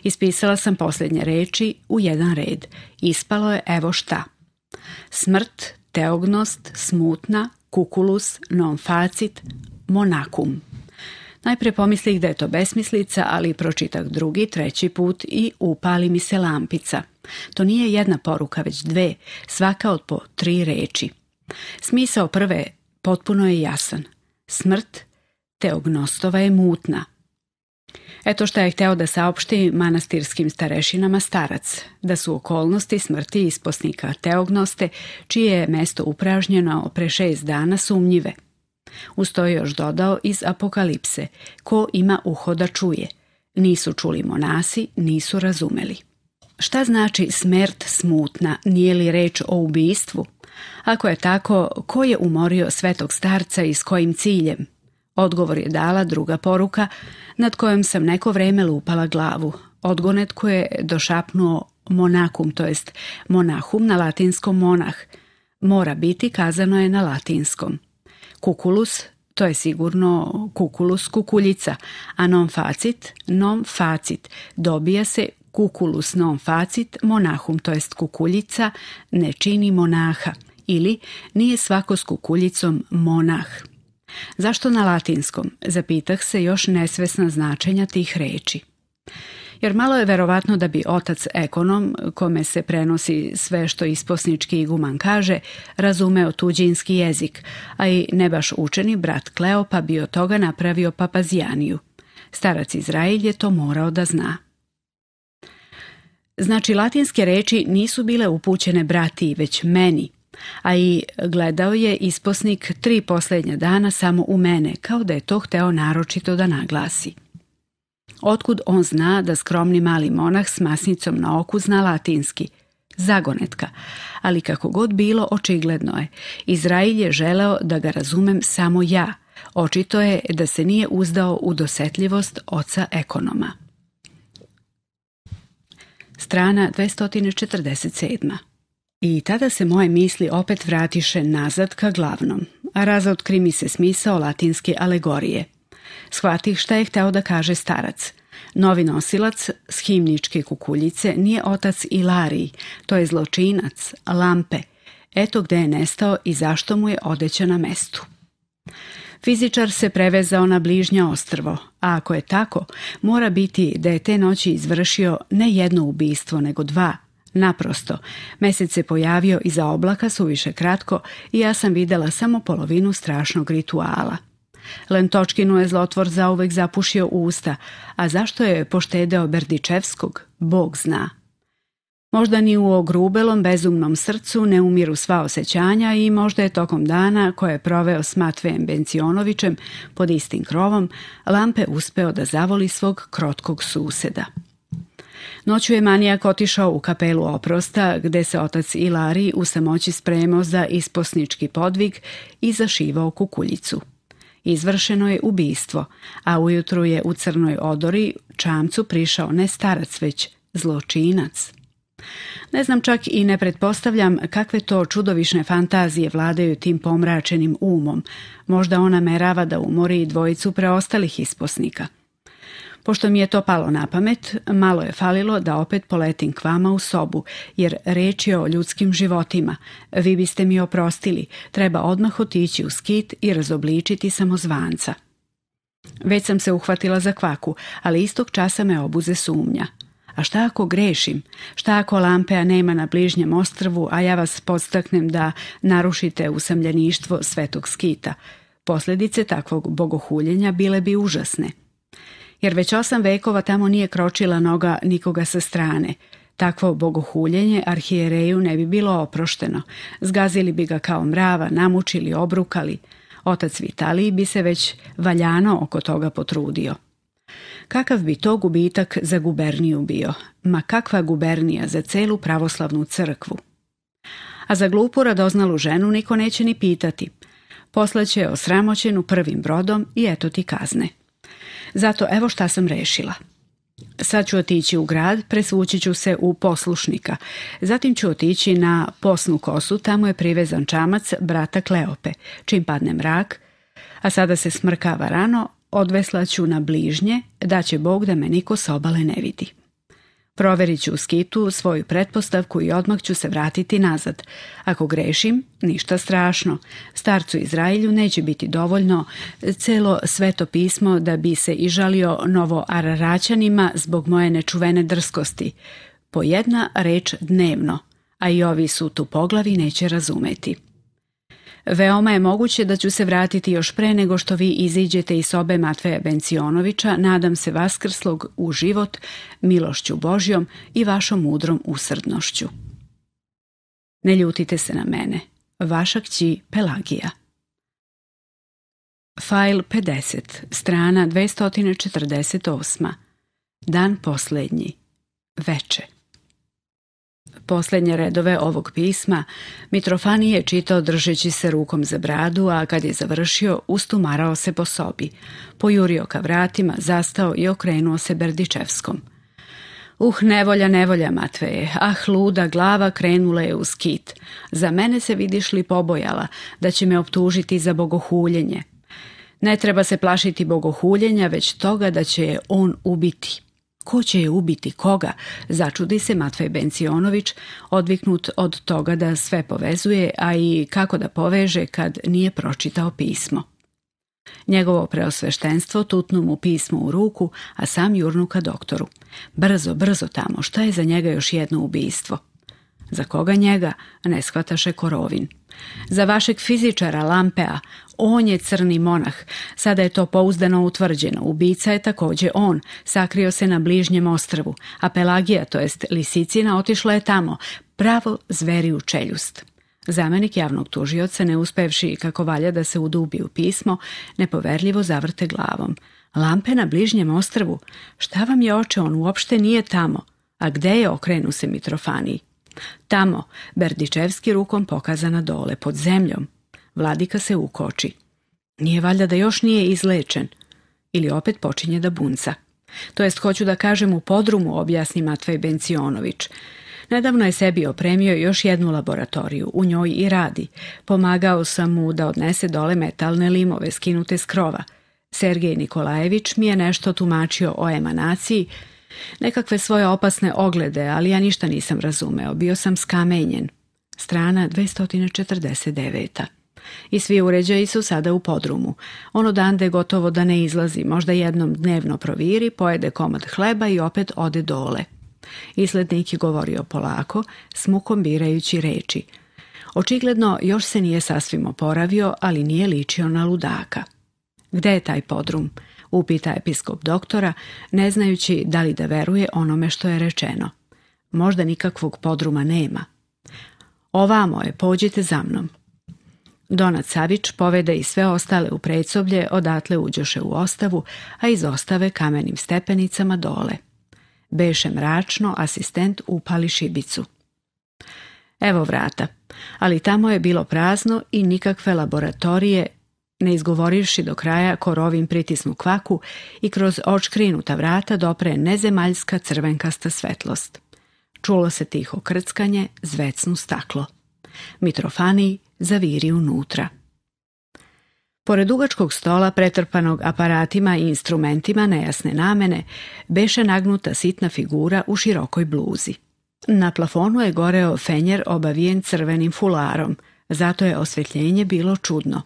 [SPEAKER 1] Ispisala sam posljednje reči u jedan red. Ispalo je evo šta. Smrt, teognost, smutna, kukulus, non facit, monakum. Najprije pomislih da je to besmislica, ali pročitak drugi, treći put i upali mi se lampica. To nije jedna poruka, već dve, svaka od po tri reči. Smisao prve potpuno je jasan. Smrt Teognostova je mutna, Eto što je hteo da saopšti manastirskim starešinama starac, da su okolnosti smrti isposnika Teognoste, čije je mesto upražnjeno pre šest dana sumnjive. Uz je još dodao iz Apokalipse, ko ima uho da čuje. Nisu čuli monasi, nisu razumeli. Šta znači smrt smutna, nije li reč o ubijstvu? Ako je tako, ko je umorio svetog starca i s kojim ciljem? Odgovor je dala druga poruka nad kojom sam neko vrijeme lupala glavu. Odgonetku je došapnuo monakum, to jest monahum na latinskom monah. Mora biti, kazano je na latinskom. Kukulus, to je sigurno kukulus kukuljica, a non facit, non facit, dobija se kukulus non facit monahum, to jest kukuljica ne čini monaha ili nije svako s kukuljicom monah. Zašto na latinskom? Zapitah se još nesvesna značenja tih reči. Jer malo je verovatno da bi otac ekonom, kome se prenosi sve što isposnički iguman kaže, razumeo tuđinski jezik, a i ne baš učeni brat Kleopa pa bi od toga napravio papazijaniju. Starac Izrael je to morao da zna. Znači, latinske reči nisu bile upućene brati, već meni, a i gledao je isposnik tri posljednja dana samo u mene, kao da je to hteo naročito da naglasi. Otkud on zna da skromni mali monah s masnicom na oku zna latinski? Zagonetka. Ali kako god bilo, očigledno je. Izrael je želeo da ga razumem samo ja. Očito je da se nije uzdao u dosetljivost oca ekonoma. Strana 247. I tada se moje misli opet vratiše nazad ka glavnom, a razotkri mi se smisao latinske alegorije. Shvatih šta je hteo da kaže starac. Novi nosilac s himničke kukuljice nije otac Ilarij, to je zločinac, lampe. Eto gde je nestao i zašto mu je odeća na mestu. Fizičar se prevezao na bližnje ostrvo, a ako je tako, mora biti da je te noći izvršio ne jedno ubistvo, nego dva – Naprosto, mesec se pojavio iza oblaka suviše kratko i ja sam videla samo polovinu strašnog rituala. Lentočkinu je zlotvor zauvek zapušio usta, a zašto je poštedeo Berdičevskog, Bog zna. Možda ni u ogrubelom, bezumnom srcu ne umiru sva osjećanja i možda je tokom dana koje je proveo s Matvejem Bencionovićem pod istim krovom, Lampe uspeo da zavoli svog krotkog suseda. Noću je manijak otišao u kapelu oprosta, gde se otac Ilari u samoći spremao za isposnički podvig i zašivao kukuljicu. Izvršeno je ubistvo, a ujutru je u crnoj odori čamcu prišao ne starac već zločinac. Ne znam čak i ne pretpostavljam kakve to čudovišne fantazije vladaju tim pomračenim umom. Možda ona merava da umori i dvojicu preostalih isposnika – Pošto mi je to palo na pamet, malo je falilo da opet poletim k vama u sobu, jer reč je o ljudskim životima. Vi biste mi oprostili, treba odmah otići u skit i razobličiti samozvanca. Već sam se uhvatila za kvaku, ali istog časa me obuze sumnja. A šta ako grešim? Šta ako Lampea nema na bližnjem ostrvu, a ja vas podstaknem da narušite usamljeništvo svetog skita? Posljedice takvog bogohuljenja bile bi užasne jer već osam vekova tamo nije kročila noga nikoga sa strane. Takvo bogohuljenje arhijereju ne bi bilo oprošteno. Zgazili bi ga kao mrava, namučili, obrukali. Otac Vitaliji bi se već valjano oko toga potrudio. Kakav bi to gubitak za guberniju bio? Ma kakva gubernija za celu pravoslavnu crkvu? A za glupu radoznalu ženu niko neće ni pitati. Poslaće je osramoćenu prvim brodom i eto ti kazne. Zato evo šta sam rešila. Sad ću otići u grad, presvući ću se u poslušnika. Zatim ću otići na posnu kosu, tamo je privezan čamac brata Kleope. Čim padne mrak, a sada se smrkava rano, odvesla ću na bližnje, da će Bog da me niko s obale ne vidi. Proverit ću u skitu svoju pretpostavku i odmah ću se vratiti nazad. Ako grešim, ništa strašno. Starcu Izraelju neće biti dovoljno celo sveto pismo da bi se žalio novo Araraćanima zbog moje nečuvene drskosti. Po jedna reč dnevno, a i ovi su tu poglavi neće razumeti. Veoma je moguće da ću se vratiti još pre nego što vi iziđete iz sobe Matveja Bencionovića, nadam se vaskrslog u život, milošću Božjom i vašom mudrom usrdnošću. Ne ljutite se na mene. Vaša kći Pelagija. Fajl 50, strana 248. Dan posljednji. Veče. Posljednje redove ovog pisma Mitrofani je čitao držeći se rukom za bradu, a kad je završio, ustumarao se po sobi. Pojurio ka vratima, zastao i okrenuo se Berdičevskom. Uh, nevolja, nevolja, Matveje, ah, luda glava krenula je uz kit. Za mene se vidiš li pobojala, da će me optužiti za bogohuljenje. Ne treba se plašiti bogohuljenja, već toga da će je on ubiti ko će je ubiti koga, začudi se Matvej Bencionović, odviknut od toga da sve povezuje, a i kako da poveže kad nije pročitao pismo. Njegovo preosveštenstvo tutnu mu pismo u ruku, a sam jurnu ka doktoru. Brzo, brzo tamo, šta je za njega još jedno ubijstvo? Za koga njega ne shvataše Korovin. Za vašeg fizičara Lampea on je crni monah. Sada je to pouzdano utvrđeno. Ubica je također on. Sakrio se na bližnjem ostrvu. A Pelagija, to jest Lisicina, otišla je tamo. Pravo zveri u čeljust. Zamenik javnog tužioca, ne uspevši kako valja da se udubi u pismo, nepoverljivo zavrte glavom. Lampe na bližnjem ostrvu? Šta vam je oče, on uopšte nije tamo. A gde je, okrenu se Mitrofaniji. Tamo, Berdičevski rukom pokazana dole, pod zemljom. Vladika se ukoči. Nije valjda da još nije izlečen. Ili opet počinje da bunca. To jest, hoću da kažem u podrumu, objasni Matvej Bencionović. Nedavno je sebi opremio još jednu laboratoriju, u njoj i radi. Pomagao sam mu da odnese dole metalne limove skinute s krova. Sergej Nikolajević mi je nešto tumačio o emanaciji, nekakve svoje opasne oglede, ali ja ništa nisam razumeo, bio sam skamenjen. Strana 249 i svi uređaji su sada u podrumu. On odande gotovo da ne izlazi, možda jednom dnevno proviri, pojede komad hleba i opet ode dole. Islednik je govorio polako, s birajući reči. Očigledno još se nije sasvim oporavio, ali nije ličio na ludaka. Gde je taj podrum? Upita episkop doktora, ne znajući da li da veruje onome što je rečeno. Možda nikakvog podruma nema. Ovamo je, pođite za mnom. Donat Savić povede i sve ostale u predsoblje, odatle uđoše u ostavu, a iz ostave kamenim stepenicama dole. Beše mračno, asistent upali šibicu. Evo vrata, ali tamo je bilo prazno i nikakve laboratorije, ne izgovorivši do kraja korovim pritisnu kvaku i kroz očkrinuta vrata dopre nezemaljska crvenkasta svetlost. Čulo se tiho krckanje, zvecnu staklo. Mitrofani zaviri unutra. Pored dugačkog stola pretrpanog aparatima i instrumentima nejasne namene, beše nagnuta sitna figura u širokoj bluzi. Na plafonu je goreo fenjer obavijen crvenim fularom, zato je osvetljenje bilo čudno.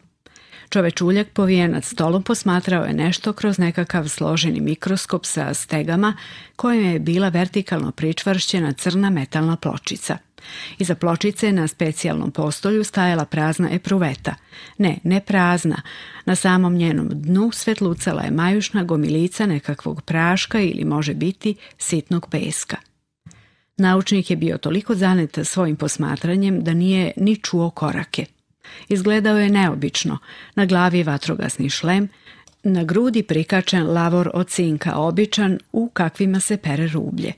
[SPEAKER 1] Čovečuljak povijen nad stolom posmatrao je nešto kroz nekakav složeni mikroskop sa stegama kojim je bila vertikalno pričvršćena crna metalna pločica – Iza pločice na specijalnom postolju stajala prazna epruveta. Ne, ne prazna. Na samom njenom dnu svetlucala je majušna gomilica nekakvog praška ili može biti sitnog peska. Naučnik je bio toliko zanet svojim posmatranjem da nije ni čuo korake. Izgledao je neobično. Na glavi vatrogasni šlem, na grudi prikačen lavor od cinka običan u kakvima se pere rublje.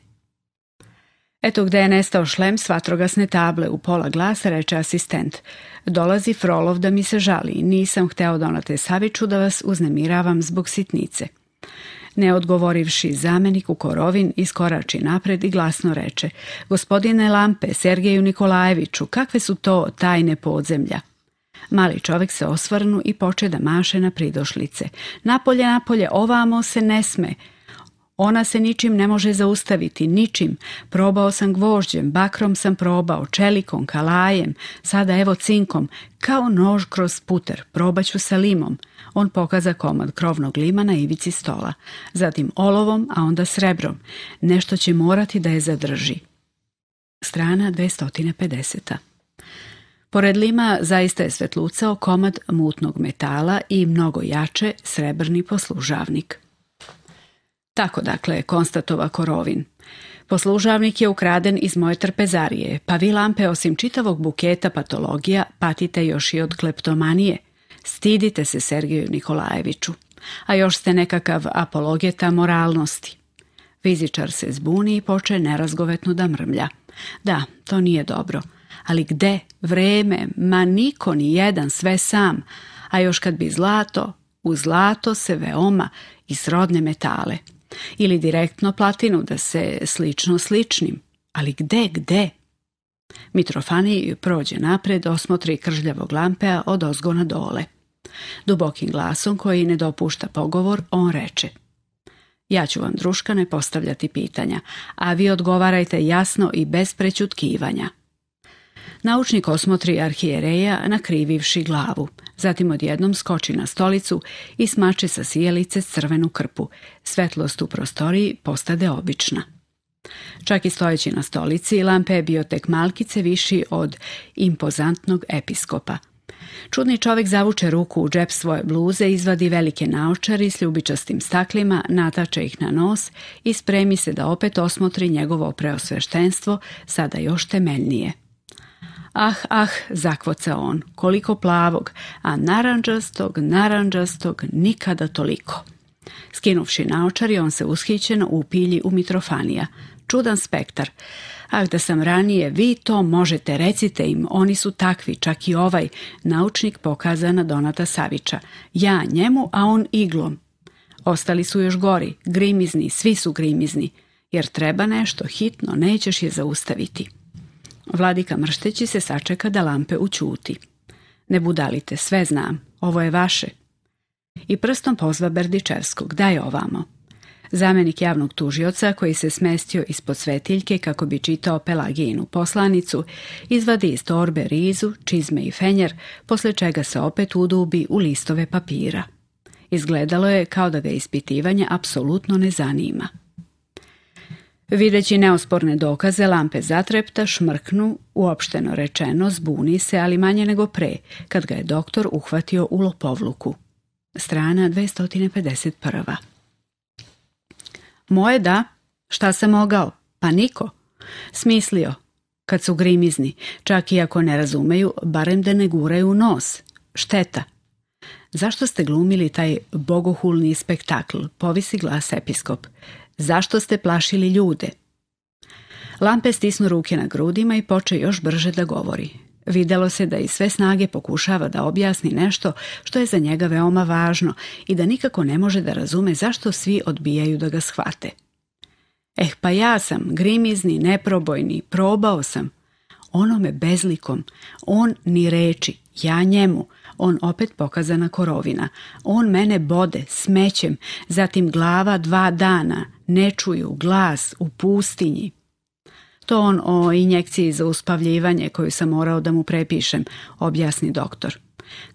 [SPEAKER 1] Eto gde je nestao šlem s vatrogasne table, u pola glasa reče asistent. Dolazi Frolov da mi se žali, nisam hteo donate Saviću da vas uznemiravam zbog sitnice. Neodgovorivši zamenik u korovin iskorači napred i glasno reče Gospodine Lampe, Sergeju Nikolajeviću, kakve su to tajne podzemlja? Mali čovjek se osvrnu i poče da maše na pridošlice. Napolje, napolje, ovamo se ne sme. Ona se ničim ne može zaustaviti, ničim. Probao sam gvožđem, bakrom sam probao, čelikom, kalajem, sada evo cinkom, kao nož kroz puter, probaću sa limom. On pokaza komad krovnog lima na ivici stola, zatim olovom, a onda srebrom. Nešto će morati da je zadrži. Strana 250. Pored lima zaista je svetlucao komad mutnog metala i mnogo jače srebrni poslužavnik. Tako dakle, konstatova Korovin. Poslužavnik je ukraden iz moje trpezarije, pa vi lampe osim čitavog buketa patologija patite još i od kleptomanije. Stidite se Sergeju Nikolajeviću, a još ste nekakav apologeta moralnosti. Fizičar se zbuni i poče nerazgovetno da mrmlja. Da, to nije dobro. Ali gde? Vreme? Ma niko ni jedan, sve sam. A još kad bi zlato, u zlato se veoma i srodne metale ili direktno platinu da se slično sličnim. Ali gde, gde? Mitrofani prođe napred, osmotri kržljavog lampea od ozgona dole. Dubokim glasom koji ne dopušta pogovor, on reče Ja ću vam, druškane, postavljati pitanja, a vi odgovarajte jasno i bez prećutkivanja. Naučnik osmotri arhijereja nakrivivši glavu. Zatim odjednom skoči na stolicu i smače sa sjelice crvenu krpu. Svetlost u prostoriji postade obična. Čak i stojeći na stolici, lampe je bio tek malkice viši od impozantnog episkopa. Čudni čovjek zavuče ruku u džep svoje bluze, izvadi velike naočari s ljubičastim staklima, natače ih na nos i spremi se da opet osmotri njegovo preosveštenstvo, sada još temeljnije. Ah, ah, zakvoca on, koliko plavog, a naranđastog, naranđastog, nikada toliko. Skinuvši naočari, on se ushićeno upilji u Mitrofanija. Čudan spektar. Ah, da sam ranije, vi to možete, recite im, oni su takvi, čak i ovaj, naučnik pokaza na Donata Savića. Ja njemu, a on iglom. Ostali su još gori, grimizni, svi su grimizni. Jer treba nešto, hitno, nećeš je zaustaviti. Vladika mršteći se sačeka da lampe učuti. Ne budalite, sve znam, ovo je vaše. I prstom pozva Berdičevskog, daj ovamo. Zamenik javnog tužioca, koji se smestio ispod svetiljke kako bi čitao Pelagijinu poslanicu, izvadi iz torbe rizu, čizme i fenjer, posle čega se opet udubi u listove papira. Izgledalo je kao da ga ispitivanje apsolutno ne zanima. Videći neosporne dokaze, lampe zatrepta, šmrknu, uopšteno rečeno, zbuni se, ali manje nego pre, kad ga je doktor uhvatio u lopovluku. Strana 251. Moje da, šta sam mogao? Pa niko. Smislio, kad su grimizni, čak i ako ne razumeju, barem da ne guraju nos. Šteta. Zašto ste glumili taj bogohulni spektakl? Povisi glas episkop. Zašto ste plašili ljude? Lampe stisnu ruke na grudima i poče još brže da govori. Videlo se da i sve snage pokušava da objasni nešto što je za njega veoma važno i da nikako ne može da razume zašto svi odbijaju da ga shvate. Eh, pa ja sam, grimizni, neprobojni, probao sam. Ono me bezlikom, on ni reči, ja njemu, on opet pokazana korovina. On mene bode, smećem, zatim glava dva dana, ne čuju glas u pustinji. To on o injekciji za uspavljivanje koju sam morao da mu prepišem, objasni doktor.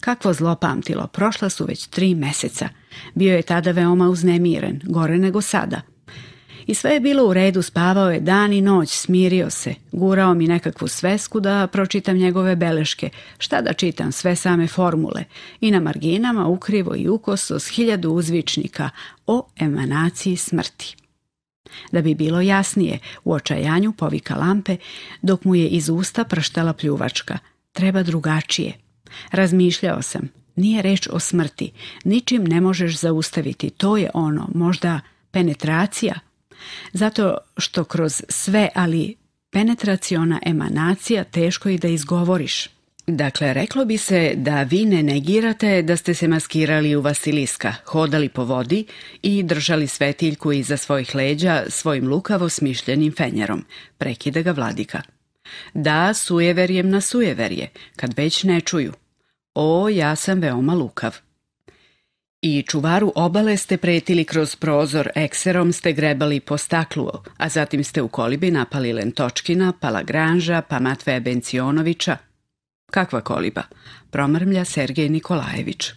[SPEAKER 1] Kakvo zlo pamtilo, prošla su već tri meseca. Bio je tada veoma uznemiren, gore nego sada. I sve je bilo u redu, spavao je dan i noć, smirio se. Gurao mi nekakvu svesku da pročitam njegove beleške. Šta da čitam, sve same formule. I na marginama, ukrivo i ukoso, s hiljadu uzvičnika o emanaciji smrti. Da bi bilo jasnije, u očajanju povika lampe, dok mu je iz usta prštala pljuvačka. Treba drugačije. Razmišljao sam. Nije reč o smrti. Ničim ne možeš zaustaviti. To je ono, možda penetracija. Zato što kroz sve, ali penetraciona emanacija teško je da izgovoriš. Dakle, reklo bi se da vi ne negirate da ste se maskirali u Vasiliska, hodali po vodi i držali svetiljku iza svojih leđa svojim lukavo smišljenim fenjerom, prekida ga vladika. Da, sujeverjem na sujeverje, kad već ne čuju. O, ja sam veoma lukav. I čuvaru obale ste pretili kroz prozor, ekserom ste grebali po staklu, a zatim ste u kolibi napali Lentočkina, Palagranža, Pamatve pa Bencionovića – Kakva koliba? Promrmlja Sergej Nikolajević.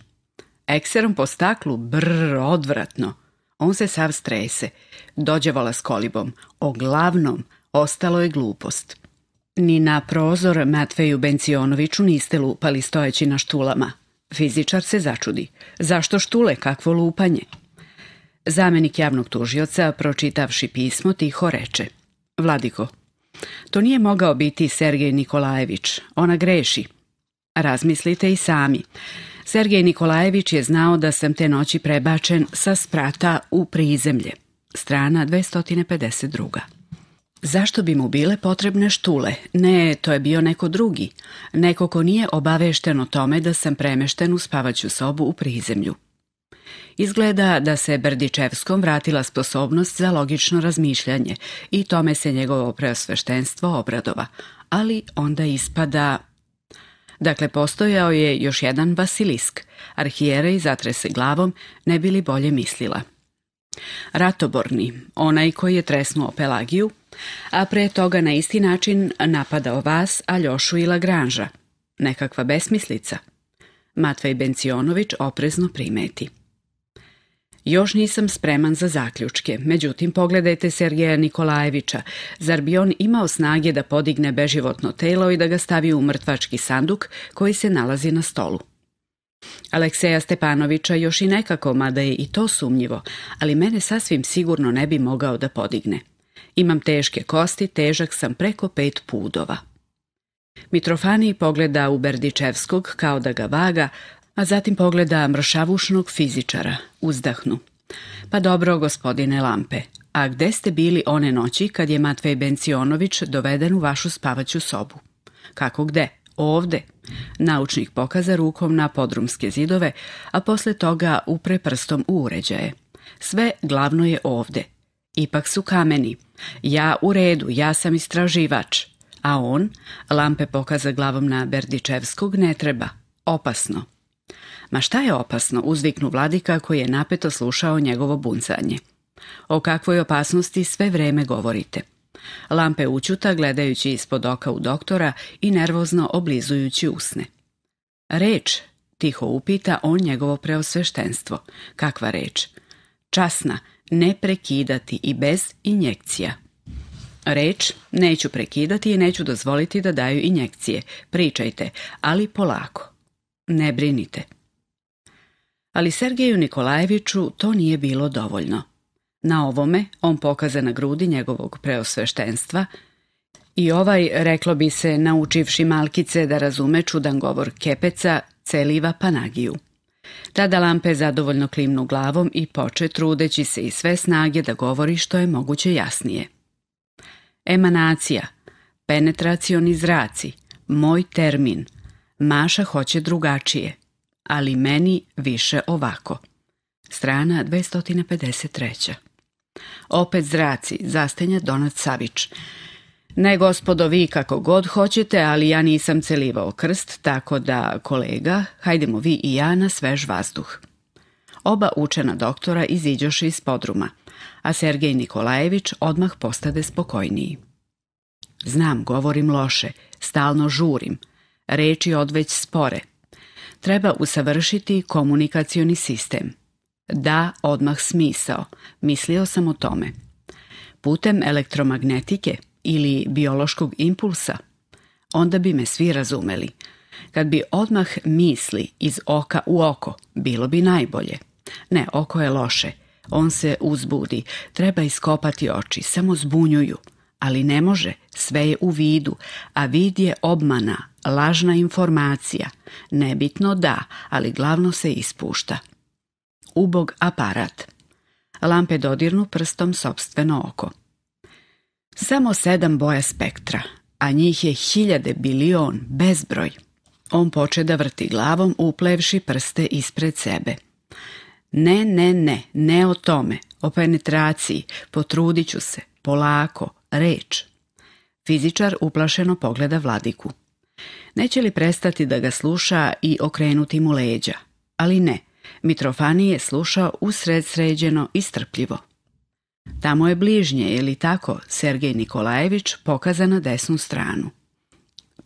[SPEAKER 1] Ekserom po staklu, brr, odvratno. On se sav strese. Dođevala s kolibom. O glavnom ostalo je glupost. Ni na prozor Matveju Bencionoviću niste lupali stojeći na štulama. Fizičar se začudi. Zašto štule, kakvo lupanje? Zamenik javnog tužioca, pročitavši pismo, tiho reče. Vladiko, to nije mogao biti Sergej Nikolajević, ona greši. Razmislite i sami. Sergej Nikolajević je znao da sam te noći prebačen sa sprata u prizemlje. Strana 252. Zašto bi mu bile potrebne štule? Ne, to je bio neko drugi. Neko ko nije obavešten o tome da sam premešten u spavaću sobu u prizemlju. Izgleda da se Berdičevskom vratila sposobnost za logično razmišljanje i tome se njegovo preosveštenstvo obradova. Ali onda ispada... Dakle, postojao je još jedan basilisk. i zatrese glavom, ne bili bolje mislila. Ratoborni, onaj koji je tresnuo Pelagiju, a pre toga na isti način napadao vas, Aljošu i Lagranža. Nekakva besmislica. Matvej Bencionović oprezno primeti. Još nisam spreman za zaključke, međutim pogledajte Sergeja Nikolajevića. Zar bi on imao snage da podigne beživotno telo i da ga stavi u mrtvački sanduk koji se nalazi na stolu? Alekseja Stepanovića još i nekako, mada je i to sumnjivo, ali mene sasvim sigurno ne bi mogao da podigne. Imam teške kosti, težak sam preko pet pudova. Mitrofaniji pogleda u Berdičevskog kao da ga vaga, a zatim pogleda mršavušnog fizičara, uzdahnu. Pa dobro, gospodine Lampe, a gde ste bili one noći kad je Matvej Bencionović doveden u vašu spavaću sobu? Kako gde? Ovde. Naučnik pokaza rukom na podrumske zidove, a posle toga upre prstom u uređaje. Sve glavno je ovde. Ipak su kameni. Ja u redu, ja sam istraživač. A on, lampe pokaza glavom na Berdičevskog, ne treba. Opasno. Ma šta je opasno, uzviknu vladika koji je napeto slušao njegovo buncanje. O kakvoj opasnosti sve vreme govorite. Lampe učuta gledajući ispod oka u doktora i nervozno oblizujući usne. Reč, tiho upita on njegovo preosveštenstvo. Kakva reč? Časna, ne prekidati i bez injekcija. Reč, neću prekidati i neću dozvoliti da daju injekcije. Pričajte, ali polako. Ne brinite. Ali Sergeju Nikolajeviću to nije bilo dovoljno. Na ovome on pokaza na grudi njegovog preosveštenstva i ovaj, reklo bi se, naučivši malkice da razume čudan govor kepeca, celiva panagiju. Tada lampe zadovoljno klimnu glavom i poče trudeći se i sve snage da govori što je moguće jasnije. Emanacija, penetracioni zraci, moj termin, Maša hoće drugačije, ali meni više ovako. Strana 253. Opet zraci, zastenja Donat Savić. Ne, gospodo, vi kako god hoćete, ali ja nisam celivao krst, tako da, kolega, hajdemo vi i ja na svež vazduh. Oba učena doktora iziđoši iz podruma, a Sergej Nikolajević odmah postade spokojniji. Znam, govorim loše, stalno žurim – Reči odveć spore. Treba usavršiti komunikacioni sistem. Da, odmah smisao. Mislio sam o tome. Putem elektromagnetike ili biološkog impulsa? Onda bi me svi razumeli. Kad bi odmah misli iz oka u oko, bilo bi najbolje. Ne, oko je loše. On se uzbudi, treba iskopati oči, samo zbunjuju. Ali ne može, sve je u vidu, a vid je obmana, lažna informacija. Nebitno da, ali glavno se ispušta. Ubog aparat. Lampe dodirnu prstom sobstveno oko. Samo sedam boja spektra, a njih je hiljade bilion, bezbroj. On poče da vrti glavom, uplevši prste ispred sebe. Ne, ne, ne, ne o tome, o penetraciji, potrudit ću se, polako, reč. Fizičar uplašeno pogleda vladiku. Neće li prestati da ga sluša i okrenuti mu leđa? Ali ne, Mitrofani je slušao usred sređeno i strpljivo. Tamo je bližnje, je li tako, Sergej Nikolajević pokaza na desnu stranu.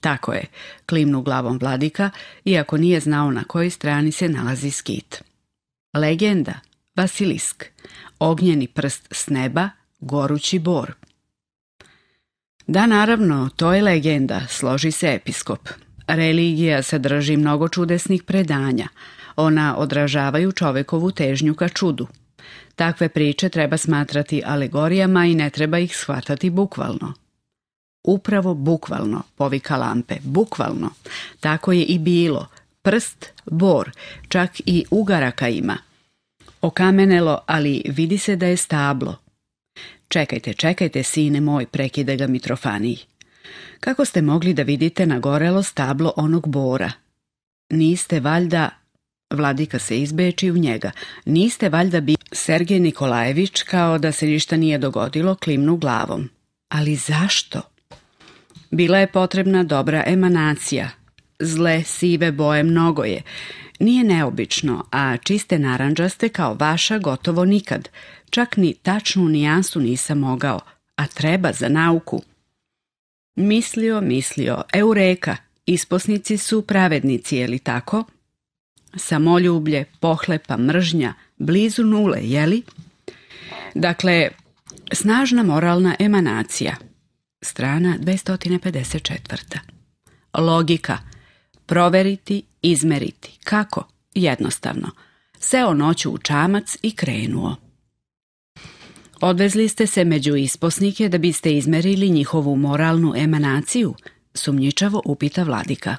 [SPEAKER 1] Tako je, klimnu glavom vladika, iako nije znao na kojoj strani se nalazi skit. Legenda, Vasilisk, ognjeni prst s neba, gorući bor. Da, naravno, to je legenda, složi se episkop. Religija sadrži mnogo čudesnih predanja. Ona odražavaju čovekovu težnju ka čudu. Takve priče treba smatrati alegorijama i ne treba ih shvatati bukvalno. Upravo bukvalno, povika lampe, bukvalno. Tako je i bilo. Prst, bor, čak i ugaraka ima. Okamenelo, ali vidi se da je stablo. Čekajte, čekajte, sine moj, prekida ga Mitrofaniji. Kako ste mogli da vidite na gorelo stablo onog bora? Niste valjda... Vladika se izbeči u njega. Niste valjda bi... Sergej Nikolajević, kao da se ništa nije dogodilo, klimnu glavom. Ali zašto? Bila je potrebna dobra emanacija. Zle, sive boje mnogo je. Nije neobično, a čiste naranđaste kao vaša gotovo nikad. Čak ni tačnu nijansu nisam mogao, a treba za nauku. Mislio, mislio, eureka, isposnici su pravednici, je li tako? Samoljublje, pohlepa, mržnja, blizu nule, je li? Dakle, snažna moralna emanacija. Strana 254. Logika – Proveriti, izmeriti. Kako? Jednostavno. Seo noću u čamac i krenuo. Odvezli ste se među isposnike da biste izmerili njihovu moralnu emanaciju, sumnjičavo upita vladika.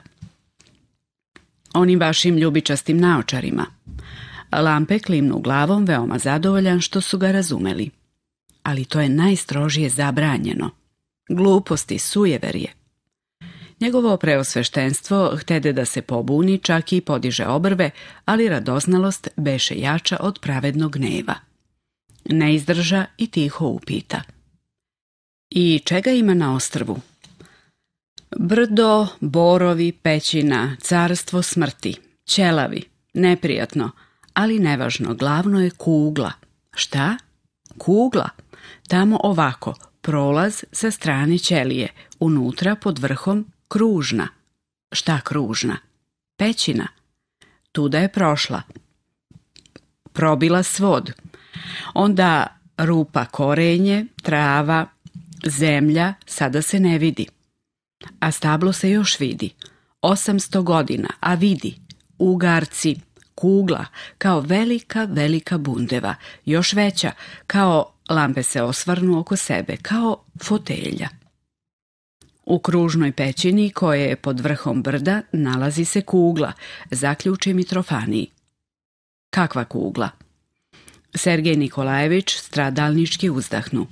[SPEAKER 1] Onim vašim ljubičastim naočarima. Lampe klimnu glavom veoma zadovoljan što su ga razumeli. Ali to je najstrožije zabranjeno. Gluposti sujeverje. Njegovo preosveštenstvo htede da se pobuni, čak i podiže obrve, ali radoznalost beše jača od pravednog gneva. Ne izdrža i tiho upita. I čega ima na ostrvu? Brdo, borovi, pećina, carstvo smrti, ćelavi, neprijatno, ali nevažno, glavno je kugla. Šta? Kugla. Tamo ovako, prolaz sa strane ćelije, unutra pod vrhom Kružna. Šta kružna? Pećina. Tuda je prošla. Probila svod. Onda rupa korenje, trava, zemlja sada se ne vidi. A stablo se još vidi. 800 godina, a vidi. Ugarci, kugla, kao velika, velika bundeva. Još veća, kao lampe se osvrnu oko sebe, kao fotelja. U kružnoj pećini koje je pod vrhom brda nalazi se kugla, zaključi Mitrofaniji. Kakva kugla? Sergej Nikolajević stradalnički uzdahnu.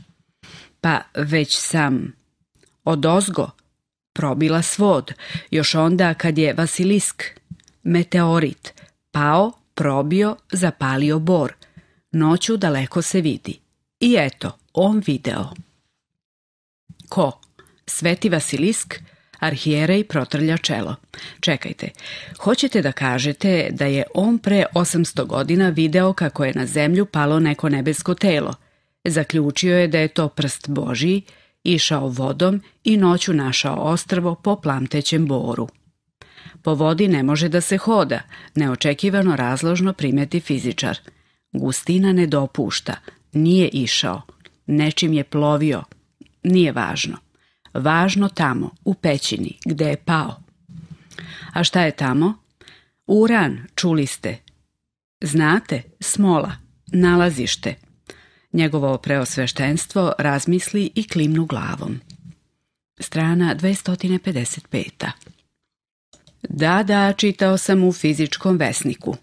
[SPEAKER 1] Pa već sam od ozgo probila svod, još onda kad je Vasilisk, meteorit, pao, probio, zapalio bor. Noću daleko se vidi. I eto, on video. Ko? Sveti Vasilisk, arhijerej protrlja čelo. Čekajte, hoćete da kažete da je on pre 800 godina video kako je na zemlju palo neko nebesko telo. Zaključio je da je to prst Božiji, išao vodom i noću našao ostrvo po plamtećem boru. Po vodi ne može da se hoda, neočekivano razložno primeti fizičar. Gustina ne dopušta, nije išao, nečim je plovio, nije važno važno tamo, u pećini, gde je pao. A šta je tamo? Uran, čuli ste. Znate, smola, nalazište. Njegovo preosveštenstvo razmisli i klimnu glavom. Strana 255. Da, da, čitao sam u fizičkom vesniku.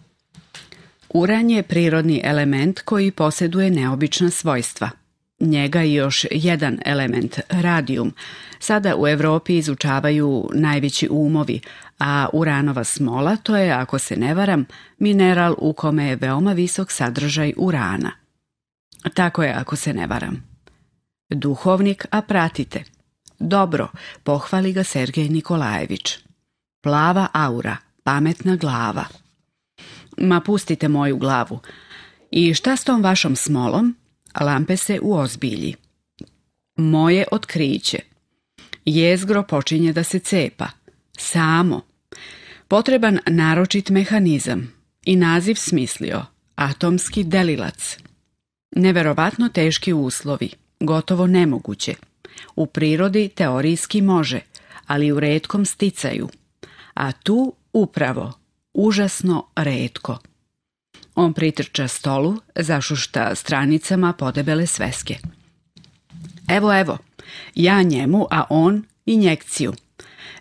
[SPEAKER 1] Uran je prirodni element koji posjeduje neobična svojstva – njega i još jedan element, radium. sada u Europi izučavaju najveći umovi, a uranova smola to je, ako se ne varam, mineral u kome je veoma visok sadržaj urana. Tako je, ako se ne varam. Duhovnik, a pratite. Dobro, pohvali ga Sergej Nikolajević. Plava aura, pametna glava. Ma pustite moju glavu. I šta s tom vašom smolom? lampe se uozbilji. Moje otkriće. Jezgro počinje da se cepa. Samo. Potreban naročit mehanizam. I naziv smislio. Atomski delilac. Neverovatno teški uslovi. Gotovo nemoguće. U prirodi teorijski može, ali u redkom sticaju. A tu upravo, užasno redko. On pritrča stolu, zašušta stranicama podebele sveske. Evo, evo, ja njemu, a on injekciju.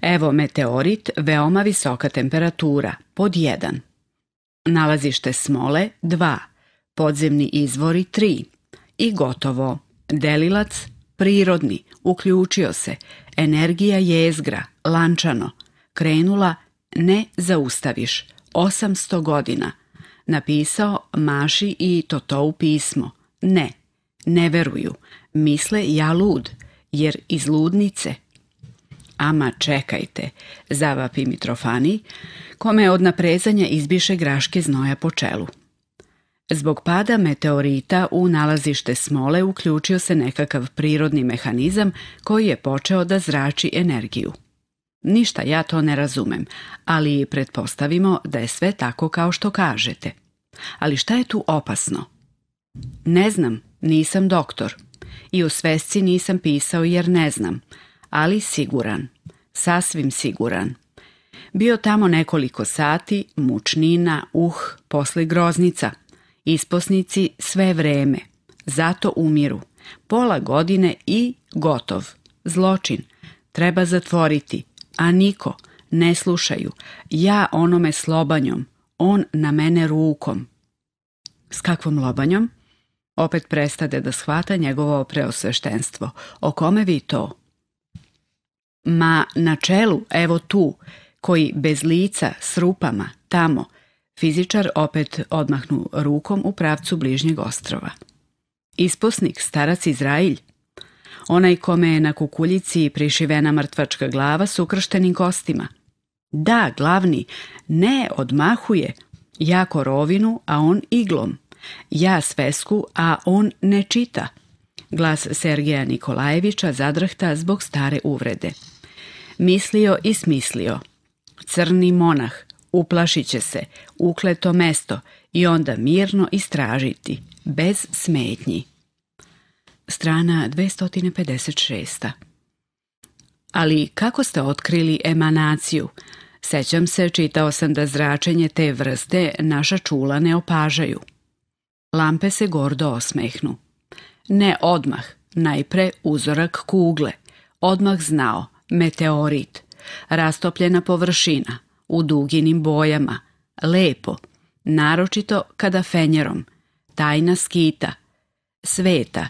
[SPEAKER 1] Evo meteorit, veoma visoka temperatura, pod 1. Nalazište smole 2, podzemni izvori 3 i gotovo. Delilac prirodni, uključio se, energija jezgra, lančano, krenula ne zaustaviš, 800 godina – napisao Maši i u pismo. Ne, ne veruju, misle ja lud, jer iz ludnice. Ama čekajte, zavapi Mitrofani, kome od naprezanja izbiše graške znoja po čelu. Zbog pada meteorita u nalazište smole uključio se nekakav prirodni mehanizam koji je počeo da zrači energiju. Ništa ja to ne razumem, ali pretpostavimo da je sve tako kao što kažete. Ali šta je tu opasno? Ne znam, nisam doktor. I u svesci nisam pisao jer ne znam, ali siguran, sasvim siguran. Bio tamo nekoliko sati, mučnina, uh, posle groznica. Isposnici sve vreme. Zato umiru. Pola godine i gotov. Zločin. Treba zatvoriti. A niko. Ne slušaju. Ja onome slobanjom on na mene rukom. S kakvom lobanjom? Opet prestade da shvata njegovo preosveštenstvo. O kome vi to? Ma na čelu, evo tu, koji bez lica, s rupama, tamo, fizičar opet odmahnu rukom u pravcu bližnjeg ostrova. Isposnik, starac Izrailj. Onaj kome je na kukuljici prišivena mrtvačka glava s ukrštenim kostima – da, glavni, ne odmahuje. Ja korovinu, a on iglom. Ja svesku, a on ne čita. Glas Sergeja Nikolajevića zadrhta zbog stare uvrede. Mislio i smislio. Crni monah, uplašit će se, ukleto mesto i onda mirno istražiti, bez smetnji. Strana 256. Ali kako ste otkrili emanaciju? Sećam se, čitao sam da zračenje te vrste naša čula ne opažaju. Lampe se gordo osmehnu. Ne odmah, najpre uzorak kugle. Odmah znao, meteorit. Rastopljena površina, u duginim bojama. Lepo, naročito kada fenjerom. Tajna skita. Sveta,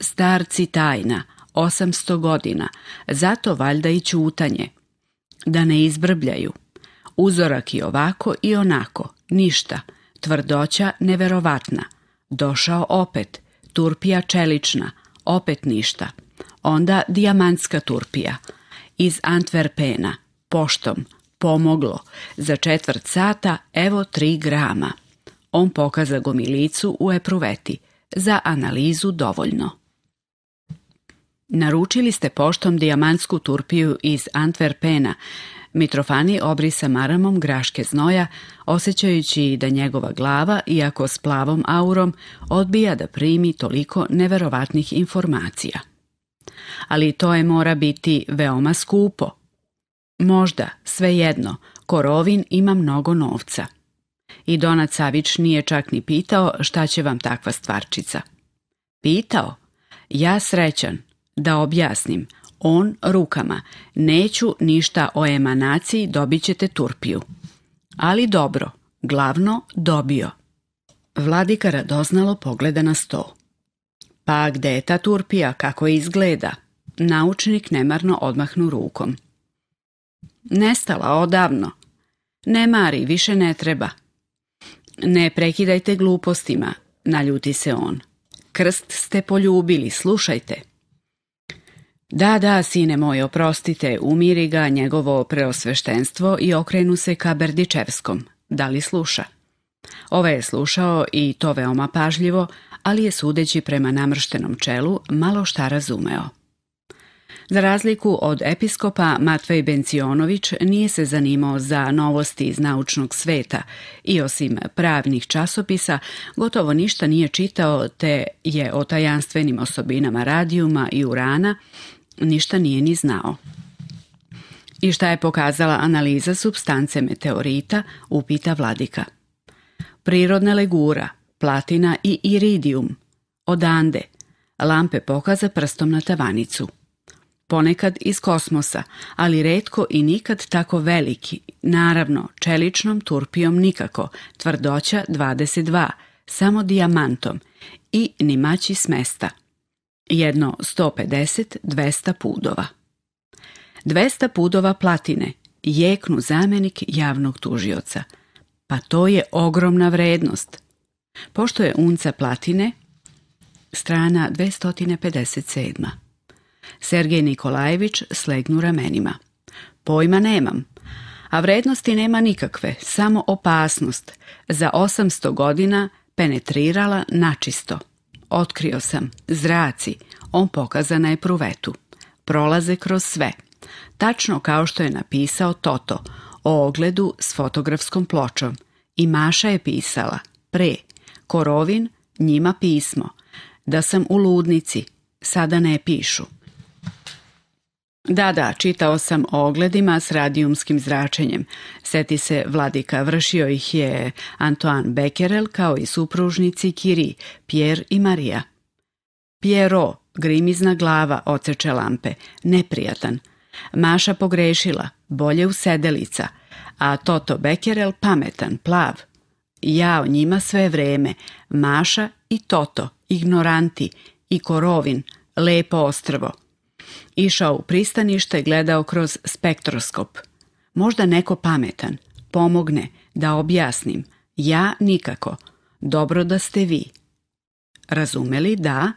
[SPEAKER 1] starci tajna, 800 godina. Zato valjda i čutanje da ne izbrbljaju. Uzorak i ovako i onako, ništa, tvrdoća neverovatna. Došao opet, turpija čelična, opet ništa. Onda dijamantska turpija. Iz Antwerpena, poštom, pomoglo. Za četvrt sata, evo tri grama. On pokaza gomilicu u epruveti. Za analizu dovoljno. Naručili ste poštom dijamantsku turpiju iz Antwerpena, Mitrofani obrisa maramom graške znoja, osjećajući da njegova glava, iako s plavom aurom, odbija da primi toliko neverovatnih informacija. Ali to je mora biti veoma skupo. Možda, svejedno, Korovin ima mnogo novca. I Donat Savić nije čak ni pitao šta će vam takva stvarčica. Pitao? Ja srećan, da objasnim, on rukama, neću ništa o emanaciji, dobit ćete turpiju. Ali dobro, glavno dobio. Vladika radoznalo pogleda na sto. Pa gde je ta turpija, kako izgleda? Naučnik nemarno odmahnu rukom. Nestala odavno. Ne mari, više ne treba. Ne prekidajte glupostima, naljuti se on. Krst ste poljubili, slušajte. Da, da, sine moj, oprostite, umiri ga njegovo preosveštenstvo i okrenu se ka Berdičevskom. Da li sluša? Ove ovaj je slušao i to veoma pažljivo, ali je sudeći prema namrštenom čelu malo šta razumeo. Za razliku od episkopa, Matvej Bencionović nije se zanimao za novosti iz naučnog sveta i osim pravnih časopisa gotovo ništa nije čitao te je o tajanstvenim osobinama radijuma i urana ništa nije ni znao. I šta je pokazala analiza substance meteorita, upita vladika. Prirodna legura, platina i iridium, Odande. Lampe pokaza prstom na tavanicu. Ponekad iz kosmosa, ali redko i nikad tako veliki. Naravno, čeličnom turpijom nikako. Tvrdoća 22, samo dijamantom. I nimaći smesta jedno 150-200 pudova. 200 pudova platine jeknu zamjenik javnog tužioca. Pa to je ogromna vrednost. Pošto je unca platine, strana 257. Sergej Nikolajević slegnu ramenima. Pojma nemam, a vrednosti nema nikakve, samo opasnost. Za 800 godina penetrirala načisto. Otkrio sam, zraci, on pokazana je pruvetu. Prolaze kroz sve. Tačno kao što je napisao Toto, o ogledu s fotografskom pločom. I Maša je pisala, pre, Korovin, njima pismo, da sam u ludnici, sada ne pišu. Da, da, čitao sam o ogledima s radijumskim zračenjem. Seti se vladika, vršio ih je Antoine Becquerel kao i supružnici Kiri, Pierre i Marija. Piero, grimizna glava, oceče lampe, neprijatan. Maša pogrešila, bolje u sedelica, a Toto Becquerel pametan, plav. Ja o njima sve vreme, Maša i Toto, ignoranti, i Korovin, lepo ostrvo. Išao u pristanište, gledao kroz spektroskop. Možda neko pametan. Pomogne, da objasnim. Ja nikako. Dobro da ste vi. Razumeli, da?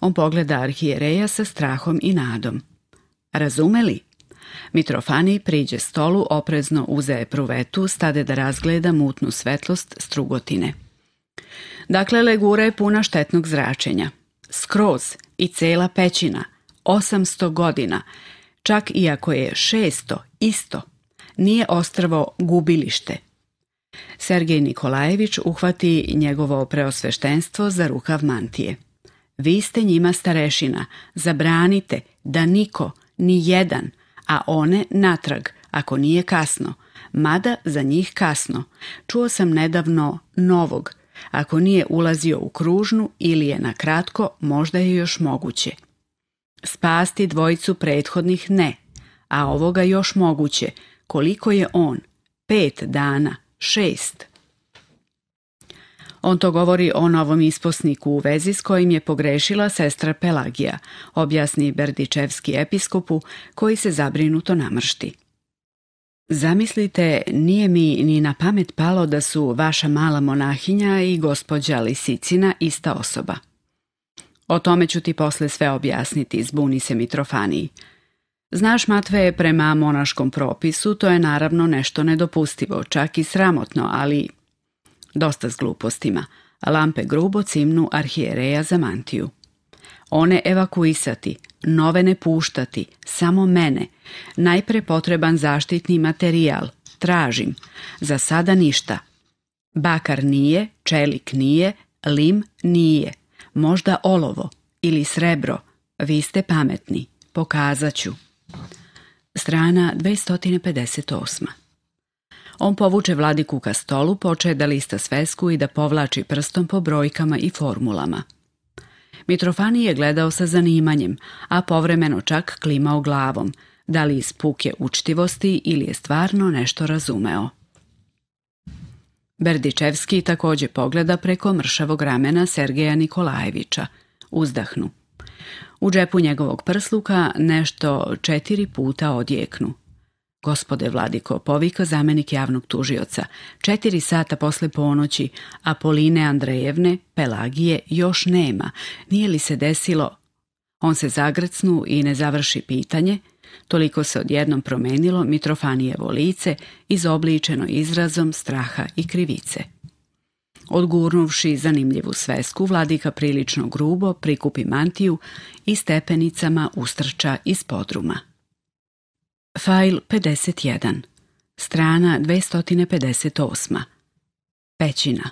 [SPEAKER 1] On pogleda arhijereja sa strahom i nadom. Razumeli? Mitrofani priđe stolu, oprezno uzeje pruvetu, stade da razgleda mutnu svetlost strugotine. Dakle, legura je puna štetnog zračenja. Skroz i cela pećina. 800 godina, čak i ako je 600 isto, nije ostrvo gubilište. Sergej Nikolajević uhvati njegovo preosveštenstvo za rukav mantije. Vi ste njima starešina, zabranite da niko, ni jedan, a one natrag, ako nije kasno, mada za njih kasno. Čuo sam nedavno novog, ako nije ulazio u kružnu ili je na kratko, možda je još moguće. Spasti dvojicu prethodnih ne, a ovoga još moguće. Koliko je on? Pet dana, šest. On to govori o novom isposniku u vezi s kojim je pogrešila sestra Pelagija, objasni Berdičevski episkopu koji se zabrinuto namršti. Zamislite, nije mi ni na pamet palo da su vaša mala monahinja i gospođa Lisicina ista osoba. O tome ću ti posle sve objasniti, zbuni se Mitrofani. Znaš, Matve, prema monaškom propisu to je naravno nešto nedopustivo, čak i sramotno, ali dosta s glupostima. Lampe grubo cimnu arhijereja za mantiju. One evakuisati, nove ne puštati, samo mene. Najpre potreban zaštitni materijal, tražim. Za sada ništa. Bakar nije, čelik nije, lim nije možda olovo ili srebro, vi ste pametni, pokazat ću. Strana 258. On povuče vladiku ka stolu, poče da lista svesku i da povlači prstom po brojkama i formulama. Mitrofani je gledao sa zanimanjem, a povremeno čak klimao glavom, da li iz učtivosti ili je stvarno nešto razumeo. Berdičevski također pogleda preko mršavog ramena Sergeja Nikolajevića. Uzdahnu. U džepu njegovog prsluka nešto četiri puta odjeknu. Gospode Vladiko, povika zamenik javnog tužioca. Četiri sata posle ponoći, a Poline Andrejevne, Pelagije, još nema. Nije li se desilo? On se zagrcnu i ne završi pitanje, Toliko se odjednom promenilo Mitrofanijevo lice, izobličeno izrazom straha i krivice. Odgurnuvši zanimljivu svesku, vladika prilično grubo prikupi mantiju i stepenicama ustrča iz podruma. Fajl 51. Strana 258. Pećina.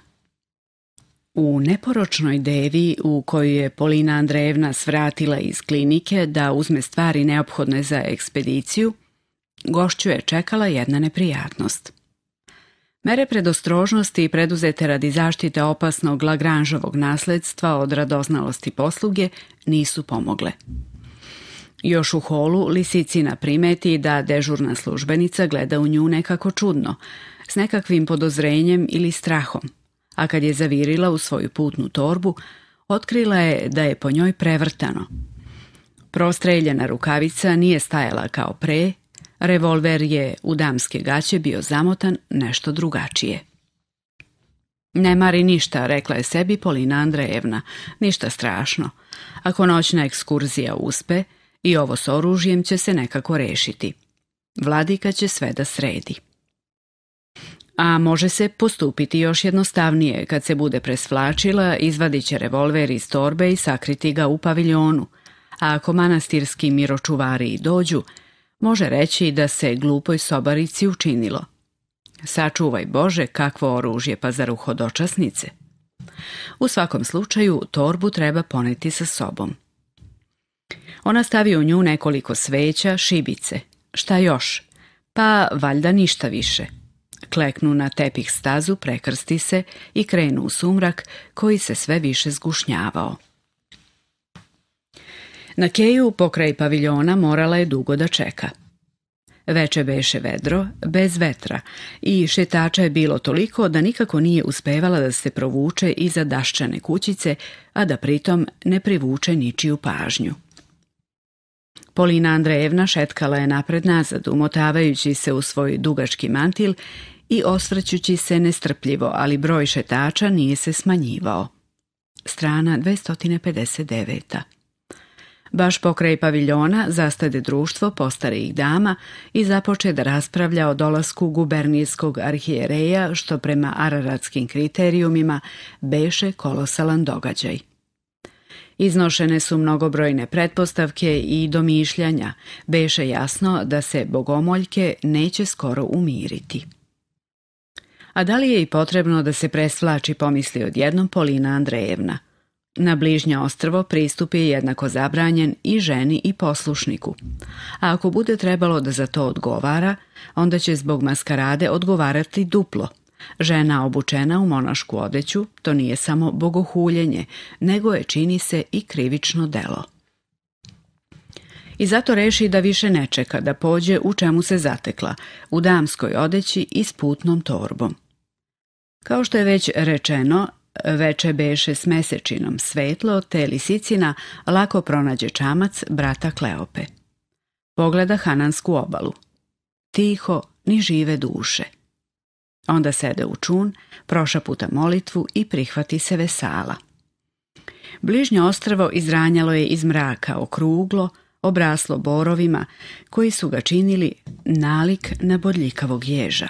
[SPEAKER 1] U neporočnoj devi u koju je Polina Andrejevna svratila iz klinike da uzme stvari neophodne za ekspediciju, gošću je čekala jedna neprijatnost. Mere predostrožnosti preduzete radi zaštite opasnog Lagranžovog nasledstva od radoznalosti posluge nisu pomogle. Još u holu Lisicina primeti da dežurna službenica gleda u nju nekako čudno, s nekakvim podozrenjem ili strahom – a kad je zavirila u svoju putnu torbu, otkrila je da je po njoj prevrtano. Prostreljena rukavica nije stajala kao pre, revolver je u damske gaće bio zamotan nešto drugačije. Ne mari ništa, rekla je sebi Polina Andrejevna, ništa strašno. Ako noćna ekskurzija uspe, i ovo s oružjem će se nekako rešiti. Vladika će sve da sredi a može se postupiti još jednostavnije. Kad se bude presvlačila, izvadit će revolver iz torbe i sakriti ga u paviljonu. A ako manastirski miročuvari i dođu, može reći da se glupoj sobarici učinilo. Sačuvaj Bože kakvo oružje pa za ruhodočasnice. U svakom slučaju torbu treba poneti sa sobom. Ona stavi u nju nekoliko sveća, šibice. Šta još? Pa valjda ništa više kleknu na tepih stazu, prekrsti se i krenu u sumrak koji se sve više zgušnjavao. Na keju pokraj paviljona morala je dugo da čeka. Veče beše vedro, bez vetra i šetača je bilo toliko da nikako nije uspevala da se provuče iza daščane kućice, a da pritom ne privuče ničiju pažnju. Polina Andrejevna šetkala je napred nazad, umotavajući se u svoj dugački mantil i osvrćući se nestrpljivo, ali broj šetača nije se smanjivao. Strana 259. Baš pokraj paviljona zastade društvo postarijih dama i započe da raspravlja o dolasku gubernijskog arhijereja, što prema araratskim kriterijumima beše kolosalan događaj. Iznošene su mnogobrojne pretpostavke i domišljanja. Beše jasno da se bogomoljke neće skoro umiriti. A da li je i potrebno da se presvlači, pomisli odjednom Polina Andrejevna. Na bližnje ostrvo pristup je jednako zabranjen i ženi i poslušniku. A ako bude trebalo da za to odgovara, onda će zbog maskarade odgovarati duplo – Žena obučena u monašku odeću to nije samo bogohuljenje, nego je čini se i krivično delo. I zato reši da više ne čeka da pođe u čemu se zatekla, u damskoj odeći i s putnom torbom. Kao što je već rečeno, veče beše s mesečinom svetlo, te lisicina lako pronađe čamac brata Kleope. Pogleda Hanansku obalu. Tiho, ni žive duše. Onda sede u čun, proša puta molitvu i prihvati se vesala. Bližnje ostrvo izranjalo je iz mraka okruglo, obraslo borovima koji su ga činili nalik na bodljikavog ježa.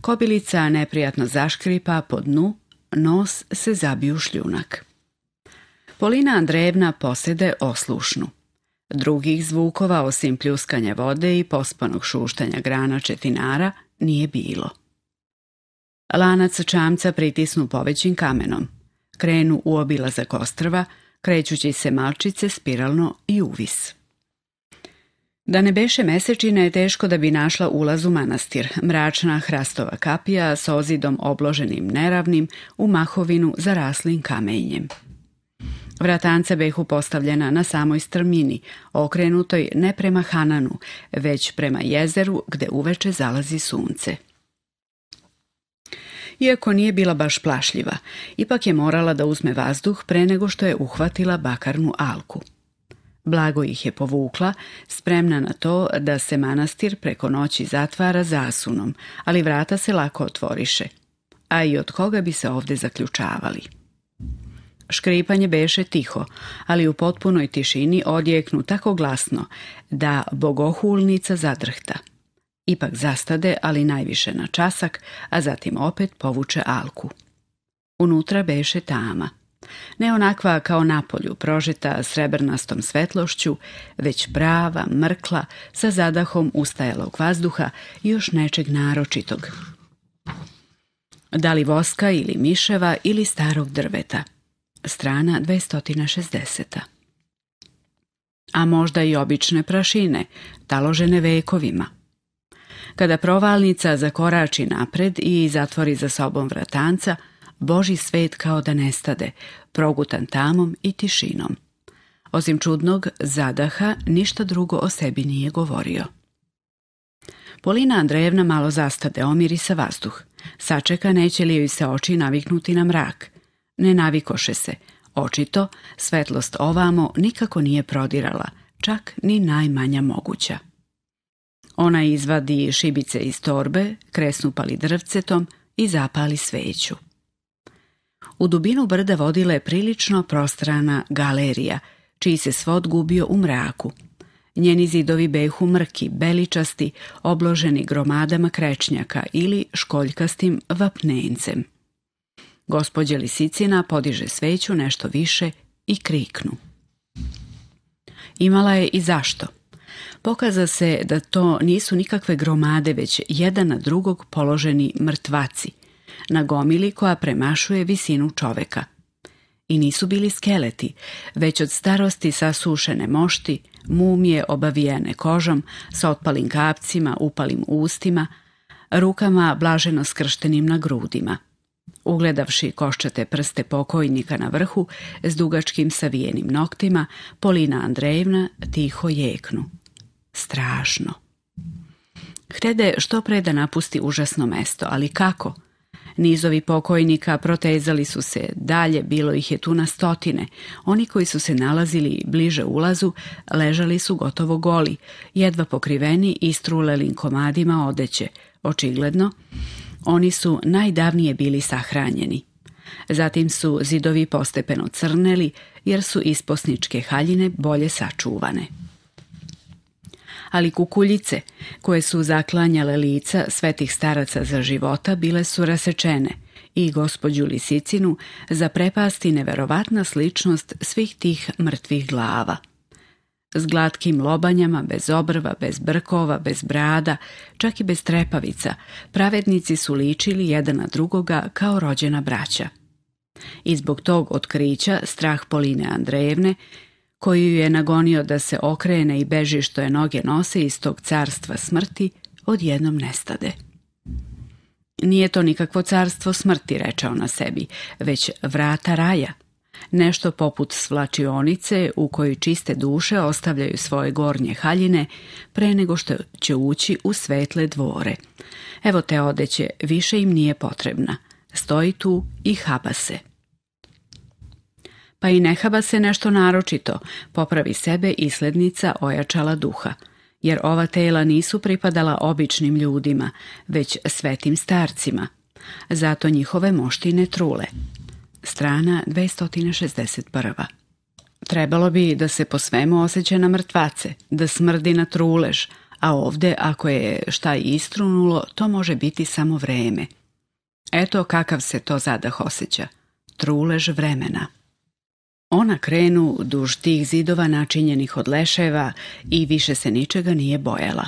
[SPEAKER 1] Kobilica neprijatno zaškripa po dnu, nos se zabiju šljunak. Polina Andrevna posede oslušnu. Drugih zvukova osim pljuskanja vode i pospanog šuštanja grana četinara nije bilo. Lanac čamca pritisnu povećim kamenom. Krenu u obilazak ostrva, krećući se malčice spiralno i uvis. Da ne beše mesečina je teško da bi našla ulaz u manastir, mračna hrastova kapija s ozidom obloženim neravnim u mahovinu zaraslim kamenjem. Vratanca behu postavljena na samoj strmini, okrenutoj ne prema Hananu, već prema jezeru gde uveče zalazi sunce. Iako nije bila baš plašljiva, ipak je morala da uzme vazduh pre nego što je uhvatila bakarnu alku. Blago ih je povukla, spremna na to da se manastir preko noći zatvara zasunom, ali vrata se lako otvoriše. A i od koga bi se ovdje zaključavali? Škripanje beše tiho, ali u potpunoj tišini odjeknu tako glasno da bogohulnica zadrhta. Ipak zastade, ali najviše na časak, a zatim opet povuče alku. Unutra beše tama. Ne onakva kao napolju, prožeta srebrnastom svetlošću, već brava, mrkla, sa zadahom ustajalog vazduha i još nečeg naročitog. Da li voska ili miševa ili starog drveta. Strana 260. A možda i obične prašine, taložene vekovima. Kada provalnica zakorači napred i zatvori za sobom vratanca, Boži svet kao da nestade, progutan tamom i tišinom. Osim čudnog zadaha, ništa drugo o sebi nije govorio. Polina Andrejevna malo zastade, sa vazduh. Sačeka neće li joj se oči naviknuti na mrak. Ne navikoše se. Očito, svetlost ovamo nikako nije prodirala, čak ni najmanja moguća. Ona izvadi šibice iz torbe, kresnupali drvcetom i zapali sveću. U dubinu brda vodila je prilično prostrana galerija, čiji se svod gubio u mraku. Njeni zidovi behu mrki, beličasti, obloženi gromadama krečnjaka ili školjkastim vapnencem. Gospodje Lisicina podiže sveću nešto više i kriknu. Imala je i zašto – pokaza se da to nisu nikakve gromade, već jedan na drugog položeni mrtvaci, na gomili koja premašuje visinu čoveka. I nisu bili skeleti, već od starosti sasušene mošti, mumije obavijene kožom, sa otpalim kapcima, upalim ustima, rukama blaženo skrštenim na grudima. Ugledavši koščate prste pokojnika na vrhu s dugačkim savijenim noktima, Polina Andrejevna tiho jeknu strašno. Hrede što pre da napusti užasno mesto, ali kako? Nizovi pokojnika protezali su se dalje, bilo ih je tu na stotine. Oni koji su se nalazili bliže ulazu ležali su gotovo goli, jedva pokriveni i strulelim komadima odeće. Očigledno, oni su najdavnije bili sahranjeni. Zatim su zidovi postepeno crneli jer su isposničke haljine bolje sačuvane ali kukuljice, koje su zaklanjale lica svetih staraca za života, bile su rasečene i gospođu Lisicinu zaprepasti neverovatna sličnost svih tih mrtvih glava. S glatkim lobanjama, bez obrva, bez brkova, bez brada, čak i bez trepavica, pravednici su ličili jedan na drugoga kao rođena braća. I zbog tog otkrića strah Poline Andrejevne koji ju je nagonio da se okrene i beži što je noge nose iz tog carstva smrti, odjednom nestade. Nije to nikakvo carstvo smrti, rečao na sebi, već vrata raja. Nešto poput svlačionice u kojoj čiste duše ostavljaju svoje gornje haljine pre nego što će ući u svetle dvore. Evo te odeće, više im nije potrebna. Stoji tu i haba se pa i nehaba se nešto naročito, popravi sebe i ojačala duha. Jer ova tela nisu pripadala običnim ljudima, već svetim starcima. Zato njihove moštine trule. Strana 261. Trebalo bi da se po svemu osjeća na mrtvace, da smrdi na trulež, a ovde ako je šta istrunulo, to može biti samo vreme. Eto kakav se to zadah osjeća. Trulež vremena. Ona krenu duž tih zidova načinjenih od leševa i više se ničega nije bojala.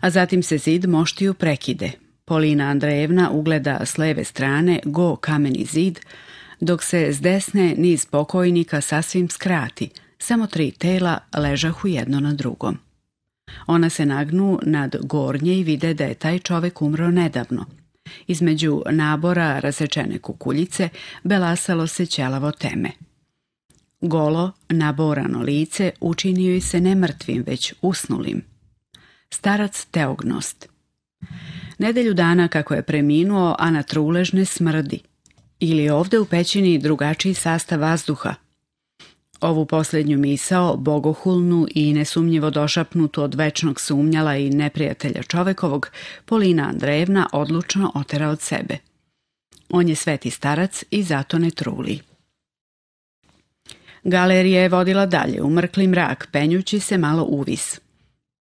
[SPEAKER 1] A zatim se zid moštiju prekide. Polina Andrejevna ugleda s leve strane go kameni zid, dok se s desne niz pokojnika sasvim skrati, samo tri tela ležahu jedno na drugom. Ona se nagnu nad gornje i vide da je taj čovek umro nedavno. Između nabora rasečene kukuljice belasalo se ćelavo teme – Golo, naborano lice učinio je se ne mrtvim, već usnulim. Starac Teognost. Nedelju dana kako je preminuo, a na truležne smrdi. Ili ovde u pećini drugačiji sastav vazduha. Ovu posljednju misao, bogohulnu i nesumnjivo došapnutu od večnog sumnjala i neprijatelja čovekovog, Polina Andrejevna odlučno otera od sebe. On je sveti starac i zato ne truli. Galerija je vodila dalje u mrkli mrak, penjući se malo uvis.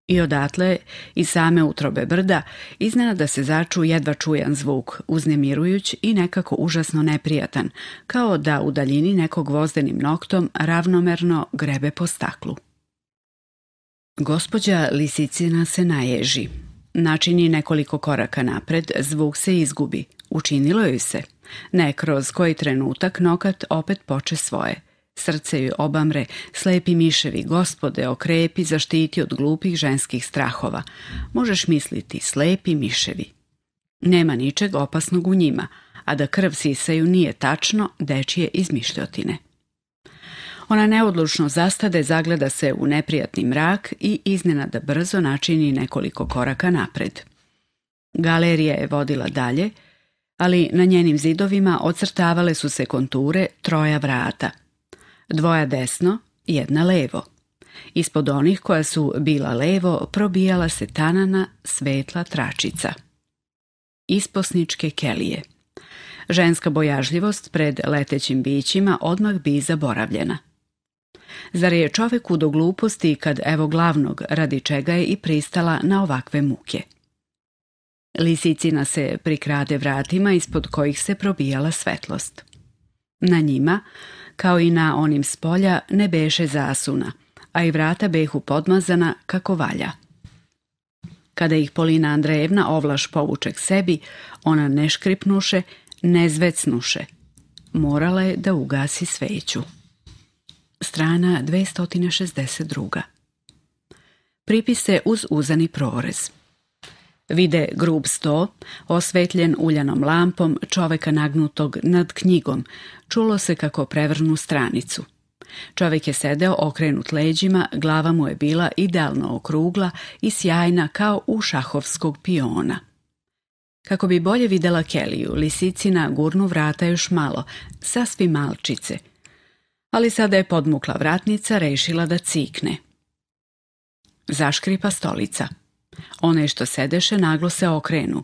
[SPEAKER 1] I odatle, i same utrobe brda, da se začu jedva čujan zvuk, uznemirujuć i nekako užasno neprijatan, kao da u daljini nekog vozdenim noktom ravnomerno grebe po staklu. Gospođa Lisicina se naježi. Načini nekoliko koraka napred, zvuk se izgubi. Učinilo joj se. Ne kroz koji trenutak nokat opet poče svoje. Srce joj obamre, slepi miševi, gospode, okrepi, zaštiti od glupih ženskih strahova. Možeš misliti, slepi miševi. Nema ničeg opasnog u njima, a da krv sisaju nije tačno dečije izmišljotine. Ona neodlučno zastade, zagleda se u neprijatni mrak i iznenada brzo načini nekoliko koraka napred. Galerija je vodila dalje, ali na njenim zidovima ocrtavale su se konture troja vrata – dvoja desno, jedna levo. Ispod onih koja su bila levo probijala se tanana svetla tračica. Isposničke kelije. Ženska bojažljivost pred letećim bićima odmah bi zaboravljena. Zar je čoveku do gluposti kad evo glavnog radi čega je i pristala na ovakve muke? Lisicina se prikrade vratima ispod kojih se probijala svetlost. Na njima kao i na onim spolja ne beše zasuna, a i vrata behu podmazana kako valja. Kada ih Polina Andrejevna ovlaš povuče k sebi, ona ne škripnuše, ne zvecnuše. Morala je da ugasi sveću. Strana 262. Pripise uz uzani prorez. Vide grub sto, osvetljen uljanom lampom čoveka nagnutog nad knjigom. Čulo se kako prevrnu stranicu. Čovjek je sedeo okrenut leđima, glava mu je bila idealno okrugla i sjajna kao u šahovskog piona. Kako bi bolje videla Keliju, lisicina gurnu vrata još malo, sasvim malčice. Ali sada je podmukla vratnica, rešila da cikne. Zaškripa stolica. One što sedeše naglo se okrenu.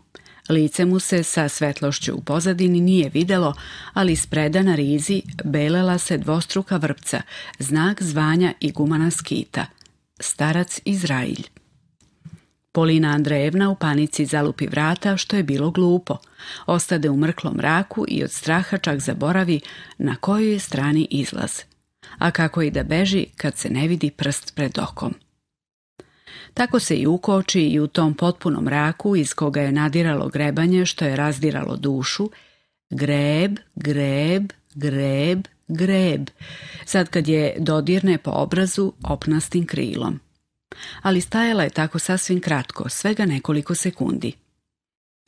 [SPEAKER 1] Lice mu se sa svetlošću u pozadini nije videlo, ali spreda na rizi belela se dvostruka vrpca, znak zvanja i gumana skita. Starac Izrailj. Polina Andrejevna u panici zalupi vrata, što je bilo glupo. Ostade u mrklom mraku i od straha čak zaboravi na kojoj je strani izlaz. A kako i da beži kad se ne vidi prst pred okom. Tako se i ukoči i u tom potpunom raku iz koga je nadiralo grebanje što je razdiralo dušu. Greb, greb, greb, greb. Sad kad je dodirne po obrazu opnastim krilom. Ali stajala je tako sasvim kratko, svega nekoliko sekundi.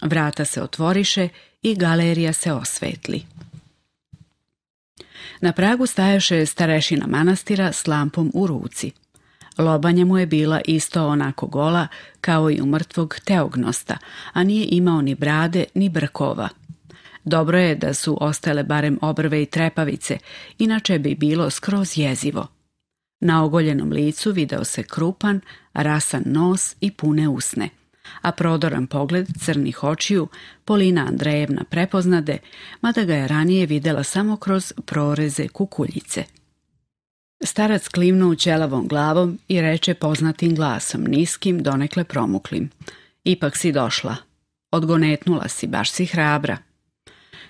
[SPEAKER 1] Vrata se otvoriše i galerija se osvetli. Na pragu stajaše starešina manastira s lampom u ruci. Lobanja mu je bila isto onako gola kao i u mrtvog teognosta, a nije imao ni brade ni brkova. Dobro je da su ostale barem obrve i trepavice, inače bi bilo skroz jezivo. Na ogoljenom licu video se krupan, rasan nos i pune usne, a prodoran pogled crnih očiju Polina Andrejevna prepoznade, mada ga je ranije videla samo kroz proreze kukuljice. Starac u ćelavom glavom i reče poznatim glasom, niskim, donekle promuklim. Ipak si došla. Odgonetnula si, baš si hrabra.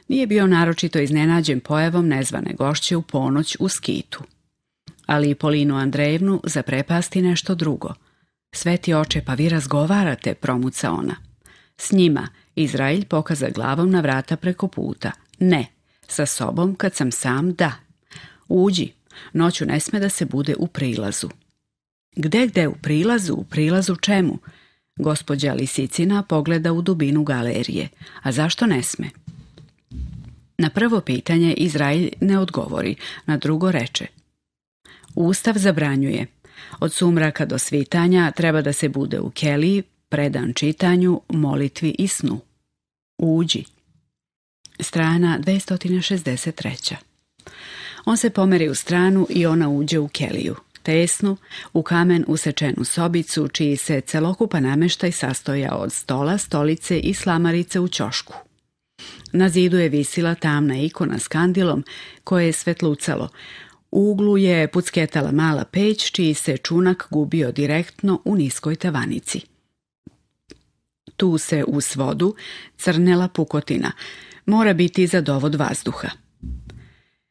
[SPEAKER 1] Nije bio naročito iznenađen pojavom nezvane gošće u ponoć u skitu. Ali i Polinu Andrejevnu zaprepasti nešto drugo. Sveti oče, pa vi razgovarate, promuca ona. S njima, Izrail pokaza glavom na vrata preko puta. Ne, sa sobom kad sam sam, da. Uđi, Noću ne sme da se bude u prilazu. Gde gde u prilazu, u prilazu čemu? Gospodja Lisicina pogleda u dubinu galerije. A zašto ne sme? Na prvo pitanje Izrael ne odgovori, na drugo reče. Ustav zabranjuje. Od sumraka do svitanja treba da se bude u keliji, predan čitanju, molitvi i snu. Uđi. Strana 263. On se pomeri u stranu i ona uđe u keliju tesnu, u kamen usečenu sobicu, čiji se celokupan nameštaj sastoja od stola, stolice i slamarice u ćošku. Na zidu je visila tamna ikona s kandilom koje je svetlucalo. U uglu je pucketala mala peć, čiji se čunak gubio direktno u niskoj tavanici. Tu se u svodu crnela pukotina. Mora biti za dovod vazduha.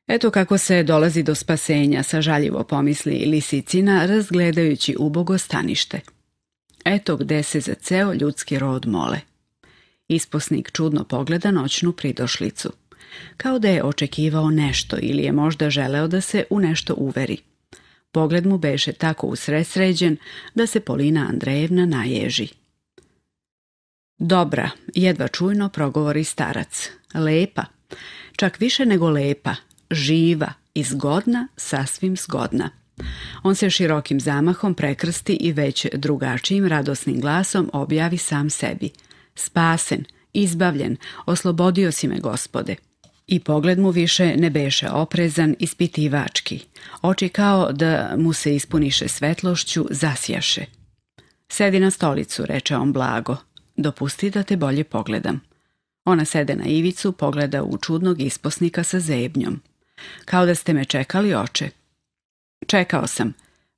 [SPEAKER 1] Eto kako se dolazi do spasenja, sažaljivo pomisli Lisicina razgledajući ubogo stanište. Eto gde se za ceo ljudski rod mole. Isposnik čudno pogleda noćnu pridošlicu. Kao da je očekivao nešto ili je možda želeo da se u nešto uveri. Pogled mu beše tako usresređen da se Polina Andrejevna naježi. Dobra, jedva čujno progovori starac. Lepa, čak više nego lepa, živa i zgodna, sasvim zgodna. On se širokim zamahom prekrsti i već drugačijim radosnim glasom objavi sam sebi. Spasen, izbavljen, oslobodio si me gospode. I pogled mu više ne beše oprezan, ispitivački. Oči kao da mu se ispuniše svetlošću, zasjaše. Sedi na stolicu, reče on blago. Dopusti da te bolje pogledam. Ona sede na ivicu, pogleda u čudnog isposnika sa zebnjom. Kao da ste me čekali, oče. Čekao sam,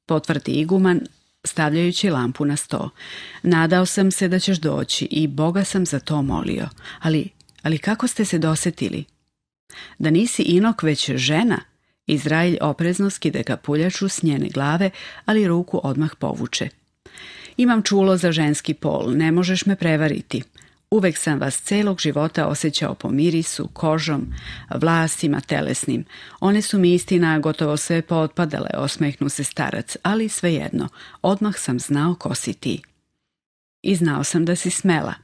[SPEAKER 1] potvrdi iguman, stavljajući lampu na sto. Nadao sam se da ćeš doći i Boga sam za to molio. Ali, ali kako ste se dosetili? Da nisi inok, već žena? Izrailj oprezno skide kapuljaču s njene glave, ali ruku odmah povuče. Imam čulo za ženski pol, ne možeš me prevariti. Uvek sam vas celog života osjećao po mirisu, kožom, vlasima, telesnim. One su mi istina gotovo sve potpadale, osmehnu se starac, ali svejedno, odmah sam znao ko si ti. I znao sam da si smela.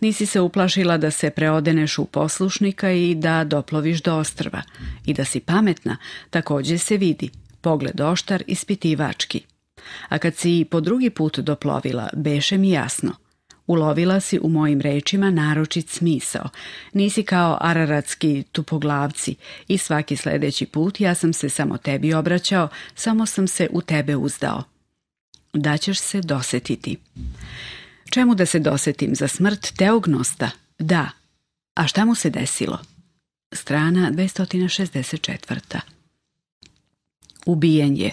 [SPEAKER 1] Nisi se uplašila da se preodeneš u poslušnika i da doploviš do ostrva. I da si pametna, također se vidi. Pogled oštar, ispitivački. A kad si i po drugi put doplovila, beše mi jasno. Ulovila si u mojim rečima naročit smisao. Nisi kao araratski tupoglavci i svaki sljedeći put ja sam se samo tebi obraćao, samo sam se u tebe uzdao. Da ćeš se dosetiti. Čemu da se dosetim za smrt Teognosta? Da. A šta mu se desilo? Strana 264. Ubijen je.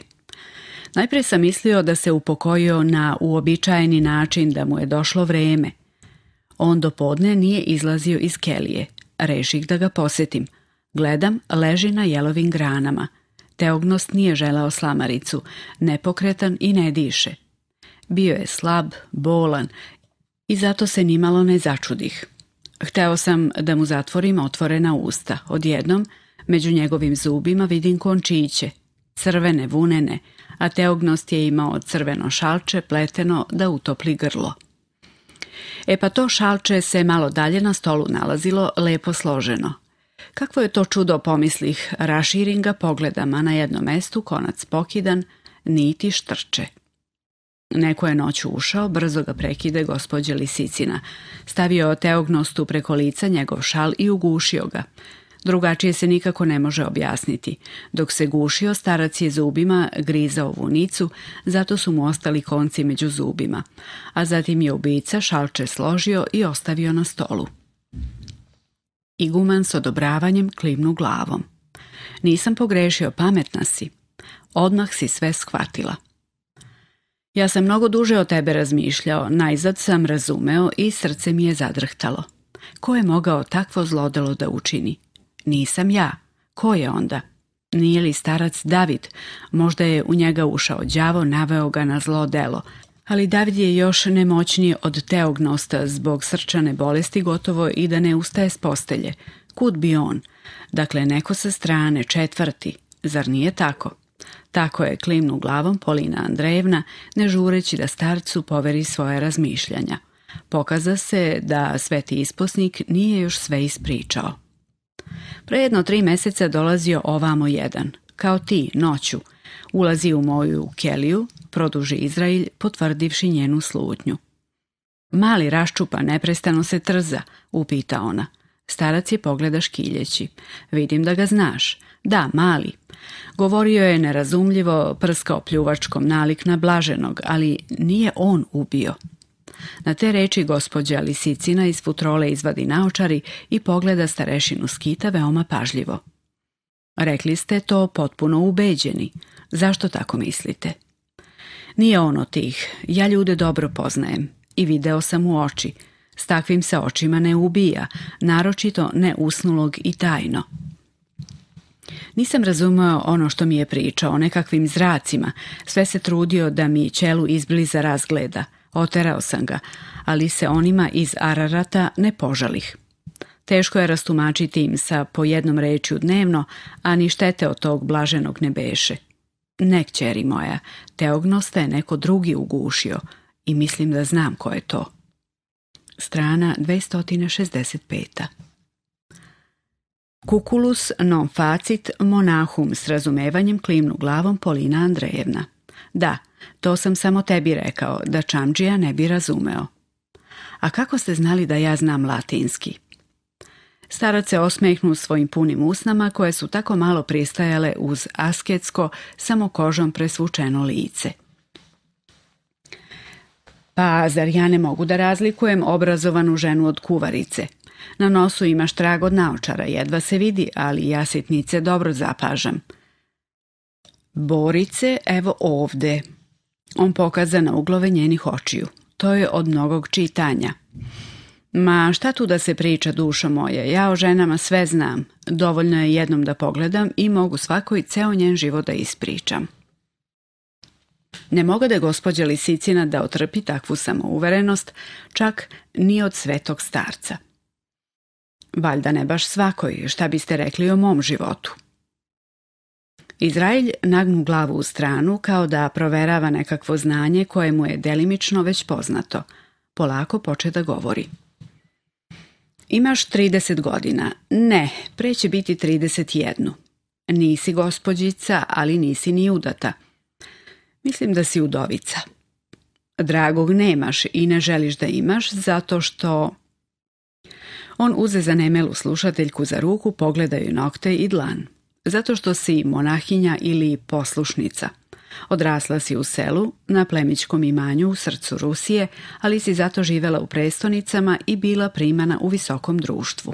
[SPEAKER 1] Najprije sam mislio da se upokojio na uobičajeni način da mu je došlo vreme. On do podne nije izlazio iz kelije. Reših da ga posjetim. Gledam, leži na jelovim granama. Teognost nije želao slamaricu, nepokretan i ne diše. Bio je slab, bolan i zato se nimalo ne začudih. Hteo sam da mu zatvorim otvorena usta. Odjednom, među njegovim zubima vidim končiće, crvene, vunene, a Teognost je imao crveno šalče pleteno da utopli grlo. E pa to šalče se malo dalje na stolu nalazilo lepo složeno. Kakvo je to čudo pomislih, raširinga pogledama na jednom mestu, konac pokidan, niti štrče. Neko je noću ušao, brzo ga prekide gospođe Lisicina. Stavio je teognostu preko lica njegov šal i ugušio ga. Drugačije se nikako ne može objasniti. Dok se gušio, starac je zubima grizao vunicu, zato su mu ostali konci među zubima. A zatim je ubica šalče složio i ostavio na stolu. Iguman s odobravanjem klimnu glavom. Nisam pogrešio, pametna si. Odmah si sve shvatila. Ja sam mnogo duže o tebe razmišljao, najzad sam razumeo i srce mi je zadrhtalo. Ko je mogao takvo zlodelo da učini? Nisam ja. Ko je onda? Nije li starac David? Možda je u njega ušao đavo, naveo ga na zlo delo. Ali David je još nemoćniji od teognosta zbog srčane bolesti gotovo i da ne ustaje s postelje. Kud bi on? Dakle, neko sa strane, četvrti. Zar nije tako? Tako je klimnu glavom Polina Andrejevna, ne žureći da starcu poveri svoje razmišljanja. Pokaza se da sveti isposnik nije još sve ispričao. Prejedno tri mjeseca dolazio ovamo jedan, kao ti, noću. Ulazi u moju keliju, produži Izrailj, potvrdivši njenu slutnju. Mali raščupa neprestano se trza, upita ona. Starac je pogleda škiljeći. Vidim da ga znaš. Da, mali. Govorio je nerazumljivo, prskao pljuvačkom nalik na blaženog, ali nije on ubio. Na te reči gospođa Lisicina iz futrole izvadi naočari i pogleda starešinu skita veoma pažljivo. Rekli ste to potpuno ubeđeni. Zašto tako mislite? Nije ono tih. Ja ljude dobro poznajem. I video sam u oči. S takvim se očima ne ubija, naročito ne usnulog i tajno. Nisam razumao ono što mi je pričao o nekakvim zracima. Sve se trudio da mi ćelu izbliza razgleda. Oterao sam ga, ali se onima iz Ararata ne požalih. Teško je rastumačiti im sa po jednom rečju dnevno, a ni štete od tog blaženog ne beše. Nek, kćeri moja, teognosta je neko drugi ugušio i mislim da znam ko je to. Strana 265. Kukulus non facit monahum s razumevanjem klimnu glavom Polina Andrejevna. Da, to sam samo tebi rekao, da Čamđija ne bi razumeo. A kako ste znali da ja znam latinski? Starac se osmehnu svojim punim usnama koje su tako malo pristajale uz asketsko, samo kožom presvučeno lice. Pa, zar ja ne mogu da razlikujem obrazovanu ženu od kuvarice? Na nosu imaš trag od naočara, jedva se vidi, ali ja sitnice dobro zapažam. Borice, evo ovde, on pokaza na uglove njenih očiju. To je od mnogog čitanja. Ma šta tu da se priča duša moja, ja o ženama sve znam. Dovoljno je jednom da pogledam i mogu svako i ceo njen život da ispričam. Ne moga da je gospođa Lisicina da otrpi takvu samouverenost, čak ni od svetog starca. Valjda ne baš svakoj, šta biste rekli o mom životu. Izrael nagnu glavu u stranu kao da proverava nekakvo znanje koje mu je delimično već poznato. Polako poče da govori. Imaš 30 godina. Ne, pre će biti 31. Nisi gospođica, ali nisi ni udata. Mislim da si udovica. Dragog nemaš i ne želiš da imaš zato što... On uze za nemelu slušateljku za ruku, pogledaju nokte i dlan zato što si monahinja ili poslušnica. Odrasla si u selu, na plemičkom imanju u srcu Rusije, ali si zato živela u prestonicama i bila primana u visokom društvu.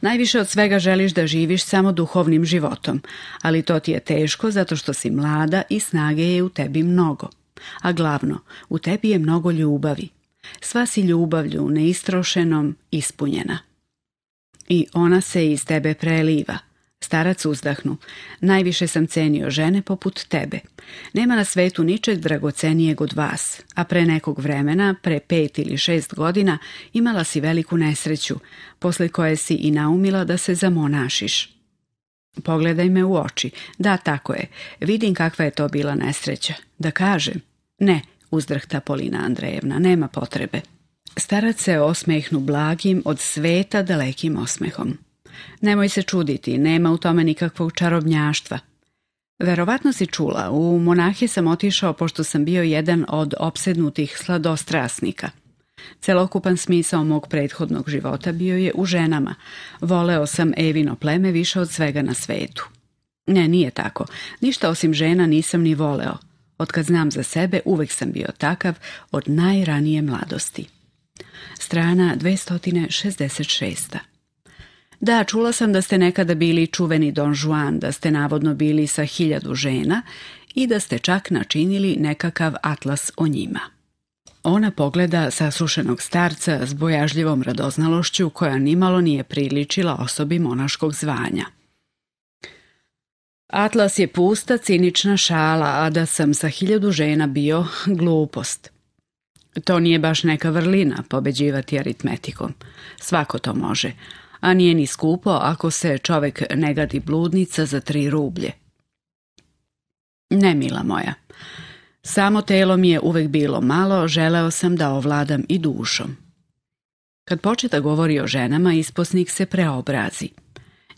[SPEAKER 1] Najviše od svega želiš da živiš samo duhovnim životom, ali to ti je teško zato što si mlada i snage je u tebi mnogo. A glavno, u tebi je mnogo ljubavi. Sva si ljubavlju neistrošenom ispunjena. I ona se iz tebe preliva. Starac uzdahnu. Najviše sam cenio žene poput tebe. Nema na svetu ničeg dragocenijeg od vas, a pre nekog vremena, pre pet ili šest godina, imala si veliku nesreću, posle koje si i naumila da se zamonašiš. Pogledaj me u oči. Da, tako je. Vidim kakva je to bila nesreća. Da kažem. Ne, uzdrhta Polina Andrejevna, nema potrebe. Starac se osmehnu blagim, od sveta dalekim osmehom. Nemoj se čuditi, nema u tome nikakvog čarobnjaštva. Verovatno si čula, u monahe sam otišao pošto sam bio jedan od opsednutih sladostrasnika. Celokupan smisao mog prethodnog života bio je u ženama. Voleo sam Evino pleme više od svega na svetu. Ne, nije tako. Ništa osim žena nisam ni voleo. Otkad znam za sebe, uvek sam bio takav od najranije mladosti strana 266. Da, čula sam da ste nekada bili čuveni Don Juan, da ste navodno bili sa hiljadu žena i da ste čak načinili nekakav atlas o njima. Ona pogleda sasušenog starca s bojažljivom radoznalošću koja nimalo nije priličila osobi monaškog zvanja. Atlas je pusta, cinična šala, a da sam sa hiljadu žena bio glupost. To nije baš neka vrlina pobeđivati aritmetikom. Svako to može. A nije ni skupo ako se čovek negadi bludnica za tri rublje. Ne, mila moja. Samo telo mi je uvek bilo malo, želeo sam da ovladam i dušom. Kad početa govori o ženama, isposnik se preobrazi.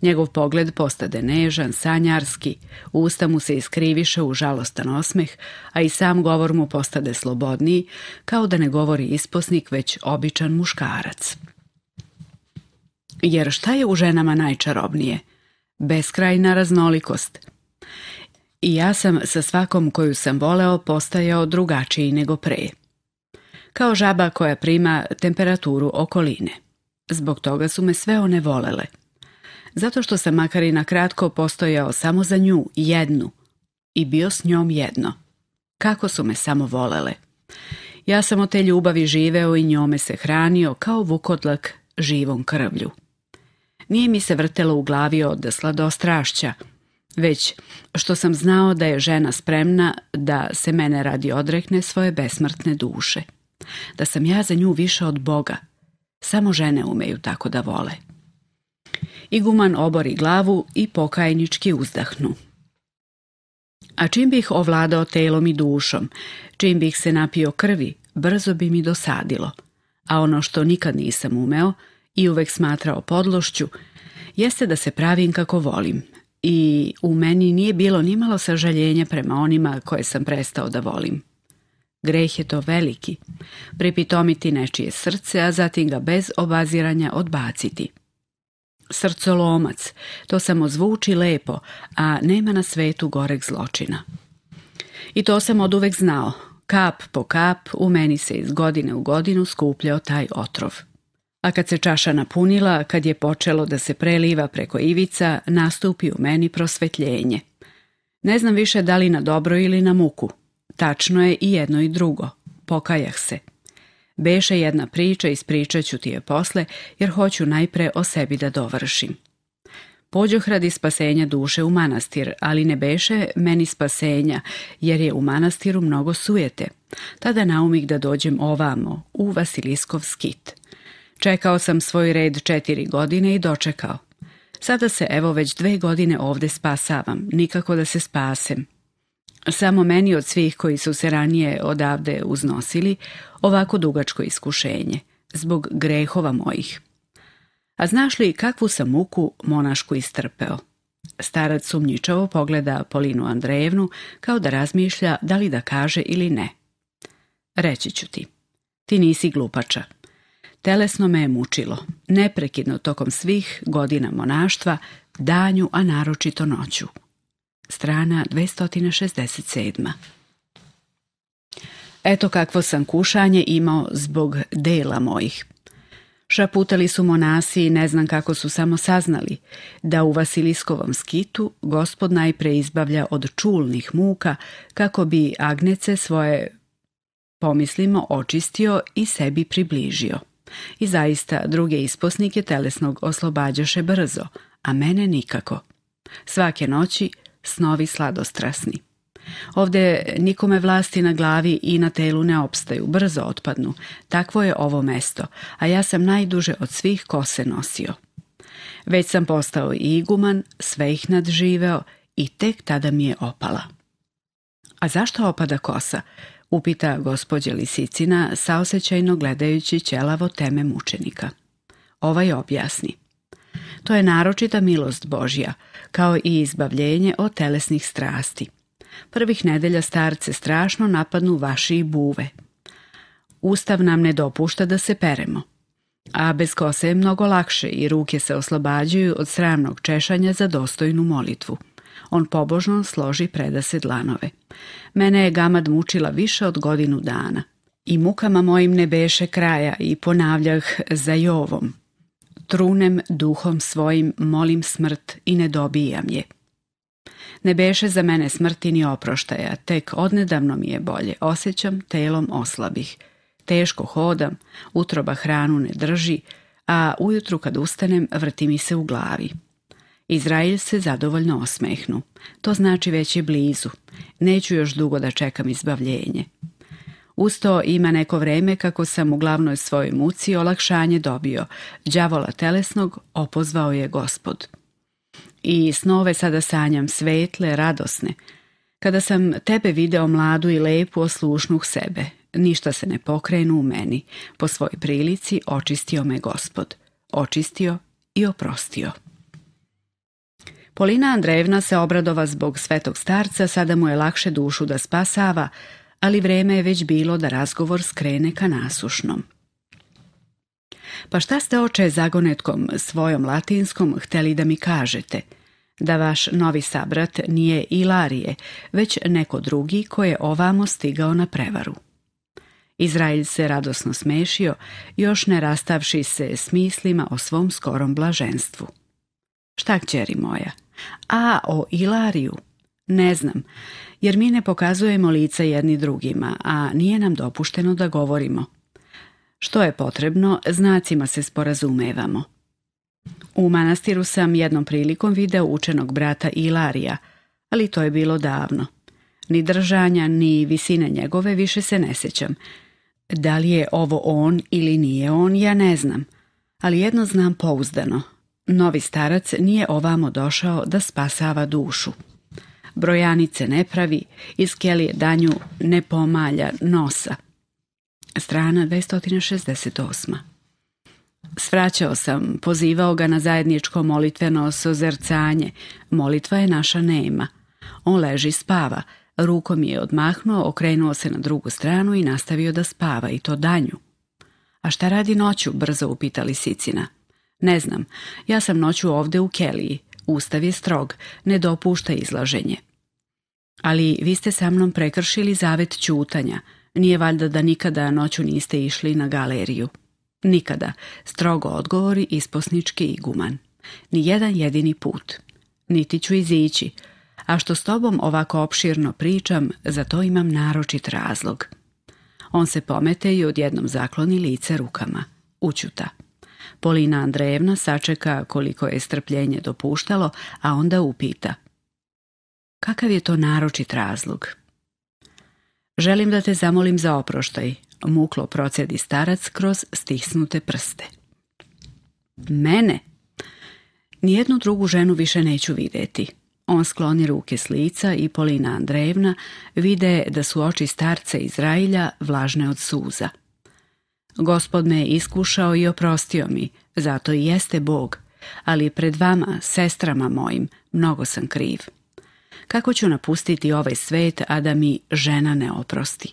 [SPEAKER 1] Njegov pogled postade nežan, sanjarski, usta mu se iskriviše u žalostan osmeh, a i sam govor mu postade slobodniji, kao da ne govori isposnik, već običan muškarac. Jer šta je u ženama najčarobnije? Beskrajna raznolikost. I ja sam sa svakom koju sam voleo postajao drugačiji nego pre. Kao žaba koja prima temperaturu okoline. Zbog toga su me sve one volele – zato što sam makar i kratko postojao samo za nju, jednu, i bio s njom jedno. Kako su me samo volele. Ja sam od te ljubavi živeo i njome se hranio kao vukodlak živom krvlju. Nije mi se vrtelo u glavi od sladostrašća, već što sam znao da je žena spremna da se mene radi odrekne svoje besmrtne duše. Da sam ja za nju više od Boga. Samo žene umeju tako da vole. Iguman obori glavu i pokajnički uzdahnu. A čim bih ovladao telom i dušom, čim bih se napio krvi, brzo bi mi dosadilo. A ono što nikad nisam umeo i uvek smatrao podlošću, jeste da se pravim kako volim. I u meni nije bilo ni malo sažaljenja prema onima koje sam prestao da volim. Greh je to veliki. Pripitomiti nečije srce, a zatim ga bez obaziranja odbaciti – srcolomac. To samo zvuči lepo, a nema na svetu goreg zločina. I to sam od uvek znao. Kap po kap u meni se iz godine u godinu skupljao taj otrov. A kad se čaša napunila, kad je počelo da se preliva preko ivica, nastupi u meni prosvetljenje. Ne znam više da li na dobro ili na muku. Tačno je i jedno i drugo. Pokajah se. Beše jedna priča, ispričat ću ti je posle, jer hoću najpre o sebi da dovršim. Pođoh radi spasenja duše u manastir, ali ne beše meni spasenja, jer je u manastiru mnogo sujete. Tada naumih da dođem ovamo, u Vasiliskov skit. Čekao sam svoj red četiri godine i dočekao. Sada se evo već dve godine ovde spasavam, nikako da se spasem. Samo meni od svih koji su se ranije odavde uznosili ovako dugačko iskušenje, zbog grehova mojih. A znaš li kakvu sam muku monašku istrpeo? Starac sumnjičavo pogleda Polinu Andrejevnu kao da razmišlja da li da kaže ili ne. Reći ću ti, ti nisi glupača. Telesno me je mučilo, neprekidno tokom svih godina monaštva, danju, a naročito noću strana 267. Eto kakvo sam kušanje imao zbog dela mojih. Šaputali su monasi i ne znam kako su samo saznali da u Vasiliskovom skitu gospod najpre izbavlja od čulnih muka kako bi Agnece svoje pomislimo očistio i sebi približio. I zaista druge isposnike telesnog oslobađaše brzo, a mene nikako. Svake noći snovi sladostrasni. Ovdje nikome vlasti na glavi i na telu ne opstaju, brzo otpadnu. Takvo je ovo mesto, a ja sam najduže od svih kose nosio. Već sam postao iguman, sve ih nadživeo i tek tada mi je opala. A zašto opada kosa? Upita gospođe Lisicina, saosećajno gledajući ćelavo teme mučenika. Ovaj objasni. To je naročita milost Božja, kao i izbavljenje od telesnih strasti. Prvih nedelja starce strašno napadnu vaši i buve. Ustav nam ne dopušta da se peremo. A bez kose je mnogo lakše i ruke se oslobađaju od sramnog češanja za dostojnu molitvu. On pobožno složi predase dlanove. Mene je gamad mučila više od godinu dana. I mukama mojim ne beše kraja i ponavljah za Jovom trunem duhom svojim molim smrt i ne dobijam je. Ne beše za mene smrti ni oproštaja, tek odnedavno mi je bolje, osjećam telom oslabih. Teško hodam, utroba hranu ne drži, a ujutru kad ustanem vrti mi se u glavi. Izrael se zadovoljno osmehnu. To znači već je blizu. Neću još dugo da čekam izbavljenje. Usto ima neko vreme kako sam u glavnoj svojoj muci olakšanje dobio. Đavola telesnog opozvao je gospod. I snove sada sanjam svetle, radosne. Kada sam tebe video mladu i lepu oslušnuh sebe, ništa se ne pokrenu u meni. Po svoj prilici očistio me gospod. Očistio i oprostio. Polina Andrevna se obradova zbog svetog starca, sada mu je lakše dušu da spasava, ali vrijeme je već bilo da razgovor skrene ka nasušnom. Pa šta ste oče zagonetkom svojom latinskom hteli da mi kažete? Da vaš novi sabrat nije Ilarije, već neko drugi koji je ovamo stigao na prevaru. Izrael se radosno smešio, još ne rastavši se s mislima o svom skorom blaženstvu. Šta kćeri moja? A o Ilariju? Ne znam, jer mi ne pokazujemo lice jedni drugima, a nije nam dopušteno da govorimo. Što je potrebno, znacima se sporazumevamo. U manastiru sam jednom prilikom video učenog brata Ilarija, ali to je bilo davno. Ni držanja, ni visine njegove više se ne sećam. Da li je ovo on ili nije on, ja ne znam. Ali jedno znam pouzdano. Novi starac nije ovamo došao da spasava dušu brojanice ne pravi, iz kelije danju ne pomalja nosa. Strana 268. Svraćao sam, pozivao ga na zajedničko molitveno sozercanje. Molitva je naša nema. On leži spava. Rukom je odmahnuo, okrenuo se na drugu stranu i nastavio da spava, i to danju. A šta radi noću? brzo upitali Sicina. Ne znam, ja sam noću ovde u keliji. Ustav je strog, ne dopušta izlaženje. Ali vi ste sa mnom prekršili zavet ćutanja. Nije valjda da nikada noću niste išli na galeriju. Nikada. Strogo odgovori isposnički iguman. Ni jedan jedini put. Niti ću izići. A što s tobom ovako opširno pričam, za to imam naročit razlog. On se pomete i odjednom zakloni lice rukama. Učuta. Polina Andrejevna sačeka koliko je strpljenje dopuštalo, a onda upita. Kakav je to naročit razlog? Želim da te zamolim za oproštaj, muklo procedi starac kroz stisnute prste. Mene? Nijednu drugu ženu više neću vidjeti. On skloni ruke s lica i Polina Andrejevna vide da su oči starca Izrailja vlažne od suza. Gospod me je iskušao i oprostio mi, zato i jeste Bog, ali pred vama, sestrama mojim, mnogo sam kriv. Kako ću napustiti ovaj svet, a da mi žena ne oprosti?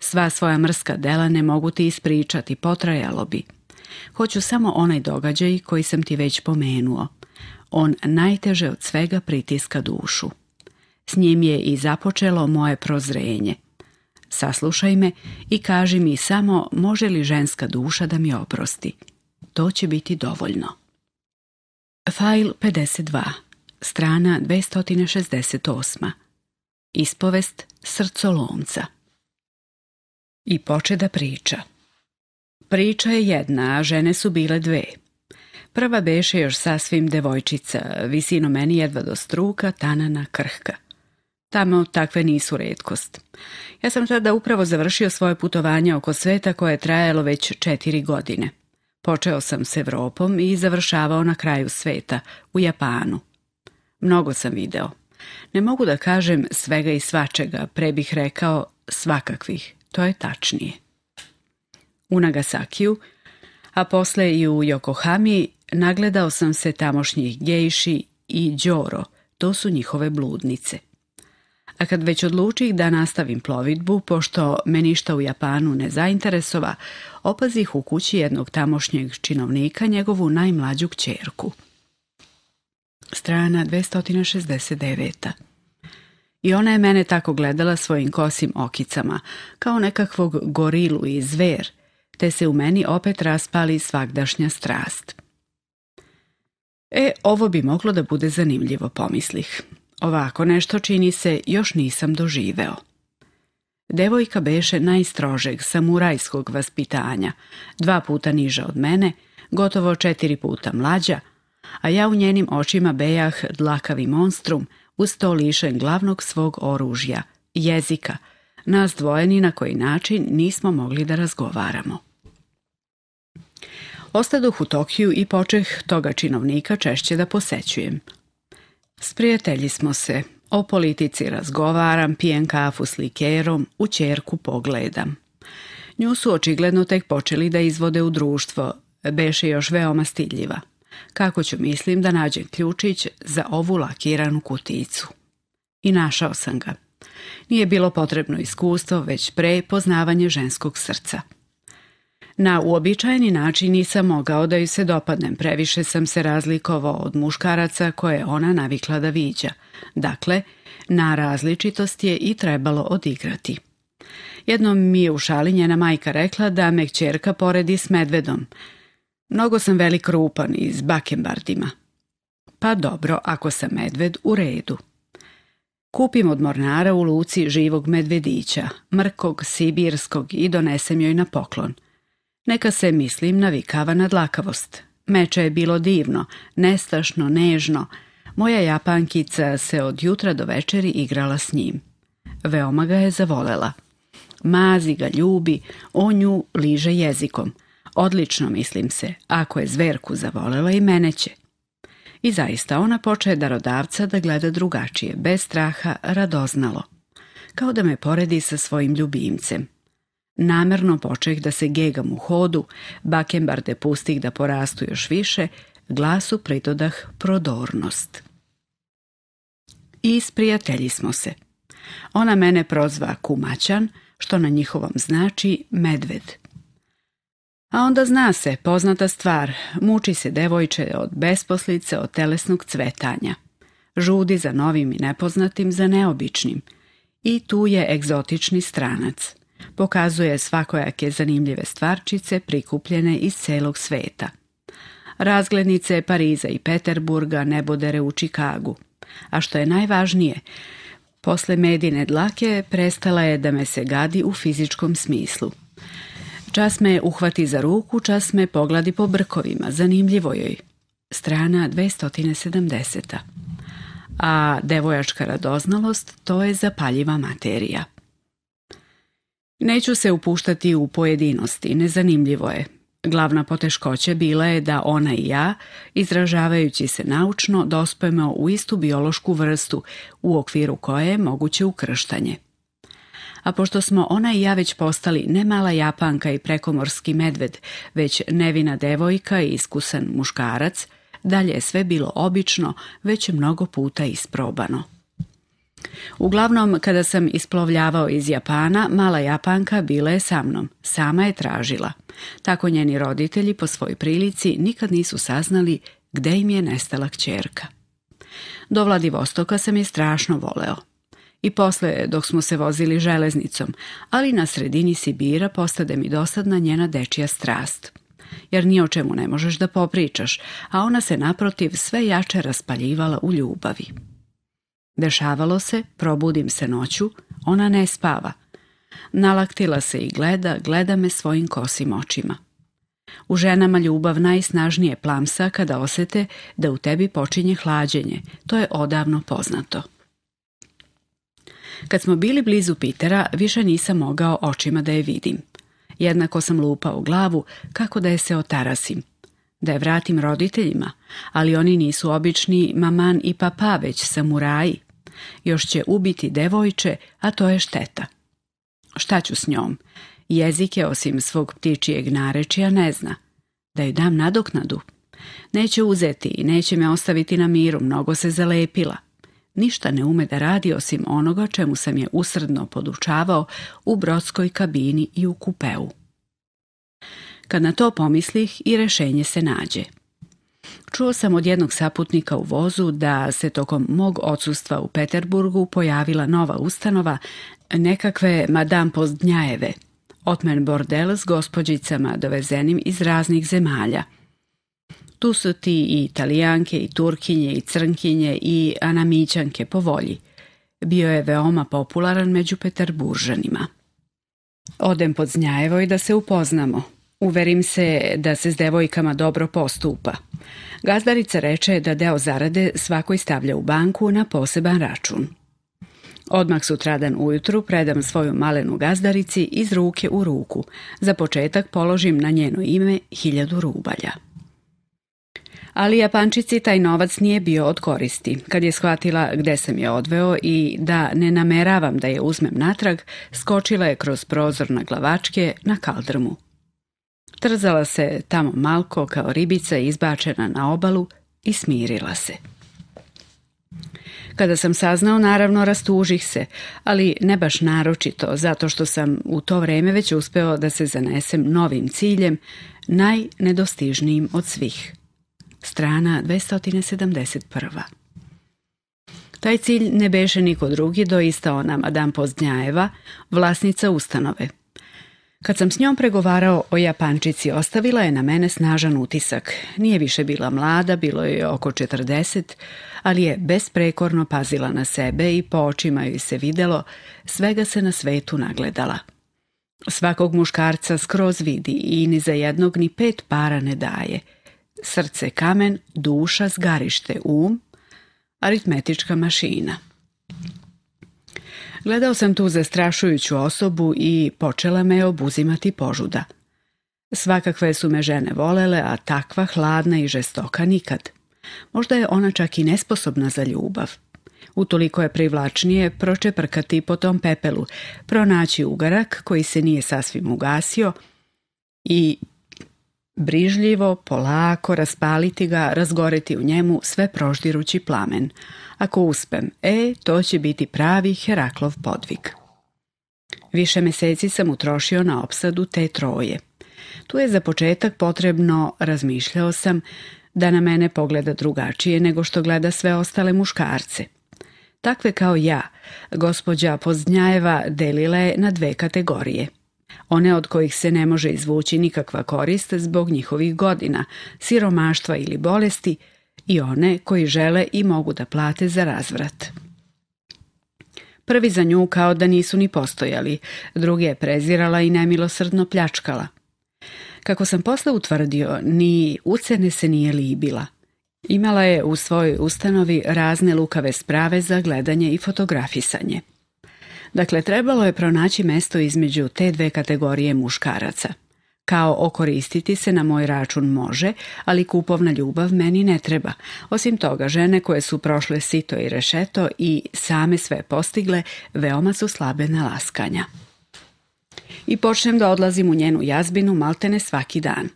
[SPEAKER 1] Sva svoja mrska dela ne mogu ti ispričati, potrajalo bi. Hoću samo onaj događaj koji sam ti već pomenuo. On najteže od svega pritiska dušu. S njim je i započelo moje prozrenje. Saslušaj me i kaži mi samo može li ženska duša da mi oprosti. To će biti dovoljno. Fajl 52, strana 268. Ispovest srcolomca. I poče da priča. Priča je jedna, a žene su bile dve. Prva beše još sasvim devojčica, visino meni jedva do struka, tanana krhka. Tamo takve nisu redkost. Ja sam tada upravo završio svoje putovanje oko sveta koje je trajalo već četiri godine. Počeo sam s Evropom i završavao na kraju sveta, u Japanu. Mnogo sam video. Ne mogu da kažem svega i svačega, pre bih rekao svakakvih, to je tačnije. U Nagasakiju, a posle i u Yokohami, nagledao sam se tamošnjih gejši i đoro, to su njihove bludnice a kad već odlučih da nastavim plovidbu, pošto me ništa u Japanu ne zainteresova, opazih u kući jednog tamošnjeg činovnika njegovu najmlađu kćerku. Strana 269. I ona je mene tako gledala svojim kosim okicama, kao nekakvog gorilu i zver, te se u meni opet raspali svakdašnja strast. E, ovo bi moglo da bude zanimljivo, pomislih. Ovako nešto čini se još nisam doživeo. Devojka beše najstrožeg samurajskog vaspitanja, dva puta niža od mene, gotovo četiri puta mlađa, a ja u njenim očima bejah dlakavi monstrum uz to lišen glavnog svog oružja, jezika, nas dvojeni na koji način nismo mogli da razgovaramo. Ostaduh u Tokiju i počeh toga činovnika češće da posećujem – Sprijatelji smo se. O politici razgovaram, pijem kafu s likerom, u čerku pogledam. Nju su očigledno tek počeli da izvode u društvo, beše još veoma stidljiva. Kako ću mislim da nađem ključić za ovu lakiranu kuticu? I našao sam ga. Nije bilo potrebno iskustvo, već prepoznavanje ženskog srca. Na uobičajeni način nisam mogao da ju se dopadnem, previše sam se razlikovao od muškaraca koje ona navikla da viđa. Dakle, na različitost je i trebalo odigrati. Jednom mi je u šali njena majka rekla da me kćerka poredi s medvedom. Mnogo sam velik rupan i s bakembardima. Pa dobro, ako sam medved, u redu. Kupim od mornara u luci živog medvedića, mrkog, sibirskog i donesem joj na poklon – neka se, mislim, navikava na dlakavost. Meče je bilo divno, nestašno, nežno. Moja japankica se od jutra do večeri igrala s njim. Veoma ga je zavolela. Mazi ga ljubi, on nju liže jezikom. Odlično, mislim se, ako je zverku zavolela i mene će. I zaista ona poče darodavca da gleda drugačije, bez straha, radoznalo. Kao da me poredi sa svojim ljubimcem. Namerno počeh da se gegam u hodu, bakembarde pustih da porastu još više, glasu pridodah prodornost. I sprijatelji smo se. Ona mene prozva kumaćan, što na njihovom znači medved. A onda zna se, poznata stvar, muči se devojče od besposlice, od telesnog cvetanja. Žudi za novim i nepoznatim, za neobičnim. I tu je egzotični stranac. Pokazuje svakojake zanimljive stvarčice prikupljene iz celog sveta. Razglednice Pariza i Peterburga, nebodere u Čikagu. A što je najvažnije, posle medine dlake prestala je da me se gadi u fizičkom smislu. Čas me uhvati za ruku, čas me pogladi po brkovima, zanimljivo joj. Strana 270. A devojačka radoznalost to je zapaljiva materija. Neću se upuštati u pojedinosti, nezanimljivo je. Glavna poteškoće bila je da ona i ja, izražavajući se naučno, dospemo u istu biološku vrstu, u okviru koje je moguće ukrštanje. A pošto smo ona i ja već postali ne mala japanka i prekomorski medved, već nevina devojka i iskusan muškarac, dalje je sve bilo obično, već mnogo puta isprobano. Uglavnom, kada sam isplovljavao iz Japana, mala Japanka bila je sa mnom. Sama je tražila. Tako njeni roditelji po svoj prilici nikad nisu saznali gde im je nestala kćerka. Do Vladivostoka sam je strašno voleo. I posle, dok smo se vozili železnicom, ali na sredini Sibira postade mi dosadna njena dečija strast. Jer ni o čemu ne možeš da popričaš, a ona se naprotiv sve jače raspaljivala u ljubavi. Dešavalo se, probudim se noću, ona ne spava. Nalaktila se i gleda, gleda me svojim kosim očima. U ženama ljubav najsnažnije plamsa kada osete da u tebi počinje hlađenje, to je odavno poznato. Kad smo bili blizu Pitera, više nisam mogao očima da je vidim. Jednako sam lupao glavu kako da je se otarasim da je vratim roditeljima, ali oni nisu obični maman i papa, već samuraji. Još će ubiti devojče, a to je šteta. Šta ću s njom? je osim svog ptičijeg narečija ne zna. Da joj dam nadoknadu. Neće uzeti i neće me ostaviti na miru, mnogo se zalepila. Ništa ne ume da radi osim onoga čemu sam je usredno podučavao u brodskoj kabini i u kupeu. Kad na to pomislih i rešenje se nađe. Čuo sam od jednog saputnika u vozu da se tokom mog odsustva u Peterburgu pojavila nova ustanova, nekakve Madame Pozdnjajeve, otmen bordel s gospođicama dovezenim iz raznih zemalja. Tu su ti i italijanke, i turkinje, i crnkinje, i anamićanke po volji. Bio je veoma popularan među peterburžanima. Odem pod Znjajevoj i da se upoznamo, Uverim se da se s devojkama dobro postupa. Gazdarica reče da deo zarade svakoj stavlja u banku na poseban račun. Odmah sutradan ujutru predam svoju malenu gazdarici iz ruke u ruku. Za početak položim na njeno ime hiljadu rubalja. Ali Japančici taj novac nije bio od koristi. Kad je shvatila gde sam je odveo i da ne nameravam da je uzmem natrag, skočila je kroz prozor na glavačke na kaldrmu. Trzala se tamo malko kao ribica izbačena na obalu i smirila se. Kada sam saznao, naravno, rastužih se, ali ne baš naročito, zato što sam u to vreme već uspeo da se zanesem novim ciljem, najnedostižnijim od svih. Strana 271. Taj cilj ne beše niko drugi, doista ona Adam Pozdnjajeva, vlasnica ustanove – kad sam s njom pregovarao o Japančici, ostavila je na mene snažan utisak. Nije više bila mlada, bilo je oko 40, ali je besprekorno pazila na sebe i po očima joj se videlo, svega se na svetu nagledala. Svakog muškarca skroz vidi i ni za jednog ni pet para ne daje. Srce kamen, duša zgarište um, aritmetička mašina. Gledao sam tu zastrašujuću osobu i počela me je obuzimati požuda. Svakakve su me žene volele, a takva hladna i žestoka nikad. Možda je ona čak i nesposobna za ljubav. Utoliko je privlačnije pročeprkati po tom pepelu, pronaći ugarak koji se nije sasvim ugasio i brižljivo, polako raspaliti ga, razgoreti u njemu sve proždirući plamen, ako uspem, e, to će biti pravi Heraklov podvig. Više meseci sam utrošio na opsadu te troje. Tu je za početak potrebno, razmišljao sam, da na mene pogleda drugačije nego što gleda sve ostale muškarce. Takve kao ja, gospođa Poznjajeva delila je na dve kategorije. One od kojih se ne može izvući nikakva korist zbog njihovih godina, siromaštva ili bolesti – i one koji žele i mogu da plate za razvrat. Prvi za nju kao da nisu ni postojali, drugi je prezirala i nemilosrdno pljačkala. Kako sam posle utvrdio, ni ucene se nije libila. Imala je u svojoj ustanovi razne lukave sprave za gledanje i fotografisanje. Dakle, trebalo je pronaći mesto između te dve kategorije muškaraca. Kao okoristiti se na moj račun može, ali kupovna ljubav meni ne treba. Osim toga, žene koje su prošle sito i rešeto i same sve postigle, veoma su slabe na laskanja. I počnem da odlazim u njenu jazbinu maltene svaki dan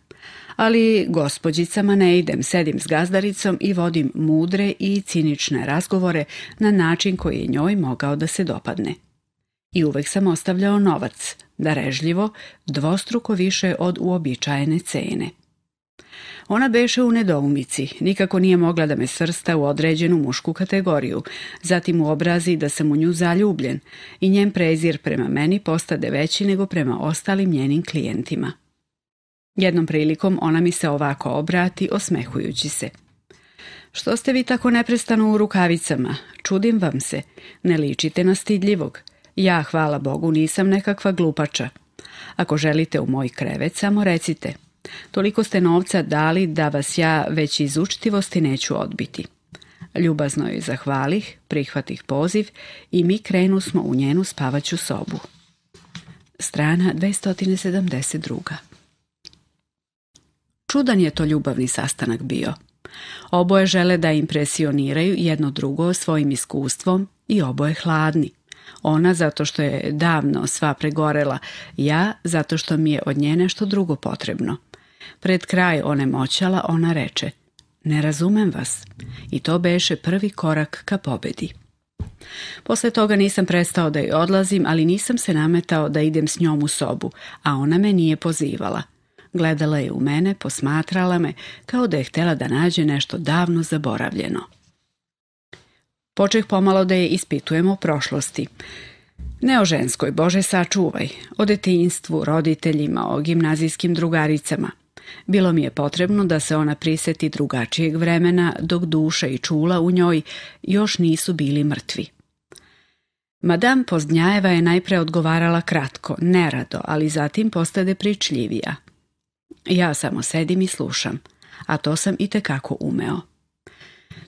[SPEAKER 1] ali gospođicama ne idem, sedim s gazdaricom i vodim mudre i cinične razgovore na način koji je njoj mogao da se dopadne. I uvek sam ostavljao novac, darežljivo, dvostruko više od uobičajene cene. Ona beše u nedoumici, nikako nije mogla da me srsta u određenu mušku kategoriju, zatim u obrazi da sam u nju zaljubljen i njen prezir prema meni postade veći nego prema ostalim njenim klijentima. Jednom prilikom ona mi se ovako obrati, osmehujući se. Što ste vi tako neprestano u rukavicama? Čudim vam se. Ne ličite na stidljivog. Ja, hvala Bogu, nisam nekakva glupača. Ako želite u moj krevet, samo recite. Toliko ste novca dali da vas ja već iz učtivosti neću odbiti. Ljubazno joj zahvalih, prihvatih poziv i mi krenu smo u njenu spavaću sobu. Strana 272. Čudan je to ljubavni sastanak bio. Oboje žele da impresioniraju jedno drugo svojim iskustvom i oboje hladni. Ona zato što je davno sva pregorela, ja zato što mi je od nje nešto drugo potrebno. Pred kraj one moćala, ona reče, ne razumem vas. I to beše prvi korak ka pobedi. Posle toga nisam prestao da joj odlazim, ali nisam se nametao da idem s njom u sobu, a ona me nije pozivala. Gledala je u mene, posmatrala me, kao da je htjela da nađe nešto davno zaboravljeno. Počeh pomalo da je ispitujemo prošlosti. Ne o ženskoj, Bože, sačuvaj, o detinstvu, roditeljima, o gimnazijskim drugaricama. Bilo mi je potrebno da se ona priseti drugačijeg vremena dok duša i čula u njoj još nisu bili mrtvi. Madame Pozdnjajeva je najpre odgovarala kratko, nerado, ali zatim postade pričljivija. Ja samo sedim i slušam, a to sam i tekako umeo.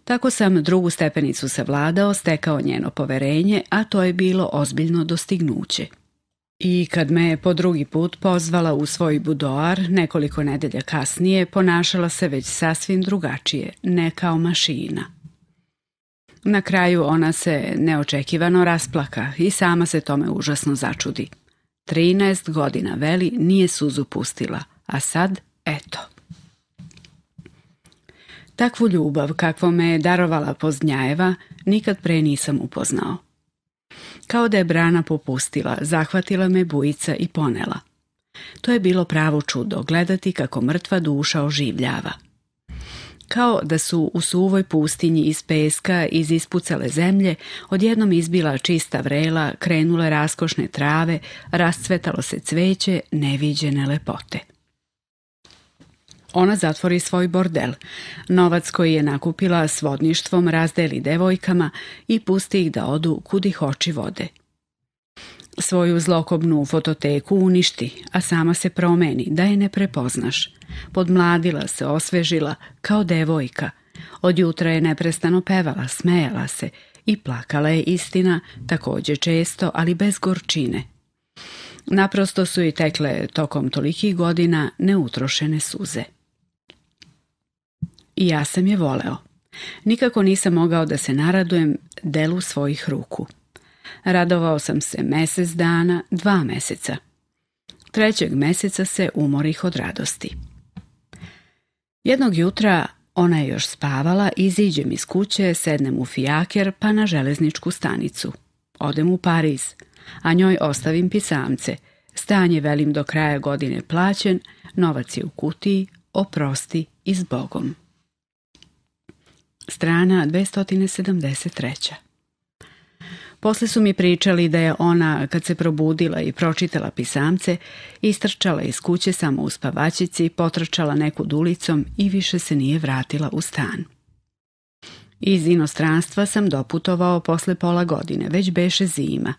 [SPEAKER 1] Tako sam drugu stepenicu savladao, stekao njeno poverenje, a to je bilo ozbiljno dostignuće. I kad me je po drugi put pozvala u svoj budoar, nekoliko nedelja kasnije, ponašala se već sasvim drugačije, ne kao mašina. Na kraju ona se neočekivano rasplaka i sama se tome užasno začudi. 13 godina veli nije suzu pustila, a sad eto. Takvu ljubav kakvo me je darovala Poznjajeva nikad pre nisam upoznao. Kao da je brana popustila, zahvatila me bujica i ponela. To je bilo pravo čudo gledati kako mrtva duša oživljava. Kao da su u suvoj pustinji iz peska, iz ispucale zemlje, odjednom izbila čista vrela, krenule raskošne trave, rascvetalo se cveće neviđene lepote. Ona zatvori svoj bordel. Novac koji je nakupila s vodništvom razdeli devojkama i pusti ih da odu kud ih oči vode. Svoju zlokobnu fototeku uništi, a sama se promeni, da je ne prepoznaš. Podmladila se, osvežila, kao devojka. Od jutra je neprestano pevala, smejala se i plakala je istina, također često, ali bez gorčine. Naprosto su i tekle tokom tolikih godina neutrošene suze. I ja sam je voleo. Nikako nisam mogao da se naradujem delu svojih ruku. Radovao sam se mesec dana, dva mjeseca. Trećeg mjeseca se umorih od radosti. Jednog jutra ona je još spavala, iziđem iz kuće, sednem u fijaker pa na železničku stanicu. Odem u Pariz, a njoj ostavim pisamce. Stanje velim do kraja godine plaćen, novac je u kutiji, oprosti i s Bogom strana 273. Posle su mi pričali da je ona, kad se probudila i pročitala pisamce, istrčala iz kuće samo u spavačici, potrčala nekud ulicom i više se nije vratila u stan. Iz inostranstva sam doputovao posle pola godine, već beše zima.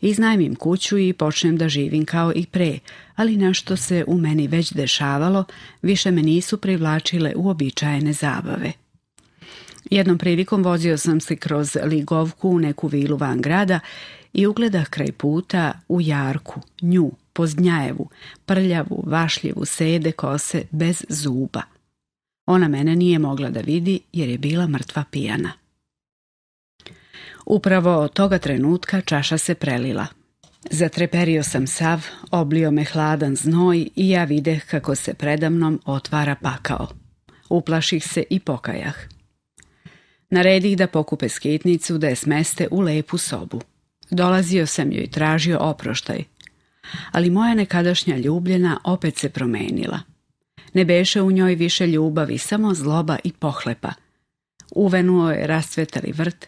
[SPEAKER 1] Iznajmim kuću i počnem da živim kao i pre, ali našto se u meni već dešavalo, više me nisu privlačile uobičajene zabave. Jednom prilikom vozio sam se kroz Ligovku u neku vilu van grada i ugledah kraj puta u Jarku, nju, Pozdnjajevu, prljavu, vašljivu, sede kose, bez zuba. Ona mene nije mogla da vidi jer je bila mrtva pijana. Upravo od toga trenutka čaša se prelila. Zatreperio sam sav, oblio me hladan znoj i ja videh kako se predamnom otvara pakao. Uplaših se i pokajah. Naredi ih da pokupe skitnicu da je smeste u lepu sobu. Dolazio sam joj i tražio oproštaj. Ali moja nekadašnja ljubljena opet se promenila. Ne beše u njoj više ljubavi, samo zloba i pohlepa. Uvenuo je rastvetali vrt,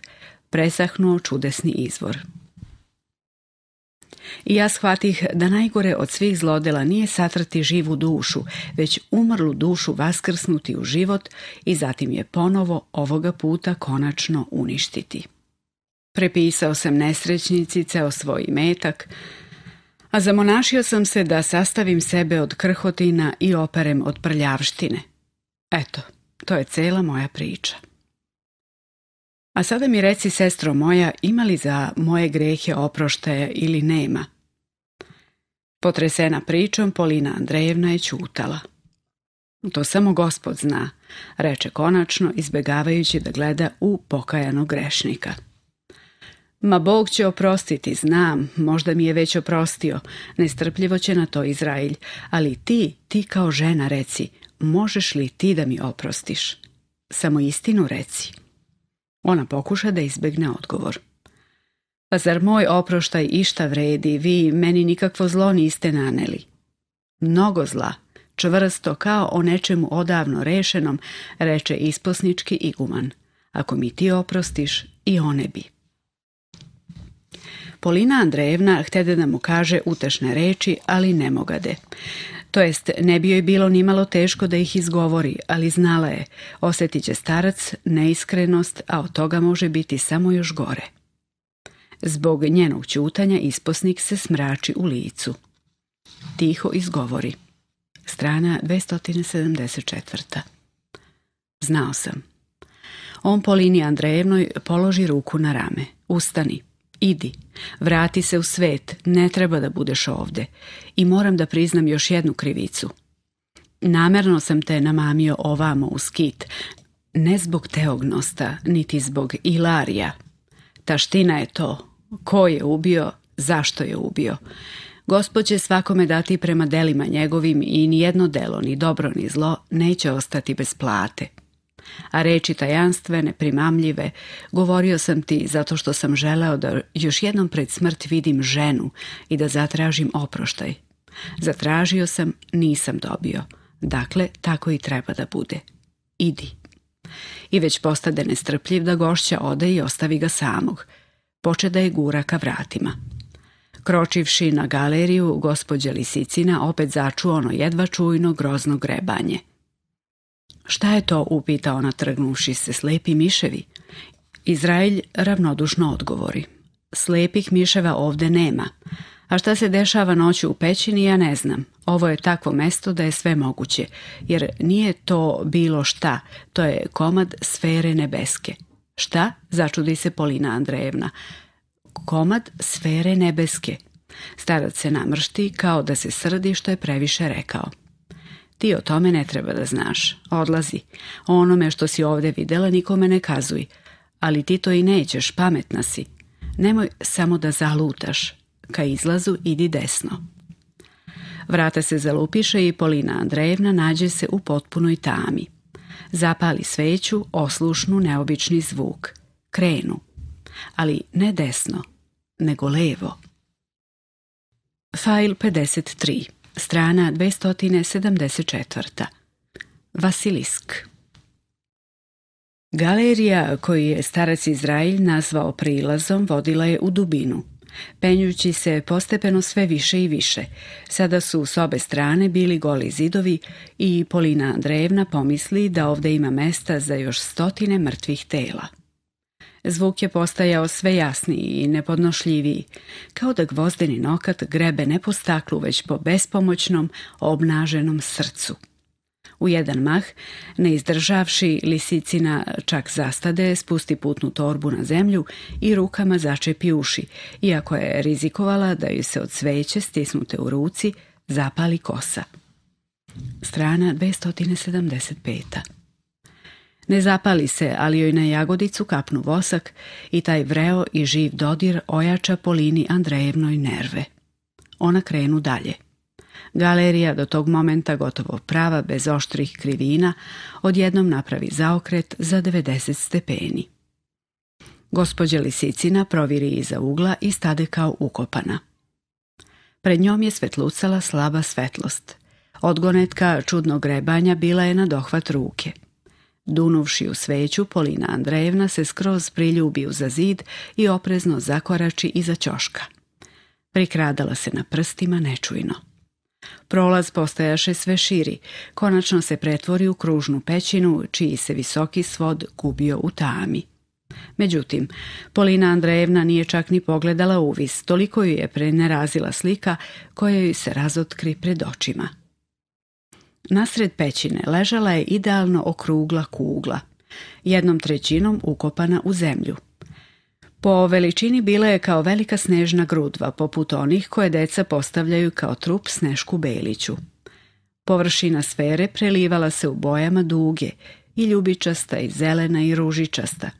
[SPEAKER 1] presahnuo čudesni izvor. I ja shvatih da najgore od svih zlodela nije satrati živu dušu, već umrlu dušu vaskrsnuti u život i zatim je ponovo ovoga puta konačno uništiti. Prepisao sam nesrećnici ceo svoj metak, a zamonašio sam se da sastavim sebe od krhotina i operem od prljavštine. Eto, to je cela moja priča. A sada mi reci, sestro moja, ima li za moje grehe oproštaja ili nema? Potresena pričom, Polina Andrejevna je čutala. To samo gospod zna, reče konačno, izbegavajući da gleda u pokajanog grešnika. Ma Bog će oprostiti, znam, možda mi je već oprostio, nestrpljivo će na to Izrailj, ali ti, ti kao žena reci, možeš li ti da mi oprostiš? Samo istinu reci. Ona pokuša da izbjegne odgovor. Pa zar moj oproštaj išta vredi, vi meni nikakvo zlo niste naneli? Mnogo zla, čvrsto kao o nečemu odavno rešenom, reče isposnički iguman. Ako mi ti oprostiš, i one bi. Polina Andrejevna htede da mu kaže utešne reči, ali ne mogade. To jest, ne bi joj bilo nimalo teško da ih izgovori, ali znala je, osjetit će starac neiskrenost, a od toga može biti samo još gore. Zbog njenog ćutanja isposnik se smrači u licu. Tiho izgovori. Strana 274. Znao sam. On po liniji Andrejevnoj položi ruku na rame. Ustani idi, vrati se u svet, ne treba da budeš ovde. I moram da priznam još jednu krivicu. Namerno sam te namamio ovamo u skit, ne zbog teognosta, niti zbog ilarija. Taština je to. Ko je ubio, zašto je ubio. Gospod će svakome dati prema delima njegovim i nijedno delo, ni dobro, ni zlo, neće ostati bez plate a reči tajanstvene, primamljive, govorio sam ti zato što sam želeo da još jednom pred smrt vidim ženu i da zatražim oproštaj. Zatražio sam, nisam dobio. Dakle, tako i treba da bude. Idi. I već postade nestrpljiv da gošća ode i ostavi ga samog. Poče da je gura ka vratima. Kročivši na galeriju, gospođa Lisicina opet začuo ono jedva čujno grozno grebanje – Šta je to, upitao natrgnuši se, slepi miševi? Izrael ravnodušno odgovori. Slepih miševa ovde nema. A šta se dešava noću u pećini, ja ne znam. Ovo je takvo mesto da je sve moguće, jer nije to bilo šta, to je komad sfere nebeske. Šta? Začudi se Polina Andrejevna. Komad sfere nebeske. Starac se namršti kao da se srdi što je previše rekao. Ti o tome ne treba da znaš. Odlazi. O onome što si ovdje videla nikome ne kazuj. Ali ti to i nećeš, pametna si. Nemoj samo da zalutaš. Ka izlazu idi desno. Vrata se zalupiše i Polina Andrejevna nađe se u potpunoj tami. Zapali sveću, oslušnu neobični zvuk. Krenu. Ali ne desno, nego levo. File 53 strana 274. Vasilisk Galerija koju je starac Izrael nazvao prilazom vodila je u dubinu. Penjući se postepeno sve više i više. Sada su s obe strane bili goli zidovi i Polina Drevna pomisli da ovdje ima mesta za još stotine mrtvih tela. Zvuk je postajao sve jasniji i nepodnošljiviji, kao da gvozdeni nokat grebe ne po staklu, već po bespomoćnom, obnaženom srcu. U jedan mah, ne izdržavši, lisicina čak zastade, spusti putnu torbu na zemlju i rukama začepi uši, iako je rizikovala da ju se od sveće stisnute u ruci zapali kosa. Strana 275. Ne zapali se, ali joj na jagodicu kapnu vosak i taj vreo i živ dodir ojača Polini Andrejevnoj nerve. Ona krenu dalje. Galerija do tog momenta gotovo prava bez oštrih krivina odjednom napravi zaokret za 90 stepeni. Gospođa Lisicina proviri iza ugla i stade kao ukopana. Pred njom je svetlucala slaba svetlost. Odgonetka čudnog grebanja bila je na dohvat ruke. Dunuvši u sveću, Polina Andrejevna se skroz priljubi uza zid i oprezno zakorači iza ćoška. Prikradala se na prstima nečujno. Prolaz postajaše sve širi, konačno se pretvori u kružnu pećinu, čiji se visoki svod gubio u tami. Međutim, Polina Andrejevna nije čak ni pogledala uvis, toliko ju je prenerazila slika koja ju se razotkri pred očima. Nasred pećine ležala je idealno okrugla kugla, jednom trećinom ukopana u zemlju. Po veličini bila je kao velika snežna grudva, poput onih koje deca postavljaju kao trup Snešku Beliću. Površina sfere prelivala se u bojama duge, i ljubičasta, i zelena, i ružičasta.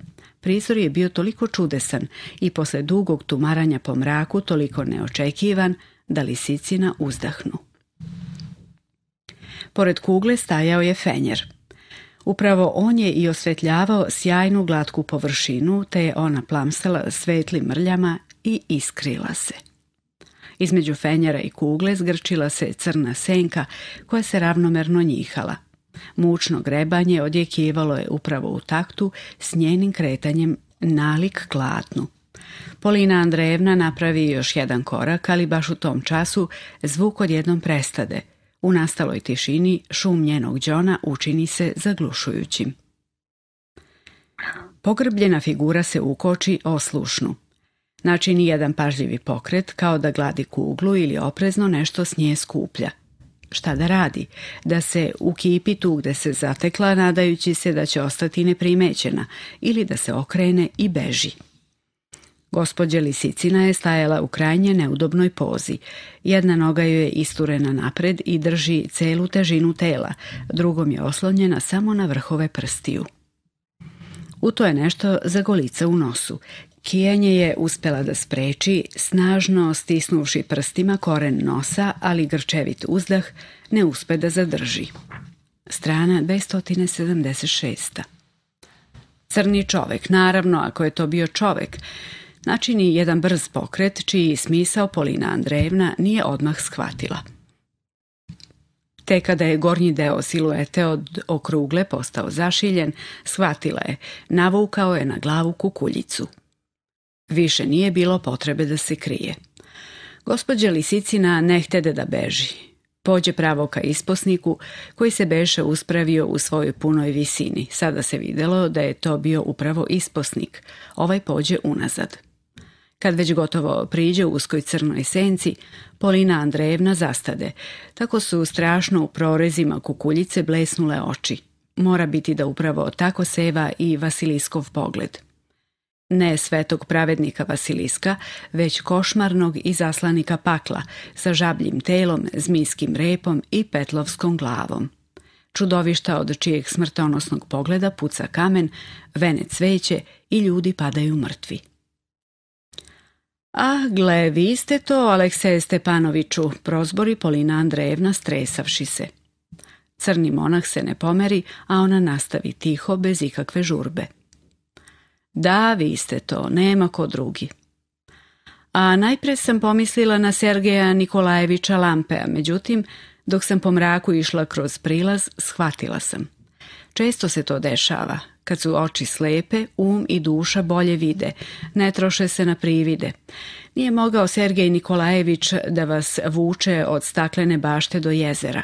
[SPEAKER 1] Prizor je bio toliko čudesan i posle dugog tumaranja po mraku toliko neočekivan da lisicina uzdahnu. Pored kugle stajao je fenjer. Upravo on je i osvetljavao sjajnu glatku površinu, te je ona plamsala svetlim mrljama i iskrila se. Između fenjera i kugle zgrčila se crna senka koja se ravnomerno njihala. Mučno grebanje odjekivalo je upravo u taktu s njenim kretanjem nalik klatnu. Polina Andrejevna napravi još jedan korak, ali baš u tom času zvuk odjednom prestade – u nastaloj tišini šum njenog Džona učini se zaglušujućim. Pogrbljena figura se ukoči oslušnu. Načini jedan pažljivi pokret kao da gladi kuglu ili oprezno nešto s nje skuplja. Šta da radi? Da se ukipi tu gde se zatekla nadajući se da će ostati neprimećena ili da se okrene i beži. Gospođa Lisicina je stajala u krajnje neudobnoj pozi. Jedna noga joj je isturena napred i drži celu težinu tela, drugom je oslonjena samo na vrhove prstiju. U to je nešto za golice u nosu. Kijanje je uspela da spreči, snažno stisnuvši prstima koren nosa, ali grčevit uzdah ne uspe da zadrži. Strana 276. Crni čovek, naravno ako je to bio čovek, načini jedan brz pokret čiji smisao Polina Andrejevna nije odmah shvatila. Te kada je gornji deo siluete od okrugle postao zašiljen, shvatila je, navukao je na glavu kukuljicu. Više nije bilo potrebe da se krije. Gospođa Lisicina ne htede da beži. Pođe pravo ka isposniku, koji se beše uspravio u svojoj punoj visini. Sada se vidjelo da je to bio upravo isposnik. Ovaj pođe unazad. Kad već gotovo priđe u uskoj crnoj senci, Polina Andrejevna zastade. Tako su strašno u prorezima kukuljice blesnule oči. Mora biti da upravo tako seva i Vasiliskov pogled. Ne svetog pravednika Vasiliska, već košmarnog i zaslanika pakla sa žabljim telom, zmijskim repom i petlovskom glavom. Čudovišta od čijeg smrtonosnog pogleda puca kamen, vene cveće i ljudi padaju mrtvi. Ah, gle, vi ste to, Alekseje Stepanoviću, prozbori Polina Andrejevna stresavši se. Crni monah se ne pomeri, a ona nastavi tiho, bez ikakve žurbe. Da, vi ste to, nema ko drugi. A najpre sam pomislila na Sergeja Nikolajevića Lampea, međutim, dok sam po mraku išla kroz prilaz, shvatila sam. Često se to dešava, kad su oči slepe, um i duša bolje vide. Ne troše se na privide. Nije mogao Sergej Nikolajević da vas vuče od staklene bašte do jezera.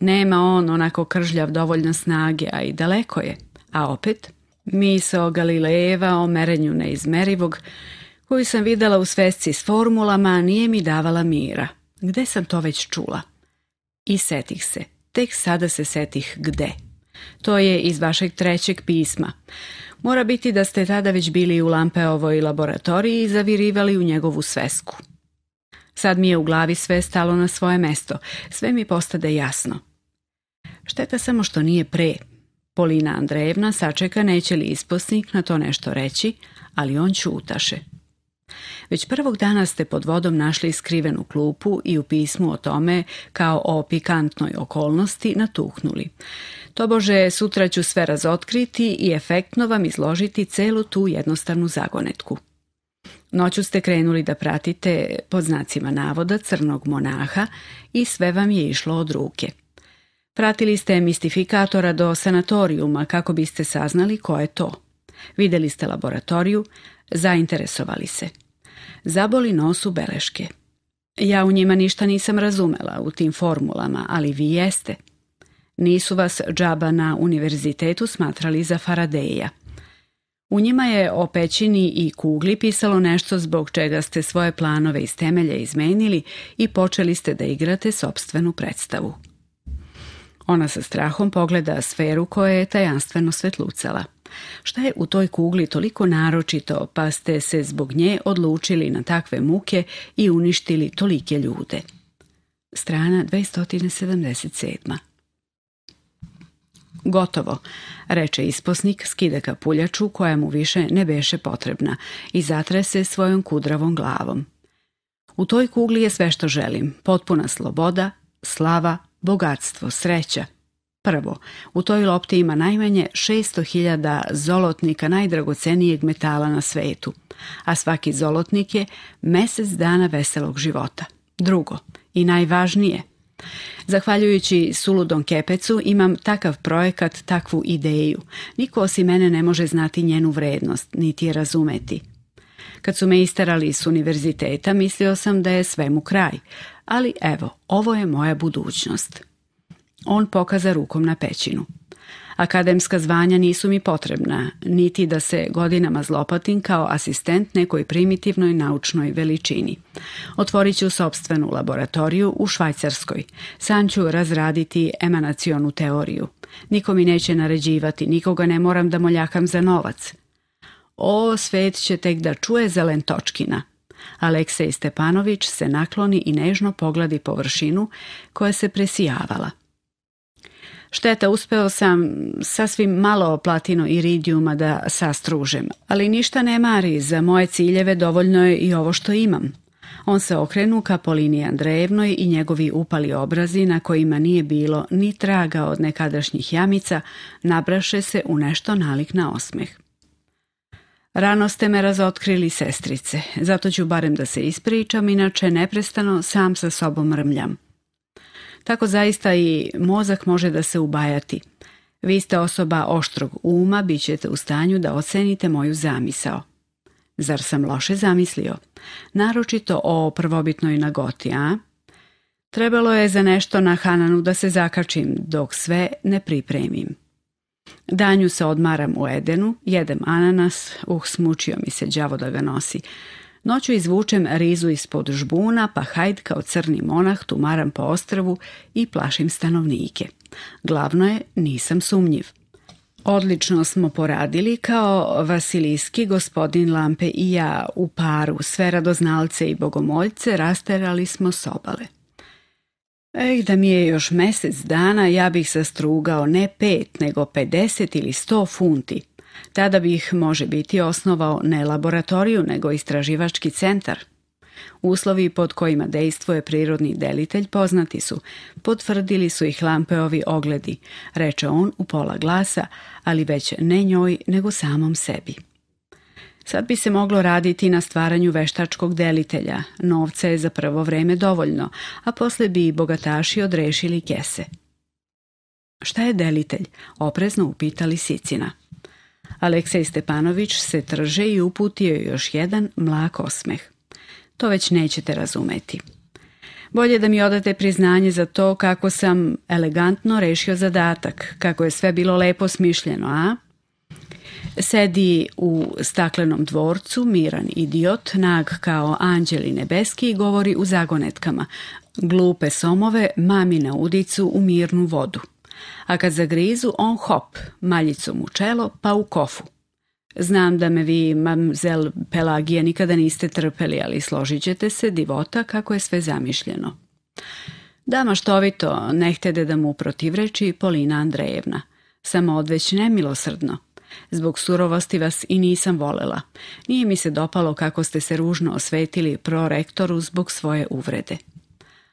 [SPEAKER 1] Nema on onako kržljav dovoljno snage, a i daleko je. A opet, misao Galilejeva, o merenju neizmerivog, koju sam vidjela u svesci s formulama, nije mi davala mira. Gde sam to već čula? I setih se. Tek sada se setih gde. To je iz vašeg trećeg pisma. Mora biti da ste tada već bili u Lampeovoj laboratoriji i zavirivali u njegovu svesku. Sad mi je u glavi sve stalo na svoje mesto. Sve mi postade jasno. Šteta samo što nije pre. Polina Andrejevna sačeka neće li isposnik na to nešto reći, ali on utaše. Već prvog dana ste pod vodom našli skrivenu klupu i u pismu o tome, kao o pikantnoj okolnosti, natuhnuli. Tobože, sutra ću sve razotkriti i efektno vam izložiti celu tu jednostavnu zagonetku. Noću ste krenuli da pratite pod znacima navoda crnog monaha i sve vam je išlo od ruke. Pratili ste mistifikatora do sanatorijuma kako biste saznali ko je to. Videli ste laboratoriju, zainteresovali se. Zaboli nosu beleške. Ja u njima ništa nisam razumela, u tim formulama, ali vi jeste – nisu vas džaba na univerzitetu smatrali za Faradeja. U njima je o pećini i kugli pisalo nešto zbog čega ste svoje planove iz temelja izmenili i počeli ste da igrate sopstvenu predstavu. Ona sa strahom pogleda sferu koja je tajanstveno svetlucala. Šta je u toj kugli toliko naročito pa ste se zbog nje odlučili na takve muke i uništili tolike ljude? Strana 277. Gotovo, reče isposnik, skide kapuljaču koja mu više ne beše potrebna i zatrese se svojom kudravom glavom. U toj kugli je sve što želim, potpuna sloboda, slava, bogatstvo, sreća. Prvo, u toj lopti ima najmanje 600.000 zolotnika najdragocenijeg metala na svetu, a svaki zolotnik je mjesec dana veselog života. Drugo, i najvažnije – Zahvaljujući suludom kepecu imam takav projekat, takvu ideju. Niko osim mene ne može znati njenu vrednost, niti je razumeti. Kad su me istarali s univerziteta, mislio sam da je svemu kraj. Ali evo, ovo je moja budućnost. On pokaza rukom na pećinu. Akademska zvanja nisu mi potrebna, niti da se godinama zlopatim kao asistent nekoj primitivnoj naučnoj veličini. Otvorit ću sobstvenu laboratoriju u Švajcarskoj. Sam ću razraditi emanacionu teoriju. Niko mi neće naređivati, nikoga ne moram da moljakam za novac. O, svet će tek da čuje zelen točkina. Aleksej Stepanović se nakloni i nežno pogladi površinu koja se presijavala. Šteta, uspeo sam sasvim malo platino iridijuma da sastružem, ali ništa ne mari, za moje ciljeve dovoljno je i ovo što imam. On se okrenu ka Polini Andrejevnoj i njegovi upali obrazi na kojima nije bilo ni traga od nekadašnjih jamica, nabraše se u nešto nalik na osmeh. Rano ste me razotkrili sestrice, zato ću barem da se ispričam, inače neprestano sam sa sobom rmljam. Tako zaista i mozak može da se ubajati. Vi ste osoba oštrog uma, bit ćete u stanju da ocenite moju zamisao. Zar sam loše zamislio? Naročito o prvobitnoj nagoti, a? Trebalo je za nešto na Hananu da se zakačim, dok sve ne pripremim. Danju se odmaram u Edenu, jedem ananas, uh, smučio mi se đavo da ga nosi. Noću izvučem rizu ispod žbuna, pa hajd kao crni monah tumaram po ostrvu i plašim stanovnike. Glavno je, nisam sumnjiv. Odlično smo poradili kao Vasilijski, gospodin Lampe i ja u paru, sve radoznalce i bogomoljce, rasterali smo sobale. Ej, da mi je još mjesec dana, ja bih sastrugao ne pet, nego 50 ili 100 funti, tada ih može biti osnovao ne laboratoriju nego istraživački centar. Uslovi pod kojima dejstvuje prirodni delitelj poznati su. Potvrdili su ih lampeovi ogledi, reče on u pola glasa, ali već ne njoj nego samom sebi. Sad bi se moglo raditi na stvaranju veštačkog delitelja. Novca je za prvo vrijeme dovoljno, a posle bi i bogataši odrešili kese. Šta je delitelj? Oprezno upitali Sicina. Aleksej Stepanović se trže i uputio još jedan mlak osmeh. To već nećete razumeti. Bolje da mi odate priznanje za to kako sam elegantno rešio zadatak, kako je sve bilo lepo smišljeno, a? Sedi u staklenom dvorcu, miran idiot, nag kao anđeli nebeski i govori u zagonetkama. Glupe somove mami na udicu u mirnu vodu a kad zagrizu, on hop, maljicom u čelo, pa u kofu. Znam da me vi, mamzel Pelagija, nikada niste trpeli, ali složit ćete se, divota, kako je sve zamišljeno. Da, maštovito, ne htede da mu protivreči Polina Andrejevna. Samo odveć nemilosrdno. Zbog surovosti vas i nisam volela. Nije mi se dopalo kako ste se ružno osvetili prorektoru zbog svoje uvrede.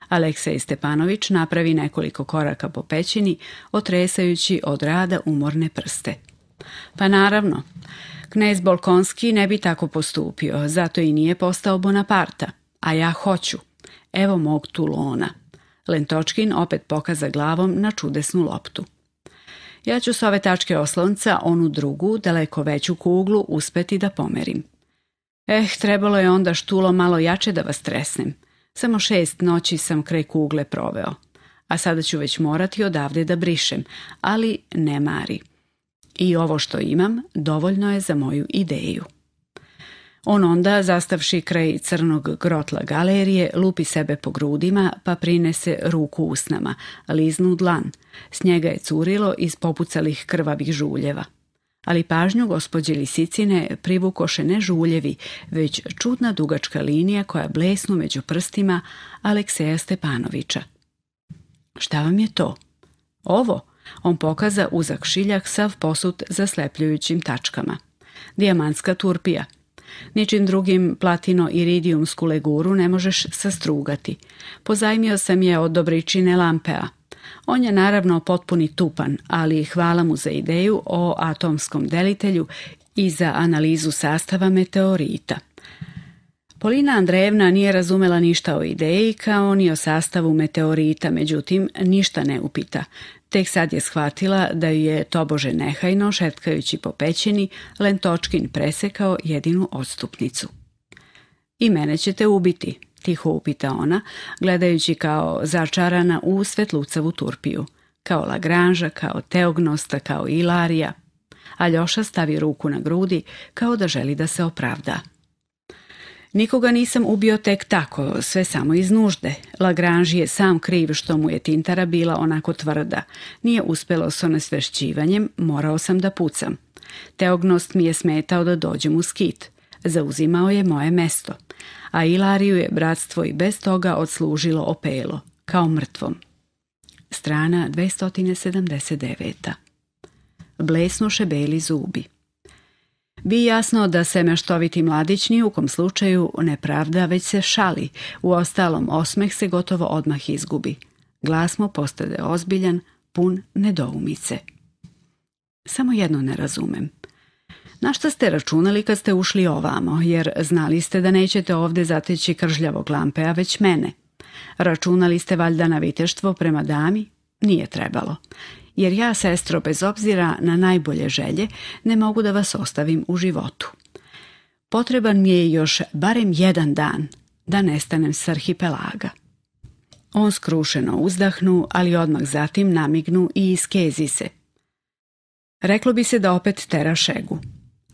[SPEAKER 1] Aleksej Stepanović napravi nekoliko koraka po pećini, otresajući od rada umorne prste. Pa naravno, knez Bolkonski ne bi tako postupio, zato i nije postao Bonaparta, a ja hoću. Evo mog tulona. Lentočkin opet pokaza glavom na čudesnu loptu. Ja ću s ove tačke oslonca onu drugu, daleko veću kuglu, uspeti da pomerim. Eh, trebalo je onda štulo malo jače da vas tresnem. Samo šest noći sam kraj kugle proveo. A sada ću već morati odavde da brišem, ali ne mari. I ovo što imam dovoljno je za moju ideju. On onda, zastavši kraj crnog grotla galerije, lupi sebe po grudima pa prinese ruku usnama, liznu dlan. S njega je curilo iz popucalih krvavih žuljeva ali pažnju gospođe Lisicine privukoše ne žuljevi, već čudna dugačka linija koja blesnu među prstima Alekseja Stepanovića. Šta vam je to? Ovo, on pokaza uzak šiljak sav posut za slepljujućim tačkama. Dijamantska turpija. Ničim drugim platino iridijumsku leguru ne možeš sastrugati. Pozajmio sam je od dobričine lampea. On je naravno potpuni tupan, ali hvala mu za ideju o atomskom delitelju i za analizu sastava meteorita. Polina Andrejevna nije razumela ništa o ideji kao ni o sastavu meteorita, međutim ništa ne upita. Tek sad je shvatila da ju je tobože nehajno, šetkajući po pećini, Lentočkin presekao jedinu odstupnicu. I mene ćete ubiti, tiho upita ona, gledajući kao začarana u svetlucavu turpiju. Kao Lagranža, kao Teognosta, kao Ilarija. Aljoša stavi ruku na grudi, kao da želi da se opravda. Nikoga nisam ubio tek tako, sve samo iz nužde. Lagranži je sam kriv što mu je tintara bila onako tvrda. Nije uspelo s onesvešćivanjem, morao sam da pucam. Teognost mi je smetao da dođem u skit. Zauzimao je moje mesto a Ilariju je bratstvo i bez toga odslužilo opelo, kao mrtvom. Strana 279. Blesnuše beli zubi. Bi jasno da se meštoviti mladić ni u kom slučaju nepravda već se šali. U ostalom, osmeh se gotovo odmah izgubi. Glasmo mu postade ozbiljan, pun nedoumice. Samo jedno ne razumem. Na šta ste računali kad ste ušli ovamo, jer znali ste da nećete ovdje zateći kržljavog lampea, već mene. Računali ste valjda na viteštvo prema dami? Nije trebalo. Jer ja, sestro, bez obzira na najbolje želje, ne mogu da vas ostavim u životu. Potreban mi je još barem jedan dan da nestanem s arhipelaga. On skrušeno uzdahnu, ali odmah zatim namignu i iskezi se. Reklo bi se da opet tera šegu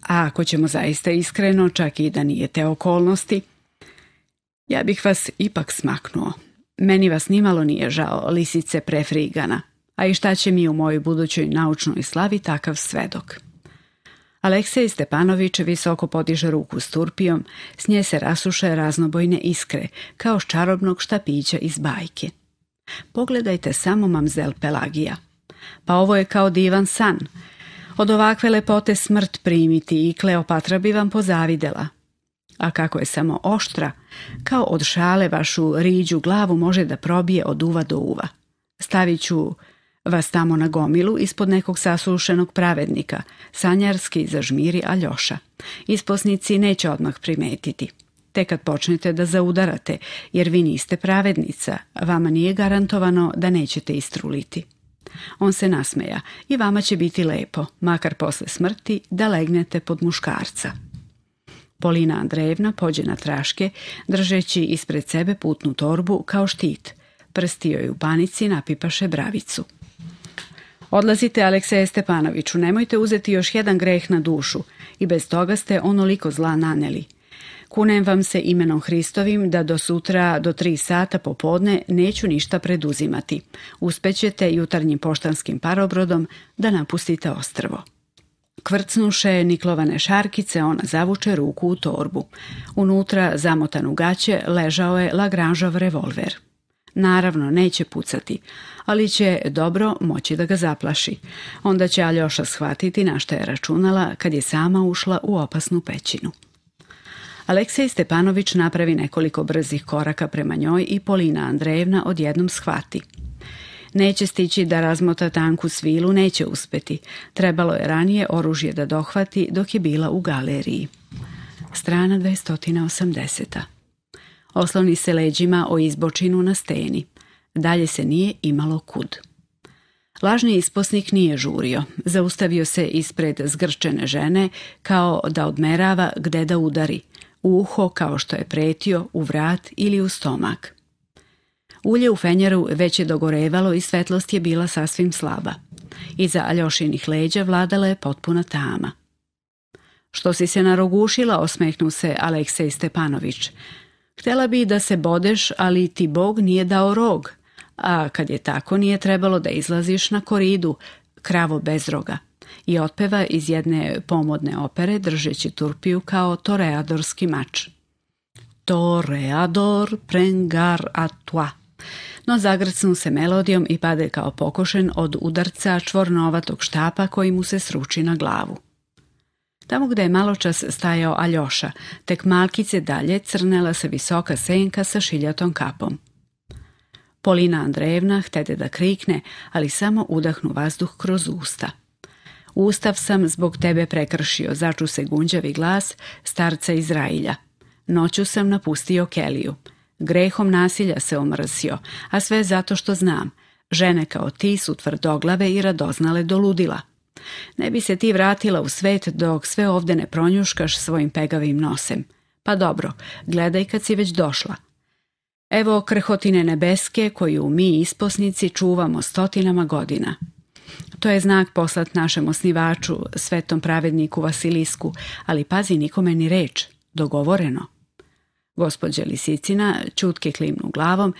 [SPEAKER 1] a ako ćemo zaista iskreno, čak i da nije te okolnosti, ja bih vas ipak smaknuo. Meni vas nimalo nije žao, lisice prefrigana, a i šta će mi u mojoj budućoj naučnoj slavi takav svedok. Aleksej Stepanović visoko podiže ruku s turpijom, s nje se rasuše raznobojne iskre, kao s čarobnog štapića iz bajke. Pogledajte samo mamzel Pelagija. Pa ovo je kao divan san, od ovakve lepote smrt primiti i Kleopatra bi vam pozavidela. A kako je samo oštra, kao od šale vašu riđu glavu može da probije od uva do uva. Stavit ću vas tamo na gomilu ispod nekog sasušenog pravednika, sanjarski zažmiri Aljoša. Isposnici neće odmah primetiti. Te kad počnete da zaudarate, jer vi niste pravednica, vama nije garantovano da nećete istruliti. On se nasmeja i vama će biti lepo, makar posle smrti, da legnete pod muškarca. Polina Andrejevna pođe na traške, držeći ispred sebe putnu torbu kao štit. Prstio je u panici napipaše bravicu. Odlazite, Alekseje Stepanoviću, nemojte uzeti još jedan greh na dušu i bez toga ste onoliko zla naneli. Kunem vam se imenom Hristovim da do sutra do tri sata popodne neću ništa preduzimati. Uspećete jutarnjim poštanskim parobrodom da napustite ostrvo. Kvrcnuše niklovane šarkice, on zavuče ruku u torbu. Unutra, zamotan u gaće, ležao je Lagranžov revolver. Naravno, neće pucati, ali će dobro moći da ga zaplaši. Onda će Aljoša shvatiti na što je računala kad je sama ušla u opasnu pećinu. Aleksej Stepanović napravi nekoliko brzih koraka prema njoj i Polina Andrejevna odjednom shvati. Neće stići da razmota tanku svilu, neće uspeti. Trebalo je ranije oružje da dohvati dok je bila u galeriji. Strana 280. Oslovni se leđima o izbočinu na steni. Dalje se nije imalo kud. Lažni isposnik nije žurio. Zaustavio se ispred zgrčene žene kao da odmerava gde da udari u uho kao što je pretio, u vrat ili u stomak. Ulje u fenjeru već je dogorevalo i svetlost je bila sasvim slaba. Iza Aljošinih leđa vladala je potpuna tama. Što si se narogušila, osmehnu se Aleksej Stepanović. Htjela bi da se bodeš, ali ti Bog nije dao rog. A kad je tako, nije trebalo da izlaziš na koridu, kravo bez roga i otpeva iz jedne pomodne opere držeći turpiju kao toreadorski mač. Toreador prengar a toi. No zagrcnu se melodijom i pade kao pokošen od udarca čvornovatog štapa koji mu se sruči na glavu. Tamo gde je maločas stajao Aljoša, tek malkice dalje crnela se visoka senka sa šiljatom kapom. Polina Andrejevna htede da krikne, ali samo udahnu vazduh kroz usta. Ustav sam zbog tebe prekršio, začu se gunđavi glas starca Izrailja. Noću sam napustio Keliju. Grehom nasilja se omrsio, a sve zato što znam. Žene kao ti su tvrdoglave i radoznale do ludila. Ne bi se ti vratila u svet dok sve ovde ne pronjuškaš svojim pegavim nosem. Pa dobro, gledaj kad si već došla. Evo krhotine nebeske koju mi isposnici čuvamo stotinama godina. To je znak poslat našem osnivaču, svetom pravedniku Vasilisku, ali pazi nikome ni reč, dogovoreno. Gospodja Lisicina čutke klimnu glavom,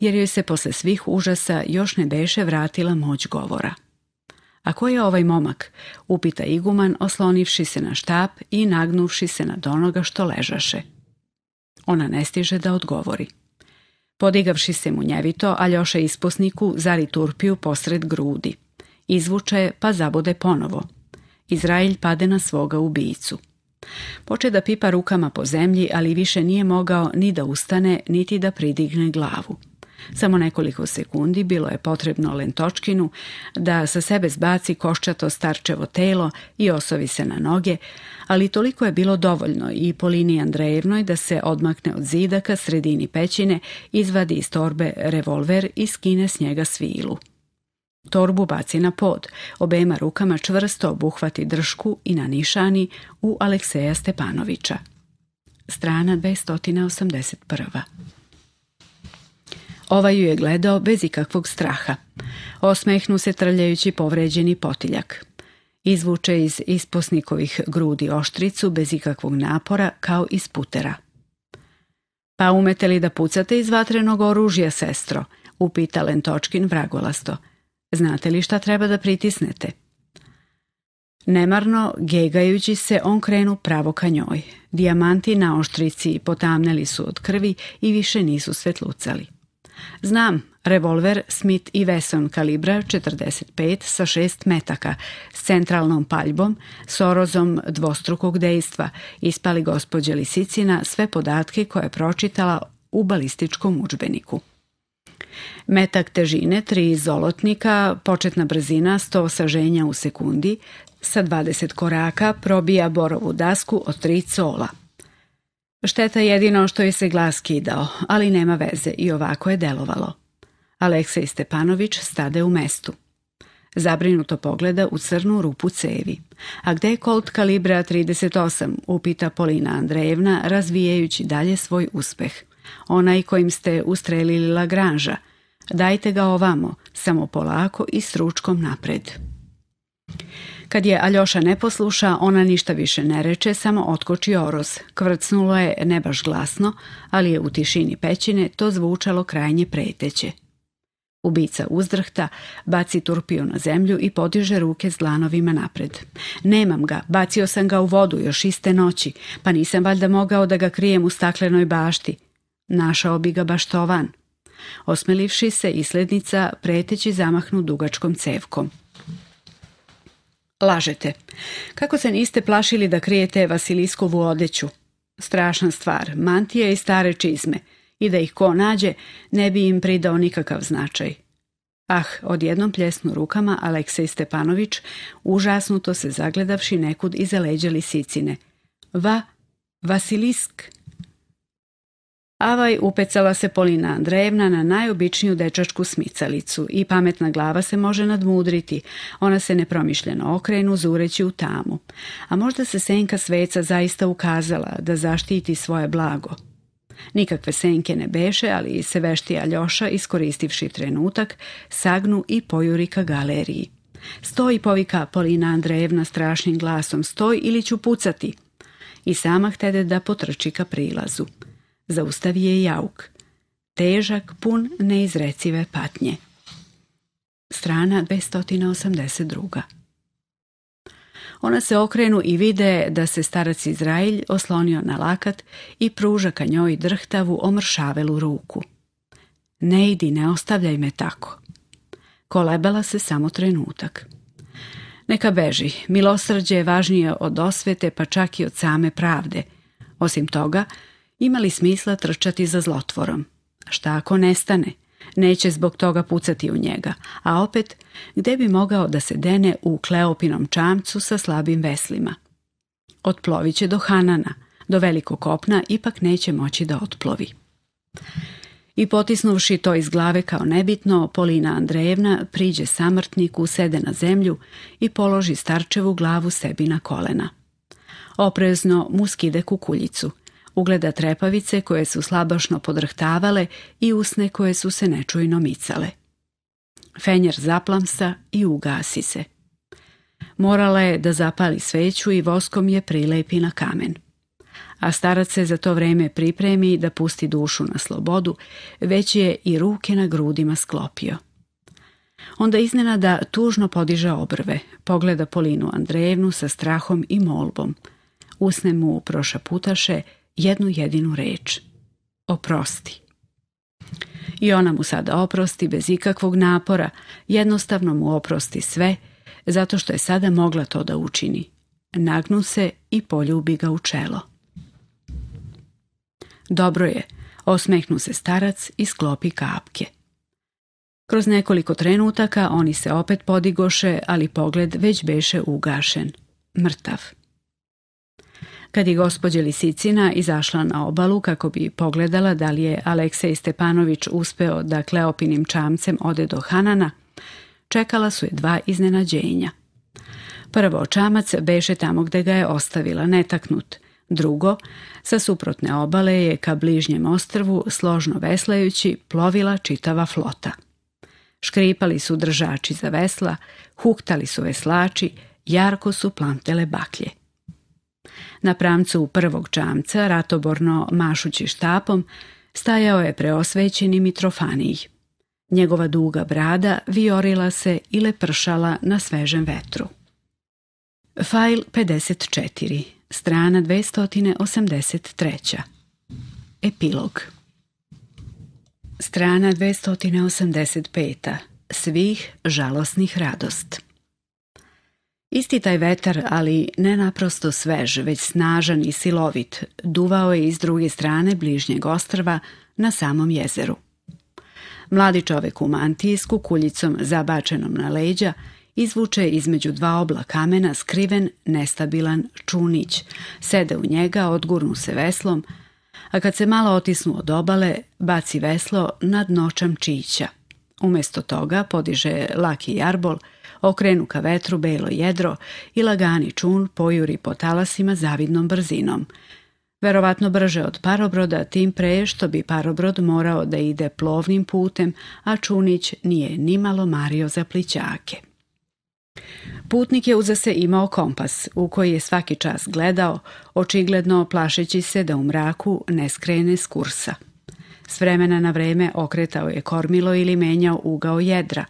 [SPEAKER 1] jer joj se posle svih užasa još ne beše vratila moć govora. A ko je ovaj momak? Upita iguman oslonivši se na štap i nagnuvši se nad onoga što ležaše. Ona ne stiže da odgovori. Podigavši se munjevito, Aljoša ispusniku zari turpiju posred grudi izvuče pa zabode ponovo. Izrail pade na svoga ubicu. Poče da pipa rukama po zemlji, ali više nije mogao ni da ustane, niti da pridigne glavu. Samo nekoliko sekundi bilo je potrebno lentočkinu da sa sebe zbaci koščato starčevo telo i osovi se na noge, ali toliko je bilo dovoljno i Polini Andrejevnoj da se odmakne od zidaka sredini pećine, izvadi iz torbe revolver i skine s njega svilu. Torbu baci na pod, obema rukama čvrsto obuhvati dršku i na nišani u Alekseja Stepanovića. Strana 281. Ovaj ju je gledao bez ikakvog straha. Osmehnu se trljajući povređeni potiljak. Izvuče iz isposnikovih grudi oštricu bez ikakvog napora kao iz putera. Pa umete li da pucate iz vatrenog oružja, sestro? Upita Lentočkin vragolasto. Znate li šta treba da pritisnete? Nemarno, gegajući se, on krenu pravo ka njoj. Dijamanti na oštrici potamneli su od krvi i više nisu svetlucali. Znam, revolver Smith i Wesson kalibra 45 sa šest metaka, s centralnom paljbom, s orozom dvostrukog dejstva, ispali gospođe Lisicina sve podatke koje je pročitala u balističkom učbeniku. Metak težine tri zolotnika, početna brzina 100 saženja u sekundi, sa 20 koraka probija borovu dasku od tri cola. Šteta jedino što je se glas kidao, ali nema veze i ovako je delovalo. Aleksej Stepanović stade u mestu. Zabrinuto pogleda u crnu rupu cevi. A gde je kolt kalibra 38, upita Polina Andrejevna, razvijajući dalje svoj uspeh. Onaj kojim ste ustrelili Lagranža, dajte ga ovamo, samo polako i s ručkom napred. Kad je Aljoša ne posluša, ona ništa više ne reče, samo otkoči oroz. Kvrcnulo je ne baš glasno, ali je u tišini pećine to zvučalo krajnje preteće. Ubica uzdrhta, baci turpiju na zemlju i podiže ruke zlanovima napred. Nemam ga, bacio sam ga u vodu još iste noći, pa nisam valjda mogao da ga krijem u staklenoj bašti. Našao bi ga baštovan. Osmelivši se, islednica preteći zamahnu dugačkom cevkom. Lažete. Kako se niste plašili da krijete Vasiliskovu odeću? Strašna stvar, mantije i stare čizme. I da ih ko nađe, ne bi im pridao nikakav značaj. Ah, odjednom pljesnu rukama Aleksej Stepanović, užasnuto se zagledavši nekud iza leđa lisicine. Va, Vasilisk, Avaj upecala se Polina Andrejevna na najobičniju dečačku smicalicu i pametna glava se može nadmudriti. Ona se nepromišljeno okrenu zureći u tamu. A možda se senka sveca zaista ukazala da zaštiti svoje blago. Nikakve senke ne beše, ali se vešti Ljoša, iskoristivši trenutak, sagnu i pojuri ka galeriji. Stoji povika Polina Andrejevna strašnim glasom, stoj ili ću pucati. I sama htede da potrči ka prilazu zaustavi je jauk. Težak, pun neizrecive patnje. Strana 282. Ona se okrenu i vide da se starac Izrailj oslonio na lakat i pruža ka njoj drhtavu omršavelu ruku. Ne idi, ne ostavljaj me tako. Kolebala se samo trenutak. Neka beži, milosrđe je važnije od osvete pa čak i od same pravde. Osim toga, ima li smisla trčati za zlotvorom? Šta ako nestane? Neće zbog toga pucati u njega, a opet gde bi mogao da se dene u kleopinom čamcu sa slabim veslima? Otplovit će do Hanana, do velikog kopna ipak neće moći da otplovi. I potisnuvši to iz glave kao nebitno, Polina Andrejevna priđe samrtniku, sede na zemlju i položi starčevu glavu sebi na kolena. Oprezno mu skide kukuljicu ugleda trepavice koje su slabašno podrhtavale i usne koje su se nečujno micale. Fenjer zaplamsa i ugasi se. Morala je da zapali sveću i voskom je prilepi na kamen. A starac se za to vreme pripremi da pusti dušu na slobodu, već je i ruke na grudima sklopio. Onda iznenada tužno podiže obrve, pogleda Polinu Andrejevnu sa strahom i molbom. Usne mu prošaputaše – jednu jedinu reč. Oprosti. I ona mu sada oprosti bez ikakvog napora, jednostavno mu oprosti sve, zato što je sada mogla to da učini. Nagnu se i poljubi ga u čelo. Dobro je, osmehnu se starac i sklopi kapke. Kroz nekoliko trenutaka oni se opet podigoše, ali pogled već beše ugašen, mrtav. Kad je gospođa Lisicina izašla na obalu kako bi pogledala da li je Aleksej Stepanović uspeo da kleopinim čamcem ode do Hanana, čekala su je dva iznenađenja. Prvo, čamac beše tamo gde ga je ostavila netaknut. Drugo, sa suprotne obale je ka bližnjem ostrvu, složno veslajući, plovila čitava flota. Škripali su držači za vesla, huktali su veslači, jarko su plantele baklje. Na pramcu prvog čamca, ratoborno mašući štapom, stajao je preosvećeni Mitrofanij. Njegova duga brada viorila se i lepršala na svežem vetru. Fajl 54, strana 283. Epilog Strana 285. Svih žalosnih radost. Isti taj vetar, ali ne naprosto svež, već snažan i silovit, duvao je iz druge strane bližnjeg ostrva na samom jezeru. Mladi čovek u mantiji s kukuljicom zabačenom na leđa izvuče između dva obla kamena skriven nestabilan čunić, sede u njega, odgurnu se veslom, a kad se malo otisnu od obale, baci veslo nad noćam čića. Umjesto toga podiže laki jarbol, okrenu ka vetru belo jedro i lagani čun pojuri po talasima zavidnom brzinom. Verovatno brže od parobroda, tim pre što bi parobrod morao da ide plovnim putem, a Čunić nije ni malo mario za plićake. Putnik je uza se imao kompas, u koji je svaki čas gledao, očigledno plašeći se da u mraku ne skrene s kursa. S vremena na vreme okretao je kormilo ili menjao ugao jedra,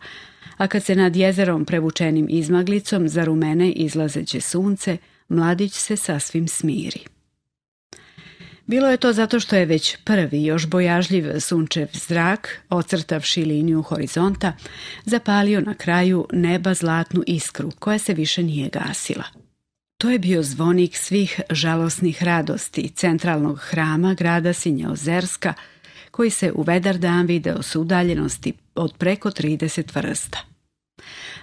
[SPEAKER 1] a kad se nad jezerom prevučenim izmaglicom za rumene izlazeće sunce, mladić se sasvim smiri. Bilo je to zato što je već prvi, još bojažljiv sunčev zrak, ocrtavši liniju horizonta, zapalio na kraju neba zlatnu iskru koja se više nije gasila. To je bio zvonik svih žalosnih radosti centralnog hrama grada Sinjaozerska, koji se u vedar dan video s udaljenosti od preko 30 vrsta.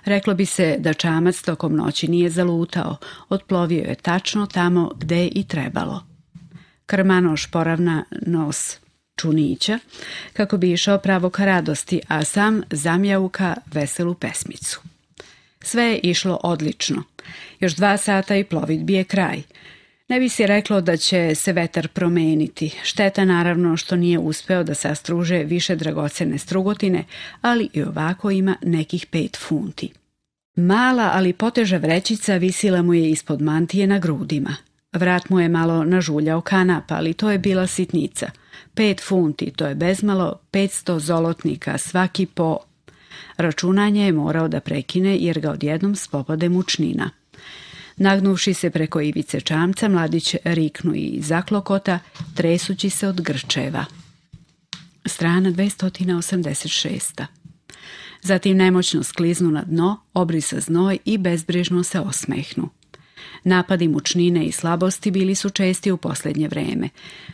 [SPEAKER 1] Reklo bi se da čamac tokom noći nije zalutao, otplovio je tačno tamo gde i trebalo. Krmanoš poravna nos čunića kako bi išao pravo ka radosti, a sam zamjauka veselu pesmicu. Sve je išlo odlično. Još dva sata i bi je kraj. Ne bi se reklo da će se vetar promeniti. Šteta naravno što nije uspeo da sastruže više dragocene strugotine, ali i ovako ima nekih pet funti. Mala, ali poteža vrećica visila mu je ispod mantije na grudima. Vrat mu je malo nažuljao kanap, ali to je bila sitnica. Pet funti, to je bezmalo, 500 zolotnika, svaki po. Računanje je morao da prekine jer ga odjednom spopade mučnina. Nagnuvši se preko ivice čamca, mladić riknu i zaklokota, tresući se od grčeva. Strana 286. Zatim nemoćno skliznu na dno, obrisa znoj i bezbrižno se osmehnu. Napadi mučnine i slabosti bili su česti u posljednje vrijeme,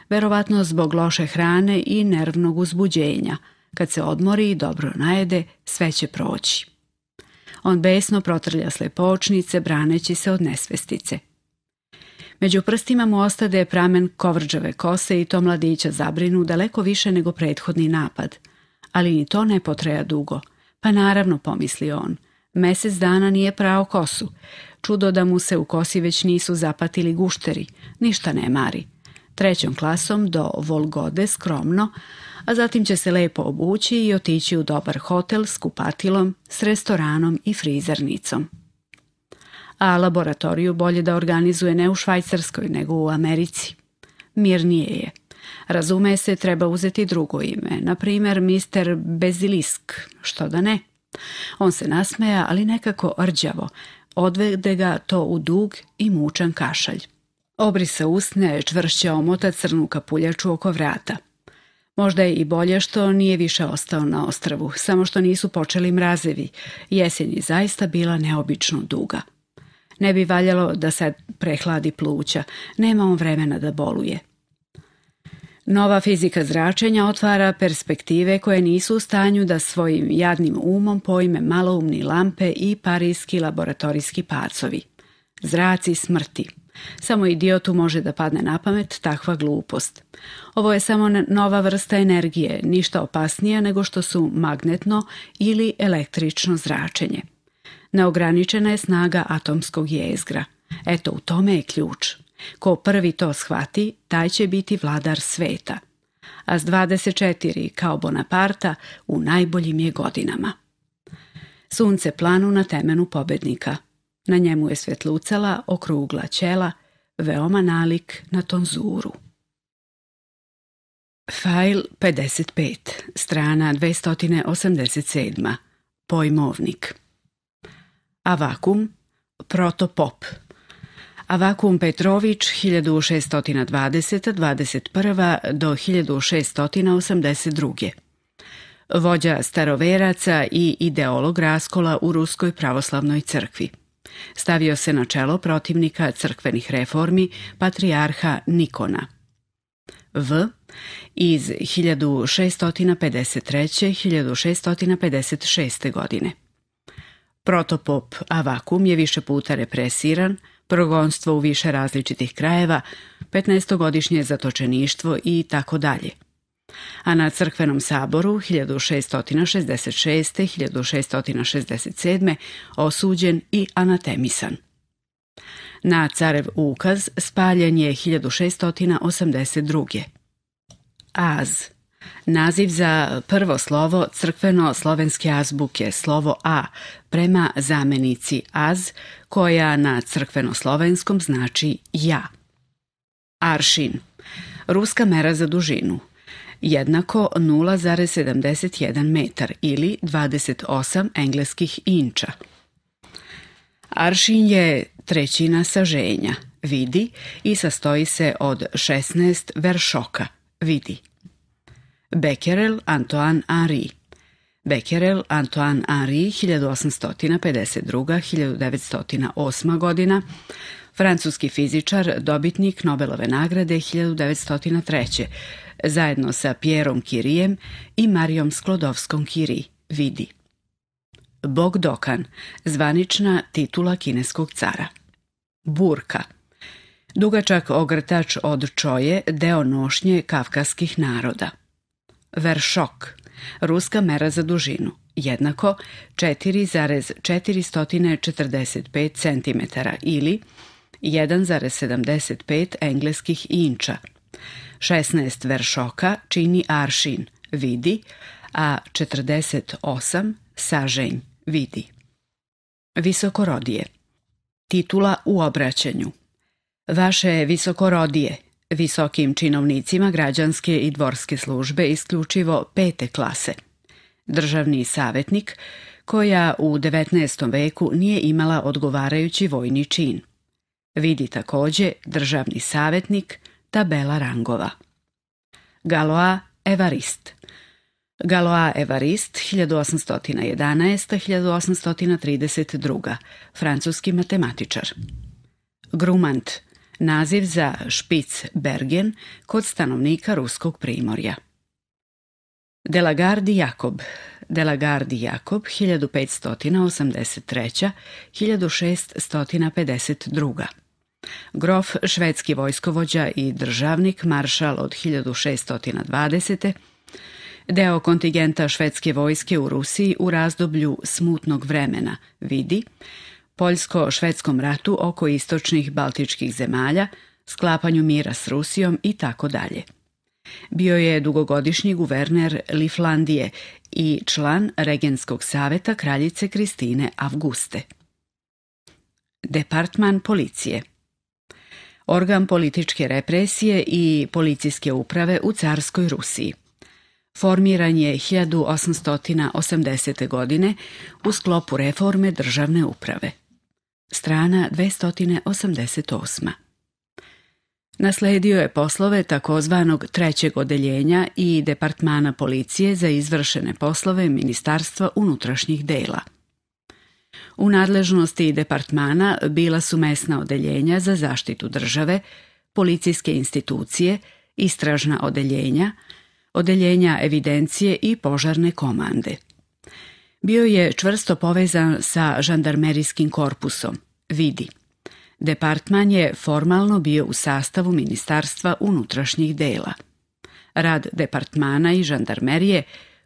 [SPEAKER 1] verovatno zbog loše hrane i nervnog uzbuđenja. Kad se odmori i dobro najede, sve će proći on besno protrlja slepočnice, braneći se od nesvestice. Među prstima mu ostade pramen kovrđave kose i to mladića zabrinu daleko više nego prethodni napad. Ali ni to ne potreja dugo. Pa naravno, pomisli on, mesec dana nije prao kosu. Čudo da mu se u kosi već nisu zapatili gušteri, ništa ne mari. Trećom klasom do Volgode skromno, a zatim će se lepo obući i otići u dobar hotel s kupatilom, s restoranom i frizernicom. A laboratoriju bolje da organizuje ne u Švajcarskoj nego u Americi. Mirnije je. Razume se, treba uzeti drugo ime, na primjer Mr Bezilisk, što da ne. On se nasmeja, ali nekako rđavo. Odvede ga to u dug i mučan kašalj. Obri se usne, čvršće omota crnu kapuljaču oko vrata. Možda je i bolje što nije više ostao na ostravu, samo što nisu počeli mrazevi. Jesen je zaista bila neobično duga. Ne bi valjalo da se prehladi pluća, nema on vremena da boluje. Nova fizika zračenja otvara perspektive koje nisu u stanju da svojim jadnim umom poime maloumni lampe i parijski laboratorijski pacovi. Zraci smrti. Samo idiotu može da padne na pamet takva glupost. Ovo je samo nova vrsta energije, ništa opasnija nego što su magnetno ili električno zračenje. Neograničena je snaga atomskog jezgra. Eto, u tome je ključ. Ko prvi to shvati, taj će biti vladar sveta. A s 24, kao Bonaparta, u najboljim je godinama. Sunce planu na temenu pobednika – na njemu je svetlucala, okrugla čela, veoma nalik na tonzuru. Fajl 55, strana 287, pojmovnik. Avakum, protopop. Avakum Petrović 1620-21 do 1682. Vođa staroveraca i ideolog raskola u Ruskoj pravoslavnoj crkvi. Stavio se na čelo protivnika crkvenih reformi patrijarha Nikona. V iz 1653. 1656. godine. Protopop Avakum je više puta represiran, progonstvo u više različitih krajeva, 15-godišnje zatočeništvo i tako dalje a na Crkvenom saboru 1666. 1667. osuđen i anatemisan. Na carev ukaz spaljen je 1682. Az Naziv za prvo slovo crkveno-slovenske azbuke, slovo A, prema zamenici az, koja na crkveno-slovenskom znači ja. Aršin. Ruska mera za dužinu jednako 0,71 metar ili 28 engleskih inča. Aršin je trećina saženja, vidi, i sastoji se od 16 veršoka, vidi. Becquerel Antoine Henri Becquerel Antoine Henri 1852-1908 godina francuski fizičar, dobitnik Nobelove nagrade 1903. zajedno sa Pierom Kirijem i Marijom Sklodovskom Kiri, vidi. Bog Dokan, zvanična titula kineskog cara. Burka. Dugačak ogrtač od čoje, deo nošnje kavkaskih naroda. Veršok. Ruska mera za dužinu. Jednako 4,445 cm ili 1,75 engleskih inča. 16 veršoka čini aršin, vidi, a 48 saženj, vidi. Visokorodije Titula u obraćanju Vaše visokorodije, visokim činovnicima građanske i dvorske službe isključivo pete klase. Državni savjetnik, koja u 19. veku nije imala odgovarajući vojni čin – Vidi također državni savjetnik tabela rangova. Galoa Evarist Galoa Evarist 1811-1832, francuski matematičar. Grumant, naziv za špic Bergen kod stanovnika Ruskog primorja. Delagardi Jakob, Gardi Jakob 1583. 1652. Grof, švedski vojskovođa i državnik, maršal od 1620. Deo kontingenta švedske vojske u Rusiji u razdoblju smutnog vremena vidi Poljsko-švedskom ratu oko istočnih baltičkih zemalja, sklapanju mira s Rusijom i tako dalje. Bio je dugogodišnji guverner Liflandije i član Regenskog saveta kraljice Kristine Avguste. Departman policije Organ političke represije i policijske uprave u carskoj Rusiji formiran je 1880. godine u sklopu reforme državne uprave. Strana 288. Nasledio je poslove takozvanog trećeg odeljenja i Departmana policije za izvršene poslove Ministarstva unutrašnjih dela. U nadležnosti departmana bila su mesna odeljenja za zaštitu države, policijske institucije, istražna odeljenja, odeljenja evidencije i požarne komande. Bio je čvrsto povezan sa žandarmerijskim korpusom, vidi – Departman je formalno bio u sastavu Ministarstva unutrašnjih dela. Rad departmana i žandarmerije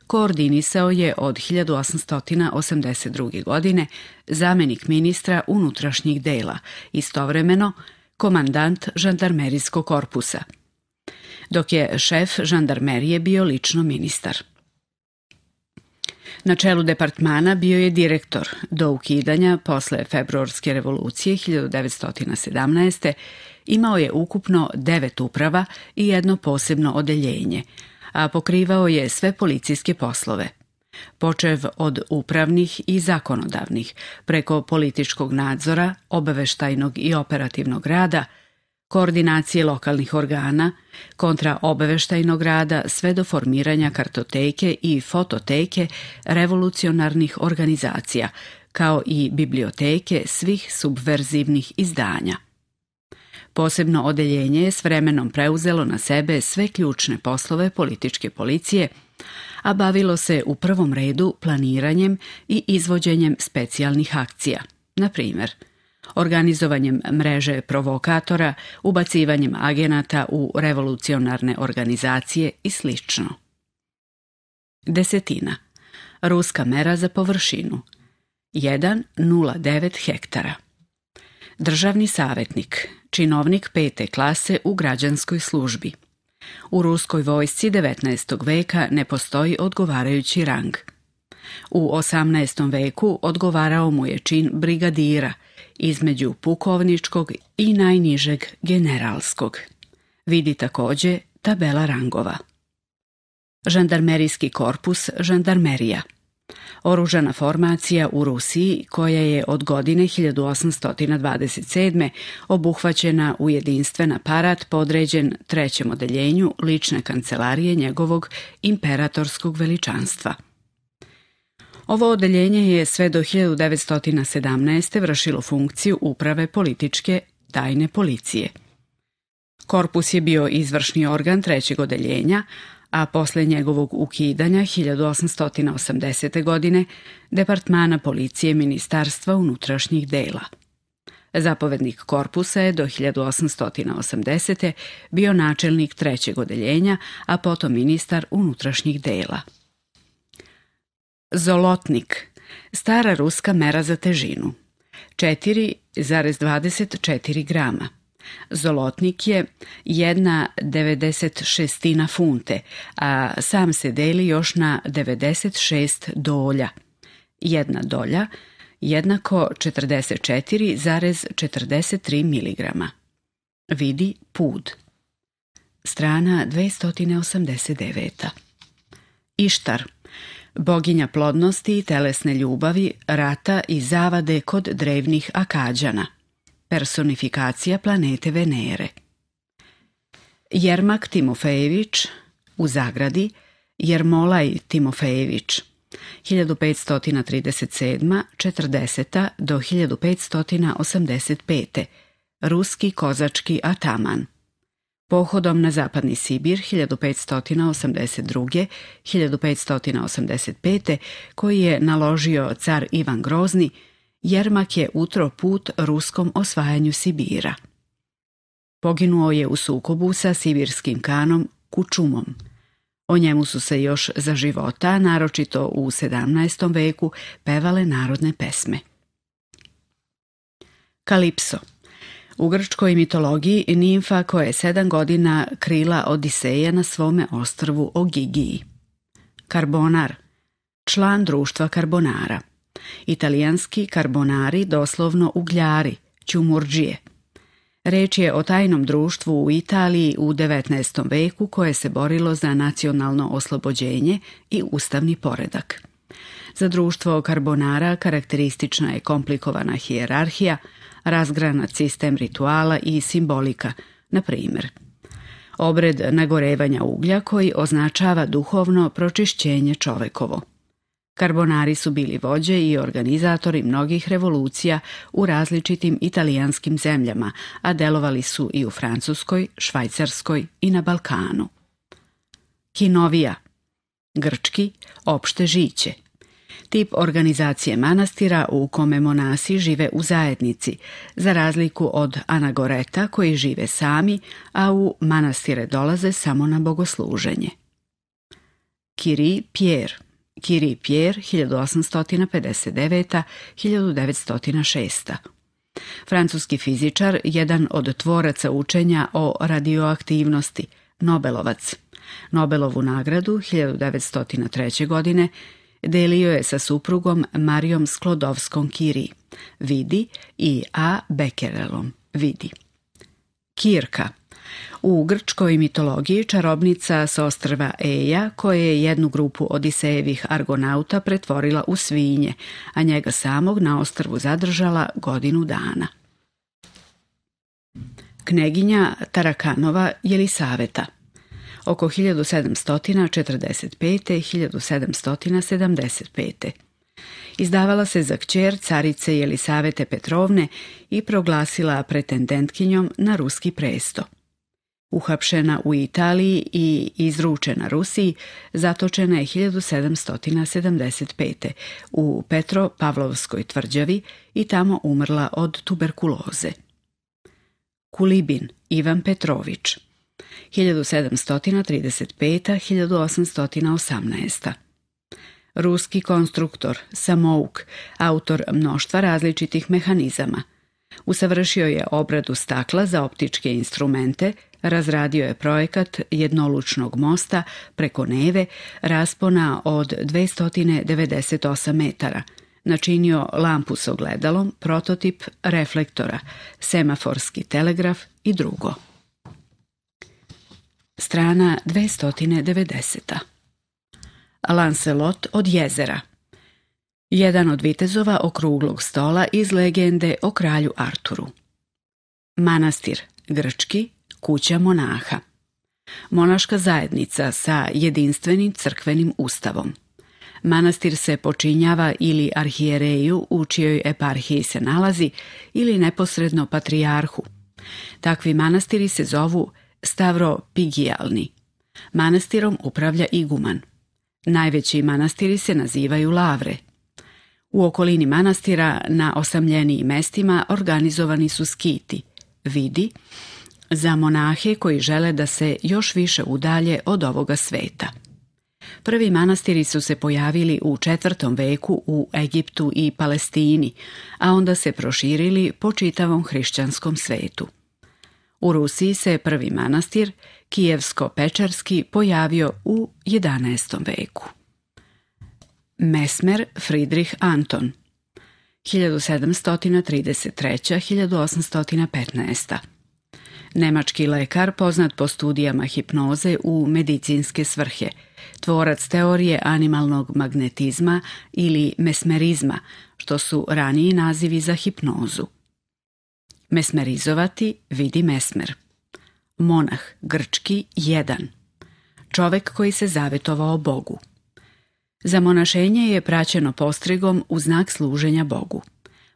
[SPEAKER 1] koordinisao je od 1882. godine zamenik ministra unutrašnjih dela, istovremeno komandant žandarmerijskog korpusa, dok je šef žandarmerije bio lično ministar. Na čelu departmana bio je direktor do ukidanja posle februarske revolucije 1917. Imao je ukupno devet uprava i jedno posebno odeljenje, a pokrivao je sve policijske poslove počev od upravnih i zakonodavnih, preko političkog nadzora, obaveštajnog i operativnog rada, koordinacije lokalnih organa, kontra obaveštajnog rada sve do formiranja kartoteke i fototeke revolucionarnih organizacija, kao i biblioteke svih subverzivnih izdanja. Posebno odeljenje je s vremenom preuzelo na sebe sve ključne poslove političke policije, a bavilo se u prvom redu planiranjem i izvođenjem specijalnih akcija. Na primjer, organizovanjem mreže provokatora, ubacivanjem agenata u revolucionarne organizacije i sl. Desetina. Ruska mera za površinu. 1,09 hektara. Državni savjetnik, činovnik pete klase u građanskoj službi. U ruskoj vojsci 19. veka ne postoji odgovarajući rang. U 18. veku odgovarao mu je čin brigadira, između pukovničkog i najnižeg generalskog. Vidi također tabela rangova. Žandarmerijski korpus Žandarmerija Oružana formacija u Rusiji koja je od godine 1827. obuhvaćena u jedinstven aparat podređen trećem odeljenju lične kancelarije njegovog imperatorskog veličanstva. Ovo odeljenje je sve do 1917. vršilo funkciju uprave političke tajne policije. Korpus je bio izvršni organ trećeg odeljenja, a posle njegovog ukidanja 1880. godine Departmana policije Ministarstva unutrašnjih dela. Zapovednik korpusa je do 1880. bio načelnik trećeg odeljenja, a potom ministar unutrašnjih dela. Zolotnik, stara ruska mera za težinu, 4,24 grama. Zolotnik je jedna 96 funte, a sam se deli još na 96 dolja. Jedna dolja jednako 44,43 mg. Vidi pud. Strana 289. Ištar boginja plodnosti i telesne ljubavi, rata i zavade kod drevnih Akađana, personifikacija planete Venere. Jermak Timofejević, u zagradi, Jermolaj Timofejević, 1537. 40. do 1585. Ruski kozački ataman. Pohodom na zapadni Sibir 1582. 1585. koji je naložio car Ivan Grozni, Jermak je utro put ruskom osvajanju Sibira. Poginuo je u sukobu sa sibirskim kanom Kučumom. O njemu su se još za života, naročito u 17. veku, pevale narodne pesme. Kalipso – u grčkoj mitologiji nimfa koja je sedam godina krila Odiseja na svome ostrvu Ogigiji. Karbonar Član društva karbonara. Italijanski karbonari doslovno ugljari, čumurđije. Reč je o tajnom društvu u Italiji u 19. veku koje se borilo za nacionalno oslobođenje i ustavni poredak. Za društvo karbonara karakteristična je komplikovana hijerarhija, Razgrana sistem rituala i simbolika, na primjer. Obred nagorevanja uglja koji označava duhovno pročišćenje čovekovo. Karbonari su bili vođe i organizatori mnogih revolucija u različitim italijanskim zemljama, a delovali su i u Francuskoj, Švajcarskoj i na Balkanu. Kinovija, grčki opšte žiće, Tip organizacije manastira u kome monasi žive u zajednici, za razliku od anagoreta koji žive sami, a u manastire dolaze samo na bogosluženje. Kiri Pierre Kiri Pierre 1859. 1906. Francuski fizičar, jedan od tvoraca učenja o radioaktivnosti, Nobelovac. Nobelovu nagradu 1903. godine delio je sa suprugom Marijom Sklodovskom Kiri, vidi, i A. Bekerelom, vidi. Kirka u grčkoj mitologiji čarobnica s ostrva Eja, koja je jednu grupu Odisejevih argonauta pretvorila u svinje, a njega samog na ostrvu zadržala godinu dana. Kneginja Tarakanova Jelisaveta oko 1745. i 1775. Izdavala se za kćer carice Jelisavete Petrovne i proglasila pretendentkinjom na ruski presto. Uhapšena u Italiji i izručena Rusiji, zatočena je 1775. u Petropavlovskoj tvrđavi i tamo umrla od tuberkuloze. Kulibin Ivan Petrović 1735-1818. Ruski konstruktor, samouk, autor mnoštva različitih mehanizama. Usavršio je obradu stakla za optičke instrumente, razradio je projekat jednolučnog mosta preko Neve raspona od 298 metara, načinio lampu s ogledalom, prototip reflektora, semaforski telegraf i drugo strana 290. Lancelot od jezera Jedan od vitezova okruglog stola iz legende o kralju Arturu. Manastir, grčki, kuća monaha. Monaška zajednica sa jedinstvenim crkvenim ustavom. Manastir se počinjava ili arhijereju u čijoj eparhiji se nalazi ili neposredno patrijarhu. Takvi manastiri se zovu Stavro pigijalni Manastirom upravlja iguman. Najveći manastiri se nazivaju lavre. U okolini manastira na osamljenijim mestima organizovani su skiti, vidi, za monahe koji žele da se još više udalje od ovoga sveta. Prvi manastiri su se pojavili u četvrtom veku u Egiptu i Palestini, a onda se proširili po čitavom hrišćanskom svetu. U Rusiji se je prvi manastir, Kijevsko-Pečarski, pojavio u 11. veku. Mesmer Friedrich Anton 1733-1815 Nemački lekar poznat po studijama hipnoze u medicinske svrhe, tvorac teorije animalnog magnetizma ili mesmerizma, što su raniji nazivi za hipnozu. Mesmerizovati vidi mesmer. Monah, grčki, jedan. Čovek koji se zavetovao Bogu. Za monašenje je praćeno postrigom u znak služenja Bogu.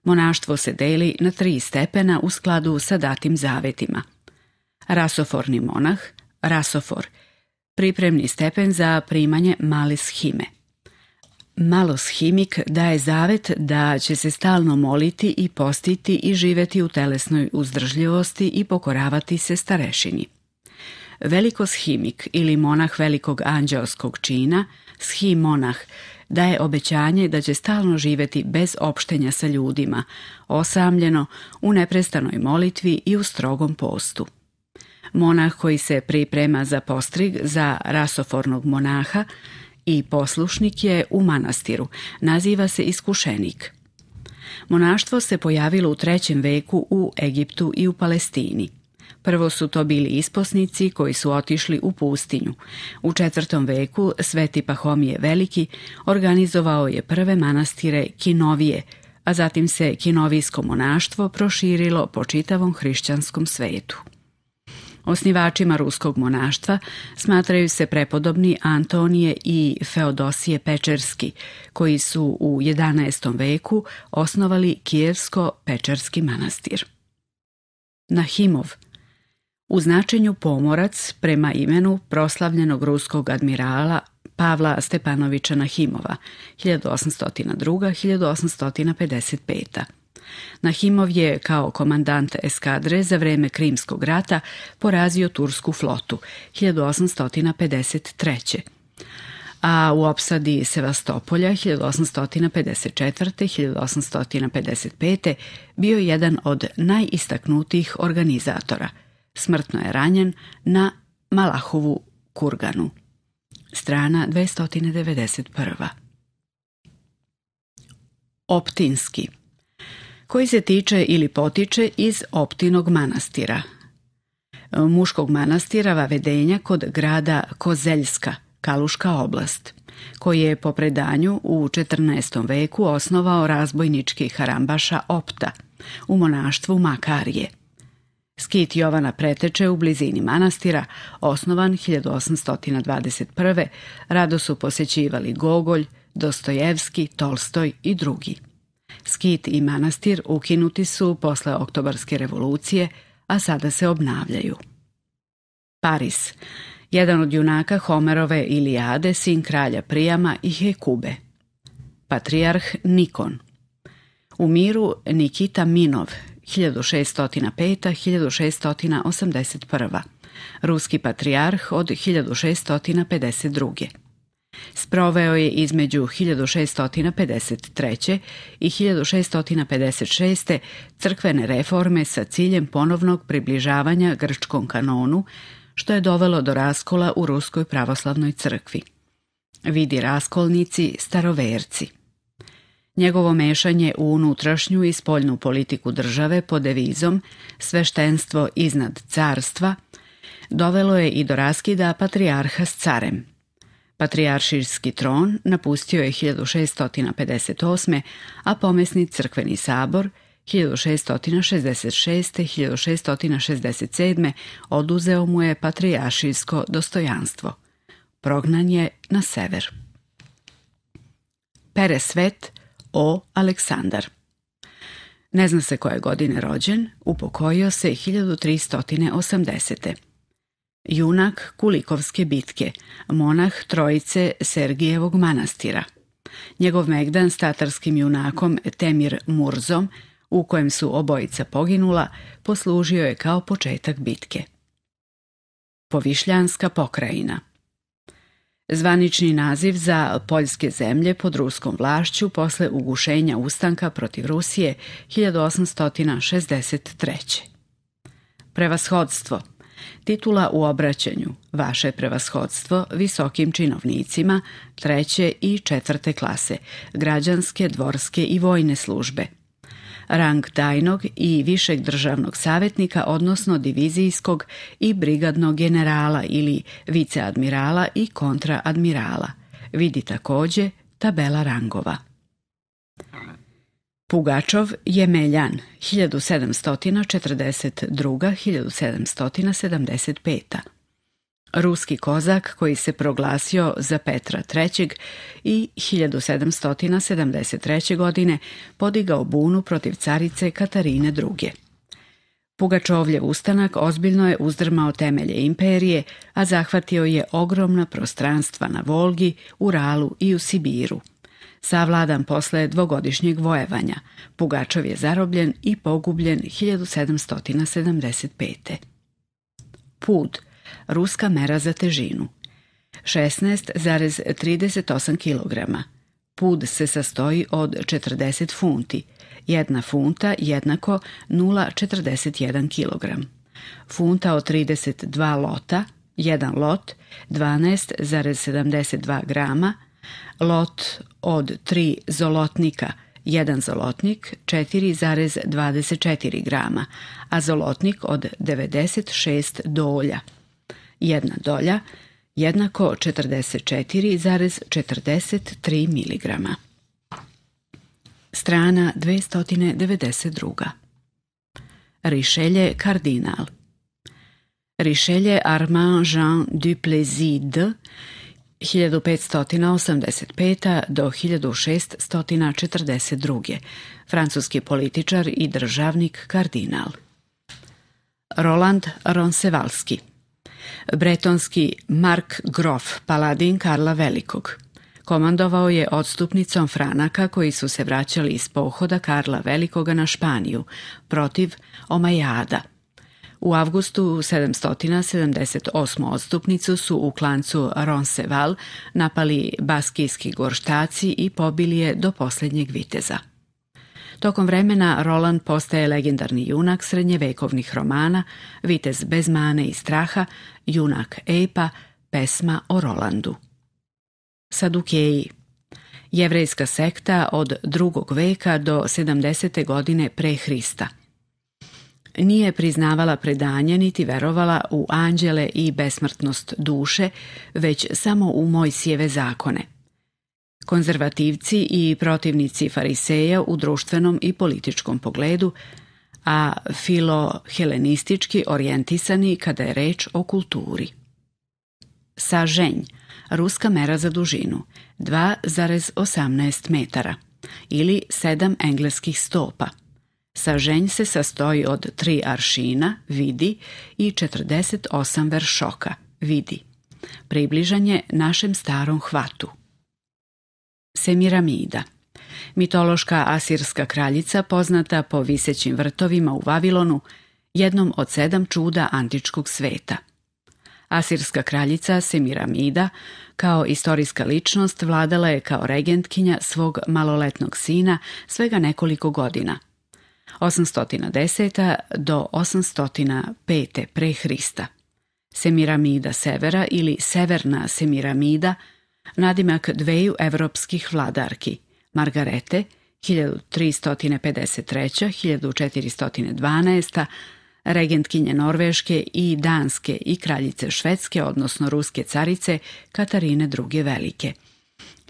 [SPEAKER 1] Monaštvo se deli na tri stepena u skladu sa datim zavetima. Rasoforni monah, rasofor, pripremni stepen za primanje male shime. Malos Himik daje zavet da će se stalno moliti i postiti i živjeti u telesnoj uzdržljivosti i pokoravati se starešini. Veliko ili monah velikog anđelskog čina, shi monah, daje obećanje da će stalno živjeti bez opštenja sa ljudima, osamljeno, u neprestanoj molitvi i u strogom postu. Monah koji se priprema za postrig za rasofornog monaha i poslušnik je u manastiru, naziva se iskušenik. Monaštvo se pojavilo u trećem veku u Egiptu i u Palestini. Prvo su to bili isposnici koji su otišli u pustinju. U četvrtom veku Sveti Pahomije Veliki organizovao je prve manastire Kinovije, a zatim se kinovijsko monaštvo proširilo po čitavom hrišćanskom svetu. Osnivačima ruskog monaštva smatraju se prepodobni Antonije i Feodosije Pečerski, koji su u 11. veku osnovali Kijevsko-Pečerski manastir. Nahimov u značenju pomorac prema imenu proslavljenog ruskog admirala Pavla Stepanovića Nahimova 1802-1855 Nahimov je kao komandant eskadre za vrijeme Krimskog rata porazio tursku flotu 1853 a u opsadi Sevastopolja 1854. 1855. bio jedan od najistaknutijih organizatora. Smrtno je ranjen na Malahovu kurganu. Strana 291. Optinski koji se tiče ili potiče iz Optinog manastira. Muškog manastira Vavedenja kod grada Kozeljska, Kaluška oblast, koji je po predanju u 14. veku osnovao razbojnički harambaša Opta u monaštvu Makarije. Skit Jovana preteče u blizini manastira, osnovan 1821. Rado su posjećivali Gogolj, Dostojevski, Tolstoj i drugi. Skit i manastir ukinuti su posle oktobarske revolucije, a sada se obnavljaju. Paris. Jedan od junaka Homerove Ilijade, sin kralja Prijama i Hekube. Patriarh Nikon. U miru Nikita Minov, 1605-1681. Ruski patrijarh od 1652 sproveo je između 1653. i 1656. crkvene reforme sa ciljem ponovnog približavanja grčkom kanonu, što je dovelo do raskola u Ruskoj pravoslavnoj crkvi. Vidi raskolnici staroverci. Njegovo mešanje u unutrašnju i spoljnu politiku države pod devizom sveštenstvo iznad carstva dovelo je i do raskida patrijarha s carem – Patrijarširski tron napustio je 1658. a pomesni crkveni sabor 1666. 1667. oduzeo mu je patrijaršijsko dostojanstvo. Prognan je na sever. Peresvet O. Aleksandar Ne zna se koje godine rođen, upokojio se 1380 junak Kulikovske bitke, monah trojice Sergijevog manastira. Njegov megdan s tatarskim junakom Temir Murzom, u kojem su obojica poginula, poslužio je kao početak bitke. Povišljanska pokrajina Zvanični naziv za poljske zemlje pod ruskom vlašću posle ugušenja ustanka protiv Rusije 1863. Prevashodstvo – Titula u obraćanju Vaše prevashodstvo visokim činovnicima treće i četvrte klase, građanske, dvorske i vojne službe. Rang tajnog i višeg državnog savjetnika, odnosno divizijskog i brigadnog generala ili viceadmirala i kontraadmirala. Vidi također tabela rangova. Pugačov je Meljan, 1742-1775. Ruski kozak koji se proglasio za Petra III. i 1773. godine podigao bunu protiv carice Katarine II. Pugačovlje ustanak ozbiljno je uzdrmao temelje imperije, a zahvatio je ogromna prostranstva na Volgi, Uralu i u Sibiru – savladan posle dvogodišnjeg vojevanja. Pugačov je zarobljen i pogubljen 1775. Pud, ruska mera za težinu. 16,38 kg. Pud se sastoji od 40 funti. Jedna funta jednako 0,41 kg. Funta od 32 lota, jedan lot 12,72 grama lot od tri zolotnika, jedan zolotnik 4,24 grama, a zolotnik od 96 dolja. Jedna dolja jednako 44,43 mg. Strana 292. Rišelje kardinal Rišelje Armand Jean du Duplessis 1585. do 1642. Francuski političar i državnik kardinal. Roland Ronsevalski Bretonski Mark Grof, paladin Karla Velikog. Komandovao je odstupnicom Franaka koji su se vraćali iz pohoda Karla Velikoga na Španiju protiv Omajada – u avgustu 778. odstupnicu su u klancu Ronseval napali baskijski gorštaci i pobili je do posljednjeg viteza. Tokom vremena Roland postaje legendarni junak srednjevekovnih romana, vitez bez mane i straha, junak Epa, pesma o Rolandu. Sadukeji Jevrejska sekta od drugog veka do 70. godine pre Hrista – nije priznavala predanje niti verovala u anđele i besmrtnost duše, već samo u Mojsijeve zakone. Konzervativci i protivnici fariseja u društvenom i političkom pogledu, a filohelenistički orijentisani kada je reč o kulturi. Saženj, ruska mera za dužinu, 2,18 metara ili 7 engleskih stopa. Saženj se sastoji od tri aršina, vidi, i 48 veršoka, vidi. Približanje našem starom hvatu. Semiramida Mitološka asirska kraljica poznata po visećim vrtovima u Vavilonu, jednom od sedam čuda antičkog sveta. Asirska kraljica Semiramida, kao istorijska ličnost, vladala je kao regentkinja svog maloletnog sina svega nekoliko godina – 810. do 805. pre Hrista. Semiramida Severa ili Severna Semiramida, nadimak dveju evropskih vladarki, Margarete 1353. 1412. regentkinje Norveške i Danske i kraljice Švedske, odnosno ruske carice Katarine II. Velike.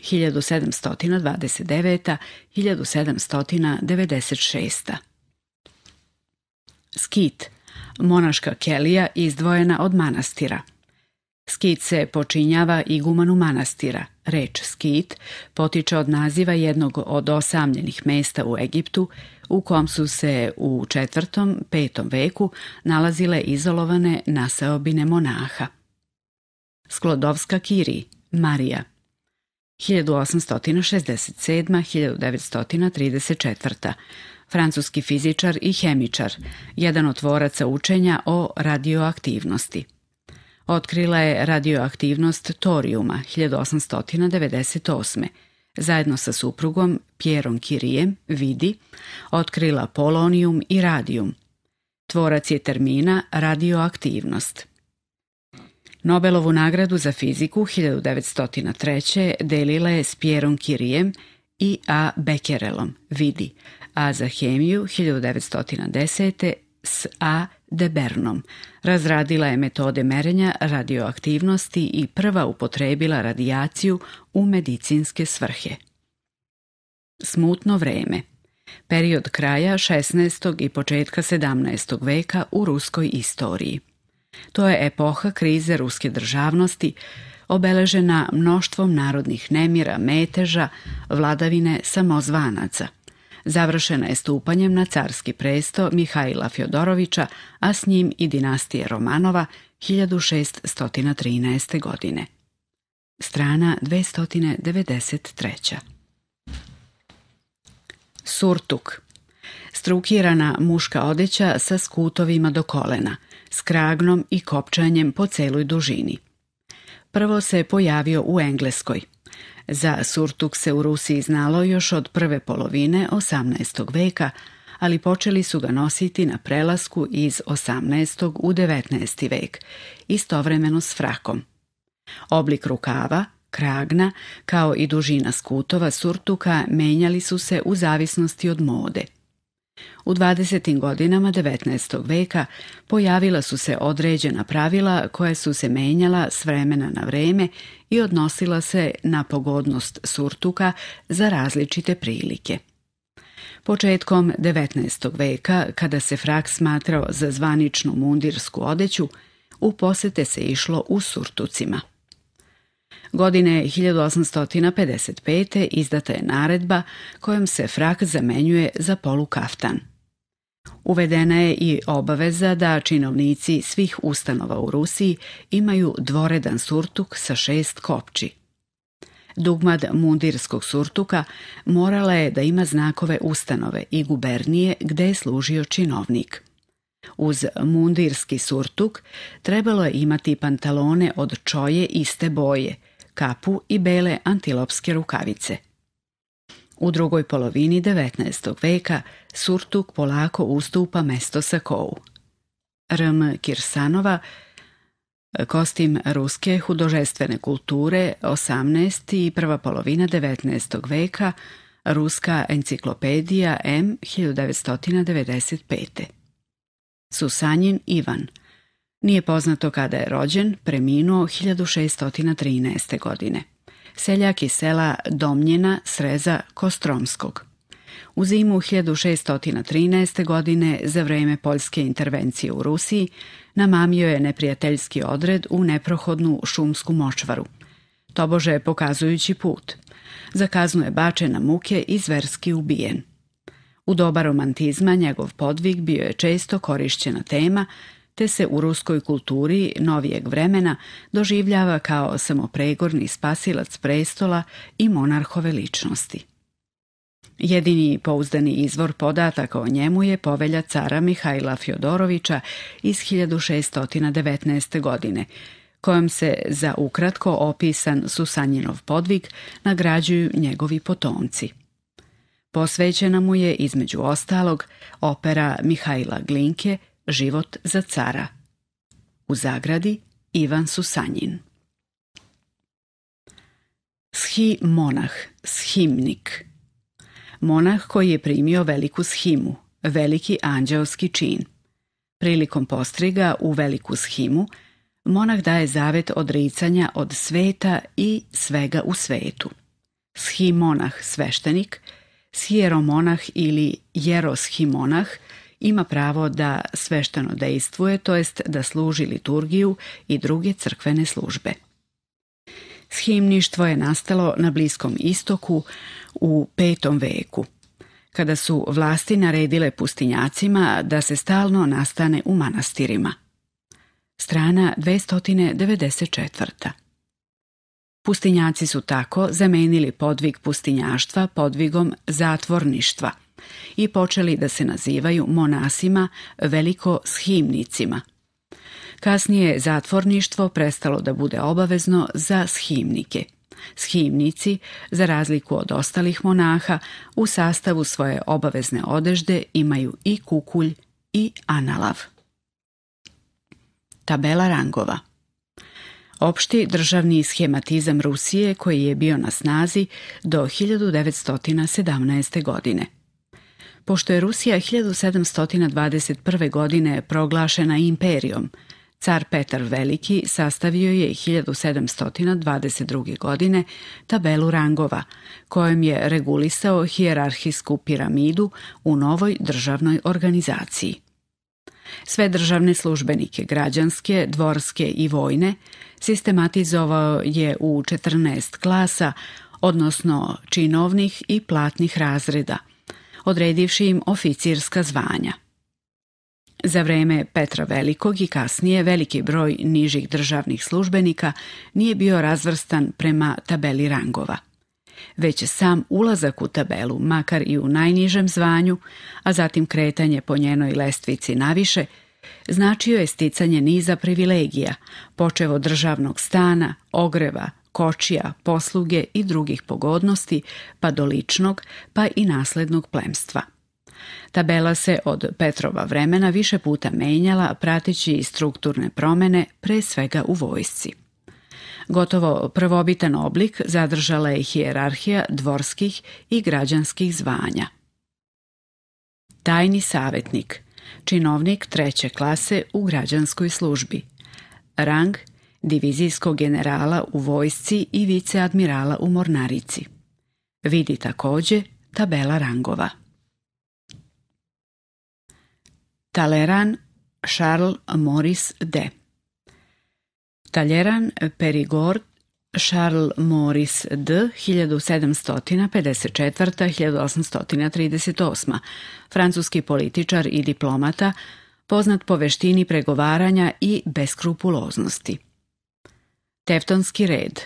[SPEAKER 1] 1729. 1796. Skit, monaška kelija izdvojena od manastira. Skit se počinjava igumanu manastira. Reč skit potiče od naziva jednog od osamljenih mesta u Egiptu u kom su se u četvrtom, petom veku nalazile izolovane naseobine monaha. Sklodovska Kiri, Marija 1867-1934 francuski fizičar i hemičar, jedan od tvoraca učenja o radioaktivnosti. Otkrila je radioaktivnost torijuma 1898 zajedno sa suprugom Pjerom Kirijem, Vidi, otkrila Polonium i Radium. Tvorac je termina radioaktivnost. Nobelovu nagradu za fiziku 1903. delila je s Pjerom Kirijem i A. Becquerelom, Vidi, a za hemiju 1910. s A. de Bernom. Razradila je metode merenja radioaktivnosti i prva upotrebila radijaciju u medicinske svrhe. Smutno vreme Period kraja 16. i početka 17. veka u ruskoj istoriji. To je epoha krize ruske državnosti, obeležena mnoštvom narodnih nemira, meteža, vladavine samozvanaca – završena je stupanjem na carski presto Mihaila Fjodorovića, a s njim i dinastije Romanova 1613. godine. Strana 293. Surtuk Strukirana muška odeća sa skutovima do kolena, s kragnom i kopčanjem po celoj dužini. Prvo se pojavio u Engleskoj, za surtuk se u Rusiji znalo još od prve polovine 18. veka, ali počeli su ga nositi na prelasku iz 18. u 19. vek, istovremeno s frakom. Oblik rukava, kragna, kao i dužina skutova surtuka menjali su se u zavisnosti od mode – u 20. godinama 19. veka pojavila su se određena pravila koja su se menjala s vremena na vreme i odnosila se na pogodnost surtuka za različite prilike. Početkom 19. veka, kada se frak smatrao za zvaničnu mundirsku odeću, u posete se išlo u surtucima. Godine 1855. izdata je naredba kojom se frak zamenjuje za polukaftan. Uvedena je i obaveza da činovnici svih ustanova u Rusiji imaju dvoredan surtuk sa šest kopči. Dugmad mundirskog surtuka morala je da ima znakove ustanove i gubernije gde je služio činovnik. Uz mundirski surtuk trebalo je imati pantalone od čoje iste boje, kapu i bele antilopske rukavice. U drugoj polovini 19. veka surtuk polako ustupa mesto kovu. Rm Kirsanova, kostim ruske hudožestvene kulture 18. i prva polovina 19. veka, Ruska enciklopedija M 1995. Susanjin Ivan. Nije poznato kada je rođen, preminuo 1613. godine. Seljak iz sela Domnjena Sreza Kostromskog. U zimu 1613. godine, za vrijeme poljske intervencije u Rusiji, namamio je neprijateljski odred u neprohodnu šumsku močvaru. Tobože je pokazujući put. Za kaznu je bačena muke i zverski ubijen. U doba romantizma njegov podvig bio je često korišćena tema, te se u ruskoj kulturi novijeg vremena doživljava kao samopregorni spasilac prestola i monarhove ličnosti. Jedini pouzdani izvor podataka o njemu je povelja cara Mihajla Fjodorovića iz 1619. godine, kojom se za ukratko opisan Susanjinov podvig nagrađuju njegovi potomci – Posvećena mu je, između ostalog, opera Mihajla Glinke Život za cara. U zagradi Ivan Susanjin. Shi monah, shimnik. Monah koji je primio veliku shimu, veliki anđeoski čin. Prilikom postriga u veliku shimu, monah daje zavet odricanja od sveta i svega u svetu. Shi monah, sveštenik, Sjeromonah ili jeroshimonah ima pravo da svešteno dejstvuje, to jest da služi liturgiju i druge crkvene službe. Shimništvo je nastalo na Bliskom istoku u petom veku, kada su vlasti naredile pustinjacima da se stalno nastane u manastirima. Strana 294. Pustinjaci su tako zamenili podvig pustinjaštva podvigom zatvorništva i počeli da se nazivaju monasima veliko shimnicima. Kasnije je zatvorništvo prestalo da bude obavezno za shimnike. Shimnici, za razliku od ostalih monaha, u sastavu svoje obavezne odežde imaju i kukulj i analav. Tabela rangova opšti državni schematizam Rusije koji je bio na snazi do 1917. godine. Pošto je Rusija 1721. godine proglašena imperijom, car Petar Veliki sastavio je 1722. godine tabelu rangova, kojom je regulisao hijerarhijsku piramidu u novoj državnoj organizaciji. Sve državne službenike, građanske, dvorske i vojne, sistematizovao je u 14 klasa, odnosno činovnih i platnih razreda, odredivši im oficirska zvanja. Za vrijeme Petra Velikog i kasnije veliki broj nižih državnih službenika nije bio razvrstan prema tabeli rangova. Već sam ulazak u tabelu, makar i u najnižem zvanju, a zatim kretanje po njenoj lestvici naviše, značio je sticanje niza privilegija, počev od državnog stana, ogreva, kočija, posluge i drugih pogodnosti, pa do ličnog, pa i naslednog plemstva. Tabela se od Petrova vremena više puta menjala prateći i strukturne promjene, pre svega u vojsci. Gotovo prvobitan oblik zadržala je hijerarhija dvorskih i građanskih zvanja. Tajni savjetnik – činovnik treće klase u građanskoj službi. Rang divizijskog generala u vojsci i viceadmirala u mornarici. Vidi također tabela rangova. Taleran Charles Morris D. Taljeran Perigord Charles Morris D. 1754-1838, francuski političar i diplomata, poznat po veštini pregovaranja i beskrupuloznosti. Teftonski red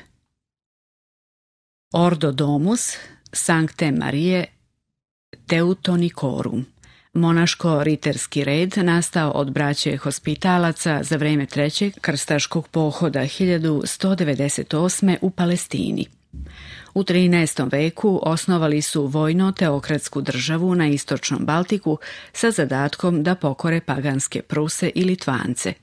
[SPEAKER 1] Ordo Domus, Sancte Marije, Teutonicorum Monaško-riterski red nastao od braće hospitalaca za vrijeme trećeg krstaškog pohoda 1198. u Palestini. U 13. veku osnovali su vojno-teokratsku državu na istočnom Baltiku sa zadatkom da pokore paganske Pruse i Litvance.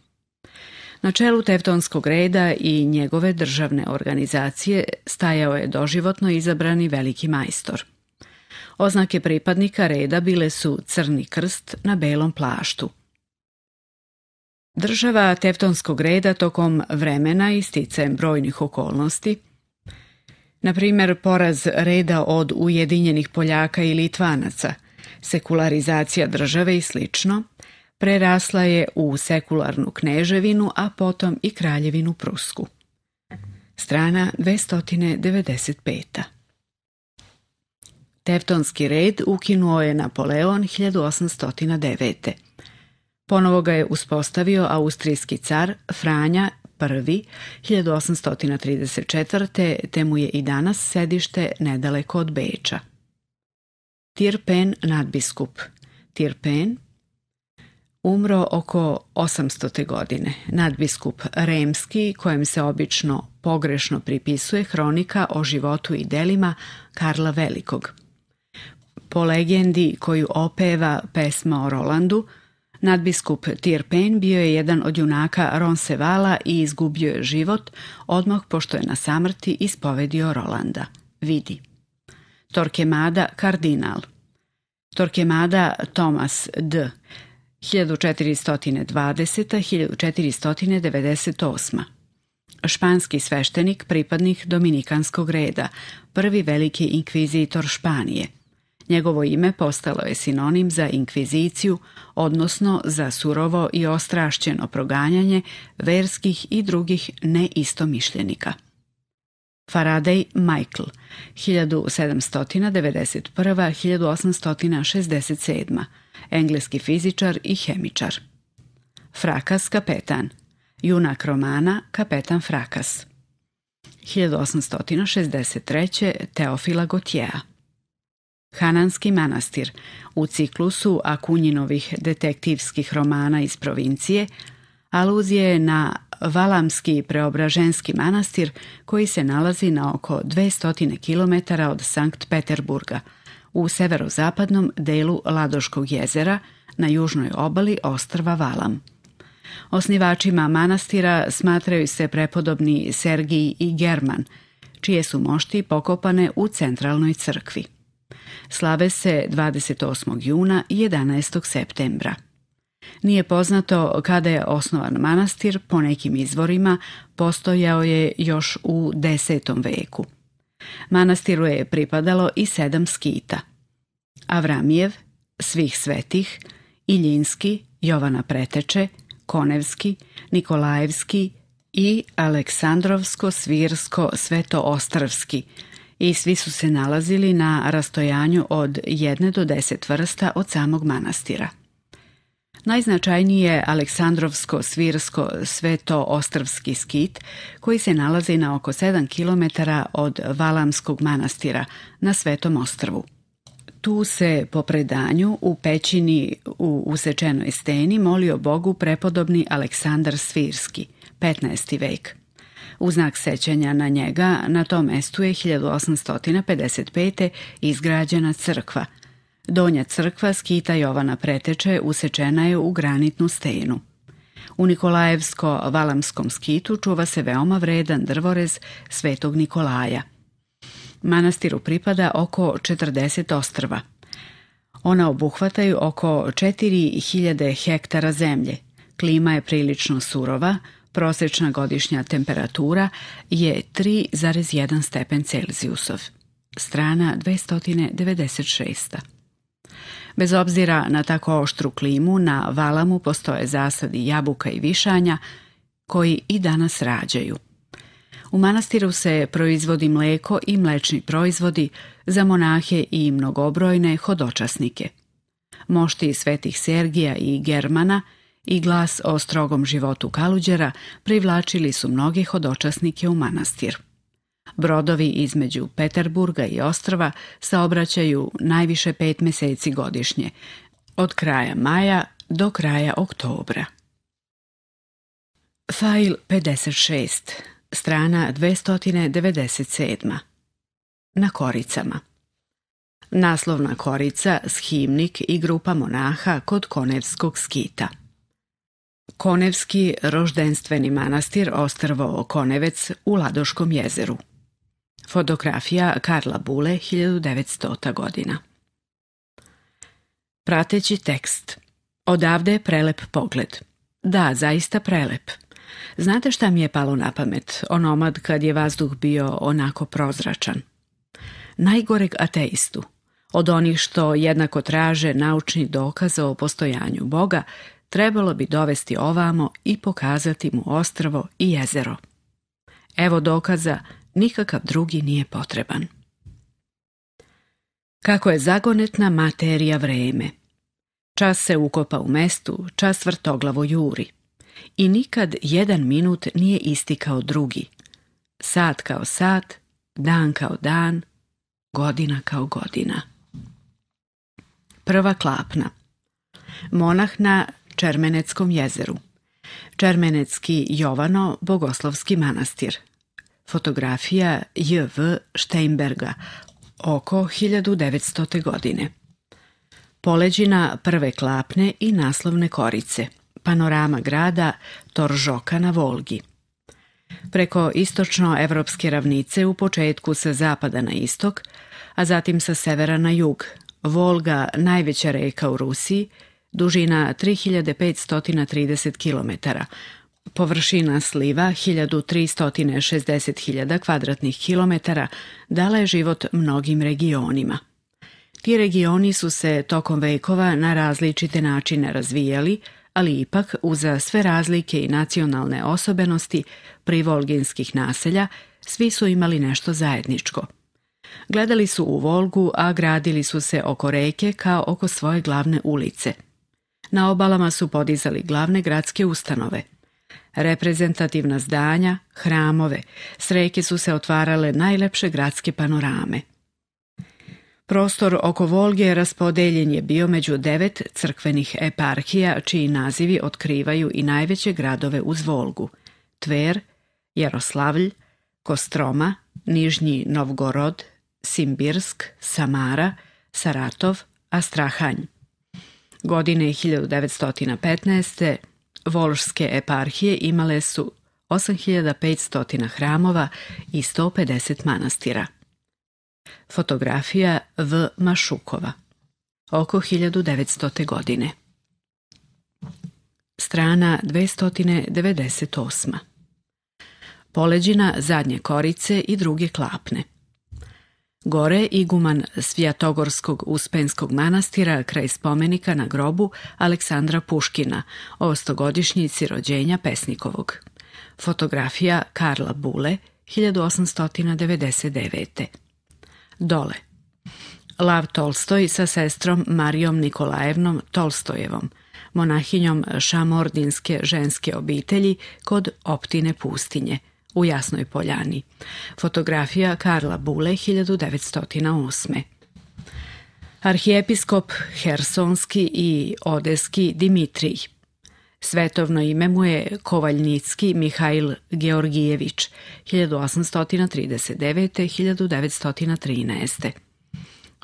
[SPEAKER 1] Na čelu teftonskog reda i njegove državne organizacije stajao je doživotno izabrani veliki majstor – Oznake pripadnika reda bile su crni krst na belom plaštu. Država teftonskog reda tokom vremena i brojnih okolnosti, na primjer poraz reda od Ujedinjenih Poljaka i Litvanaca, sekularizacija države i slično, prerasla je u sekularnu kneževinu, a potom i kraljevinu Prusku. Strana 295. Teftonski red ukinuo je Napoleon 1809. Ponovo ga je uspostavio austrijski car Franja I 1834. te mu je i danas sedište nedaleko od Beča. Tirpen nadbiskup Tirpen umro oko 800. godine. Nadbiskup Remski, kojem se obično pogrešno pripisuje hronika o životu i delima Karla Velikog – po legendi koju opeva pesma o Rolandu, nadbiskup Tirpen bio je jedan od junaka Ronsevala i izgubio je život odmah pošto je na samrti ispovedio Rolanda. Vidi. Torquemada kardinal Torquemada Thomas D. 1420-1498. Španski sveštenik, pripadnik Dominikanskog reda, prvi veliki inkvizitor Španije – Njegovo ime postalo je sinonim za inkviziciju, odnosno za surovo i ostrašćeno proganjanje verskih i drugih neistomišljenika. Faraday Michael, 1791-1867, engleski fizičar i hemičar. Frakas kapetan, junak romana Kapetan Frakas. 1863. Teofila Gotjea. Hananski manastir u ciklusu Akunjinovih detektivskih romana iz provincije aluzije na Valamski preobraženski manastir koji se nalazi na oko 200 km od Sankt Peterburga u severozapadnom delu Ladoškog jezera na južnoj obali ostrva Valam. Osnivačima manastira smatraju se prepodobni Sergij i German, čije su mošti pokopane u centralnoj crkvi. Slave se 28. juna i 11. septembra. Nije poznato kada je osnovan manastir, po nekim izvorima postojao je još u 10. veku. Manastiru je pripadalo i sedam skita. Avramijev, Svih svetih, Iljinski, Jovana Preteče, Konevski, Nikolajevski i Aleksandrovsko-Svirsko-Svetoostrvski, i svi su se nalazili na rastojanju od 1 do 10 vrsta od samog manastira. Najznačajnije je Aleksandrovsko svirsko sveto ostrvski skit koji se nalazi na oko 7 km od Valamskog manastira na Svetom ostrvu. Tu se po predanju u pećini u usečenoj steni molio Bogu prepodobni Aleksandar Svirski, 15. vek. U znak sećanja na njega na tom mestu je 1855. izgrađena crkva. Donja crkva skita Jovana Preteče usečena je u granitnu stenu. U Nikolajevsko-Valamskom skitu čuva se veoma vredan drvorez Svetog Nikolaja. Manastiru pripada oko 40 ostrva. Ona obuhvataju oko 4000 hektara zemlje. Klima je prilično surova, Prosječna godišnja temperatura je 3,1 stepen Celzijusov. Strana 296. Bez obzira na tako oštru klimu, na Valamu postoje zasadi jabuka i višanja koji i danas rađaju. U manastiru se proizvodi mleko i mlečni proizvodi za monahe i mnogobrojne hodočasnike. Mošti svetih Sergija i Germana – i glas o strogom životu Kaluđera privlačili su mnogi hodočasnike u manastir. Brodovi između Peterburga i Ostrva saobraćaju najviše pet mjeseci godišnje, od kraja maja do kraja oktobra. Fajl 56, strana 297. Na koricama. Naslovna korica, shimnik i grupa monaha kod konevskog skita – Konevski roždenstveni manastir Ostrvo Konevec u Ladoškom jezeru. Fotografija Karla Bule 1900. godina. Prateći tekst. Odavde je prelep pogled. Da, zaista prelep. Znate šta mi je palo na pamet, onomad kad je vazduh bio onako prozračan? Najgoreg ateistu, od onih što jednako traže naučni dokaz o postojanju Boga, trebalo bi dovesti ovamo i pokazati mu ostrvo i jezero. Evo dokaza, nikakav drugi nije potreban. Kako je zagonetna materija vreme. Čas se ukopa u mestu, čas vrtoglavo juri. I nikad jedan minut nije isti kao drugi. Sat kao sat, dan kao dan, godina kao godina. Prva klapna. Monah na Čermeneckom jezeru. Čermenecki Jovano Bogoslovski manastir. Fotografija J.V. Steinberga oko 1900. godine. Poleđina prve klapne i naslovne korice. Panorama grada Toržoka na Volgi. Preko istočno-evropske ravnice u početku sa zapada na istok, a zatim sa severa na jug. Volga, najveća reka u Rusiji, dužina 3530 km, površina sliva 1360.000 kvadratnih kilometara dala je život mnogim regionima. Ti regioni su se tokom vekova na različite načine razvijali, ali ipak uza sve razlike i nacionalne osobenosti privolginskih naselja svi su imali nešto zajedničko. Gledali su u Volgu, a gradili su se oko reke kao oko svoje glavne ulice – na obalama su podizali glavne gradske ustanove. Reprezentativna zdanja, hramove, s su se otvarale najlepše gradske panorame. Prostor oko Volge raspodeljen je bio među devet crkvenih eparhija, čiji nazivi otkrivaju i najveće gradove uz Volgu. Tver, Jaroslavlj, Kostroma, Nižnji Novgorod, Simbirsk, Samara, Saratov, Astrahanj. Godine 1915. Volšske eparhije imale su 8500 hramova i 150 manastira. Fotografija V. Mašukova oko 1900. godine. Strana 298. Poleđina zadnje korice i druge klapne. Gore iguman Svijatogorskog uspenskog manastira kraj spomenika na grobu Aleksandra Puškina o rođenja Pesnikovog. Fotografija Karla Bule 1899. Dole Lav Tolstoj sa sestrom Marijom Nikolajevnom Tolstojevom, monahinjom šamordinske ženske obitelji kod Optine pustinje – u Jasnoj Poljani. Fotografija Karla Bule 1908. Arhijepiskop Hersonski i Odeski Dimitrij. Svetovno ime mu je Kovaljnicki Mihajl Georgijević 1839. 1913.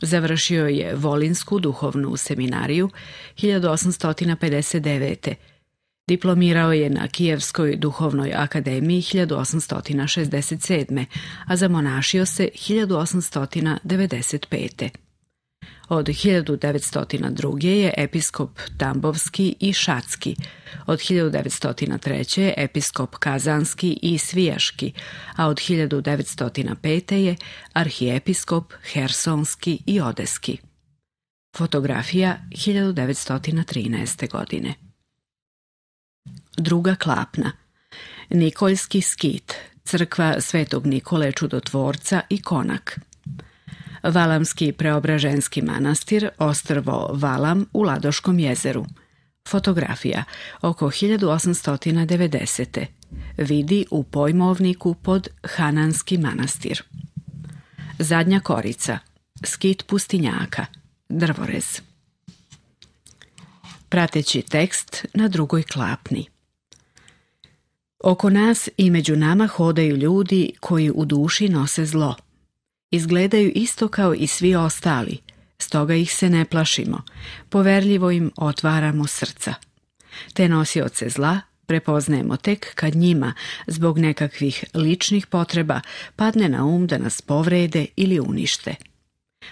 [SPEAKER 1] Završio je Volinsku duhovnu seminariju 1859 Diplomirao je na Kijevskoj duhovnoj akademiji 1867. a zamonašio se 1895. Od 1902. je episkop Tambovski i Šatski, od 1903. je episkop Kazanski i Svijaški, a od 1905. je arhijepiskop Hersonski i Odeski. Fotografija 1913. godine druga klapna. Nikoljski skit, crkva Svetog Nikole Čudotvorca i konak. Valamski preobraženski manastir, ostrvo Valam u Ladoškom jezeru. Fotografija oko 1890. Vidi u pojmovniku pod Hananski manastir. Zadnja korica. Skit pustinjaka. Drvorez. Prateći tekst na drugoj klapni. Oko nas i među nama hodaju ljudi koji u duši nose zlo. Izgledaju isto kao i svi ostali, stoga ih se ne plašimo, poverljivo im otvaramo srca. Te nosioce zla prepoznajemo tek kad njima, zbog nekakvih ličnih potreba, padne na um da nas povrede ili unište.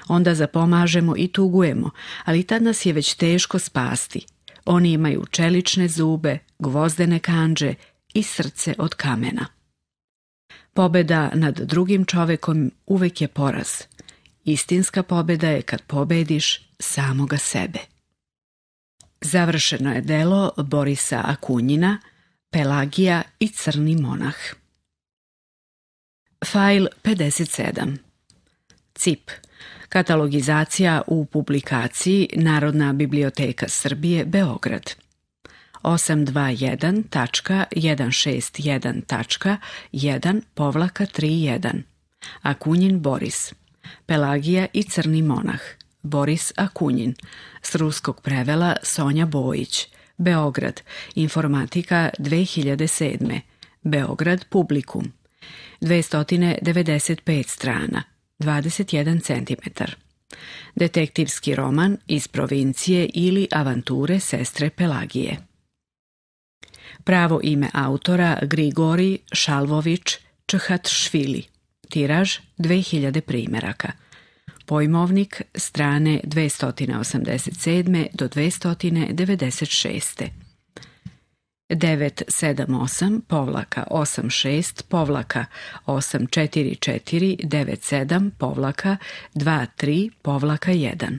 [SPEAKER 1] Onda zapomažemo i tugujemo, ali tad nas je već teško spasti. Oni imaju čelične zube, gvozdene kanđe i srce od kamena. Pobeda nad drugim čovekom uvek je poraz. Istinska pobeda je kad pobediš samoga sebe. Završeno je delo Borisa Akunjina, Pelagija i Crni monah. Fajl 57 CIP Katalogizacija u publikaciji Narodna biblioteka Srbije, Beograd 821.161.1 povlaka 31. Akunjin Boris. Pelagija i Crni monah. Boris Akunjin. S ruskog prevela Sonja Bojić. Beograd. Informatika 2007. Beograd Publikum. 295 strana. 21 cm. Detektivski roman iz provincije ili avanture sestre Pelagije. Pravo ime autora Grigori Šalvović švili, Tiraž 2000 primjeraka. Pojmovnik strane 287. do 296. 978 povlaka 86 povlaka 844 97 povlaka 23 povlaka 1.